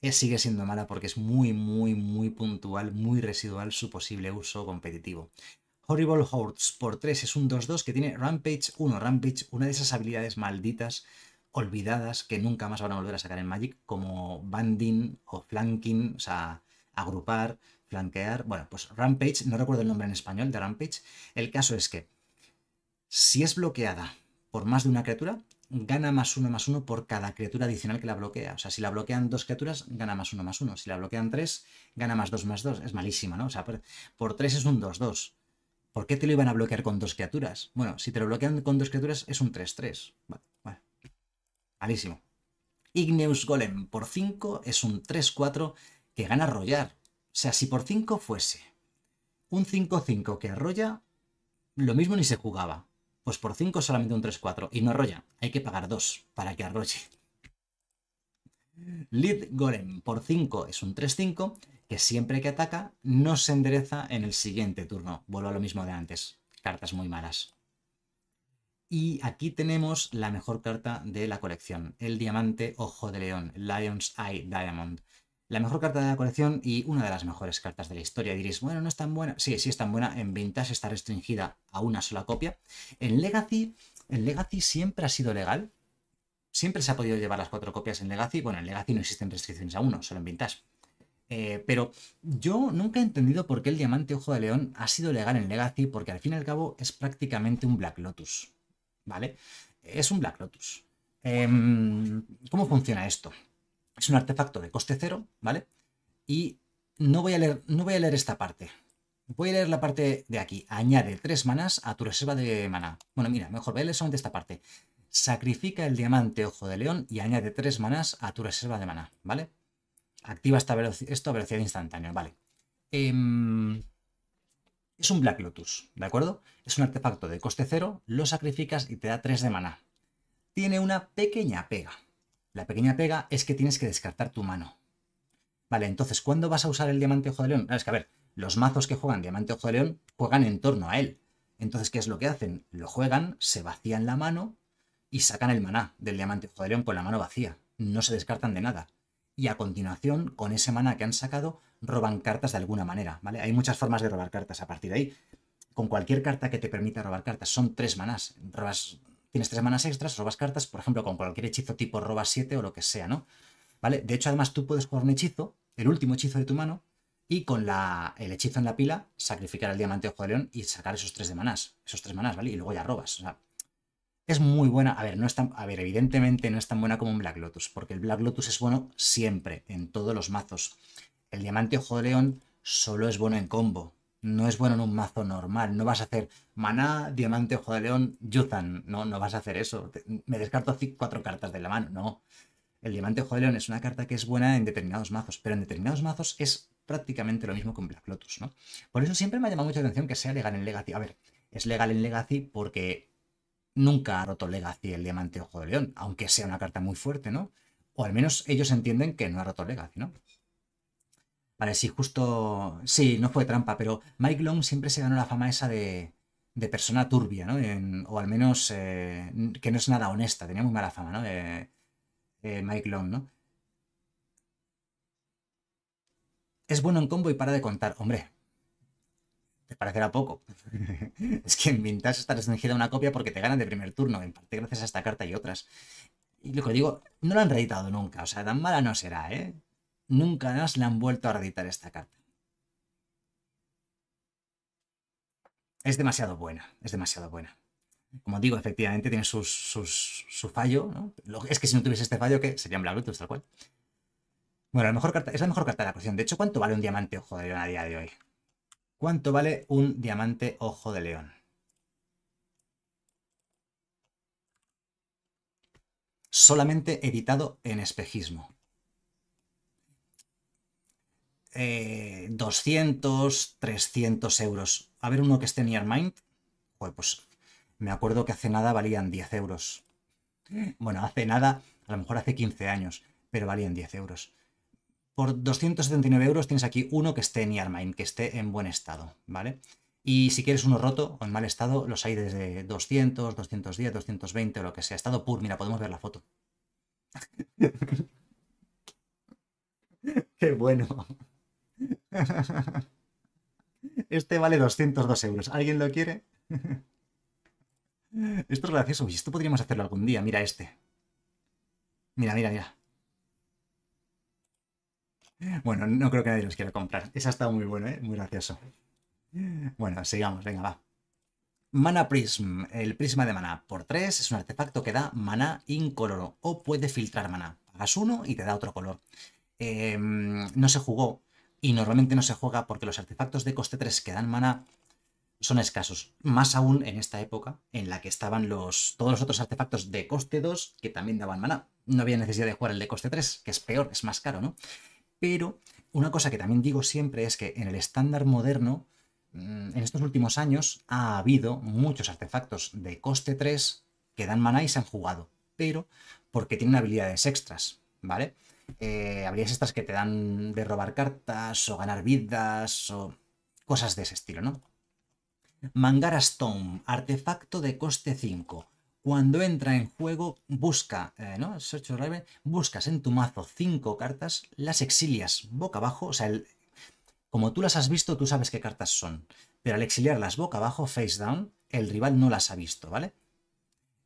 eh, sigue siendo mala porque es muy, muy, muy puntual, muy residual su posible uso competitivo. Horrible Hordes por 3 es un 2-2 que tiene Rampage 1. Rampage, una de esas habilidades malditas olvidadas que nunca más van a volver a sacar en Magic, como banding o flanking, o sea, agrupar, flanquear. Bueno, pues Rampage, no recuerdo el nombre en español de Rampage. El caso es que si es bloqueada por más de una criatura, gana más uno más uno por cada criatura adicional que la bloquea. O sea, si la bloquean dos criaturas, gana más uno más uno. Si la bloquean tres, gana más dos más dos. Es malísima, ¿no? O sea, por, tres es un 2-2. ¿Por qué te lo iban a bloquear con dos criaturas? Bueno, si te lo bloquean con dos criaturas, es un 3-3. Malísimo. Igneus Golem por 5 es un 3-4 que gana arrollar. O sea, si por 5 fuese un 5-5 que arrolla, lo mismo ni se jugaba. Pues por 5 solamente un 3-4 y no arrolla. Hay que pagar 2 para que arrolle. Lead Golem por 5 es un 3-5 que siempre que ataca no se endereza en el siguiente turno. Vuelvo a lo mismo de antes. Cartas muy malas. Y aquí tenemos la mejor carta de la colección, el diamante ojo de león, Lion's Eye Diamond. La mejor carta de la colección y una de las mejores cartas de la historia. Diréis, bueno, no es tan buena. Sí, sí es tan buena. En Vintage está restringida a una sola copia. En Legacy, en Legacy siempre ha sido legal. Siempre se ha podido llevar las cuatro copias en Legacy. Bueno, en Legacy no existen restricciones a uno, solo en Vintage. Eh, pero yo nunca he entendido por qué el diamante ojo de león ha sido legal en Legacy, porque al fin y al cabo es prácticamente un Black Lotus. ¿vale? Es un Black Lotus. Em, ¿Cómo funciona esto? Es un artefacto de coste cero, ¿vale? Y no voy a leer, no voy a leer esta parte. Voy a leer la parte de aquí. Añade tres manas a tu reserva de maná. Bueno, mira, mejor vele solamente esta parte. Sacrifica el diamante ojo de león y añade tres manas a tu reserva de maná, ¿vale? Activa esta esto a velocidad instantánea, ¿vale? Eh, es un Black Lotus, ¿de acuerdo? Es un artefacto de coste cero, lo sacrificas y te da 3 de maná. Tiene una pequeña pega. La pequeña pega es que tienes que descartar tu mano. Vale, entonces, ¿cuándo vas a usar el diamante ojo de león? es que, a ver, los mazos que juegan diamante ojo de león juegan en torno a él. Entonces, ¿qué es lo que hacen? Lo juegan, se vacían la mano y sacan el maná del diamante ojo de león con la mano vacía. No se descartan de nada y a continuación, con ese maná que han sacado, roban cartas de alguna manera, ¿vale? Hay muchas formas de robar cartas a partir de ahí. Con cualquier carta que te permita robar cartas, son tres manás. Robas, tienes tres manás extras, robas cartas, por ejemplo, con cualquier hechizo tipo roba 7 o lo que sea, ¿no? ¿Vale? De hecho, además tú puedes jugar un hechizo, el último hechizo de tu mano, y con la, el hechizo en la pila, sacrificar el diamante ojo de león y sacar esos tres de manás, esos tres manás, ¿vale? Y luego ya robas. O sea, es muy buena. A ver, no a ver, evidentemente no es tan buena como un Black Lotus, porque el Black Lotus es bueno siempre, en todos los mazos. El diamante ojo de león solo es bueno en combo. No es bueno en un mazo normal. No vas a hacer maná, diamante ojo de león, Yuzan. No, no vas a hacer eso. me descarto cuatro cartas de la mano. No. El diamante ojo de león es una carta que es buena en determinados mazos, pero en determinados mazos es prácticamente lo mismo que un Black Lotus, ¿no? Por eso siempre me ha llamado mucha atención que sea legal en Legacy. A ver, es legal en Legacy porque nunca ha roto Legacy el diamante ojo de león, aunque sea una carta muy fuerte, ¿no? O al menos ellos entienden que no ha roto Legacy, ¿no? Vale, sí, justo... Sí, no fue trampa, pero Mike Long siempre se ganó la fama esa de, de persona turbia, ¿no? o al menos eh, que no es nada honesta, tenía muy mala fama, ¿no? de Mike Long, ¿no? Es bueno en combo y para de contar. Hombre, te parecerá poco. es que en Vintage está restringida una copia porque te ganan de primer turno, en parte gracias a esta carta y otras. Y lo que digo, no la han reeditado nunca, o sea, tan mala no será, ¿eh? Nunca más le han vuelto a reeditar esta carta. Es demasiado buena, es demasiado buena. Como digo, efectivamente tiene sus, sus, su fallo, ¿no? Es que si no tuviese este fallo, que sería un tal cual. Bueno, la mejor carta, es la mejor carta de la cuestión De hecho, ¿cuánto vale un diamante ojo de león a día de hoy? ¿Cuánto vale un diamante ojo de león? Solamente editado en espejismo. 200, eh, 300 euros. A ver uno que esté en Mind. pues me acuerdo que hace nada valían 10 euros. Bueno, hace nada, a lo mejor hace 15 años, pero valían 10 euros. Por 279 euros tienes aquí uno que esté en Yarmine, que esté en buen estado, ¿vale? Y si quieres uno roto o en mal estado, los hay desde 200, 210, 220 o lo que sea. Estado pur, mira, podemos ver la foto. Qué bueno. Este vale 202 euros. ¿Alguien lo quiere? Esto es gracioso. esto podríamos hacerlo algún día. Mira este. Mira, mira, mira. Bueno, no creo que nadie los quiera comprar. Esa ha estado muy buena, ¿eh? muy gracioso. Bueno, sigamos, venga, va. Mana Prism, el prisma de mana por 3 es un artefacto que da mana incoloro o puede filtrar mana. Hagas uno y te da otro color. Em, no se jugó y normalmente no se juega porque los artefactos de coste 3 que dan mana son escasos. Más aún en esta época en la que estaban los, todos los otros artefactos de coste 2 que también daban mana. No había necesidad de jugar el de coste 3, que es peor, es más caro, ¿no? Pero una cosa que también digo siempre es que en el estándar moderno, mm, en estos últimos años, ha habido muchos artefactos de coste 3 que dan maná y se han jugado, pero porque tienen habilidades extras, ¿vale? Eh, habilidades extras que te dan de robar cartas o ganar vidas o cosas de ese estilo, ¿no? Mangara Stone, artefacto de coste 5 cuando entra en juego, busca, eh, ¿no? buscas en tu mazo cinco cartas, las exilias boca abajo, o sea, como tú las has visto, tú sabes qué cartas son, pero al exiliarlas boca abajo, face down, el rival no las ha visto, ¿vale?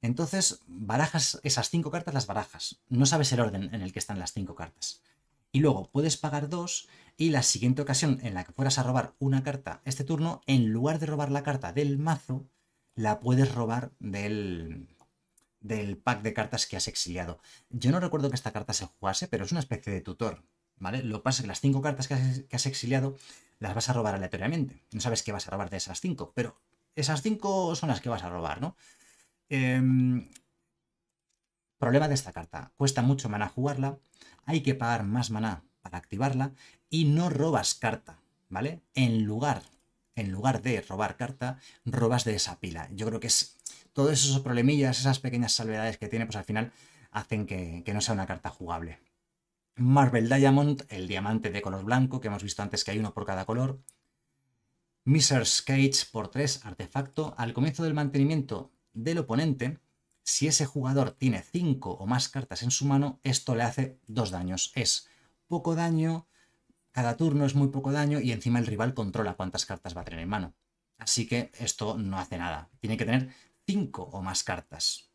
Entonces, barajas esas cinco cartas, las barajas. No sabes el orden en el que están las cinco cartas. Y luego puedes pagar dos y la siguiente ocasión en la que fueras a robar una carta este turno, en lugar de robar la carta del mazo, la puedes robar del, del pack de cartas que has exiliado. Yo no recuerdo que esta carta se jugase, pero es una especie de tutor, ¿vale? Lo que pasa es que las cinco cartas que has, exiliado las vas a robar aleatoriamente. No sabes qué vas a robar de esas cinco, pero esas cinco son las que vas a robar, ¿no? Em, problema de esta carta. Cuesta mucho maná jugarla, hay que pagar más maná para activarla y no robas carta, ¿vale? En lugar en lugar de robar carta, robas de esa pila. Yo creo que es todos esos problemillas, esas pequeñas salvedades que tiene, pues al final hacen que, no sea una carta jugable. Marvel Diamond, el diamante de color blanco, que hemos visto antes que hay uno por cada color. Mrs. Cage por 3, artefacto. Al comienzo del mantenimiento del oponente, si ese jugador tiene 5 o más cartas en su mano, esto le hace 2 daños. Es poco daño, cada turno es muy poco daño y encima el rival controla cuántas cartas va a tener en mano. Así que esto no hace nada. Tiene que tener 5 o más cartas.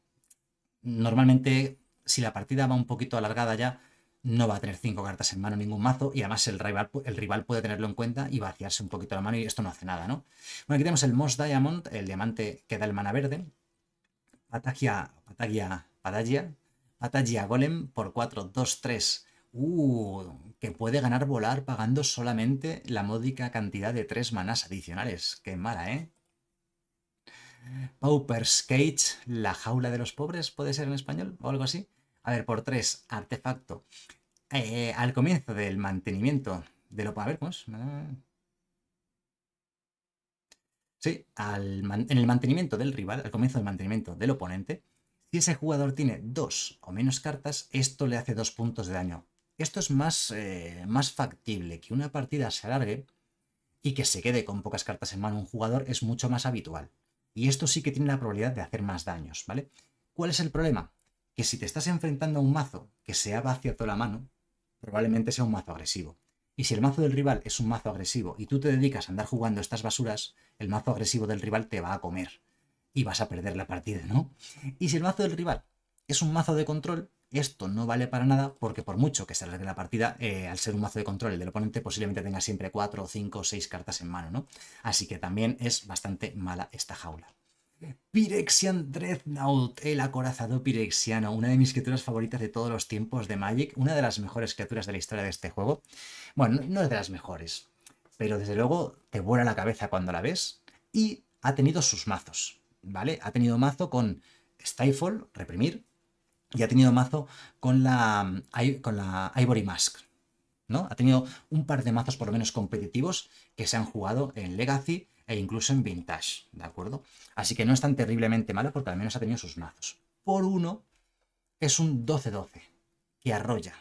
Normalmente, si la partida va un poquito alargada ya, no va a tener 5 cartas en mano ningún mazo y además el rival, el rival puede tenerlo en cuenta y vaciarse un poquito la mano y esto no hace nada, ¿no? Bueno, aquí tenemos el Moss Diamond, el diamante que da el mana verde. atagia atagia Patagia Golem por 4, 2, 3 Uh, que puede ganar volar pagando solamente la módica cantidad de tres manas adicionales. Qué mala, ¿eh? Pauper's Cage, la jaula de los pobres, puede ser en español o algo así. A ver, por tres, artefacto. Eh, al comienzo del mantenimiento de lo... A ver, Sí, en el mantenimiento del rival, al comienzo del mantenimiento del oponente, si ese jugador tiene dos o menos cartas, esto le hace dos puntos de daño esto es más, eh, más factible, que una partida se alargue y que se quede con pocas cartas en mano un jugador es mucho más habitual. Y esto sí que tiene la probabilidad de hacer más daños, ¿vale? ¿Cuál es el problema? Que si te estás enfrentando a un mazo que sea vacío toda la mano, probablemente sea un mazo agresivo. Y si el mazo del rival es un mazo agresivo y tú te dedicas a andar jugando estas basuras, el mazo agresivo del rival te va a comer y vas a perder la partida, ¿no? Y si el mazo del rival es un mazo de control, esto no vale para nada porque por mucho que se de la partida, eh, al ser un mazo de control el del oponente posiblemente tenga siempre 4, 5, 6 cartas en mano, ¿no? Así que también es bastante mala esta jaula. Pyrexian Dreadnought, el acorazado pirexiano, una de mis criaturas favoritas de todos los tiempos de Magic, una de las mejores criaturas de la historia de este juego. Bueno, no es de las mejores, pero desde luego te vuela la cabeza cuando la ves y ha tenido sus mazos, ¿vale? Ha tenido mazo con Stifle, reprimir, y ha tenido mazo con la, con la Ivory Mask. ¿no? Ha tenido un par de mazos por lo menos competitivos que se han jugado en Legacy e incluso en Vintage, ¿de acuerdo? Así que no es tan terriblemente malo porque al menos ha tenido sus mazos. Por uno es un 12-12 que arrolla.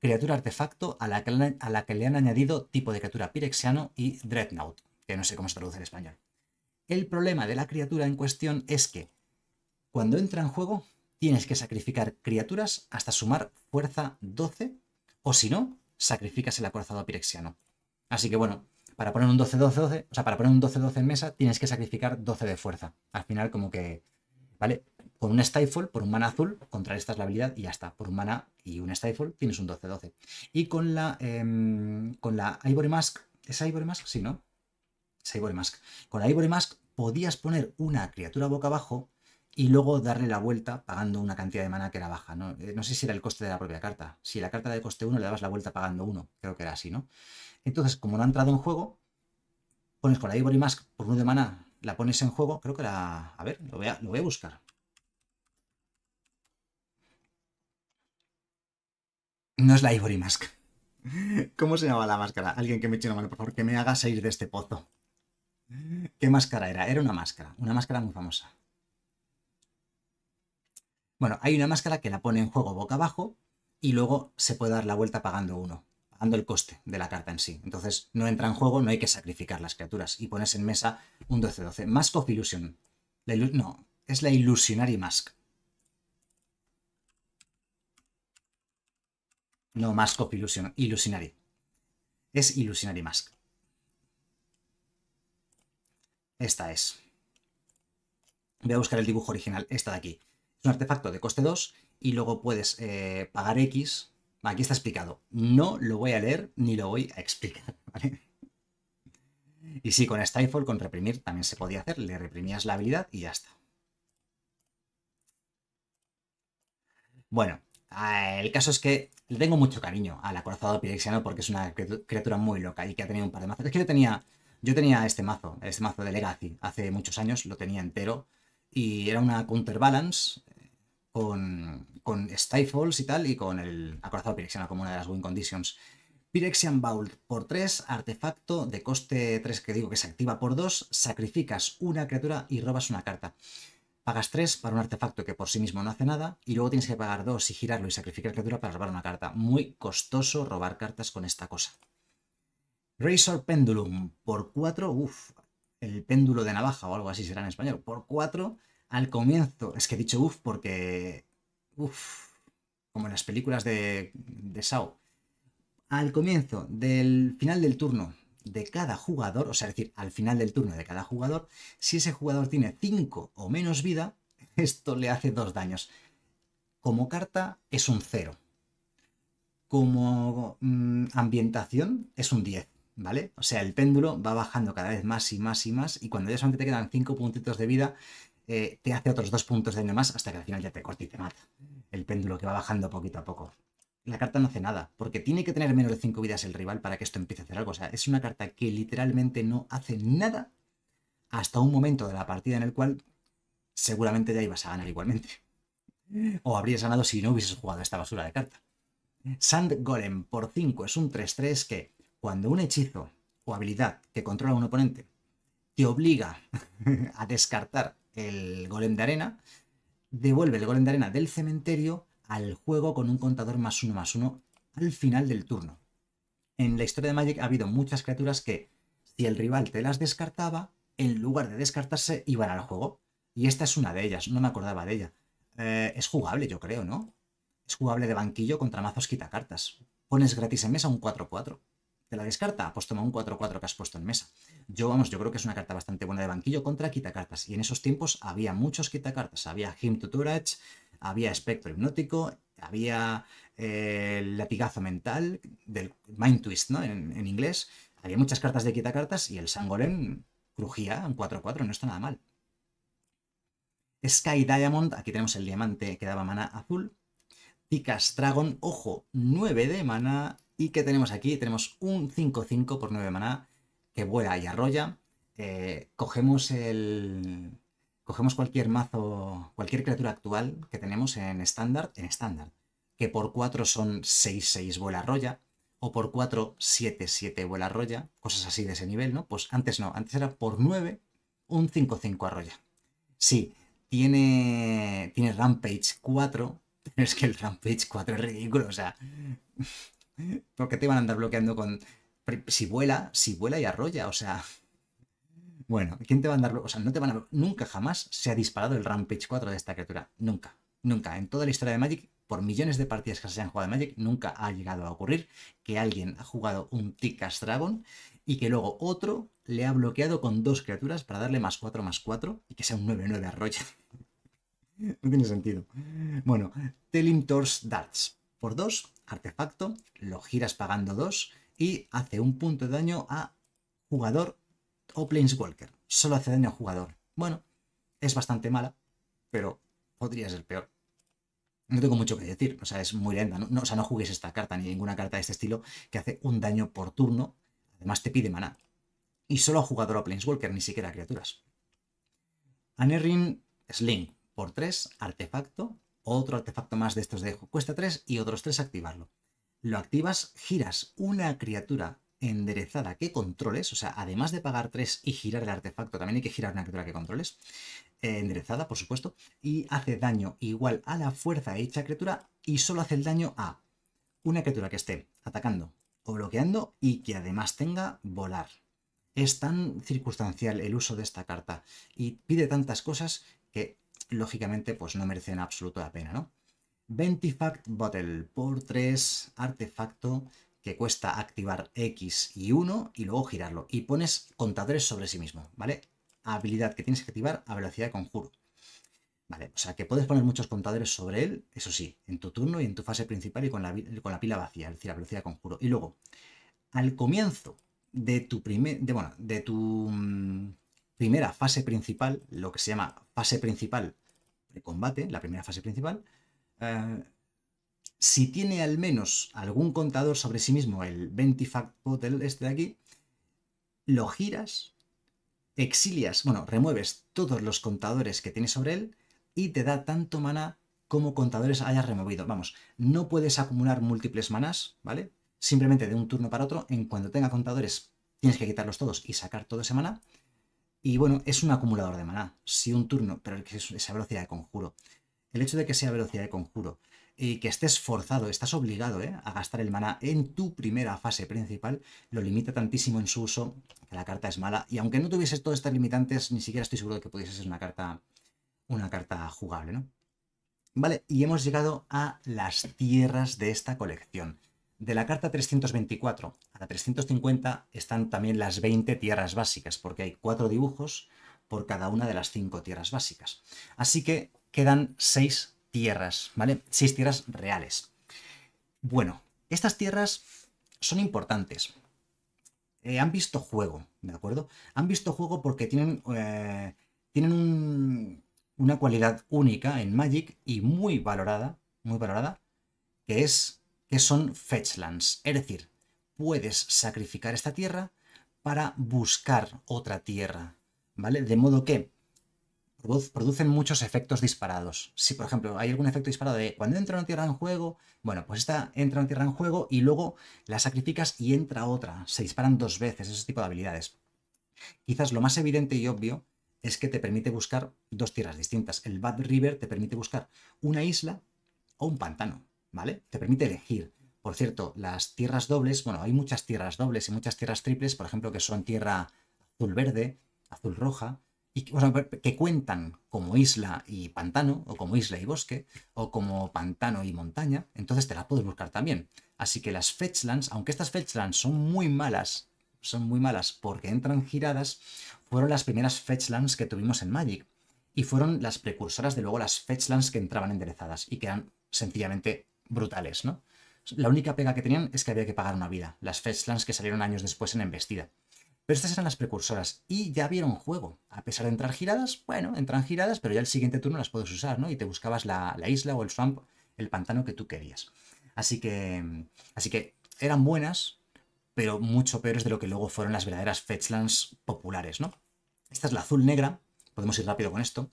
Criatura artefacto a la, que, a la que le han añadido tipo de criatura pirexiano y dreadnought, que no sé cómo se traduce en español. El problema de la criatura en cuestión es que cuando entra en juego tienes que sacrificar criaturas hasta sumar fuerza 12, o si no, sacrificas el acorazado pirexiano. Así que bueno, para poner un 12-12-12, o sea, para poner un 12-12 en mesa, tienes que sacrificar 12 de fuerza. Al final, como que, ¿vale? Con un Stifle, por un mana azul, contrarrestas la habilidad y ya está. Por un mana y un Stifle tienes un 12-12. Y con la, em, con la Ivory Mask, ¿es Ivory Mask? Sí, ¿no? Es Ivory Mask. Con la Ivory Mask podías poner una criatura boca abajo y luego darle la vuelta pagando una cantidad de mana que era baja. Eh, ¿no? sé si era el coste de la propia carta. Si la carta de coste 1 le dabas la vuelta pagando 1, creo que era así, ¿no? Entonces, como no ha entrado en juego, pones con la Ivory Mask por uno de mana, la pones en juego, creo que la... A ver, lo voy a, lo voy a buscar. No es la Ivory Mask. ¿Cómo se llamaba la máscara? Alguien que me eche una mano, por favor, que me hagas salir de este pozo. ¿Qué máscara era? Era una máscara, una máscara muy famosa. Bueno, hay una máscara que la pone en juego boca abajo y luego se puede dar la vuelta pagando uno, pagando el coste de la carta en sí. Entonces no entra en juego, no hay que sacrificar las criaturas y pones en mesa un 12-12. Mask of Illusion. no, es la Illusionary Mask. No, Mask of Illusion, Illusionary. Es Illusionary Mask. Esta es. Voy a buscar el dibujo original, esta de aquí es un artefacto de coste 2 y luego puedes eh, pagar X. Aquí está explicado. No lo voy a leer ni lo voy a explicar, Y sí, con Stifle, con reprimir, también se podía hacer. Le reprimías la habilidad y ya está. Bueno, eh, el caso es que le tengo mucho cariño al acorazado pirexiano porque es una criatura muy loca y que ha tenido un par de mazos. que yo tenía, yo tenía este mazo, este mazo de Legacy, hace muchos años, lo tenía entero. Y era una counterbalance con, Stifles y tal, y con el acorazado pirexiano como una de las win conditions. Pirexian Vault por 3, artefacto de coste 3 que digo que se activa por 2, sacrificas una criatura y robas una carta. Pagas 3 para un artefacto que por sí mismo no hace nada y luego tienes que pagar 2 y girarlo y sacrificar criatura para robar una carta. Muy costoso robar cartas con esta cosa. Razor Pendulum por 4, uff, el péndulo de navaja o algo así será en español, por 4 al comienzo. Es que he dicho uff porque. Uff. Como en las películas de, de Sao. Al comienzo del final del turno de cada jugador, o sea, decir, al final del turno de cada jugador, si ese jugador tiene 5 o menos vida, esto le hace dos daños. Como carta es un 0. Como mm, ambientación es un 10, ¿vale? O sea, el péndulo va bajando cada vez más y más y más y cuando ya solamente te quedan 5 puntitos de vida, eh, te hace otros dos puntos de daño más hasta que al final ya te corta y te mata. El péndulo que va bajando poquito a poco. La carta no hace nada, porque tiene que tener menos de 5 vidas el rival para que esto empiece a hacer algo. O sea, es una carta que literalmente no hace nada hasta un momento de la partida en el cual seguramente ya ibas a ganar igualmente. O habrías ganado si no hubieses jugado esta basura de carta. Sand Golem por 5 es un 3-3 que, cuando un hechizo o habilidad que controla un oponente te obliga a descartar el golem de arena, devuelve el golem de arena del cementerio al juego con un contador más uno más uno al final del turno. En la historia de Magic ha habido muchas criaturas que, si el rival te las descartaba, en lugar de descartarse, iban al juego. Y esta es una de ellas, no me acordaba de ella. Eh, es jugable, yo creo, ¿no? Es jugable de banquillo contra mazos quitacartas. Pones gratis en mesa un 4-4 te la descarta, pues toma un 4-4 que has puesto en mesa. Yo, vamos, yo creo que es una carta bastante buena de banquillo contra quitacartas. Y en esos tiempos había muchos quitacartas. Había Him to Tourage, había Espectro Hipnótico, había eh, el latigazo mental, del Mind Twist, ¿no? En, inglés. Había muchas cartas de quitacartas y el sangoren crujía en 4-4, no está nada mal. Sky Diamond, aquí tenemos el diamante que daba mana azul. picas Dragon, ojo, 9 de mana, ¿Y qué tenemos aquí? Tenemos un 5-5 por 9 maná que vuela y arrolla. Eh, cogemos el... Cogemos cualquier mazo, cualquier criatura actual que tenemos en estándar, en estándar, que por 4 son 6-6 vuela arrolla o por 4, 7, 7 vuela arrolla cosas así de ese nivel, ¿no? Pues antes no, antes era por 9, un 5, 5 arroya. Sí, tiene, tiene Rampage 4, pero es que el Rampage 4 es ridículo, o sea, porque te van a andar bloqueando con. Si vuela, si vuela y arrolla, o sea. Bueno, ¿quién te va a andar? O sea, no te van a. Nunca jamás se ha disparado el Rampage 4 de esta criatura. Nunca. Nunca. En toda la historia de Magic, por millones de partidas que se han jugado de Magic, nunca ha llegado a ocurrir que alguien ha jugado un Tikas Dragon y que luego otro le ha bloqueado con dos criaturas para darle más 4 más 4 y que sea un 9-9 arrolla. no tiene sentido. Bueno, Telling Tors Darts por 2, artefacto, lo giras pagando 2 y hace un punto de daño a jugador o Planeswalker. Solo hace daño a jugador. Bueno, es bastante mala, pero podría ser peor. No tengo mucho que decir, o sea, es muy lenta. No, o sea, no juguéis esta carta ni ninguna carta de este estilo que hace un daño por turno. Además, te pide maná. Y solo a jugador o Planeswalker, ni siquiera a criaturas. anerring, Sling, por 3, artefacto, otro artefacto más de estos dejo, cuesta 3 y otros 3 activarlo. Lo activas, giras una criatura enderezada que controles, o sea, además de pagar 3 y girar el artefacto, también hay que girar una criatura que controles, eh, enderezada, por supuesto, y hace daño igual a la fuerza de dicha criatura y solo hace el daño a una criatura que esté atacando o bloqueando y que además tenga volar. Es tan circunstancial el uso de esta carta y pide tantas cosas que lógicamente pues no merecen absoluto la pena, ¿no? Ventifact Bottle por 3 artefacto que cuesta activar X y 1 y luego girarlo. Y pones contadores sobre sí mismo, ¿vale? Habilidad que tienes que activar a velocidad de conjuro. Vale, o sea que puedes poner muchos contadores sobre él, eso sí, en tu turno y en tu fase principal y con la, pila vacía, es decir, a velocidad de conjuro. Y luego, al comienzo de tu primer. De, bueno, de tu mm, primera fase principal, lo que se llama fase principal de combate, la primera fase principal, eh, si tiene al menos algún contador sobre sí mismo, el Ventifact hotel este de aquí, lo giras, exilias, bueno, remueves todos los contadores que tiene sobre él y te da tanto mana como contadores hayas removido. Vamos, no puedes acumular múltiples manas ¿vale? Simplemente de un turno para otro, en cuanto tenga contadores, tienes que quitarlos todos y sacar todo ese maná. Y bueno, es un acumulador de maná, sí un turno, pero es esa velocidad de conjuro. El hecho de que sea velocidad de conjuro y que estés forzado, estás obligado ¿eh? a gastar el maná en tu primera fase principal, lo limita tantísimo en su uso que la carta es mala. Y aunque no tuviese todas estas limitantes, ni siquiera estoy seguro de que pudiese ser una carta, una carta jugable, ¿no? Vale, y hemos llegado a las tierras de esta colección. De la carta 324 a la 350 están también las 20 tierras básicas, porque hay cuatro dibujos por cada una de las cinco tierras básicas. Así que quedan seis tierras, ¿vale? Seis tierras reales. Bueno, estas tierras son importantes. Eh, han visto juego, ¿de acuerdo? Han visto juego porque tienen, eh, tienen una cualidad única en Magic y muy valorada, muy valorada, que es que son fetchlands, es decir, puedes sacrificar esta tierra para buscar otra tierra, ¿vale? De modo que producen muchos efectos disparados. Si, por ejemplo, hay algún efecto disparado de cuando entra una tierra en juego, bueno, pues esta entra una tierra en juego y luego la sacrificas y entra otra. Se disparan dos veces ese tipo de habilidades. Quizás lo más evidente y obvio es que te permite buscar dos tierras distintas. El Bad River te permite buscar una isla o un pantano. ¿vale? Te permite elegir. Por cierto, las tierras dobles, bueno, hay muchas tierras dobles y muchas tierras triples, por ejemplo, que son tierra azul-verde, azul-roja, y, que cuentan como isla y pantano, o como isla y bosque, o como pantano y montaña, entonces te las puedes buscar también. Así que las Fetchlands, aunque estas Fetchlands son muy malas, son muy malas porque entran giradas, fueron las primeras Fetchlands que tuvimos en Magic. Y fueron las precursoras de luego las Fetchlands que entraban enderezadas y que eran sencillamente brutales, ¿no? La única pega que tenían es que había que pagar una vida, las Fetchlands que salieron años después en Embestida. Pero estas eran las precursoras y ya vieron juego. A pesar de entrar giradas, bueno, entran giradas, pero ya el siguiente turno las puedes usar, ¿no? Y te buscabas la, isla o el swamp, el pantano que tú querías. Así que, así que eran buenas, pero mucho peores de lo que luego fueron las verdaderas Fetchlands populares, ¿no? Esta es la azul negra, podemos ir rápido con esto.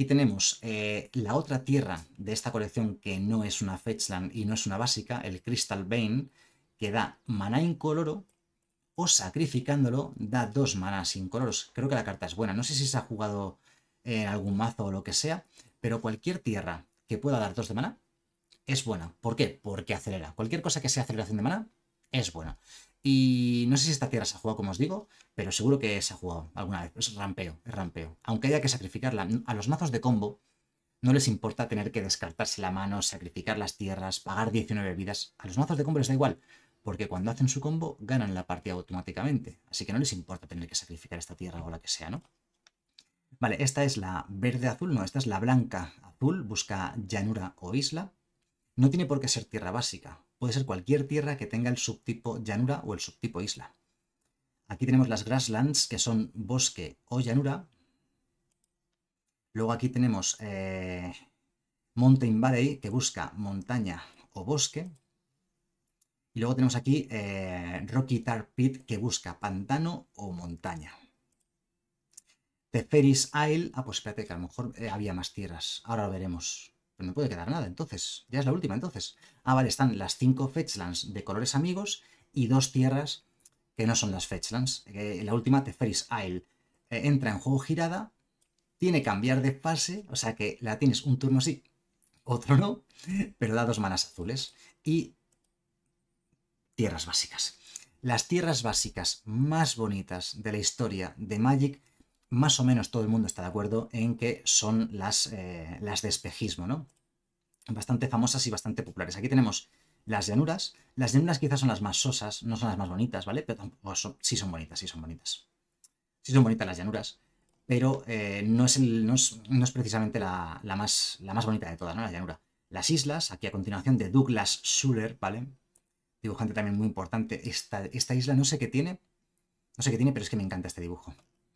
Aquí tenemos eh, la otra tierra de esta colección que no es una Fetchland y no es una básica, el Crystal Vein, que da maná incoloro o sacrificándolo da dos manas incoloros. Creo que la carta es buena. No sé si se ha jugado en algún mazo o lo que sea, pero cualquier tierra que pueda dar dos de maná es buena. ¿Por qué? Porque acelera. Cualquier cosa que sea aceleración de maná es buena. Y no sé si esta tierra se ha jugado, como os digo, pero seguro que se ha jugado alguna vez. Es rampeo, es rampeo. Aunque haya que sacrificarla. A los mazos de combo no les importa tener que descartarse la mano, sacrificar las tierras, pagar 19 vidas. A los mazos de combo les da igual, porque cuando hacen su combo ganan la partida automáticamente. Así que no les importa tener que sacrificar esta tierra o la que sea, ¿no? Vale, esta es la verde-azul, no, esta es la blanca-azul, busca llanura o isla. No tiene por qué ser tierra básica, puede ser cualquier tierra que tenga el subtipo llanura o el subtipo isla. Aquí tenemos las grasslands, que son bosque o llanura. Luego aquí tenemos eh, mountain valley, que busca montaña o bosque. Y luego tenemos aquí eh, Rocky Tar Pit, que busca pantano o montaña. The Ferris Isle. Ah, pues espérate, que a lo mejor eh, había más tierras. Ahora lo veremos. Pero no puede quedar nada, entonces. Ya es la última, entonces. Ah, vale, están las cinco Fetchlands de colores amigos y dos tierras que no son las Fetchlands. Eh, la última, Teferis Isle, eh, entra en juego girada, tiene que cambiar de fase, o sea que la tienes un turno sí, otro no, pero da dos manas azules. Y tierras básicas. Las tierras básicas más bonitas de la historia de Magic más o menos todo el mundo está de acuerdo en que son las, eh, las de espejismo, ¿no? Bastante famosas y bastante populares. Aquí tenemos las llanuras. Las llanuras quizás son las más sosas, no son las más bonitas, ¿vale? Pero sí son bonitas, sí son bonitas. Sí son bonitas las llanuras, pero eh, no, es no, es, precisamente la, más, la más bonita de todas, ¿no? La llanura. Las islas, aquí a continuación, de Douglas Schuller, ¿vale? Dibujante también muy importante. Esta, esta isla no sé qué tiene, no sé qué tiene, pero es que me encanta este dibujo.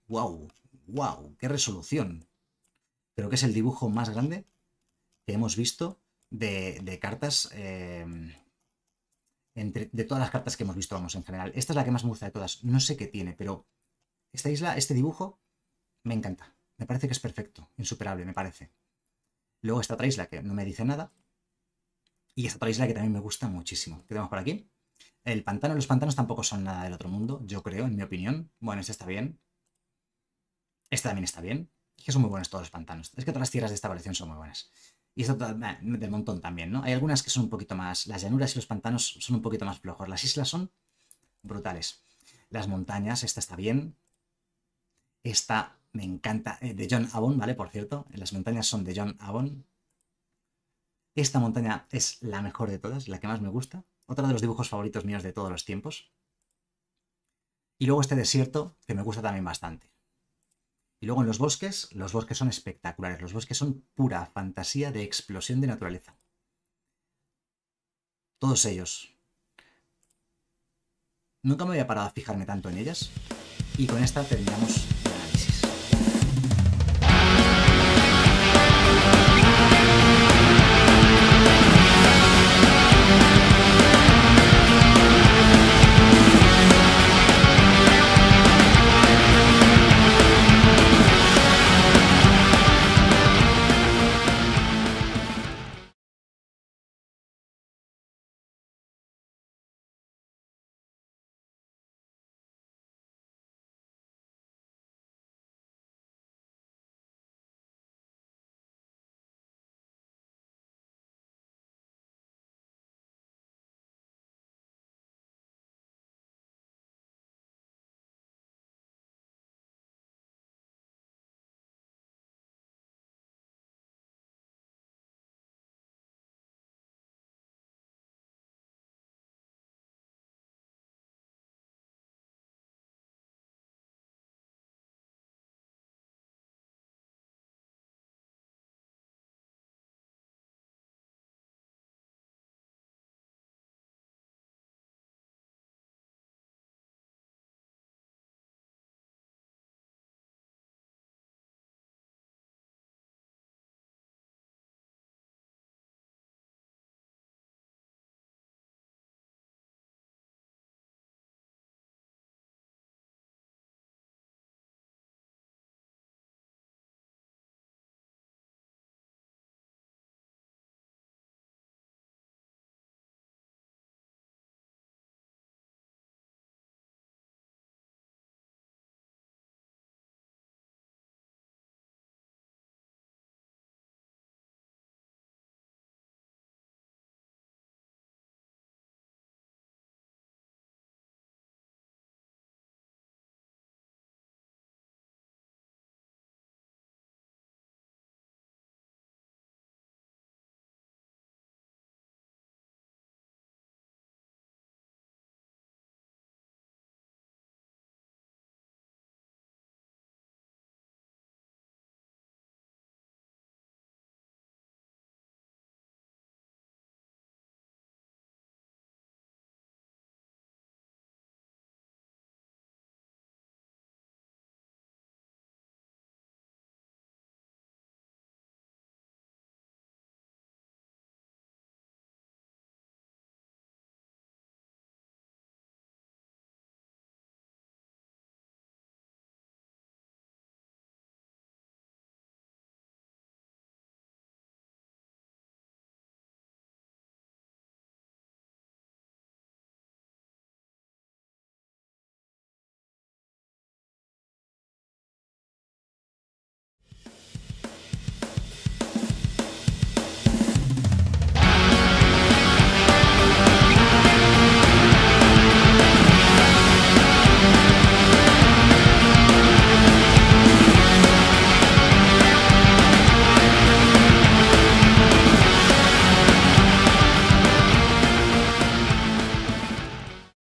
¡Wow! ¡Wow! ¡Qué resolución! Creo que es el dibujo más grande que hemos visto de, cartas. Em, de todas las cartas que hemos visto, vamos, en general. Esta es la que más me gusta de todas. No sé qué tiene, pero esta isla, este dibujo, me encanta. Me parece que es perfecto, insuperable, me parece. Luego esta otra isla que no me dice nada. Y esta otra isla que también me gusta muchísimo. ¿Qué tenemos por aquí? El pantano. Los pantanos tampoco son nada del otro mundo, yo creo, en mi opinión. Bueno, este está bien esta también está bien. Es que son muy buenos todos los pantanos. Es que todas las tierras de esta colección son muy buenas. Y esto del montón también, ¿no? Hay algunas que son un poquito más... Las llanuras y los pantanos son un poquito más flojos. Las islas son brutales. Las montañas, esta está bien. Esta me encanta. Eh, de John Avon, ¿vale? Por cierto, las montañas son de John Avon. Esta montaña es la mejor de todas, la que más me gusta. Otra de los dibujos favoritos míos de todos los tiempos. Y luego este desierto, que me gusta también bastante. Y luego en los bosques, los bosques son espectaculares, los bosques son pura fantasía de explosión de naturaleza. Todos ellos. Nunca me había parado a fijarme tanto en ellas. Y con esta terminamos